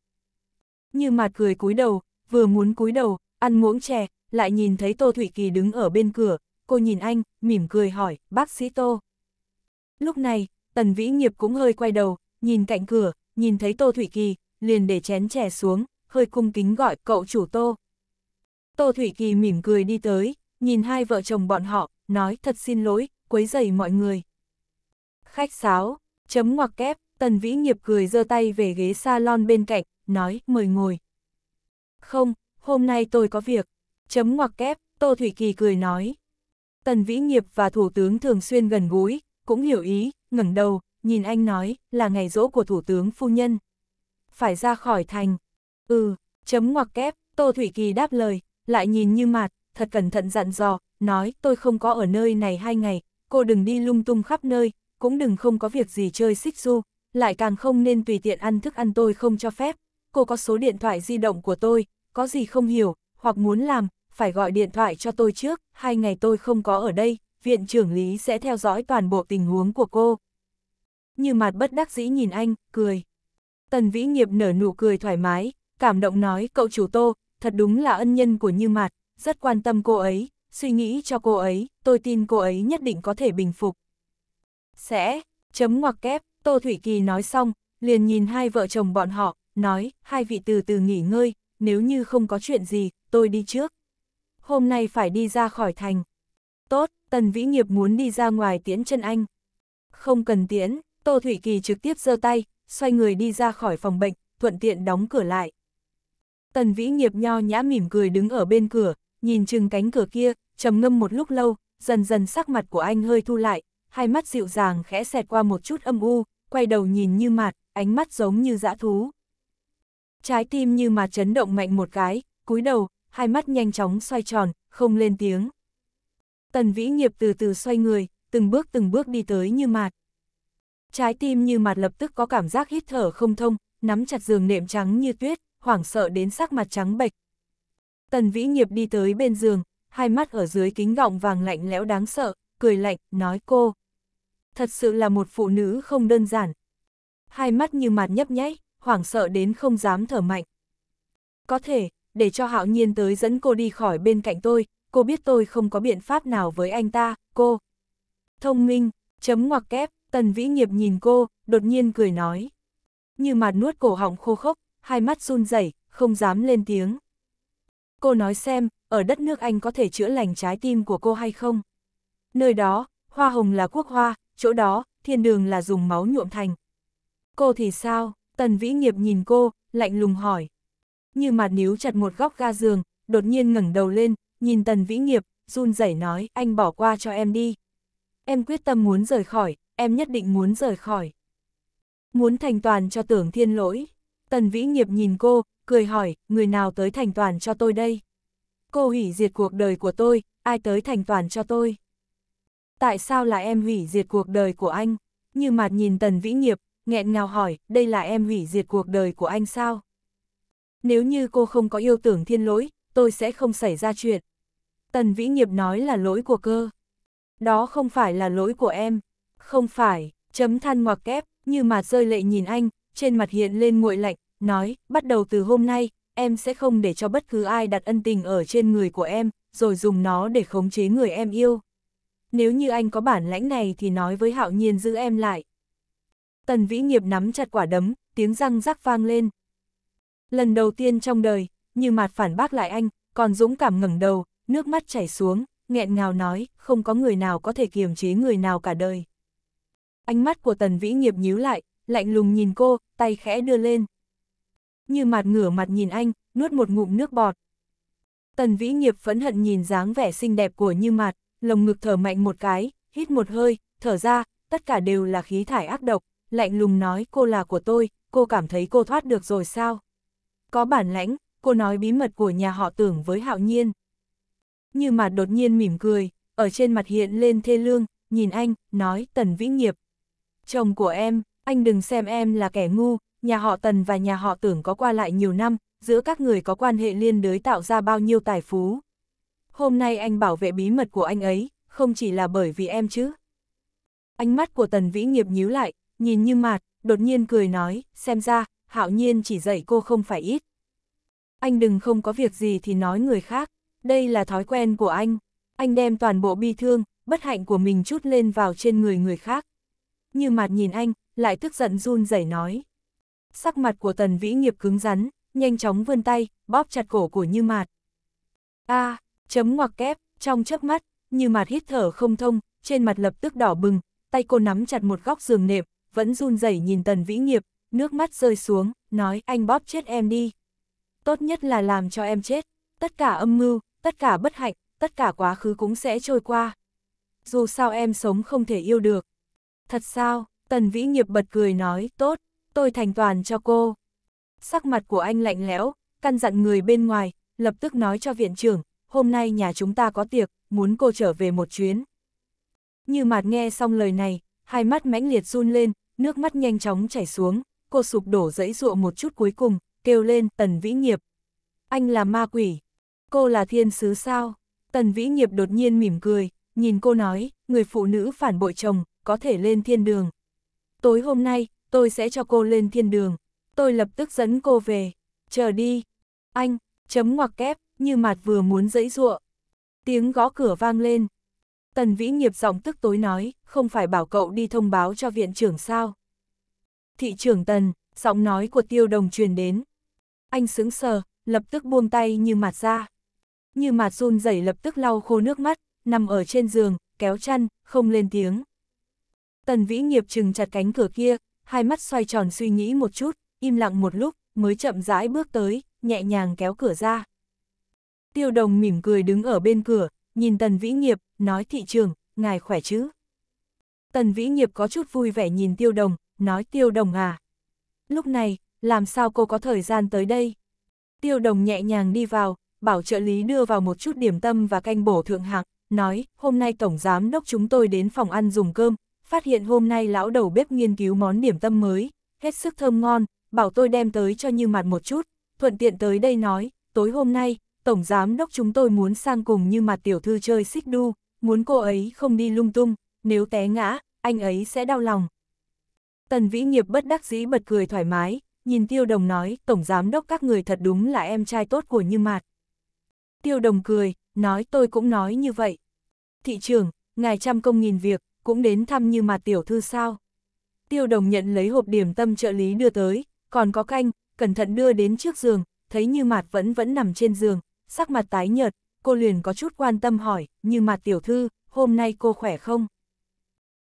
Như mạt cười cúi đầu, vừa muốn cúi đầu, ăn muỗng chè, lại nhìn thấy Tô Thụy Kỳ đứng ở bên cửa, cô nhìn anh, mỉm cười hỏi, bác sĩ Tô. Lúc này, Tần Vĩ Nghiệp cũng hơi quay đầu, nhìn cạnh cửa, nhìn thấy Tô Thủy Kỳ, liền để chén chè xuống, hơi cung kính gọi cậu chủ Tô. Tô Thủy Kỳ mỉm cười đi tới, nhìn hai vợ chồng bọn họ, nói thật xin lỗi, quấy dày mọi người. Khách sáo, chấm ngoặc kép, Tần Vĩ Nghiệp cười giơ tay về ghế salon bên cạnh, nói mời ngồi. Không, hôm nay tôi có việc. Chấm ngoặc kép, Tô Thủy Kỳ cười nói. Tần Vĩ Nghiệp và Thủ tướng thường xuyên gần gũi, cũng hiểu ý, ngẩng đầu, nhìn anh nói, là ngày rỗ của Thủ tướng Phu Nhân. Phải ra khỏi thành. Ừ, chấm ngoặc kép, Tô Thủy Kỳ đáp lời, lại nhìn như mạt, thật cẩn thận dặn dò, nói tôi không có ở nơi này hai ngày, cô đừng đi lung tung khắp nơi, cũng đừng không có việc gì chơi xích du, lại càng không nên tùy tiện ăn thức ăn tôi không cho phép. Cô có số điện thoại di động của tôi, có gì không hiểu, hoặc muốn làm, phải gọi điện thoại cho tôi trước, hai ngày tôi không có ở đây, viện trưởng Lý sẽ theo dõi toàn bộ tình huống của cô. Như mặt bất đắc dĩ nhìn anh, cười. Tần Vĩ Nghiệp nở nụ cười thoải mái, cảm động nói cậu chủ tô, thật đúng là ân nhân của Như mặt, rất quan tâm cô ấy, suy nghĩ cho cô ấy, tôi tin cô ấy nhất định có thể bình phục. Sẽ, chấm ngoặc kép, Tô Thủy Kỳ nói xong, liền nhìn hai vợ chồng bọn họ, nói, hai vị từ từ nghỉ ngơi, nếu như không có chuyện gì, tôi đi trước. Hôm nay phải đi ra khỏi thành. Tốt, Tần Vĩ Nghiệp muốn đi ra ngoài tiễn chân anh. Không cần tiễn, Tô Thủy Kỳ trực tiếp giơ tay, xoay người đi ra khỏi phòng bệnh, thuận tiện đóng cửa lại. Tần Vĩ Nghiệp nho nhã mỉm cười đứng ở bên cửa, nhìn chừng cánh cửa kia, trầm ngâm một lúc lâu, dần dần sắc mặt của anh hơi thu lại, hai mắt dịu dàng khẽ xẹt qua một chút âm u, quay đầu nhìn như mạt, ánh mắt giống như dã thú. Trái tim như mà chấn động mạnh một cái, cúi đầu, hai mắt nhanh chóng xoay tròn, không lên tiếng. Tần Vĩ Nghiệp từ từ xoay người, từng bước từng bước đi tới như mạt. Trái tim như mạt lập tức có cảm giác hít thở không thông, nắm chặt giường nệm trắng như tuyết, hoảng sợ đến sắc mặt trắng bệch. Tần Vĩ Nghiệp đi tới bên giường, hai mắt ở dưới kính gọng vàng lạnh lẽo đáng sợ, cười lạnh, nói cô. Thật sự là một phụ nữ không đơn giản. Hai mắt như mạt nhấp nháy, hoảng sợ đến không dám thở mạnh. Có thể, để cho hạo nhiên tới dẫn cô đi khỏi bên cạnh tôi, cô biết tôi không có biện pháp nào với anh ta, cô. Thông minh, chấm ngoặc kép, tần vĩ nghiệp nhìn cô, đột nhiên cười nói. Như mặt nuốt cổ họng khô khốc, hai mắt run rẩy, không dám lên tiếng. Cô nói xem, ở đất nước Anh có thể chữa lành trái tim của cô hay không? Nơi đó, hoa hồng là quốc hoa, chỗ đó, thiên đường là dùng máu nhuộm thành. Cô thì sao? Tần Vĩ Nghiệp nhìn cô, lạnh lùng hỏi. Như mặt níu chặt một góc ga giường, đột nhiên ngẩng đầu lên, nhìn Tần Vĩ Nghiệp, run rẩy nói, anh bỏ qua cho em đi. Em quyết tâm muốn rời khỏi, em nhất định muốn rời khỏi. Muốn thành toàn cho tưởng thiên lỗi. Tần Vĩ Nghiệp nhìn cô, cười hỏi, người nào tới thành toàn cho tôi đây? Cô hủy diệt cuộc đời của tôi, ai tới thành toàn cho tôi? Tại sao là em hủy diệt cuộc đời của anh? Như mặt nhìn Tần Vĩ Nghiệp, nghẹn ngào hỏi, đây là em hủy diệt cuộc đời của anh sao? Nếu như cô không có yêu tưởng thiên lỗi, tôi sẽ không xảy ra chuyện. Tần Vĩ Nghiệp nói là lỗi của cơ. Đó không phải là lỗi của em. Không phải, chấm than ngoặc kép, như mà rơi lệ nhìn anh, trên mặt hiện lên nguội lạnh, nói, bắt đầu từ hôm nay, em sẽ không để cho bất cứ ai đặt ân tình ở trên người của em, rồi dùng nó để khống chế người em yêu. Nếu như anh có bản lãnh này thì nói với hạo nhiên giữ em lại. Tần Vĩ Nghiệp nắm chặt quả đấm, tiếng răng rắc vang lên. Lần đầu tiên trong đời, như mặt phản bác lại anh, còn dũng cảm ngẩng đầu, nước mắt chảy xuống, nghẹn ngào nói, không có người nào có thể kiềm chế người nào cả đời. Ánh mắt của Tần Vĩ nghiệp nhíu lại, lạnh lùng nhìn cô, tay khẽ đưa lên. Như mặt ngửa mặt nhìn anh, nuốt một ngụm nước bọt. Tần Vĩ nghiệp phẫn hận nhìn dáng vẻ xinh đẹp của Như mặt, lồng ngực thở mạnh một cái, hít một hơi, thở ra, tất cả đều là khí thải ác độc, lạnh lùng nói cô là của tôi, cô cảm thấy cô thoát được rồi sao? Có bản lãnh, cô nói bí mật của nhà họ tưởng với hạo nhiên. Như mặt đột nhiên mỉm cười, ở trên mặt hiện lên thê lương, nhìn anh, nói tần vĩ nghiệp. Chồng của em, anh đừng xem em là kẻ ngu, nhà họ tần và nhà họ tưởng có qua lại nhiều năm, giữa các người có quan hệ liên đới tạo ra bao nhiêu tài phú. Hôm nay anh bảo vệ bí mật của anh ấy, không chỉ là bởi vì em chứ. Ánh mắt của tần vĩ nghiệp nhíu lại, nhìn như mạt, đột nhiên cười nói, xem ra, hạo nhiên chỉ dạy cô không phải ít anh đừng không có việc gì thì nói người khác, đây là thói quen của anh. Anh đem toàn bộ bi thương, bất hạnh của mình chút lên vào trên người người khác. Như mặt nhìn anh, lại tức giận run rẩy nói. Sắc mặt của tần vĩ nghiệp cứng rắn, nhanh chóng vươn tay, bóp chặt cổ của Như Mạt. A, à, chấm ngoặc kép, trong chớp mắt, Như Mạt hít thở không thông, trên mặt lập tức đỏ bừng, tay cô nắm chặt một góc giường nệm, vẫn run rẩy nhìn Tần Vĩ Nghiệp, nước mắt rơi xuống, nói anh bóp chết em đi tốt nhất là làm cho em chết, tất cả âm mưu, tất cả bất hạnh, tất cả quá khứ cũng sẽ trôi qua. Dù sao em sống không thể yêu được. Thật sao, Tần Vĩ Nghiệp bật cười nói, tốt, tôi thành toàn cho cô. Sắc mặt của anh lạnh lẽo, căn dặn người bên ngoài, lập tức nói cho viện trưởng, hôm nay nhà chúng ta có tiệc, muốn cô trở về một chuyến. Như mạt nghe xong lời này, hai mắt mãnh liệt run lên, nước mắt nhanh chóng chảy xuống, cô sụp đổ dẫy ruộng một chút cuối cùng, kêu lên Tần Vĩ Nghiệp. Anh là ma quỷ. Cô là thiên sứ sao? Tần Vĩ Nghiệp đột nhiên mỉm cười, nhìn cô nói, người phụ nữ phản bội chồng, có thể lên thiên đường. Tối hôm nay, tôi sẽ cho cô lên thiên đường. Tôi lập tức dẫn cô về. Chờ đi. Anh, chấm ngoặc kép, như mặt vừa muốn dẫy ruộng. Tiếng gõ cửa vang lên. Tần Vĩ Nghiệp giọng tức tối nói, không phải bảo cậu đi thông báo cho viện trưởng sao. Thị trưởng Tần, giọng nói của tiêu đồng truyền đến. Anh sững sờ, lập tức buông tay như mạt ra. Như mạt run rẩy lập tức lau khô nước mắt, nằm ở trên giường, kéo chăn, không lên tiếng. Tần Vĩ nghiệp chừng chặt cánh cửa kia, hai mắt xoay tròn suy nghĩ một chút, im lặng một lúc, mới chậm rãi bước tới, nhẹ nhàng kéo cửa ra. Tiêu đồng mỉm cười đứng ở bên cửa, nhìn Tần Vĩ nghiệp, nói thị trường, ngài khỏe chứ? Tần Vĩ nghiệp có chút vui vẻ nhìn tiêu đồng, nói tiêu đồng à. Lúc này, làm sao cô có thời gian tới đây? Tiêu đồng nhẹ nhàng đi vào, bảo trợ lý đưa vào một chút điểm tâm và canh bổ thượng hạng, nói, hôm nay tổng giám đốc chúng tôi đến phòng ăn dùng cơm, phát hiện hôm nay lão đầu bếp nghiên cứu món điểm tâm mới, hết sức thơm ngon, bảo tôi đem tới cho như mặt một chút, thuận tiện tới đây nói, tối hôm nay, tổng giám đốc chúng tôi muốn sang cùng như mặt tiểu thư chơi xích đu, muốn cô ấy không đi lung tung, nếu té ngã, anh ấy sẽ đau lòng. Tần Vĩ Nghiệp bất đắc dĩ bật cười thoải mái, nhìn tiêu đồng nói, tổng giám đốc các người thật đúng là em trai tốt của Như Mạt. Tiêu đồng cười, nói tôi cũng nói như vậy. Thị trưởng, ngài trăm công nghìn việc, cũng đến thăm Như Mạt tiểu thư sao. Tiêu đồng nhận lấy hộp điểm tâm trợ lý đưa tới, còn có canh, cẩn thận đưa đến trước giường, thấy Như Mạt vẫn vẫn nằm trên giường, sắc mặt tái nhợt, cô liền có chút quan tâm hỏi, Như Mạt tiểu thư, hôm nay cô khỏe không?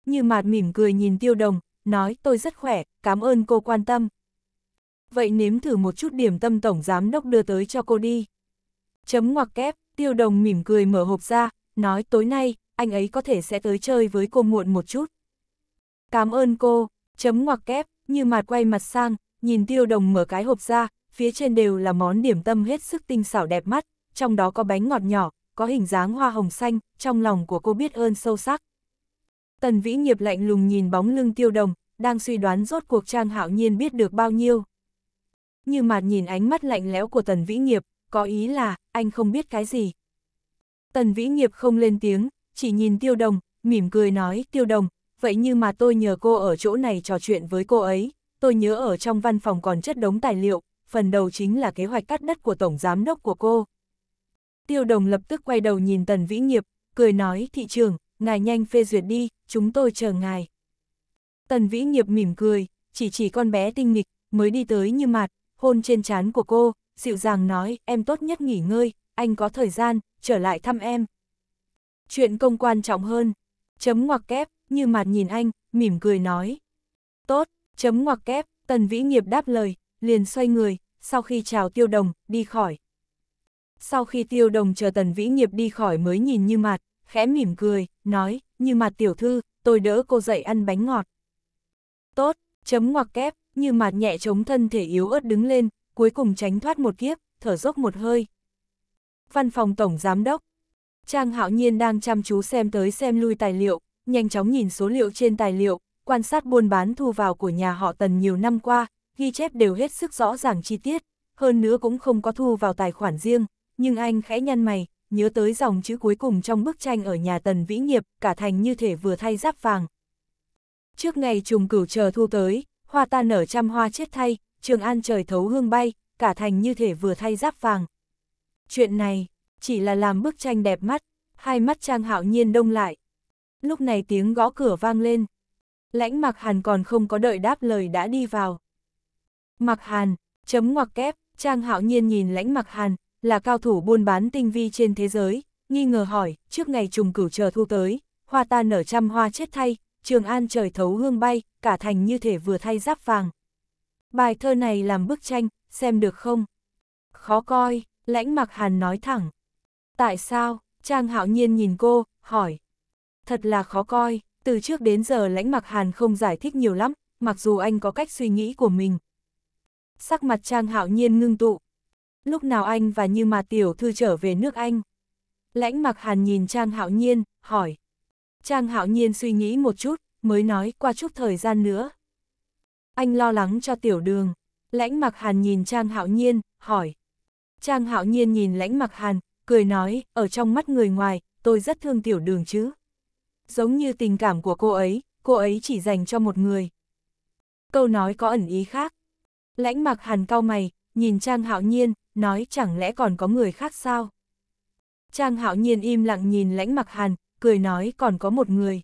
Như Mạt mỉm cười nhìn tiêu đồng, nói tôi rất khỏe, cảm ơn cô quan tâm, vậy nếm thử một chút điểm tâm tổng giám đốc đưa tới cho cô đi. Chấm ngoặc kép, tiêu đồng mỉm cười mở hộp ra, nói tối nay, anh ấy có thể sẽ tới chơi với cô muộn một chút. Cảm ơn cô, chấm ngoặc kép, như mặt quay mặt sang, nhìn tiêu đồng mở cái hộp ra, phía trên đều là món điểm tâm hết sức tinh xảo đẹp mắt, trong đó có bánh ngọt nhỏ, có hình dáng hoa hồng xanh, trong lòng của cô biết ơn sâu sắc. Tần Vĩ Nghiệp lạnh lùng nhìn bóng lưng tiêu đồng, đang suy đoán rốt cuộc Trang Hạo Nhiên biết được bao nhiêu như mạt nhìn ánh mắt lạnh lẽo của Tần Vĩ Nghiệp, có ý là, anh không biết cái gì. Tần Vĩ Nghiệp không lên tiếng, chỉ nhìn Tiêu Đồng, mỉm cười nói, Tiêu Đồng, vậy như mà tôi nhờ cô ở chỗ này trò chuyện với cô ấy, tôi nhớ ở trong văn phòng còn chất đống tài liệu, phần đầu chính là kế hoạch cắt đất của Tổng Giám đốc của cô. Tiêu Đồng lập tức quay đầu nhìn Tần Vĩ Nghiệp, cười nói, thị trường, ngài nhanh phê duyệt đi, chúng tôi chờ ngài. Tần Vĩ Nghiệp mỉm cười, chỉ chỉ con bé tinh nghịch, mới đi tới như mạt, hôn trên trán của cô, dịu dàng nói, em tốt nhất nghỉ ngơi, anh có thời gian, trở lại thăm em. Chuyện công quan trọng hơn, chấm ngoặc kép, như mặt nhìn anh, mỉm cười nói. Tốt, chấm ngoặc kép, tần vĩ nghiệp đáp lời, liền xoay người, sau khi chào tiêu đồng, đi khỏi. Sau khi tiêu đồng chờ tần vĩ nghiệp đi khỏi mới nhìn như mặt, khẽ mỉm cười, nói, như mặt tiểu thư, tôi đỡ cô dậy ăn bánh ngọt. Tốt, chấm ngoặc kép, như mạt nhẹ chống thân thể yếu ớt đứng lên, cuối cùng tránh thoát một kiếp, thở dốc một hơi. Văn phòng Tổng Giám đốc Trang hạo nhiên đang chăm chú xem tới xem lui tài liệu, nhanh chóng nhìn số liệu trên tài liệu, quan sát buôn bán thu vào của nhà họ Tần nhiều năm qua, ghi chép đều hết sức rõ ràng chi tiết, hơn nữa cũng không có thu vào tài khoản riêng, nhưng anh khẽ nhăn mày, nhớ tới dòng chữ cuối cùng trong bức tranh ở nhà Tần Vĩ Nghiệp, cả thành như thể vừa thay giáp vàng. Trước ngày trùng cửu chờ thu tới, hoa ta nở trăm hoa chết thay, trường an trời thấu hương bay, cả thành như thể vừa thay giáp vàng. Chuyện này, chỉ là làm bức tranh đẹp mắt, hai mắt Trang Hạo Nhiên đông lại. Lúc này tiếng gõ cửa vang lên. Lãnh Mạc Hàn còn không có đợi đáp lời đã đi vào. Mạc Hàn, chấm ngoặc kép, Trang Hạo Nhiên nhìn Lãnh Mạc Hàn, là cao thủ buôn bán tinh vi trên thế giới, nghi ngờ hỏi, trước ngày trùng cửu chờ thu tới, hoa ta nở trăm hoa chết thay, Trường An trời thấu hương bay, cả thành như thể vừa thay giáp vàng. Bài thơ này làm bức tranh, xem được không? Khó coi, lãnh mặc hàn nói thẳng. Tại sao? Trang hạo nhiên nhìn cô, hỏi. Thật là khó coi, từ trước đến giờ lãnh mặc hàn không giải thích nhiều lắm, mặc dù anh có cách suy nghĩ của mình. Sắc mặt Trang hạo nhiên ngưng tụ. Lúc nào anh và như mà tiểu thư trở về nước anh? Lãnh mặc hàn nhìn Trang hạo nhiên, hỏi. Trang hạo nhiên suy nghĩ một chút, mới nói qua chút thời gian nữa. Anh lo lắng cho tiểu đường. Lãnh mặc hàn nhìn Trang hạo nhiên, hỏi. Trang hạo nhiên nhìn lãnh mặc hàn, cười nói, ở trong mắt người ngoài, tôi rất thương tiểu đường chứ. Giống như tình cảm của cô ấy, cô ấy chỉ dành cho một người. Câu nói có ẩn ý khác. Lãnh mặc hàn cau mày, nhìn Trang hạo nhiên, nói chẳng lẽ còn có người khác sao? Trang hạo nhiên im lặng nhìn lãnh mặc hàn, cười nói còn có một người.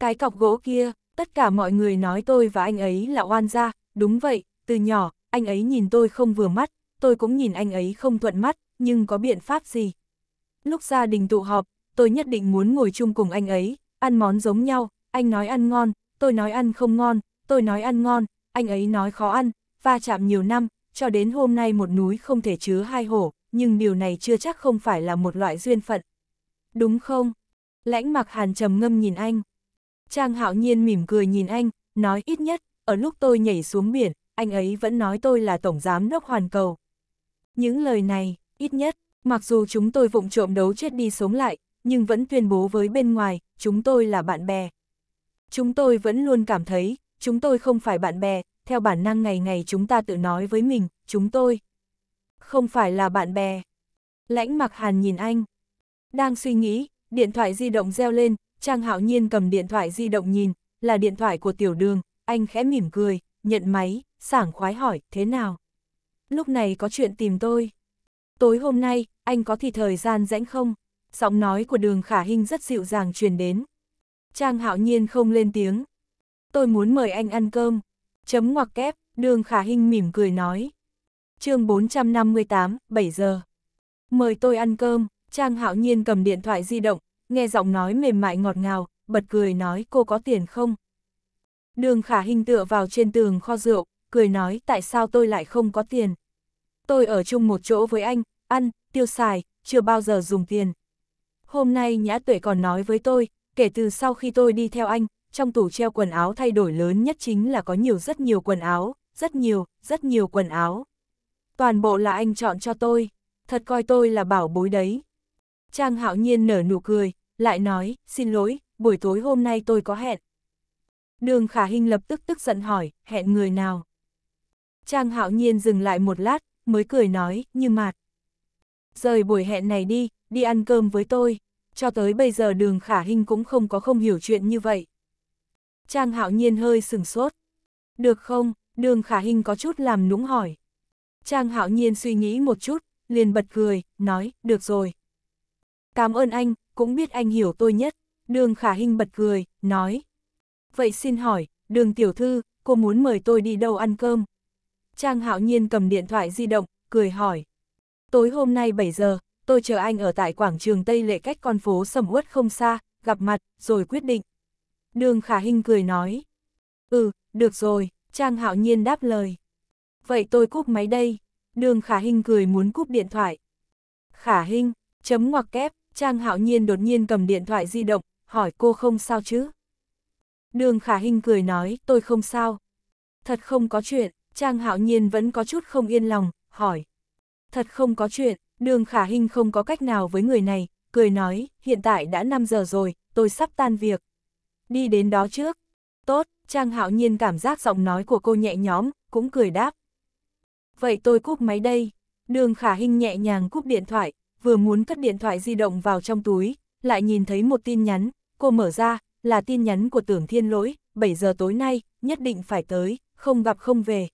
Cái cọc gỗ kia, tất cả mọi người nói tôi và anh ấy là oan gia, đúng vậy, từ nhỏ, anh ấy nhìn tôi không vừa mắt, tôi cũng nhìn anh ấy không thuận mắt, nhưng có biện pháp gì. Lúc gia đình tụ họp, tôi nhất định muốn ngồi chung cùng anh ấy, ăn món giống nhau, anh nói ăn ngon, tôi nói ăn không ngon, tôi nói ăn ngon, anh ấy nói khó ăn, va chạm nhiều năm, cho đến hôm nay một núi không thể chứa hai hổ, nhưng điều này chưa chắc không phải là một loại duyên phận. Đúng không? lãnh mặc hàn trầm ngâm nhìn anh. Trang hạo nhiên mỉm cười nhìn anh, nói ít nhất, ở lúc tôi nhảy xuống biển, anh ấy vẫn nói tôi là tổng giám đốc hoàn cầu. Những lời này, ít nhất, mặc dù chúng tôi vụng trộm đấu chết đi sống lại, nhưng vẫn tuyên bố với bên ngoài, chúng tôi là bạn bè. Chúng tôi vẫn luôn cảm thấy, chúng tôi không phải bạn bè, theo bản năng ngày ngày chúng ta tự nói với mình, chúng tôi không phải là bạn bè. Lãnh mặc hàn nhìn anh, đang suy nghĩ, điện thoại di động reo lên, Trang Hạo Nhiên cầm điện thoại di động nhìn, là điện thoại của tiểu đường, anh khẽ mỉm cười, nhận máy, sảng khoái hỏi, thế nào? Lúc này có chuyện tìm tôi. Tối hôm nay, anh có thì thời gian rãnh không? Giọng nói của đường khả Hinh rất dịu dàng truyền đến. Trang Hạo Nhiên không lên tiếng. Tôi muốn mời anh ăn cơm. Chấm ngoặc kép, đường khả Hinh mỉm cười nói. chương 458, 7 giờ. Mời tôi ăn cơm. Trang hạo nhiên cầm điện thoại di động, nghe giọng nói mềm mại ngọt ngào, bật cười nói cô có tiền không? Đường khả hình tựa vào trên tường kho rượu, cười nói tại sao tôi lại không có tiền? Tôi ở chung một chỗ với anh, ăn, tiêu xài, chưa bao giờ dùng tiền. Hôm nay Nhã Tuệ còn nói với tôi, kể từ sau khi tôi đi theo anh, trong tủ treo quần áo thay đổi lớn nhất chính là có nhiều rất nhiều quần áo, rất nhiều, rất nhiều quần áo. Toàn bộ là anh chọn cho tôi, thật coi tôi là bảo bối đấy, Trang hạo nhiên nở nụ cười, lại nói, xin lỗi, buổi tối hôm nay tôi có hẹn. Đường khả Hinh lập tức tức giận hỏi, hẹn người nào? Trang hạo nhiên dừng lại một lát, mới cười nói, như mạt. Rời buổi hẹn này đi, đi ăn cơm với tôi. Cho tới bây giờ đường khả Hinh cũng không có không hiểu chuyện như vậy. Trang hạo nhiên hơi sừng sốt. Được không, đường khả Hinh có chút làm nũng hỏi. Trang hạo nhiên suy nghĩ một chút, liền bật cười, nói, được rồi, Cảm ơn anh, cũng biết anh hiểu tôi nhất. Đường Khả Hinh bật cười, nói. Vậy xin hỏi, đường tiểu thư, cô muốn mời tôi đi đâu ăn cơm? Trang hạo nhiên cầm điện thoại di động, cười hỏi. Tối hôm nay 7 giờ, tôi chờ anh ở tại quảng trường Tây Lệ cách con phố sầm uất không xa, gặp mặt, rồi quyết định. Đường Khả Hinh cười nói. Ừ, được rồi, Trang hạo nhiên đáp lời. Vậy tôi cúp máy đây. Đường Khả Hinh cười muốn cúp điện thoại. Khả Hinh, chấm ngoặc kép, Trang hạo nhiên đột nhiên cầm điện thoại di động, hỏi cô không sao chứ? Đường khả Hinh cười nói, tôi không sao. Thật không có chuyện, Trang hạo nhiên vẫn có chút không yên lòng, hỏi. Thật không có chuyện, đường khả Hinh không có cách nào với người này, cười nói, hiện tại đã 5 giờ rồi, tôi sắp tan việc. Đi đến đó trước. Tốt, Trang hạo nhiên cảm giác giọng nói của cô nhẹ nhõm, cũng cười đáp. Vậy tôi cúp máy đây. Đường khả Hinh nhẹ nhàng cúp điện thoại, vừa muốn cất điện thoại di động vào trong túi, lại nhìn thấy một tin nhắn, cô mở ra, là tin nhắn của tưởng thiên lỗi, 7 giờ tối nay, nhất định phải tới, không gặp không về.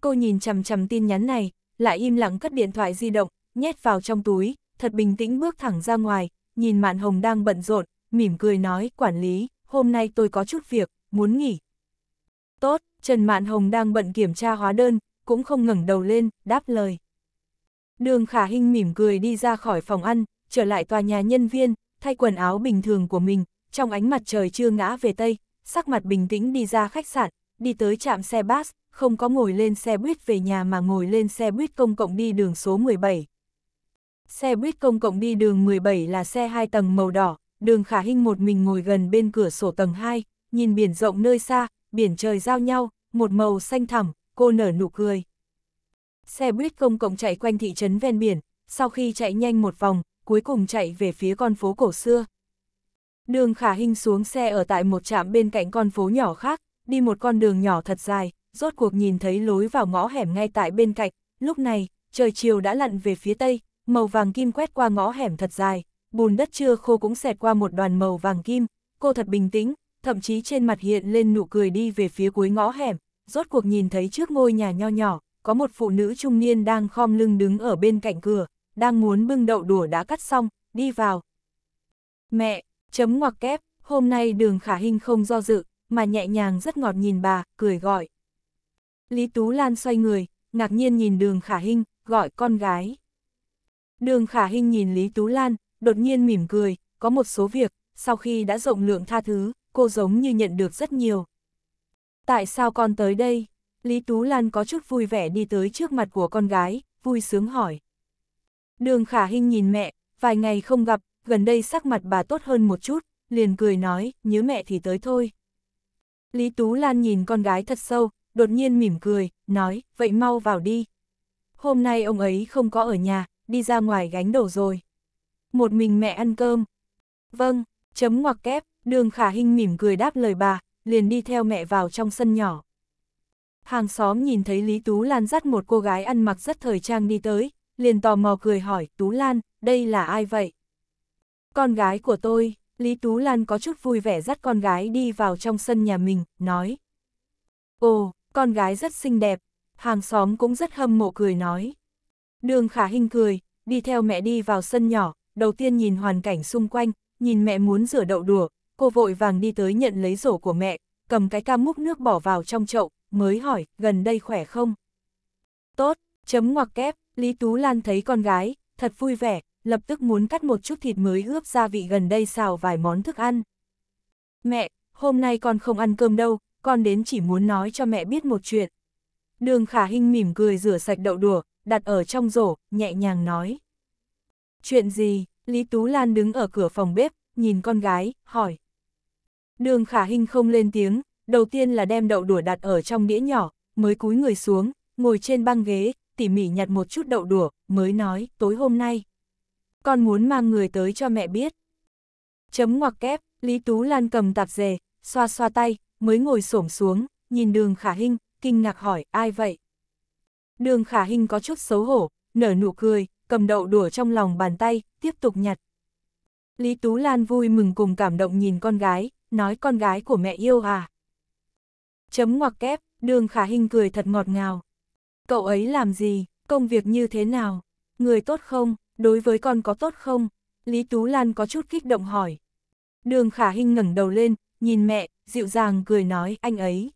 Cô nhìn chầm chầm tin nhắn này, lại im lặng cất điện thoại di động, nhét vào trong túi, thật bình tĩnh bước thẳng ra ngoài, nhìn Mạn Hồng đang bận rộn, mỉm cười nói, quản lý, hôm nay tôi có chút việc, muốn nghỉ. Tốt, Trần Mạn Hồng đang bận kiểm tra hóa đơn, cũng không ngẩng đầu lên, đáp lời. Đường khả hình mỉm cười đi ra khỏi phòng ăn, trở lại tòa nhà nhân viên, thay quần áo bình thường của mình, trong ánh mặt trời chưa ngã về Tây, sắc mặt bình tĩnh đi ra khách sạn, đi tới trạm xe bus, không có ngồi lên xe buýt về nhà mà ngồi lên xe buýt công cộng đi đường số 17. Xe buýt công cộng đi đường 17 là xe hai tầng màu đỏ, đường khả hình một mình ngồi gần bên cửa sổ tầng 2, nhìn biển rộng nơi xa, biển trời giao nhau, một màu xanh thẳm, cô nở nụ cười xe buýt công cộng chạy quanh thị trấn ven biển, sau khi chạy nhanh một vòng, cuối cùng chạy về phía con phố cổ xưa. Đường khả hình xuống xe ở tại một trạm bên cạnh con phố nhỏ khác, đi một con đường nhỏ thật dài, rốt cuộc nhìn thấy lối vào ngõ hẻm ngay tại bên cạnh, lúc này, trời chiều đã lặn về phía tây, màu vàng kim quét qua ngõ hẻm thật dài, bùn đất chưa khô cũng xẹt qua một đoàn màu vàng kim, cô thật bình tĩnh, thậm chí trên mặt hiện lên nụ cười đi về phía cuối ngõ hẻm, rốt cuộc nhìn thấy trước ngôi nhà nho nhỏ, có một phụ nữ trung niên đang khom lưng đứng ở bên cạnh cửa, đang muốn bưng đậu đũa đã cắt xong, đi vào. Mẹ, chấm ngoặc kép, hôm nay đường khả hình không do dự, mà nhẹ nhàng rất ngọt nhìn bà, cười gọi. Lý Tú Lan xoay người, ngạc nhiên nhìn đường khả hình, gọi con gái. Đường khả hình nhìn Lý Tú Lan, đột nhiên mỉm cười, có một số việc, sau khi đã rộng lượng tha thứ, cô giống như nhận được rất nhiều. Tại sao con tới đây? Lý Tú Lan có chút vui vẻ đi tới trước mặt của con gái, vui sướng hỏi. Đường Khả Hinh nhìn mẹ, vài ngày không gặp, gần đây sắc mặt bà tốt hơn một chút, liền cười nói, nhớ mẹ thì tới thôi. Lý Tú Lan nhìn con gái thật sâu, đột nhiên mỉm cười, nói, vậy mau vào đi. Hôm nay ông ấy không có ở nhà, đi ra ngoài gánh đổ rồi. Một mình mẹ ăn cơm. Vâng, chấm ngoặc kép, đường khả Hinh mỉm cười đáp lời bà, liền đi theo mẹ vào trong sân nhỏ. Hàng xóm nhìn thấy Lý Tú Lan dắt một cô gái ăn mặc rất thời trang đi tới, liền tò mò cười hỏi, Tú Lan, đây là ai vậy? Con gái của tôi, Lý Tú Lan có chút vui vẻ dắt con gái đi vào trong sân nhà mình, nói. Ồ, con gái rất xinh đẹp, hàng xóm cũng rất hâm mộ cười nói. Đường khả hình cười, đi theo mẹ đi vào sân nhỏ, đầu tiên nhìn hoàn cảnh xung quanh, nhìn mẹ muốn rửa đậu đùa, cô vội vàng đi tới nhận lấy rổ của mẹ, cầm cái ca múc nước bỏ vào trong chậu, mới hỏi, gần đây khỏe không? Tốt, chấm ngoặc kép, Lý Tú Lan thấy con gái, thật vui vẻ, lập tức muốn cắt một chút thịt mới ướp gia vị gần đây xào vài món thức ăn. Mẹ, hôm nay con không ăn cơm đâu, con đến chỉ muốn nói cho mẹ biết một chuyện. Đường khả hình mỉm cười rửa sạch đậu đùa, đặt ở trong rổ, nhẹ nhàng nói. Chuyện gì? Lý Tú Lan đứng ở cửa phòng bếp, nhìn con gái, hỏi. Đường khả hình không lên tiếng, đầu tiên là đem đậu đũa đặt ở trong đĩa nhỏ, mới cúi người xuống, ngồi trên băng ghế, tỉ mỉ nhặt một chút đậu đũa, mới nói, tối hôm nay. Con muốn mang người tới cho mẹ biết. Chấm ngoặc kép, Lý Tú Lan cầm tạp dề, xoa xoa tay, mới ngồi xổm xuống, nhìn đường khả hinh, kinh ngạc hỏi, ai vậy? Đường khả hinh có chút xấu hổ, nở nụ cười, cầm đậu đũa trong lòng bàn tay, tiếp tục nhặt. Lý Tú Lan vui mừng cùng cảm động nhìn con gái, nói con gái của mẹ yêu à. Chấm ngoặc kép, đường khả hình cười thật ngọt ngào. Cậu ấy làm gì, công việc như thế nào, người tốt không, đối với con có tốt không? Lý Tú Lan có chút kích động hỏi. Đường khả hình ngẩng đầu lên, nhìn mẹ, dịu dàng cười nói anh ấy.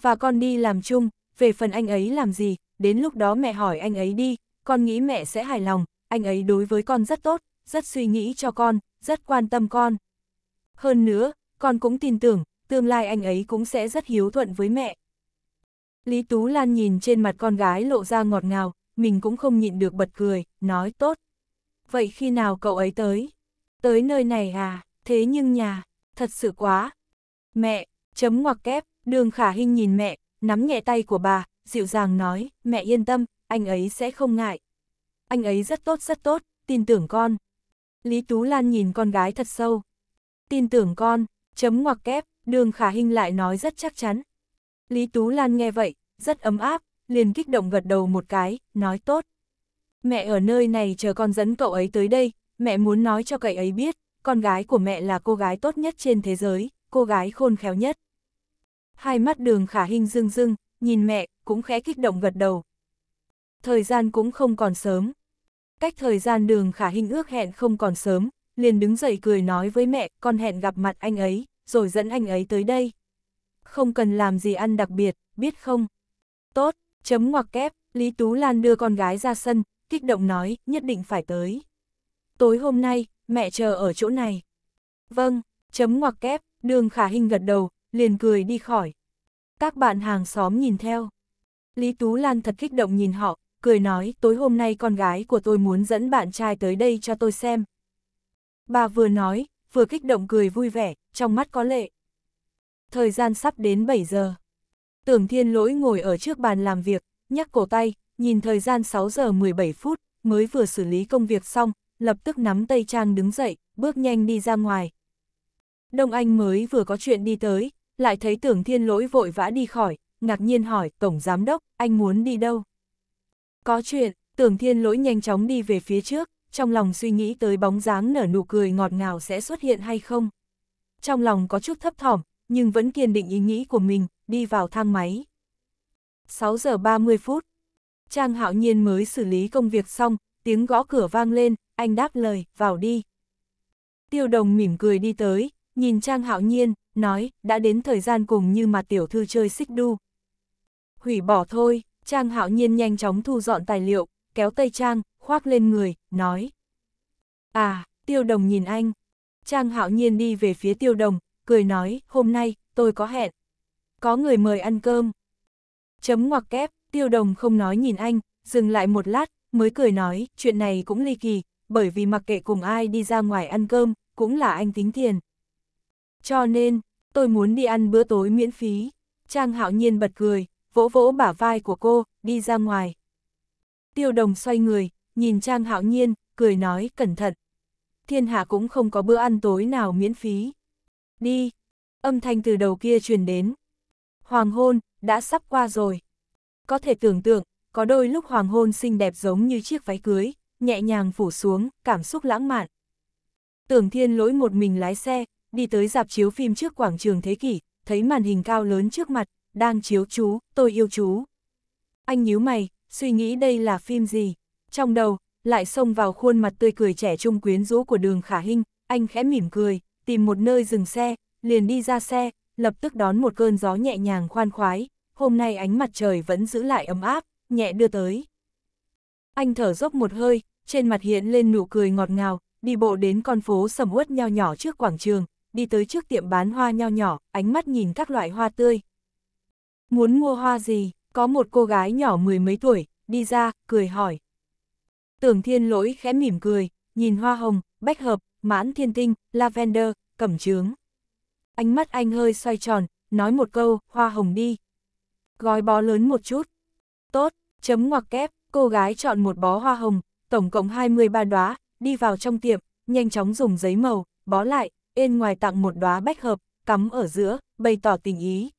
Và con đi làm chung, về phần anh ấy làm gì, đến lúc đó mẹ hỏi anh ấy đi, con nghĩ mẹ sẽ hài lòng, anh ấy đối với con rất tốt, rất suy nghĩ cho con, rất quan tâm con. Hơn nữa, con cũng tin tưởng, tương lai anh ấy cũng sẽ rất hiếu thuận với mẹ. Lý Tú Lan nhìn trên mặt con gái lộ ra ngọt ngào, mình cũng không nhịn được bật cười, nói tốt. Vậy khi nào cậu ấy tới? Tới nơi này à, thế nhưng nhà, thật sự quá. Mẹ, chấm ngoặc kép, đường khả hình nhìn mẹ, nắm nhẹ tay của bà, dịu dàng nói, mẹ yên tâm, anh ấy sẽ không ngại. Anh ấy rất tốt rất tốt, tin tưởng con. Lý Tú Lan nhìn con gái thật sâu. Tin tưởng con, chấm ngoặc kép, Đường Khả Hinh lại nói rất chắc chắn. Lý Tú Lan nghe vậy, rất ấm áp, liền kích động gật đầu một cái, nói tốt. Mẹ ở nơi này chờ con dẫn cậu ấy tới đây, mẹ muốn nói cho cậy ấy biết, con gái của mẹ là cô gái tốt nhất trên thế giới, cô gái khôn khéo nhất. Hai mắt đường khả hình rưng rưng, nhìn mẹ, cũng khẽ kích động gật đầu. Thời gian cũng không còn sớm. Cách thời gian đường khả hình ước hẹn không còn sớm, liền đứng dậy cười nói với mẹ, con hẹn gặp mặt anh ấy rồi dẫn anh ấy tới đây. Không cần làm gì ăn đặc biệt, biết không? Tốt, chấm ngoặc kép, Lý Tú Lan đưa con gái ra sân, kích động nói, nhất định phải tới. Tối hôm nay, mẹ chờ ở chỗ này. Vâng, chấm ngoặc kép, đường khả hình gật đầu, liền cười đi khỏi. Các bạn hàng xóm nhìn theo. Lý Tú Lan thật kích động nhìn họ, cười nói, tối hôm nay con gái của tôi muốn dẫn bạn trai tới đây cho tôi xem. Bà vừa nói, vừa kích động cười vui vẻ, trong mắt có lệ. Thời gian sắp đến 7 giờ. Tưởng thiên lỗi ngồi ở trước bàn làm việc, nhắc cổ tay, nhìn thời gian 6 giờ 17 phút, mới vừa xử lý công việc xong, lập tức nắm tay Trang đứng dậy, bước nhanh đi ra ngoài. Đông Anh mới vừa có chuyện đi tới, lại thấy tưởng thiên lỗi vội vã đi khỏi, ngạc nhiên hỏi, Tổng Giám Đốc, anh muốn đi đâu? Có chuyện, tưởng thiên lỗi nhanh chóng đi về phía trước, trong lòng suy nghĩ tới bóng dáng nở nụ cười ngọt ngào sẽ xuất hiện hay không. Trong lòng có chút thấp thỏm, nhưng vẫn kiên định ý nghĩ của mình, đi vào thang máy. 6 giờ 30 phút, Trang Hạo Nhiên mới xử lý công việc xong, tiếng gõ cửa vang lên, anh đáp lời, vào đi. Tiêu đồng mỉm cười đi tới, nhìn Trang Hạo Nhiên, nói, đã đến thời gian cùng như mà tiểu thư chơi xích đu. Hủy bỏ thôi, Trang Hạo Nhiên nhanh chóng thu dọn tài liệu, kéo tay Trang, khoác lên người, nói. À, tiêu đồng nhìn anh. Trang hạo nhiên đi về phía tiêu đồng, cười nói, hôm nay, tôi có hẹn. Có người mời ăn cơm. Chấm ngoặc kép, tiêu đồng không nói nhìn anh, dừng lại một lát, mới cười nói, chuyện này cũng ly kỳ, bởi vì mặc kệ cùng ai đi ra ngoài ăn cơm, cũng là anh tính tiền. Cho nên, tôi muốn đi ăn bữa tối miễn phí. Trang hạo nhiên bật cười, vỗ vỗ bả vai của cô, đi ra ngoài. Tiêu đồng xoay người, nhìn Trang Hạo Nhiên, cười nói cẩn thận. Thiên hạ cũng không có bữa ăn tối nào miễn phí. Đi! Âm thanh từ đầu kia truyền đến. Hoàng hôn, đã sắp qua rồi. Có thể tưởng tượng, có đôi lúc hoàng hôn xinh đẹp giống như chiếc váy cưới, nhẹ nhàng phủ xuống, cảm xúc lãng mạn. Tưởng thiên lỗi một mình lái xe, đi tới dạp chiếu phim trước quảng trường thế kỷ, thấy màn hình cao lớn trước mặt, đang chiếu chú, tôi yêu chú. Anh nhíu mày, suy nghĩ đây là phim gì? Trong đầu, lại xông vào khuôn mặt tươi cười trẻ trung quyến rũ của đường khả hinh, anh khẽ mỉm cười, tìm một nơi dừng xe, liền đi ra xe, lập tức đón một cơn gió nhẹ nhàng khoan khoái, hôm nay ánh mặt trời vẫn giữ lại ấm áp, nhẹ đưa tới. Anh thở dốc một hơi, trên mặt hiện lên nụ cười ngọt ngào, đi bộ đến con phố sầm uất nho nhỏ trước quảng trường, đi tới trước tiệm bán hoa nho nhỏ, ánh mắt nhìn các loại hoa tươi. Muốn mua hoa gì, có một cô gái nhỏ mười mấy tuổi, đi ra, cười hỏi. Tưởng thiên lỗi khẽ mỉm cười, nhìn hoa hồng, bách hợp, mãn thiên tinh, lavender, cẩm trướng. Ánh mắt anh hơi xoay tròn, nói một câu, hoa hồng đi. Gói bó lớn một chút. Tốt, chấm ngoặc kép, cô gái chọn một bó hoa hồng, tổng cộng 23 đóa, đi vào trong tiệm, nhanh chóng dùng giấy màu, bó lại, bên ngoài tặng một đóa bách hợp, cắm ở giữa, bày tỏ tình ý.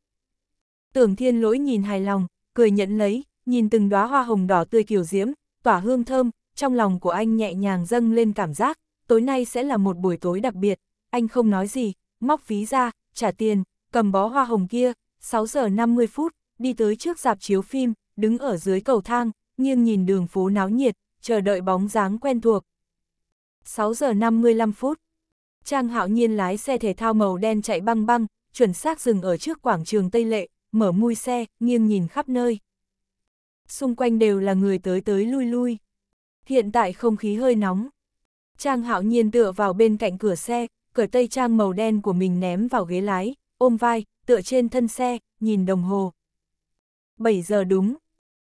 Tưởng thiên lỗi nhìn hài lòng, cười nhận lấy, nhìn từng đóa hoa hồng đỏ tươi kiểu diễm, tỏa hương thơm, trong lòng của anh nhẹ nhàng dâng lên cảm giác, tối nay sẽ là một buổi tối đặc biệt, anh không nói gì, móc ví ra, trả tiền, cầm bó hoa hồng kia, 6 giờ 50 phút, đi tới trước dạp chiếu phim, đứng ở dưới cầu thang, nghiêng nhìn đường phố náo nhiệt, chờ đợi bóng dáng quen thuộc. 6 giờ 55 phút, Trang Hạo Nhiên lái xe thể thao màu đen chạy băng băng, chuẩn xác dừng ở trước quảng trường Tây Lệ, mở mui xe, nghiêng nhìn khắp nơi. Xung quanh đều là người tới tới lui lui hiện tại không khí hơi nóng. Trang hạo nhiên tựa vào bên cạnh cửa xe, cởi tây trang màu đen của mình ném vào ghế lái, ôm vai, tựa trên thân xe, nhìn đồng hồ. 7 giờ đúng.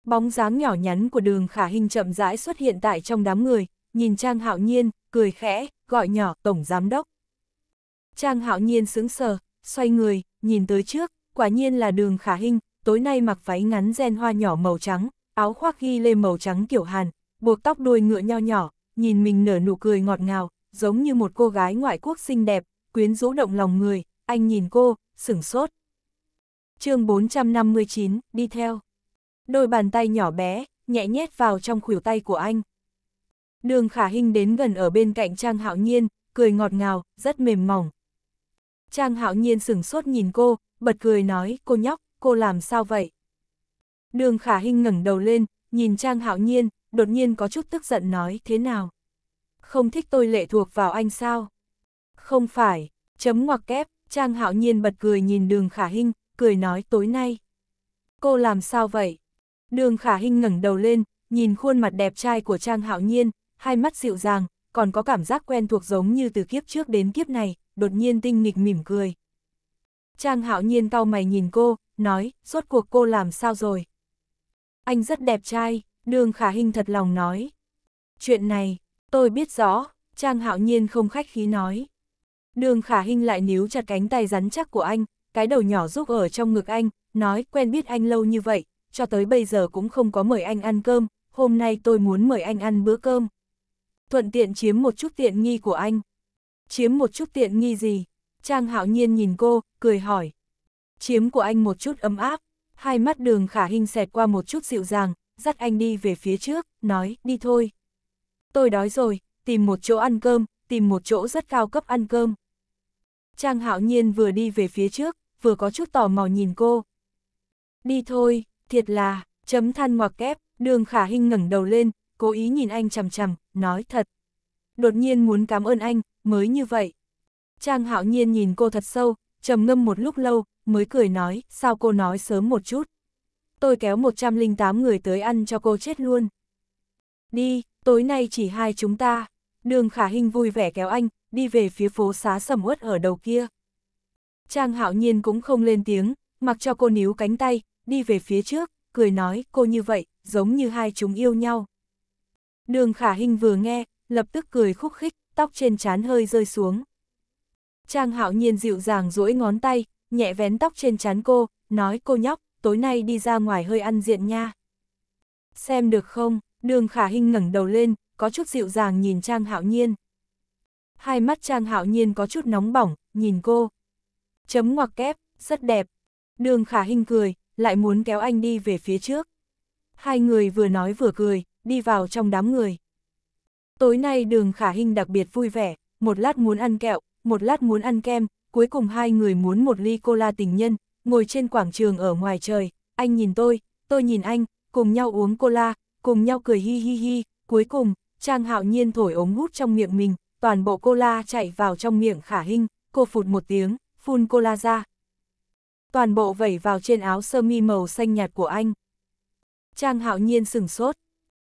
Bóng dáng nhỏ nhắn của đường khả hình chậm rãi xuất hiện tại trong đám người, nhìn Trang hạo nhiên, cười khẽ, gọi nhỏ tổng giám đốc. Trang hạo nhiên sững sờ, xoay người, nhìn tới trước, quả nhiên là đường khả hình, tối nay mặc váy ngắn ren hoa nhỏ màu trắng, áo khoác ghi lê màu trắng kiểu Hàn, buộc tóc đuôi ngựa nho nhỏ, nhìn mình nở nụ cười ngọt ngào, giống như một cô gái ngoại quốc xinh đẹp, quyến rũ động lòng người, anh nhìn cô, sửng sốt. chương 459, đi theo. Đôi bàn tay nhỏ bé, nhẹ nhét vào trong khuỷu tay của anh. Đường khả hình đến gần ở bên cạnh Trang Hạo Nhiên, cười ngọt ngào, rất mềm mỏng. Trang Hạo Nhiên sửng sốt nhìn cô, bật cười nói, cô nhóc, cô làm sao vậy? Đường khả hình ngẩng đầu lên, nhìn Trang Hạo Nhiên, đột nhiên có chút tức giận nói thế nào. Không thích tôi lệ thuộc vào anh sao? Không phải, chấm ngoặc kép, Trang hạo nhiên bật cười nhìn đường khả hinh, cười nói tối nay. Cô làm sao vậy? Đường khả hinh ngẩng đầu lên, nhìn khuôn mặt đẹp trai của Trang hạo nhiên, hai mắt dịu dàng, còn có cảm giác quen thuộc giống như từ kiếp trước đến kiếp này, đột nhiên tinh nghịch mỉm cười. Trang hạo nhiên cau mày nhìn cô, nói, rốt cuộc cô làm sao rồi? Anh rất đẹp trai. Đường khả Hinh thật lòng nói. Chuyện này, tôi biết rõ, Trang hạo nhiên không khách khí nói. Đường khả Hinh lại níu chặt cánh tay rắn chắc của anh, cái đầu nhỏ rúc ở trong ngực anh, nói quen biết anh lâu như vậy, cho tới bây giờ cũng không có mời anh ăn cơm, hôm nay tôi muốn mời anh ăn bữa cơm. Thuận tiện chiếm một chút tiện nghi của anh. Chiếm một chút tiện nghi gì? Trang hạo nhiên nhìn cô, cười hỏi. Chiếm của anh một chút ấm áp, hai mắt đường khả Hinh xẹt qua một chút dịu dàng, dắt anh đi về phía trước, nói, đi thôi. Tôi đói rồi, tìm một chỗ ăn cơm, tìm một chỗ rất cao cấp ăn cơm. Trang hạo nhiên vừa đi về phía trước, vừa có chút tò mò nhìn cô. Đi thôi, thiệt là, chấm than ngoặc kép, đường khả hình ngẩng đầu lên, cố ý nhìn anh chằm chằm, nói thật. Đột nhiên muốn cảm ơn anh, mới như vậy. Trang hạo nhiên nhìn cô thật sâu, trầm ngâm một lúc lâu, mới cười nói, sao cô nói sớm một chút tôi kéo 108 người tới ăn cho cô chết luôn. Đi, tối nay chỉ hai chúng ta. Đường khả hình vui vẻ kéo anh, đi về phía phố xá sầm uất ở đầu kia. Trang hạo nhiên cũng không lên tiếng, mặc cho cô níu cánh tay, đi về phía trước, cười nói cô như vậy, giống như hai chúng yêu nhau. Đường khả hình vừa nghe, lập tức cười khúc khích, tóc trên trán hơi rơi xuống. Trang hạo nhiên dịu dàng duỗi ngón tay, nhẹ vén tóc trên trán cô, nói cô nhóc, tối nay đi ra ngoài hơi ăn diện nha. Xem được không, đường khả hình ngẩng đầu lên, có chút dịu dàng nhìn Trang Hạo Nhiên. Hai mắt Trang Hạo Nhiên có chút nóng bỏng, nhìn cô. Chấm ngoặc kép, rất đẹp. Đường khả hình cười, lại muốn kéo anh đi về phía trước. Hai người vừa nói vừa cười, đi vào trong đám người. Tối nay đường khả hình đặc biệt vui vẻ, một lát muốn ăn kẹo, một lát muốn ăn kem, cuối cùng hai người muốn một ly cola tình nhân, ngồi trên quảng trường ở ngoài trời, anh nhìn tôi, tôi nhìn anh, cùng nhau uống cola, cùng nhau cười hi hi hi, cuối cùng, Trang Hạo Nhiên thổi ống hút trong miệng mình, toàn bộ cola chạy vào trong miệng Khả Hinh, cô phụt một tiếng, phun cola ra. Toàn bộ vẩy vào trên áo sơ mi màu xanh nhạt của anh. Trang Hạo Nhiên sừng sốt.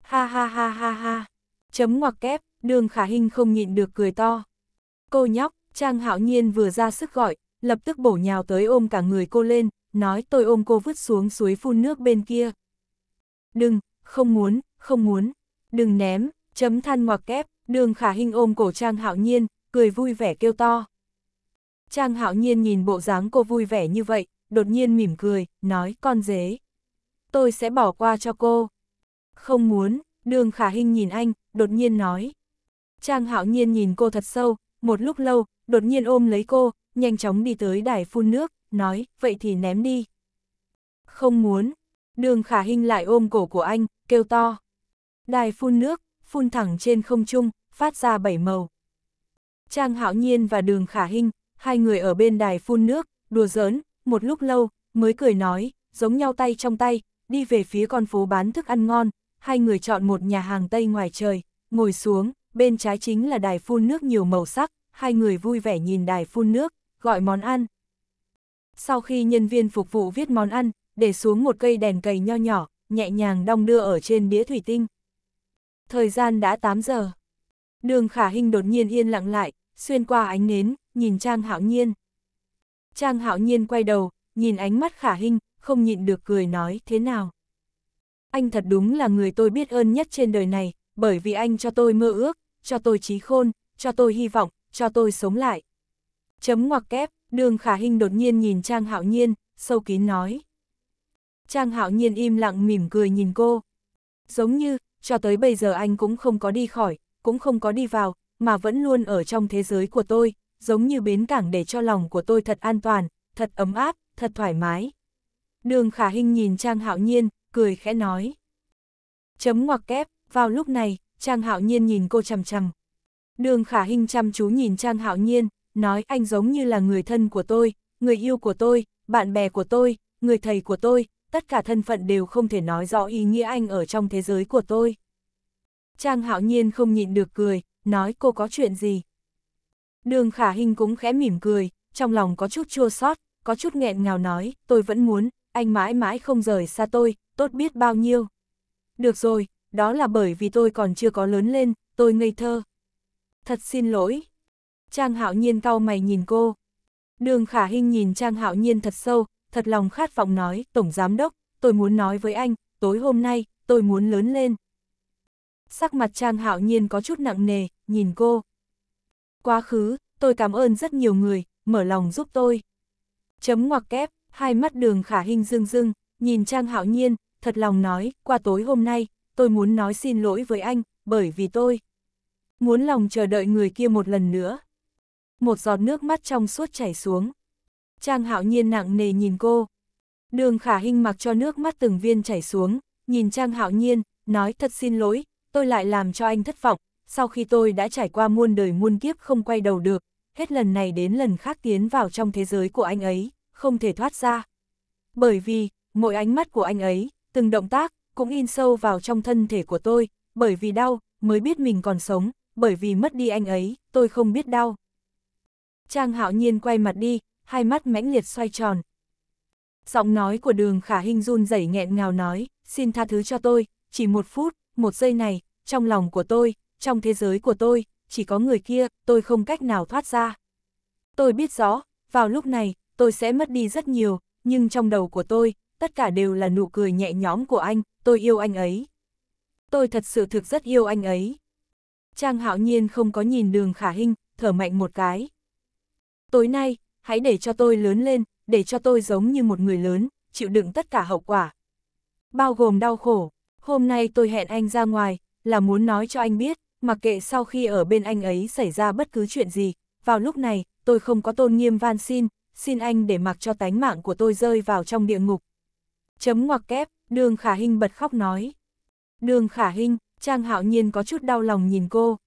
Ha ha ha ha ha. Chấm ngoặc kép, đường Khả Hinh không nhịn được cười to. Cô nhóc, Trang Hạo Nhiên vừa ra sức gọi, lập tức bổ nhào tới ôm cả người cô lên, nói tôi ôm cô vứt xuống suối phun nước bên kia. Đừng, không muốn, không muốn, đừng ném, chấm than ngoặc kép, đường khả hình ôm cổ Trang Hạo Nhiên, cười vui vẻ kêu to. Trang Hạo Nhiên nhìn bộ dáng cô vui vẻ như vậy, đột nhiên mỉm cười, nói con dế. Tôi sẽ bỏ qua cho cô. Không muốn, đường khả hình nhìn anh, đột nhiên nói. Trang Hạo Nhiên nhìn cô thật sâu, một lúc lâu, đột nhiên ôm lấy cô, nhanh chóng đi tới đài phun nước, nói, vậy thì ném đi. Không muốn, đường khả hình lại ôm cổ của anh, kêu to. Đài phun nước, phun thẳng trên không trung, phát ra bảy màu. Trang Hạo Nhiên và Đường Khả Hinh, hai người ở bên đài phun nước, đùa giỡn, một lúc lâu, mới cười nói, giống nhau tay trong tay, đi về phía con phố bán thức ăn ngon, hai người chọn một nhà hàng Tây ngoài trời, ngồi xuống, bên trái chính là đài phun nước nhiều màu sắc, hai người vui vẻ nhìn đài phun nước, gọi món ăn. Sau khi nhân viên phục vụ viết món ăn, để xuống một cây đèn cầy nho nhỏ, nhẹ nhàng đong đưa ở trên đĩa thủy tinh. Thời gian đã 8 giờ. Đường khả hình đột nhiên yên lặng lại, xuyên qua ánh nến, nhìn Trang Hạo Nhiên. Trang Hạo Nhiên quay đầu, nhìn ánh mắt khả hình, không nhịn được cười nói thế nào. Anh thật đúng là người tôi biết ơn nhất trên đời này, bởi vì anh cho tôi mơ ước, cho tôi trí khôn, cho tôi hy vọng, cho tôi sống lại. Chấm ngoặc kép, đường khả hình đột nhiên nhìn Trang Hạo Nhiên, sâu kín nói. Trang Hạo Nhiên im lặng mỉm cười nhìn cô. Giống như, cho tới bây giờ anh cũng không có đi khỏi, cũng không có đi vào, mà vẫn luôn ở trong thế giới của tôi, giống như bến cảng để cho lòng của tôi thật an toàn, thật ấm áp, thật thoải mái. Đường khả hình nhìn Trang Hạo Nhiên, cười khẽ nói. Chấm ngoặc kép, vào lúc này, Trang Hạo Nhiên nhìn cô chằm chằm. Đường khả hình chăm chú nhìn Trang Hạo Nhiên, nói anh giống như là người thân của tôi, người yêu của tôi, bạn bè của tôi, người thầy của tôi, tất cả thân phận đều không thể nói rõ ý nghĩa anh ở trong thế giới của tôi. Trang hạo nhiên không nhịn được cười, nói cô có chuyện gì. Đường khả hình cũng khẽ mỉm cười, trong lòng có chút chua xót, có chút nghẹn ngào nói, tôi vẫn muốn, anh mãi mãi không rời xa tôi, tốt biết bao nhiêu. Được rồi, đó là bởi vì tôi còn chưa có lớn lên, tôi ngây thơ. Thật xin lỗi, Trang Hạo Nhiên cau mày nhìn cô. Đường Khả Hinh nhìn Trang Hạo Nhiên thật sâu, thật lòng khát vọng nói, Tổng Giám Đốc, tôi muốn nói với anh, tối hôm nay, tôi muốn lớn lên. Sắc mặt Trang Hạo Nhiên có chút nặng nề, nhìn cô. Quá khứ, tôi cảm ơn rất nhiều người, mở lòng giúp tôi. Chấm ngoặc kép, hai mắt đường khả Hinh rưng rưng, nhìn Trang Hạo Nhiên, thật lòng nói, qua tối hôm nay, tôi muốn nói xin lỗi với anh, bởi vì tôi muốn lòng chờ đợi người kia một lần nữa một giọt nước mắt trong suốt chảy xuống. Trang hạo nhiên nặng nề nhìn cô. Đường khả hinh mặc cho nước mắt từng viên chảy xuống, nhìn Trang hạo nhiên, nói thật xin lỗi, tôi lại làm cho anh thất vọng, sau khi tôi đã trải qua muôn đời muôn kiếp không quay đầu được, hết lần này đến lần khác tiến vào trong thế giới của anh ấy, không thể thoát ra. Bởi vì, mỗi ánh mắt của anh ấy, từng động tác, cũng in sâu vào trong thân thể của tôi, bởi vì đau, mới biết mình còn sống, bởi vì mất đi anh ấy, tôi không biết đau. Trang hạo nhiên quay mặt đi, hai mắt mãnh liệt xoay tròn. Giọng nói của đường khả hình run rẩy nghẹn ngào nói, xin tha thứ cho tôi, chỉ một phút, một giây này, trong lòng của tôi, trong thế giới của tôi, chỉ có người kia, tôi không cách nào thoát ra. Tôi biết rõ, vào lúc này, tôi sẽ mất đi rất nhiều, nhưng trong đầu của tôi, tất cả đều là nụ cười nhẹ nhõm của anh, tôi yêu anh ấy. Tôi thật sự thực rất yêu anh ấy. Trang hạo nhiên không có nhìn đường khả hình, thở mạnh một cái. Tối nay, hãy để cho tôi lớn lên, để cho tôi giống như một người lớn, chịu đựng tất cả hậu quả. Bao gồm đau khổ, hôm nay tôi hẹn anh ra ngoài, là muốn nói cho anh biết, mặc kệ sau khi ở bên anh ấy xảy ra bất cứ chuyện gì, vào lúc này, tôi không có tôn nghiêm van xin, xin anh để mặc cho tánh mạng của tôi rơi vào trong địa ngục. Chấm ngoặc kép, đường khả hình bật khóc nói. Đường khả hình, Trang Hạo Nhiên có chút đau lòng nhìn cô.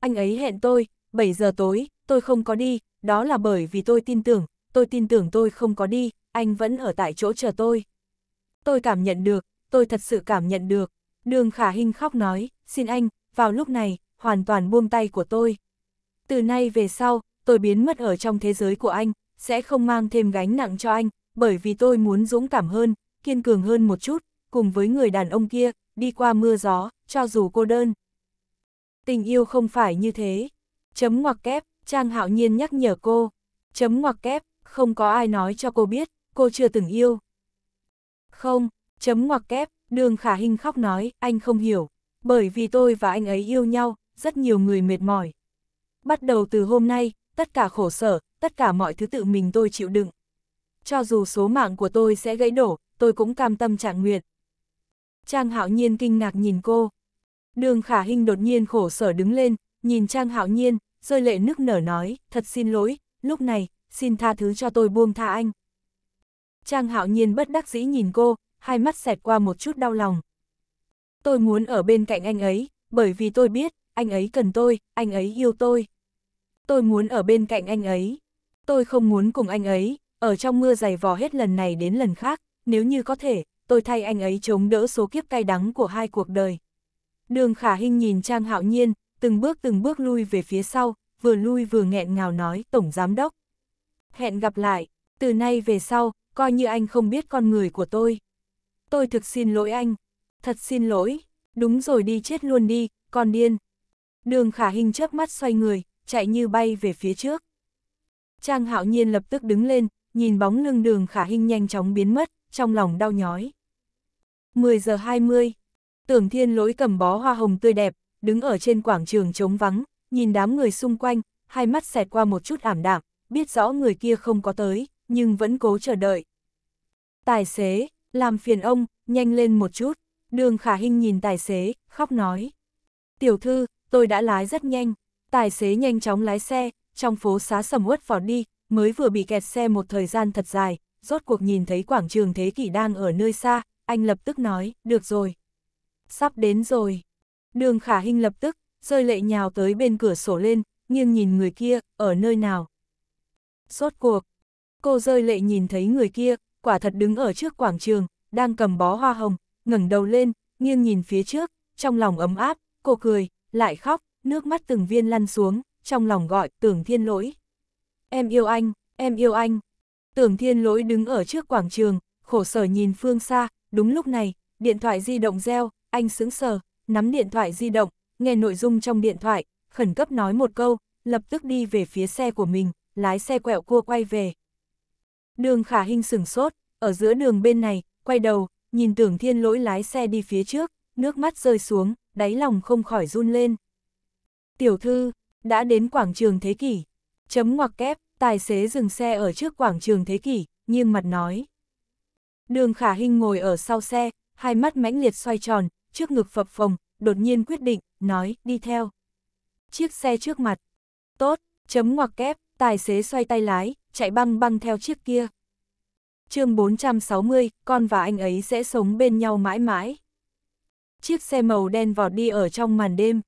Anh ấy hẹn tôi, 7 giờ tối, tôi không có đi, đó là bởi vì tôi tin tưởng, tôi tin tưởng tôi không có đi, anh vẫn ở tại chỗ chờ tôi. Tôi cảm nhận được, tôi thật sự cảm nhận được. Đường Khả Hinh khóc nói, xin anh, vào lúc này, hoàn toàn buông tay của tôi. Từ nay về sau, tôi biến mất ở trong thế giới của anh, sẽ không mang thêm gánh nặng cho anh, bởi vì tôi muốn dũng cảm hơn, kiên cường hơn một chút, cùng với người đàn ông kia, đi qua mưa gió, cho dù cô đơn. Tình yêu không phải như thế. Chấm ngoặc kép, Trang hạo nhiên nhắc nhở cô. Chấm ngoặc kép, không có ai nói cho cô biết, cô chưa từng yêu. Không, chấm ngoặc kép, đường khả hình khóc nói, anh không hiểu. Bởi vì tôi và anh ấy yêu nhau, rất nhiều người mệt mỏi. Bắt đầu từ hôm nay, tất cả khổ sở, tất cả mọi thứ tự mình tôi chịu đựng. Cho dù số mạng của tôi sẽ gãy đổ, tôi cũng cam tâm trạng nguyện. Trang hạo nhiên kinh ngạc nhìn cô. Đường khả hình đột nhiên khổ sở đứng lên, nhìn Trang hạo nhiên, rơi lệ nức nở nói, thật xin lỗi, lúc này, xin tha thứ cho tôi buông tha anh. Trang hạo nhiên bất đắc dĩ nhìn cô, hai mắt xẹt qua một chút đau lòng. Tôi muốn ở bên cạnh anh ấy, bởi vì tôi biết, anh ấy cần tôi, anh ấy yêu tôi. Tôi muốn ở bên cạnh anh ấy. Tôi không muốn cùng anh ấy, ở trong mưa dày vò hết lần này đến lần khác, nếu như có thể, tôi thay anh ấy chống đỡ số kiếp cay đắng của hai cuộc đời. Đường Khả Hinh nhìn Trang Hạo Nhiên, từng bước từng bước lui về phía sau, vừa lui vừa nghẹn ngào nói Tổng Giám Đốc. Hẹn gặp lại, từ nay về sau, coi như anh không biết con người của tôi. Tôi thực xin lỗi anh, thật xin lỗi, đúng rồi đi chết luôn đi, con điên. Đường khả hình chớp mắt xoay người, chạy như bay về phía trước. Trang hạo nhiên lập tức đứng lên, nhìn bóng lưng đường khả hình nhanh chóng biến mất, trong lòng đau nhói. 10 giờ 20, tưởng thiên lỗi cầm bó hoa hồng tươi đẹp, đứng ở trên quảng trường trống vắng, nhìn đám người xung quanh, hai mắt xẹt qua một chút ảm đạm, biết rõ người kia không có tới, nhưng vẫn cố chờ đợi. Tài xế, làm phiền ông, nhanh lên một chút, đường khả hình nhìn tài xế, khóc nói. Tiểu thư, tôi đã lái rất nhanh, tài xế nhanh chóng lái xe, trong phố xá sầm uất vào đi, mới vừa bị kẹt xe một thời gian thật dài, rốt cuộc nhìn thấy quảng trường thế kỷ đang ở nơi xa, anh lập tức nói, được rồi. Sắp đến rồi, Đường khả hình lập tức, rơi lệ nhào tới bên cửa sổ lên, nghiêng nhìn người kia, ở nơi nào. sốt cuộc, cô rơi lệ nhìn thấy người kia, quả thật đứng ở trước quảng trường, đang cầm bó hoa hồng, ngẩng đầu lên, nghiêng nhìn phía trước, trong lòng ấm áp, cô cười, lại khóc, nước mắt từng viên lăn xuống, trong lòng gọi tưởng thiên lỗi. Em yêu anh, em yêu anh. Tưởng thiên lỗi đứng ở trước quảng trường, khổ sở nhìn phương xa, đúng lúc này, điện thoại di động reo, anh sững sờ, nắm điện thoại di động, nghe nội dung trong điện thoại, khẩn cấp nói một câu, lập tức đi về phía xe của mình, lái xe quẹo cua quay về. Đường khả hình sửng sốt, ở giữa đường bên này, quay đầu, nhìn tưởng thiên lỗi lái xe đi phía trước, nước mắt rơi xuống, đáy lòng không khỏi run lên. Tiểu thư, đã đến quảng trường thế kỷ, chấm ngoặc kép, tài xế dừng xe ở trước quảng trường thế kỷ, nghiêm mặt nói. Đường khả hình ngồi ở sau xe, hai mắt mãnh liệt xoay tròn, trước ngực phập phồng, đột nhiên quyết định, nói, đi theo. Chiếc xe trước mặt. Tốt, chấm ngoặc kép, tài xế xoay tay lái, chạy băng băng theo chiếc kia. chương 460, con và anh ấy sẽ sống bên nhau mãi mãi. Chiếc xe màu đen vọt đi ở trong màn đêm.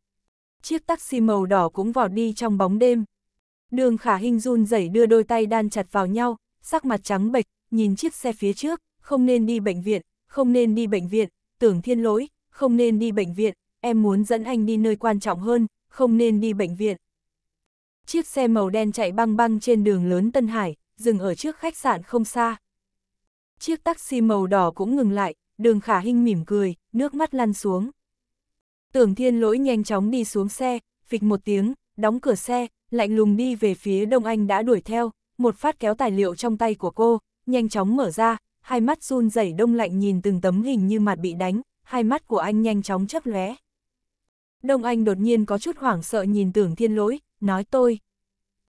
Chiếc taxi màu đỏ cũng vọt đi trong bóng đêm. Đường khả hình run rẩy đưa đôi tay đan chặt vào nhau, sắc mặt trắng bệch, nhìn chiếc xe phía trước, không nên đi bệnh viện, không nên đi bệnh viện, tưởng thiên lỗi, không nên đi bệnh viện, em muốn dẫn anh đi nơi quan trọng hơn, không nên đi bệnh viện. Chiếc xe màu đen chạy băng băng trên đường lớn Tân Hải, dừng ở trước khách sạn không xa. Chiếc taxi màu đỏ cũng ngừng lại, đường khả hinh mỉm cười, nước mắt lăn xuống. Tưởng thiên lỗi nhanh chóng đi xuống xe, phịch một tiếng, đóng cửa xe, lạnh lùng đi về phía Đông Anh đã đuổi theo, một phát kéo tài liệu trong tay của cô, nhanh chóng mở ra, hai mắt run rẩy đông lạnh nhìn từng tấm hình như mặt bị đánh, hai mắt của anh nhanh chóng chấp lóe. Đông Anh đột nhiên có chút hoảng sợ nhìn tưởng thiên lỗi, nói tôi.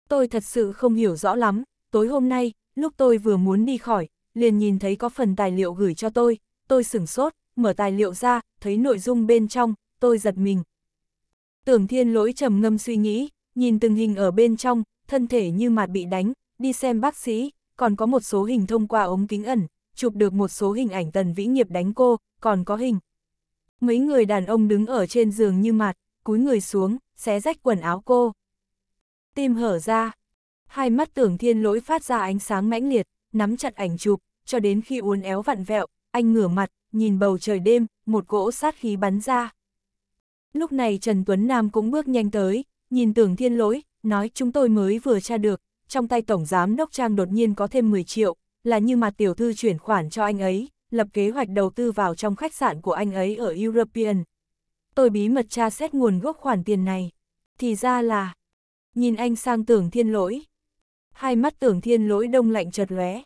Tôi thật sự không hiểu rõ lắm, tối hôm nay, lúc tôi vừa muốn đi khỏi, liền nhìn thấy có phần tài liệu gửi cho tôi, tôi sửng sốt, mở tài liệu ra, thấy nội dung bên trong, tôi giật mình. Tưởng thiên lỗi trầm ngâm suy nghĩ, nhìn từng hình ở bên trong, thân thể như mặt bị đánh, đi xem bác sĩ, còn có một số hình thông qua ống kính ẩn, chụp được một số hình ảnh tần vĩ nghiệp đánh cô, còn có hình Mấy người đàn ông đứng ở trên giường như mặt, cúi người xuống, xé rách quần áo cô. Tim hở ra, hai mắt tưởng thiên lỗi phát ra ánh sáng mãnh liệt, nắm chặt ảnh chụp, cho đến khi uốn éo vặn vẹo, anh ngửa mặt, nhìn bầu trời đêm, một cỗ sát khí bắn ra. Lúc này Trần Tuấn Nam cũng bước nhanh tới, nhìn tưởng thiên lỗi, nói chúng tôi mới vừa tra được, trong tay Tổng Giám Đốc Trang đột nhiên có thêm 10 triệu, là như mà tiểu thư chuyển khoản cho anh ấy, lập kế hoạch đầu tư vào trong khách sạn của anh ấy ở European. Tôi bí mật tra xét nguồn gốc khoản tiền này. Thì ra là... Nhìn anh sang tưởng thiên lỗi. Hai mắt tưởng thiên lỗi đông lạnh chợt lóe.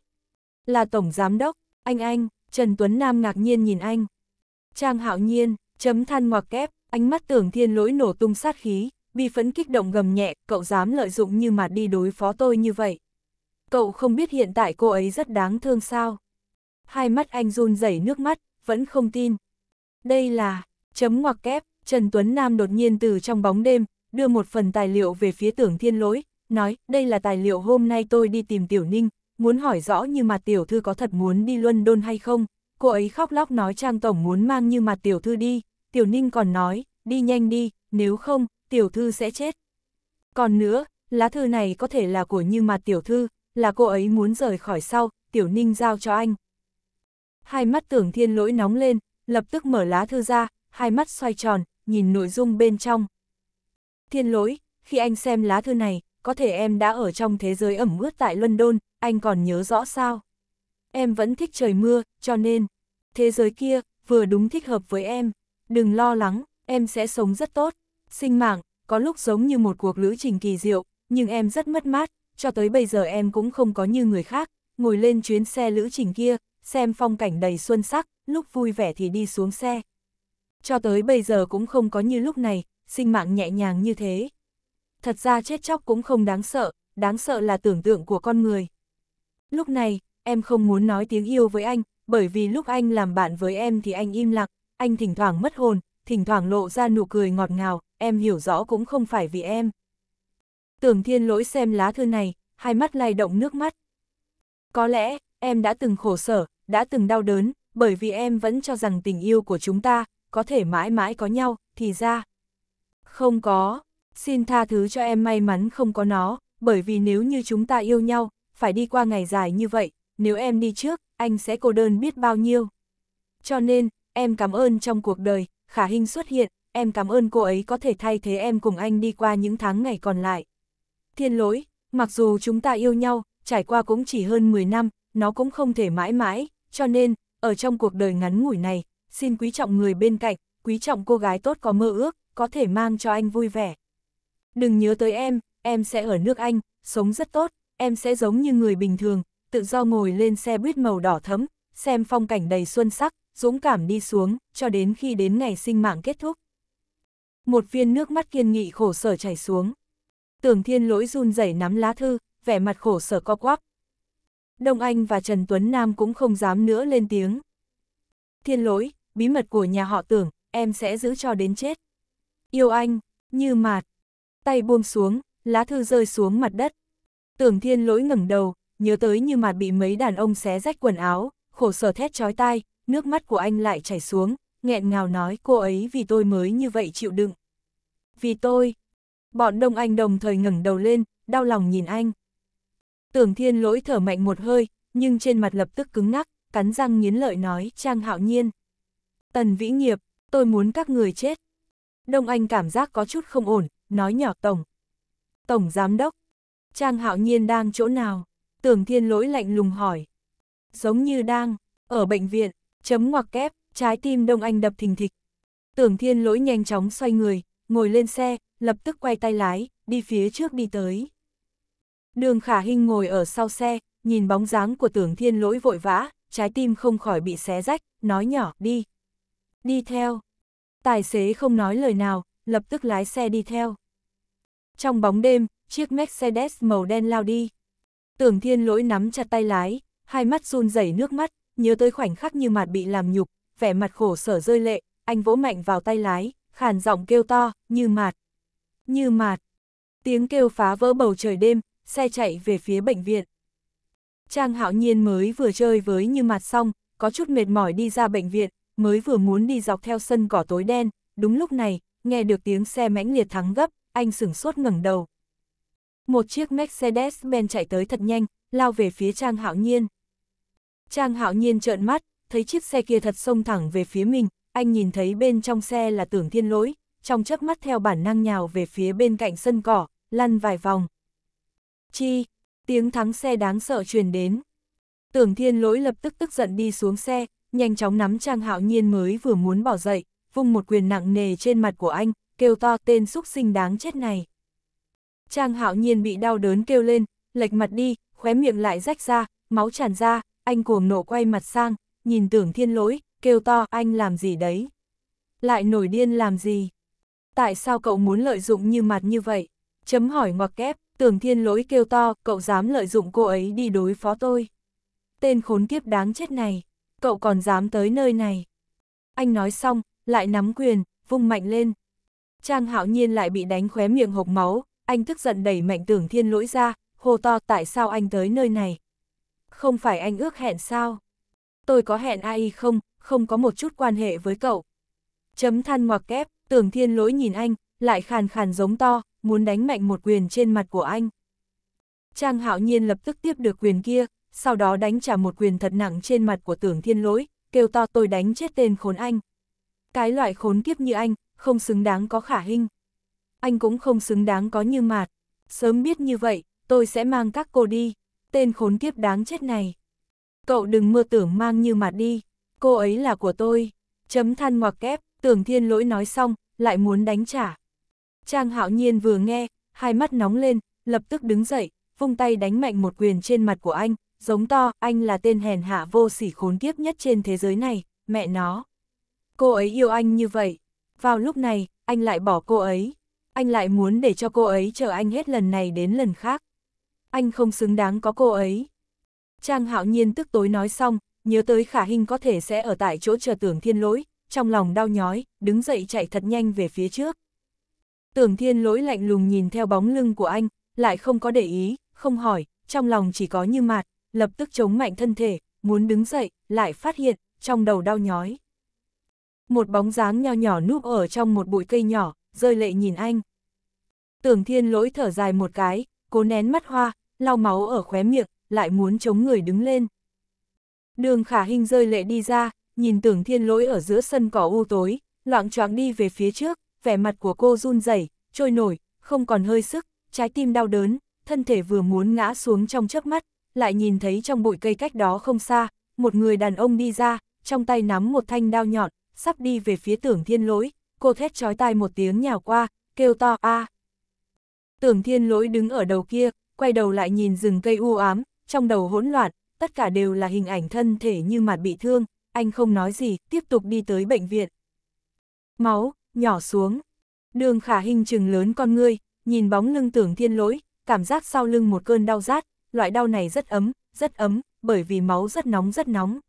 Là tổng giám đốc, anh anh, Trần Tuấn Nam ngạc nhiên nhìn anh. Trang hạo nhiên, chấm than ngoặc kép, ánh mắt tưởng thiên lỗi nổ tung sát khí, bi phấn kích động gầm nhẹ, cậu dám lợi dụng như mà đi đối phó tôi như vậy. Cậu không biết hiện tại cô ấy rất đáng thương sao hai mắt anh run rẩy nước mắt, vẫn không tin. Đây là, chấm ngoặc kép, Trần Tuấn Nam đột nhiên từ trong bóng đêm, đưa một phần tài liệu về phía tưởng thiên lỗi, nói, đây là tài liệu hôm nay tôi đi tìm Tiểu Ninh, muốn hỏi rõ như mà Tiểu Thư có thật muốn đi luân đôn hay không. Cô ấy khóc lóc nói Trang Tổng muốn mang như mặt Tiểu Thư đi, Tiểu Ninh còn nói, đi nhanh đi, nếu không, Tiểu Thư sẽ chết. Còn nữa, lá thư này có thể là của như mặt Tiểu Thư, là cô ấy muốn rời khỏi sau, Tiểu Ninh giao cho anh hai mắt tưởng thiên lỗi nóng lên, lập tức mở lá thư ra, hai mắt xoay tròn, nhìn nội dung bên trong. Thiên lỗi, khi anh xem lá thư này, có thể em đã ở trong thế giới ẩm ướt tại London, anh còn nhớ rõ sao? Em vẫn thích trời mưa, cho nên, thế giới kia, vừa đúng thích hợp với em. Đừng lo lắng, em sẽ sống rất tốt. Sinh mạng, có lúc giống như một cuộc lữ trình kỳ diệu, nhưng em rất mất mát, cho tới bây giờ em cũng không có như người khác, ngồi lên chuyến xe lữ trình kia, xem phong cảnh đầy xuân sắc, lúc vui vẻ thì đi xuống xe. Cho tới bây giờ cũng không có như lúc này, sinh mạng nhẹ nhàng như thế. Thật ra chết chóc cũng không đáng sợ, đáng sợ là tưởng tượng của con người. Lúc này, em không muốn nói tiếng yêu với anh, bởi vì lúc anh làm bạn với em thì anh im lặng, anh thỉnh thoảng mất hồn, thỉnh thoảng lộ ra nụ cười ngọt ngào, em hiểu rõ cũng không phải vì em. Tưởng thiên lỗi xem lá thư này, hai mắt lay động nước mắt. Có lẽ, em đã từng khổ sở, đã từng đau đớn, bởi vì em vẫn cho rằng tình yêu của chúng ta, có thể mãi mãi có nhau, thì ra. Không có, xin tha thứ cho em may mắn không có nó, bởi vì nếu như chúng ta yêu nhau, phải đi qua ngày dài như vậy, nếu em đi trước, anh sẽ cô đơn biết bao nhiêu. Cho nên, em cảm ơn trong cuộc đời, khả hình xuất hiện, em cảm ơn cô ấy có thể thay thế em cùng anh đi qua những tháng ngày còn lại. Thiên lỗi, mặc dù chúng ta yêu nhau, trải qua cũng chỉ hơn 10 năm, nó cũng không thể mãi mãi, cho nên, ở trong cuộc đời ngắn ngủi này, xin quý trọng người bên cạnh, quý trọng cô gái tốt có mơ ước, có thể mang cho anh vui vẻ. Đừng nhớ tới em, em sẽ ở nước Anh, sống rất tốt, em sẽ giống như người bình thường, tự do ngồi lên xe buýt màu đỏ thấm, xem phong cảnh đầy xuân sắc, dũng cảm đi xuống, cho đến khi đến ngày sinh mạng kết thúc. Một viên nước mắt kiên nghị khổ sở chảy xuống. Tưởng thiên lỗi run rẩy nắm lá thư, vẻ mặt khổ sở co quắp, Đông Anh và Trần Tuấn Nam cũng không dám nữa lên tiếng. Thiên lỗi, bí mật của nhà họ tưởng, em sẽ giữ cho đến chết. Yêu anh, như mạt. Tay buông xuống, lá thư rơi xuống mặt đất. Tưởng thiên lỗi ngẩng đầu, nhớ tới như mạt bị mấy đàn ông xé rách quần áo, khổ sở thét chói tai, nước mắt của anh lại chảy xuống, nghẹn ngào nói cô ấy vì tôi mới như vậy chịu đựng. Vì tôi. Bọn Đông Anh đồng thời ngẩng đầu lên, đau lòng nhìn anh. Tưởng thiên lỗi thở mạnh một hơi, nhưng trên mặt lập tức cứng ngắc, cắn răng nghiến lợi nói Trang Hạo Nhiên. Tần Vĩ Nghiệp, tôi muốn các người chết. Đông Anh cảm giác có chút không ổn, nói nhỏ Tổng. Tổng Giám Đốc, Trang Hạo Nhiên đang chỗ nào? Tưởng thiên lỗi lạnh lùng hỏi. Giống như đang, ở bệnh viện, chấm ngoặc kép, trái tim Đông Anh đập thình thịch. Tưởng thiên lỗi nhanh chóng xoay người, ngồi lên xe, lập tức quay tay lái, đi phía trước đi tới. Đường khả Hinh ngồi ở sau xe, nhìn bóng dáng của tưởng thiên lỗi vội vã, trái tim không khỏi bị xé rách, nói nhỏ, đi. Đi theo. Tài xế không nói lời nào, lập tức lái xe đi theo. Trong bóng đêm, chiếc Mercedes màu đen lao đi. Tưởng thiên lỗi nắm chặt tay lái, hai mắt run rẩy nước mắt, nhớ tới khoảnh khắc như mặt bị làm nhục, vẻ mặt khổ sở rơi lệ, anh vỗ mạnh vào tay lái, khàn giọng kêu to, như mạt. Như mạt. Tiếng kêu phá vỡ bầu trời đêm, xe chạy về phía bệnh viện. Trang hạo nhiên mới vừa chơi với như mặt xong, có chút mệt mỏi đi ra bệnh viện, mới vừa muốn đi dọc theo sân cỏ tối đen, đúng lúc này, nghe được tiếng xe mãnh liệt thắng gấp, anh sửng sốt ngẩng đầu. Một chiếc Mercedes-Benz chạy tới thật nhanh, lao về phía Trang Hạo Nhiên. Trang Hạo Nhiên trợn mắt, thấy chiếc xe kia thật xông thẳng về phía mình, anh nhìn thấy bên trong xe là Tưởng Thiên Lỗi, trong chớp mắt theo bản năng nhào về phía bên cạnh sân cỏ, lăn vài vòng. Chi, tiếng thắng xe đáng sợ truyền đến. Tưởng thiên lỗi lập tức tức giận đi xuống xe, nhanh chóng nắm Trang Hạo Nhiên mới vừa muốn bỏ dậy, vung một quyền nặng nề trên mặt của anh, kêu to tên xúc sinh đáng chết này. Trang Hạo Nhiên bị đau đớn kêu lên, lệch mặt đi, khóe miệng lại rách ra, máu tràn ra, anh cuồng nộ quay mặt sang, nhìn tưởng thiên lỗi, kêu to anh làm gì đấy? Lại nổi điên làm gì? Tại sao cậu muốn lợi dụng như mặt như vậy? Chấm hỏi ngoặc kép, Tưởng thiên lỗi kêu to, cậu dám lợi dụng cô ấy đi đối phó tôi. Tên khốn kiếp đáng chết này, cậu còn dám tới nơi này. Anh nói xong, lại nắm quyền, vung mạnh lên. Trang hạo nhiên lại bị đánh khóe miệng hộc máu, anh tức giận đẩy mạnh tưởng thiên lỗi ra, hô to tại sao anh tới nơi này. Không phải anh ước hẹn sao? Tôi có hẹn ai không, không có một chút quan hệ với cậu. Chấm than ngoặc kép, tưởng thiên lỗi nhìn anh, lại khàn khàn giống to, muốn đánh mạnh một quyền trên mặt của anh. Trang hạo nhiên lập tức tiếp được quyền kia, sau đó đánh trả một quyền thật nặng trên mặt của tưởng thiên lỗi, kêu to tôi đánh chết tên khốn anh. Cái loại khốn kiếp như anh, không xứng đáng có khả hình. Anh cũng không xứng đáng có như mạt. Sớm biết như vậy, tôi sẽ mang các cô đi. Tên khốn kiếp đáng chết này. Cậu đừng mơ tưởng mang như mạt đi. Cô ấy là của tôi. Chấm than ngoặc kép, tưởng thiên lỗi nói xong, lại muốn đánh trả. Trang hạo nhiên vừa nghe, hai mắt nóng lên, lập tức đứng dậy, vung tay đánh mạnh một quyền trên mặt của anh, giống to, anh là tên hèn hạ vô sỉ khốn kiếp nhất trên thế giới này, mẹ nó. Cô ấy yêu anh như vậy, vào lúc này, anh lại bỏ cô ấy, anh lại muốn để cho cô ấy chờ anh hết lần này đến lần khác. Anh không xứng đáng có cô ấy. Trang hạo nhiên tức tối nói xong, nhớ tới khả hình có thể sẽ ở tại chỗ chờ tưởng thiên lỗi, trong lòng đau nhói, đứng dậy chạy thật nhanh về phía trước. Tưởng thiên lỗi lạnh lùng nhìn theo bóng lưng của anh, lại không có để ý, không hỏi, trong lòng chỉ có như mạt, lập tức chống mạnh thân thể, muốn đứng dậy, lại phát hiện, trong đầu đau nhói. Một bóng dáng nho nhỏ núp ở trong một bụi cây nhỏ, rơi lệ nhìn anh. Tưởng thiên lỗi thở dài một cái, cố nén mắt hoa, lau máu ở khóe miệng, lại muốn chống người đứng lên. Đường khả hình rơi lệ đi ra, nhìn tưởng thiên lỗi ở giữa sân cỏ u tối, loạn choạng đi về phía trước, vẻ mặt của cô run rẩy, trôi nổi, không còn hơi sức, trái tim đau đớn, thân thể vừa muốn ngã xuống trong chớp mắt, lại nhìn thấy trong bụi cây cách đó không xa, một người đàn ông đi ra, trong tay nắm một thanh đao nhọn, sắp đi về phía tưởng thiên lỗi, cô thét chói tai một tiếng nhào qua, kêu to a Tưởng thiên lỗi đứng ở đầu kia, quay đầu lại nhìn rừng cây u ám, trong đầu hỗn loạn, tất cả đều là hình ảnh thân thể như mặt bị thương, anh không nói gì, tiếp tục đi tới bệnh viện. Máu, nhỏ xuống. Đường khả hình trừng lớn con ngươi, nhìn bóng lưng tưởng thiên lỗi, cảm giác sau lưng một cơn đau rát, loại đau này rất ấm, rất ấm, bởi vì máu rất nóng rất nóng.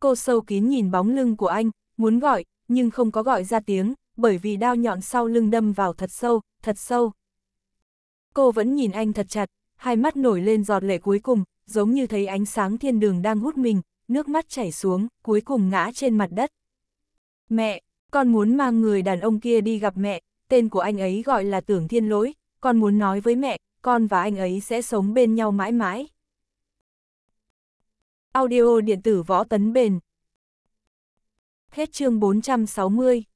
Cô sâu kín nhìn bóng lưng của anh, muốn gọi, nhưng không có gọi ra tiếng, bởi vì đau nhọn sau lưng đâm vào thật sâu, thật sâu. Cô vẫn nhìn anh thật chặt, hai mắt nổi lên giọt lệ cuối cùng, giống như thấy ánh sáng thiên đường đang hút mình, nước mắt chảy xuống, cuối cùng ngã trên mặt đất. Mẹ, con muốn mang người đàn ông kia đi gặp mẹ, tên của anh ấy gọi là Tưởng Thiên Lỗi, con muốn nói với mẹ, con và anh ấy sẽ sống bên nhau mãi mãi. Audio điện tử võ tấn bền Hết chương 460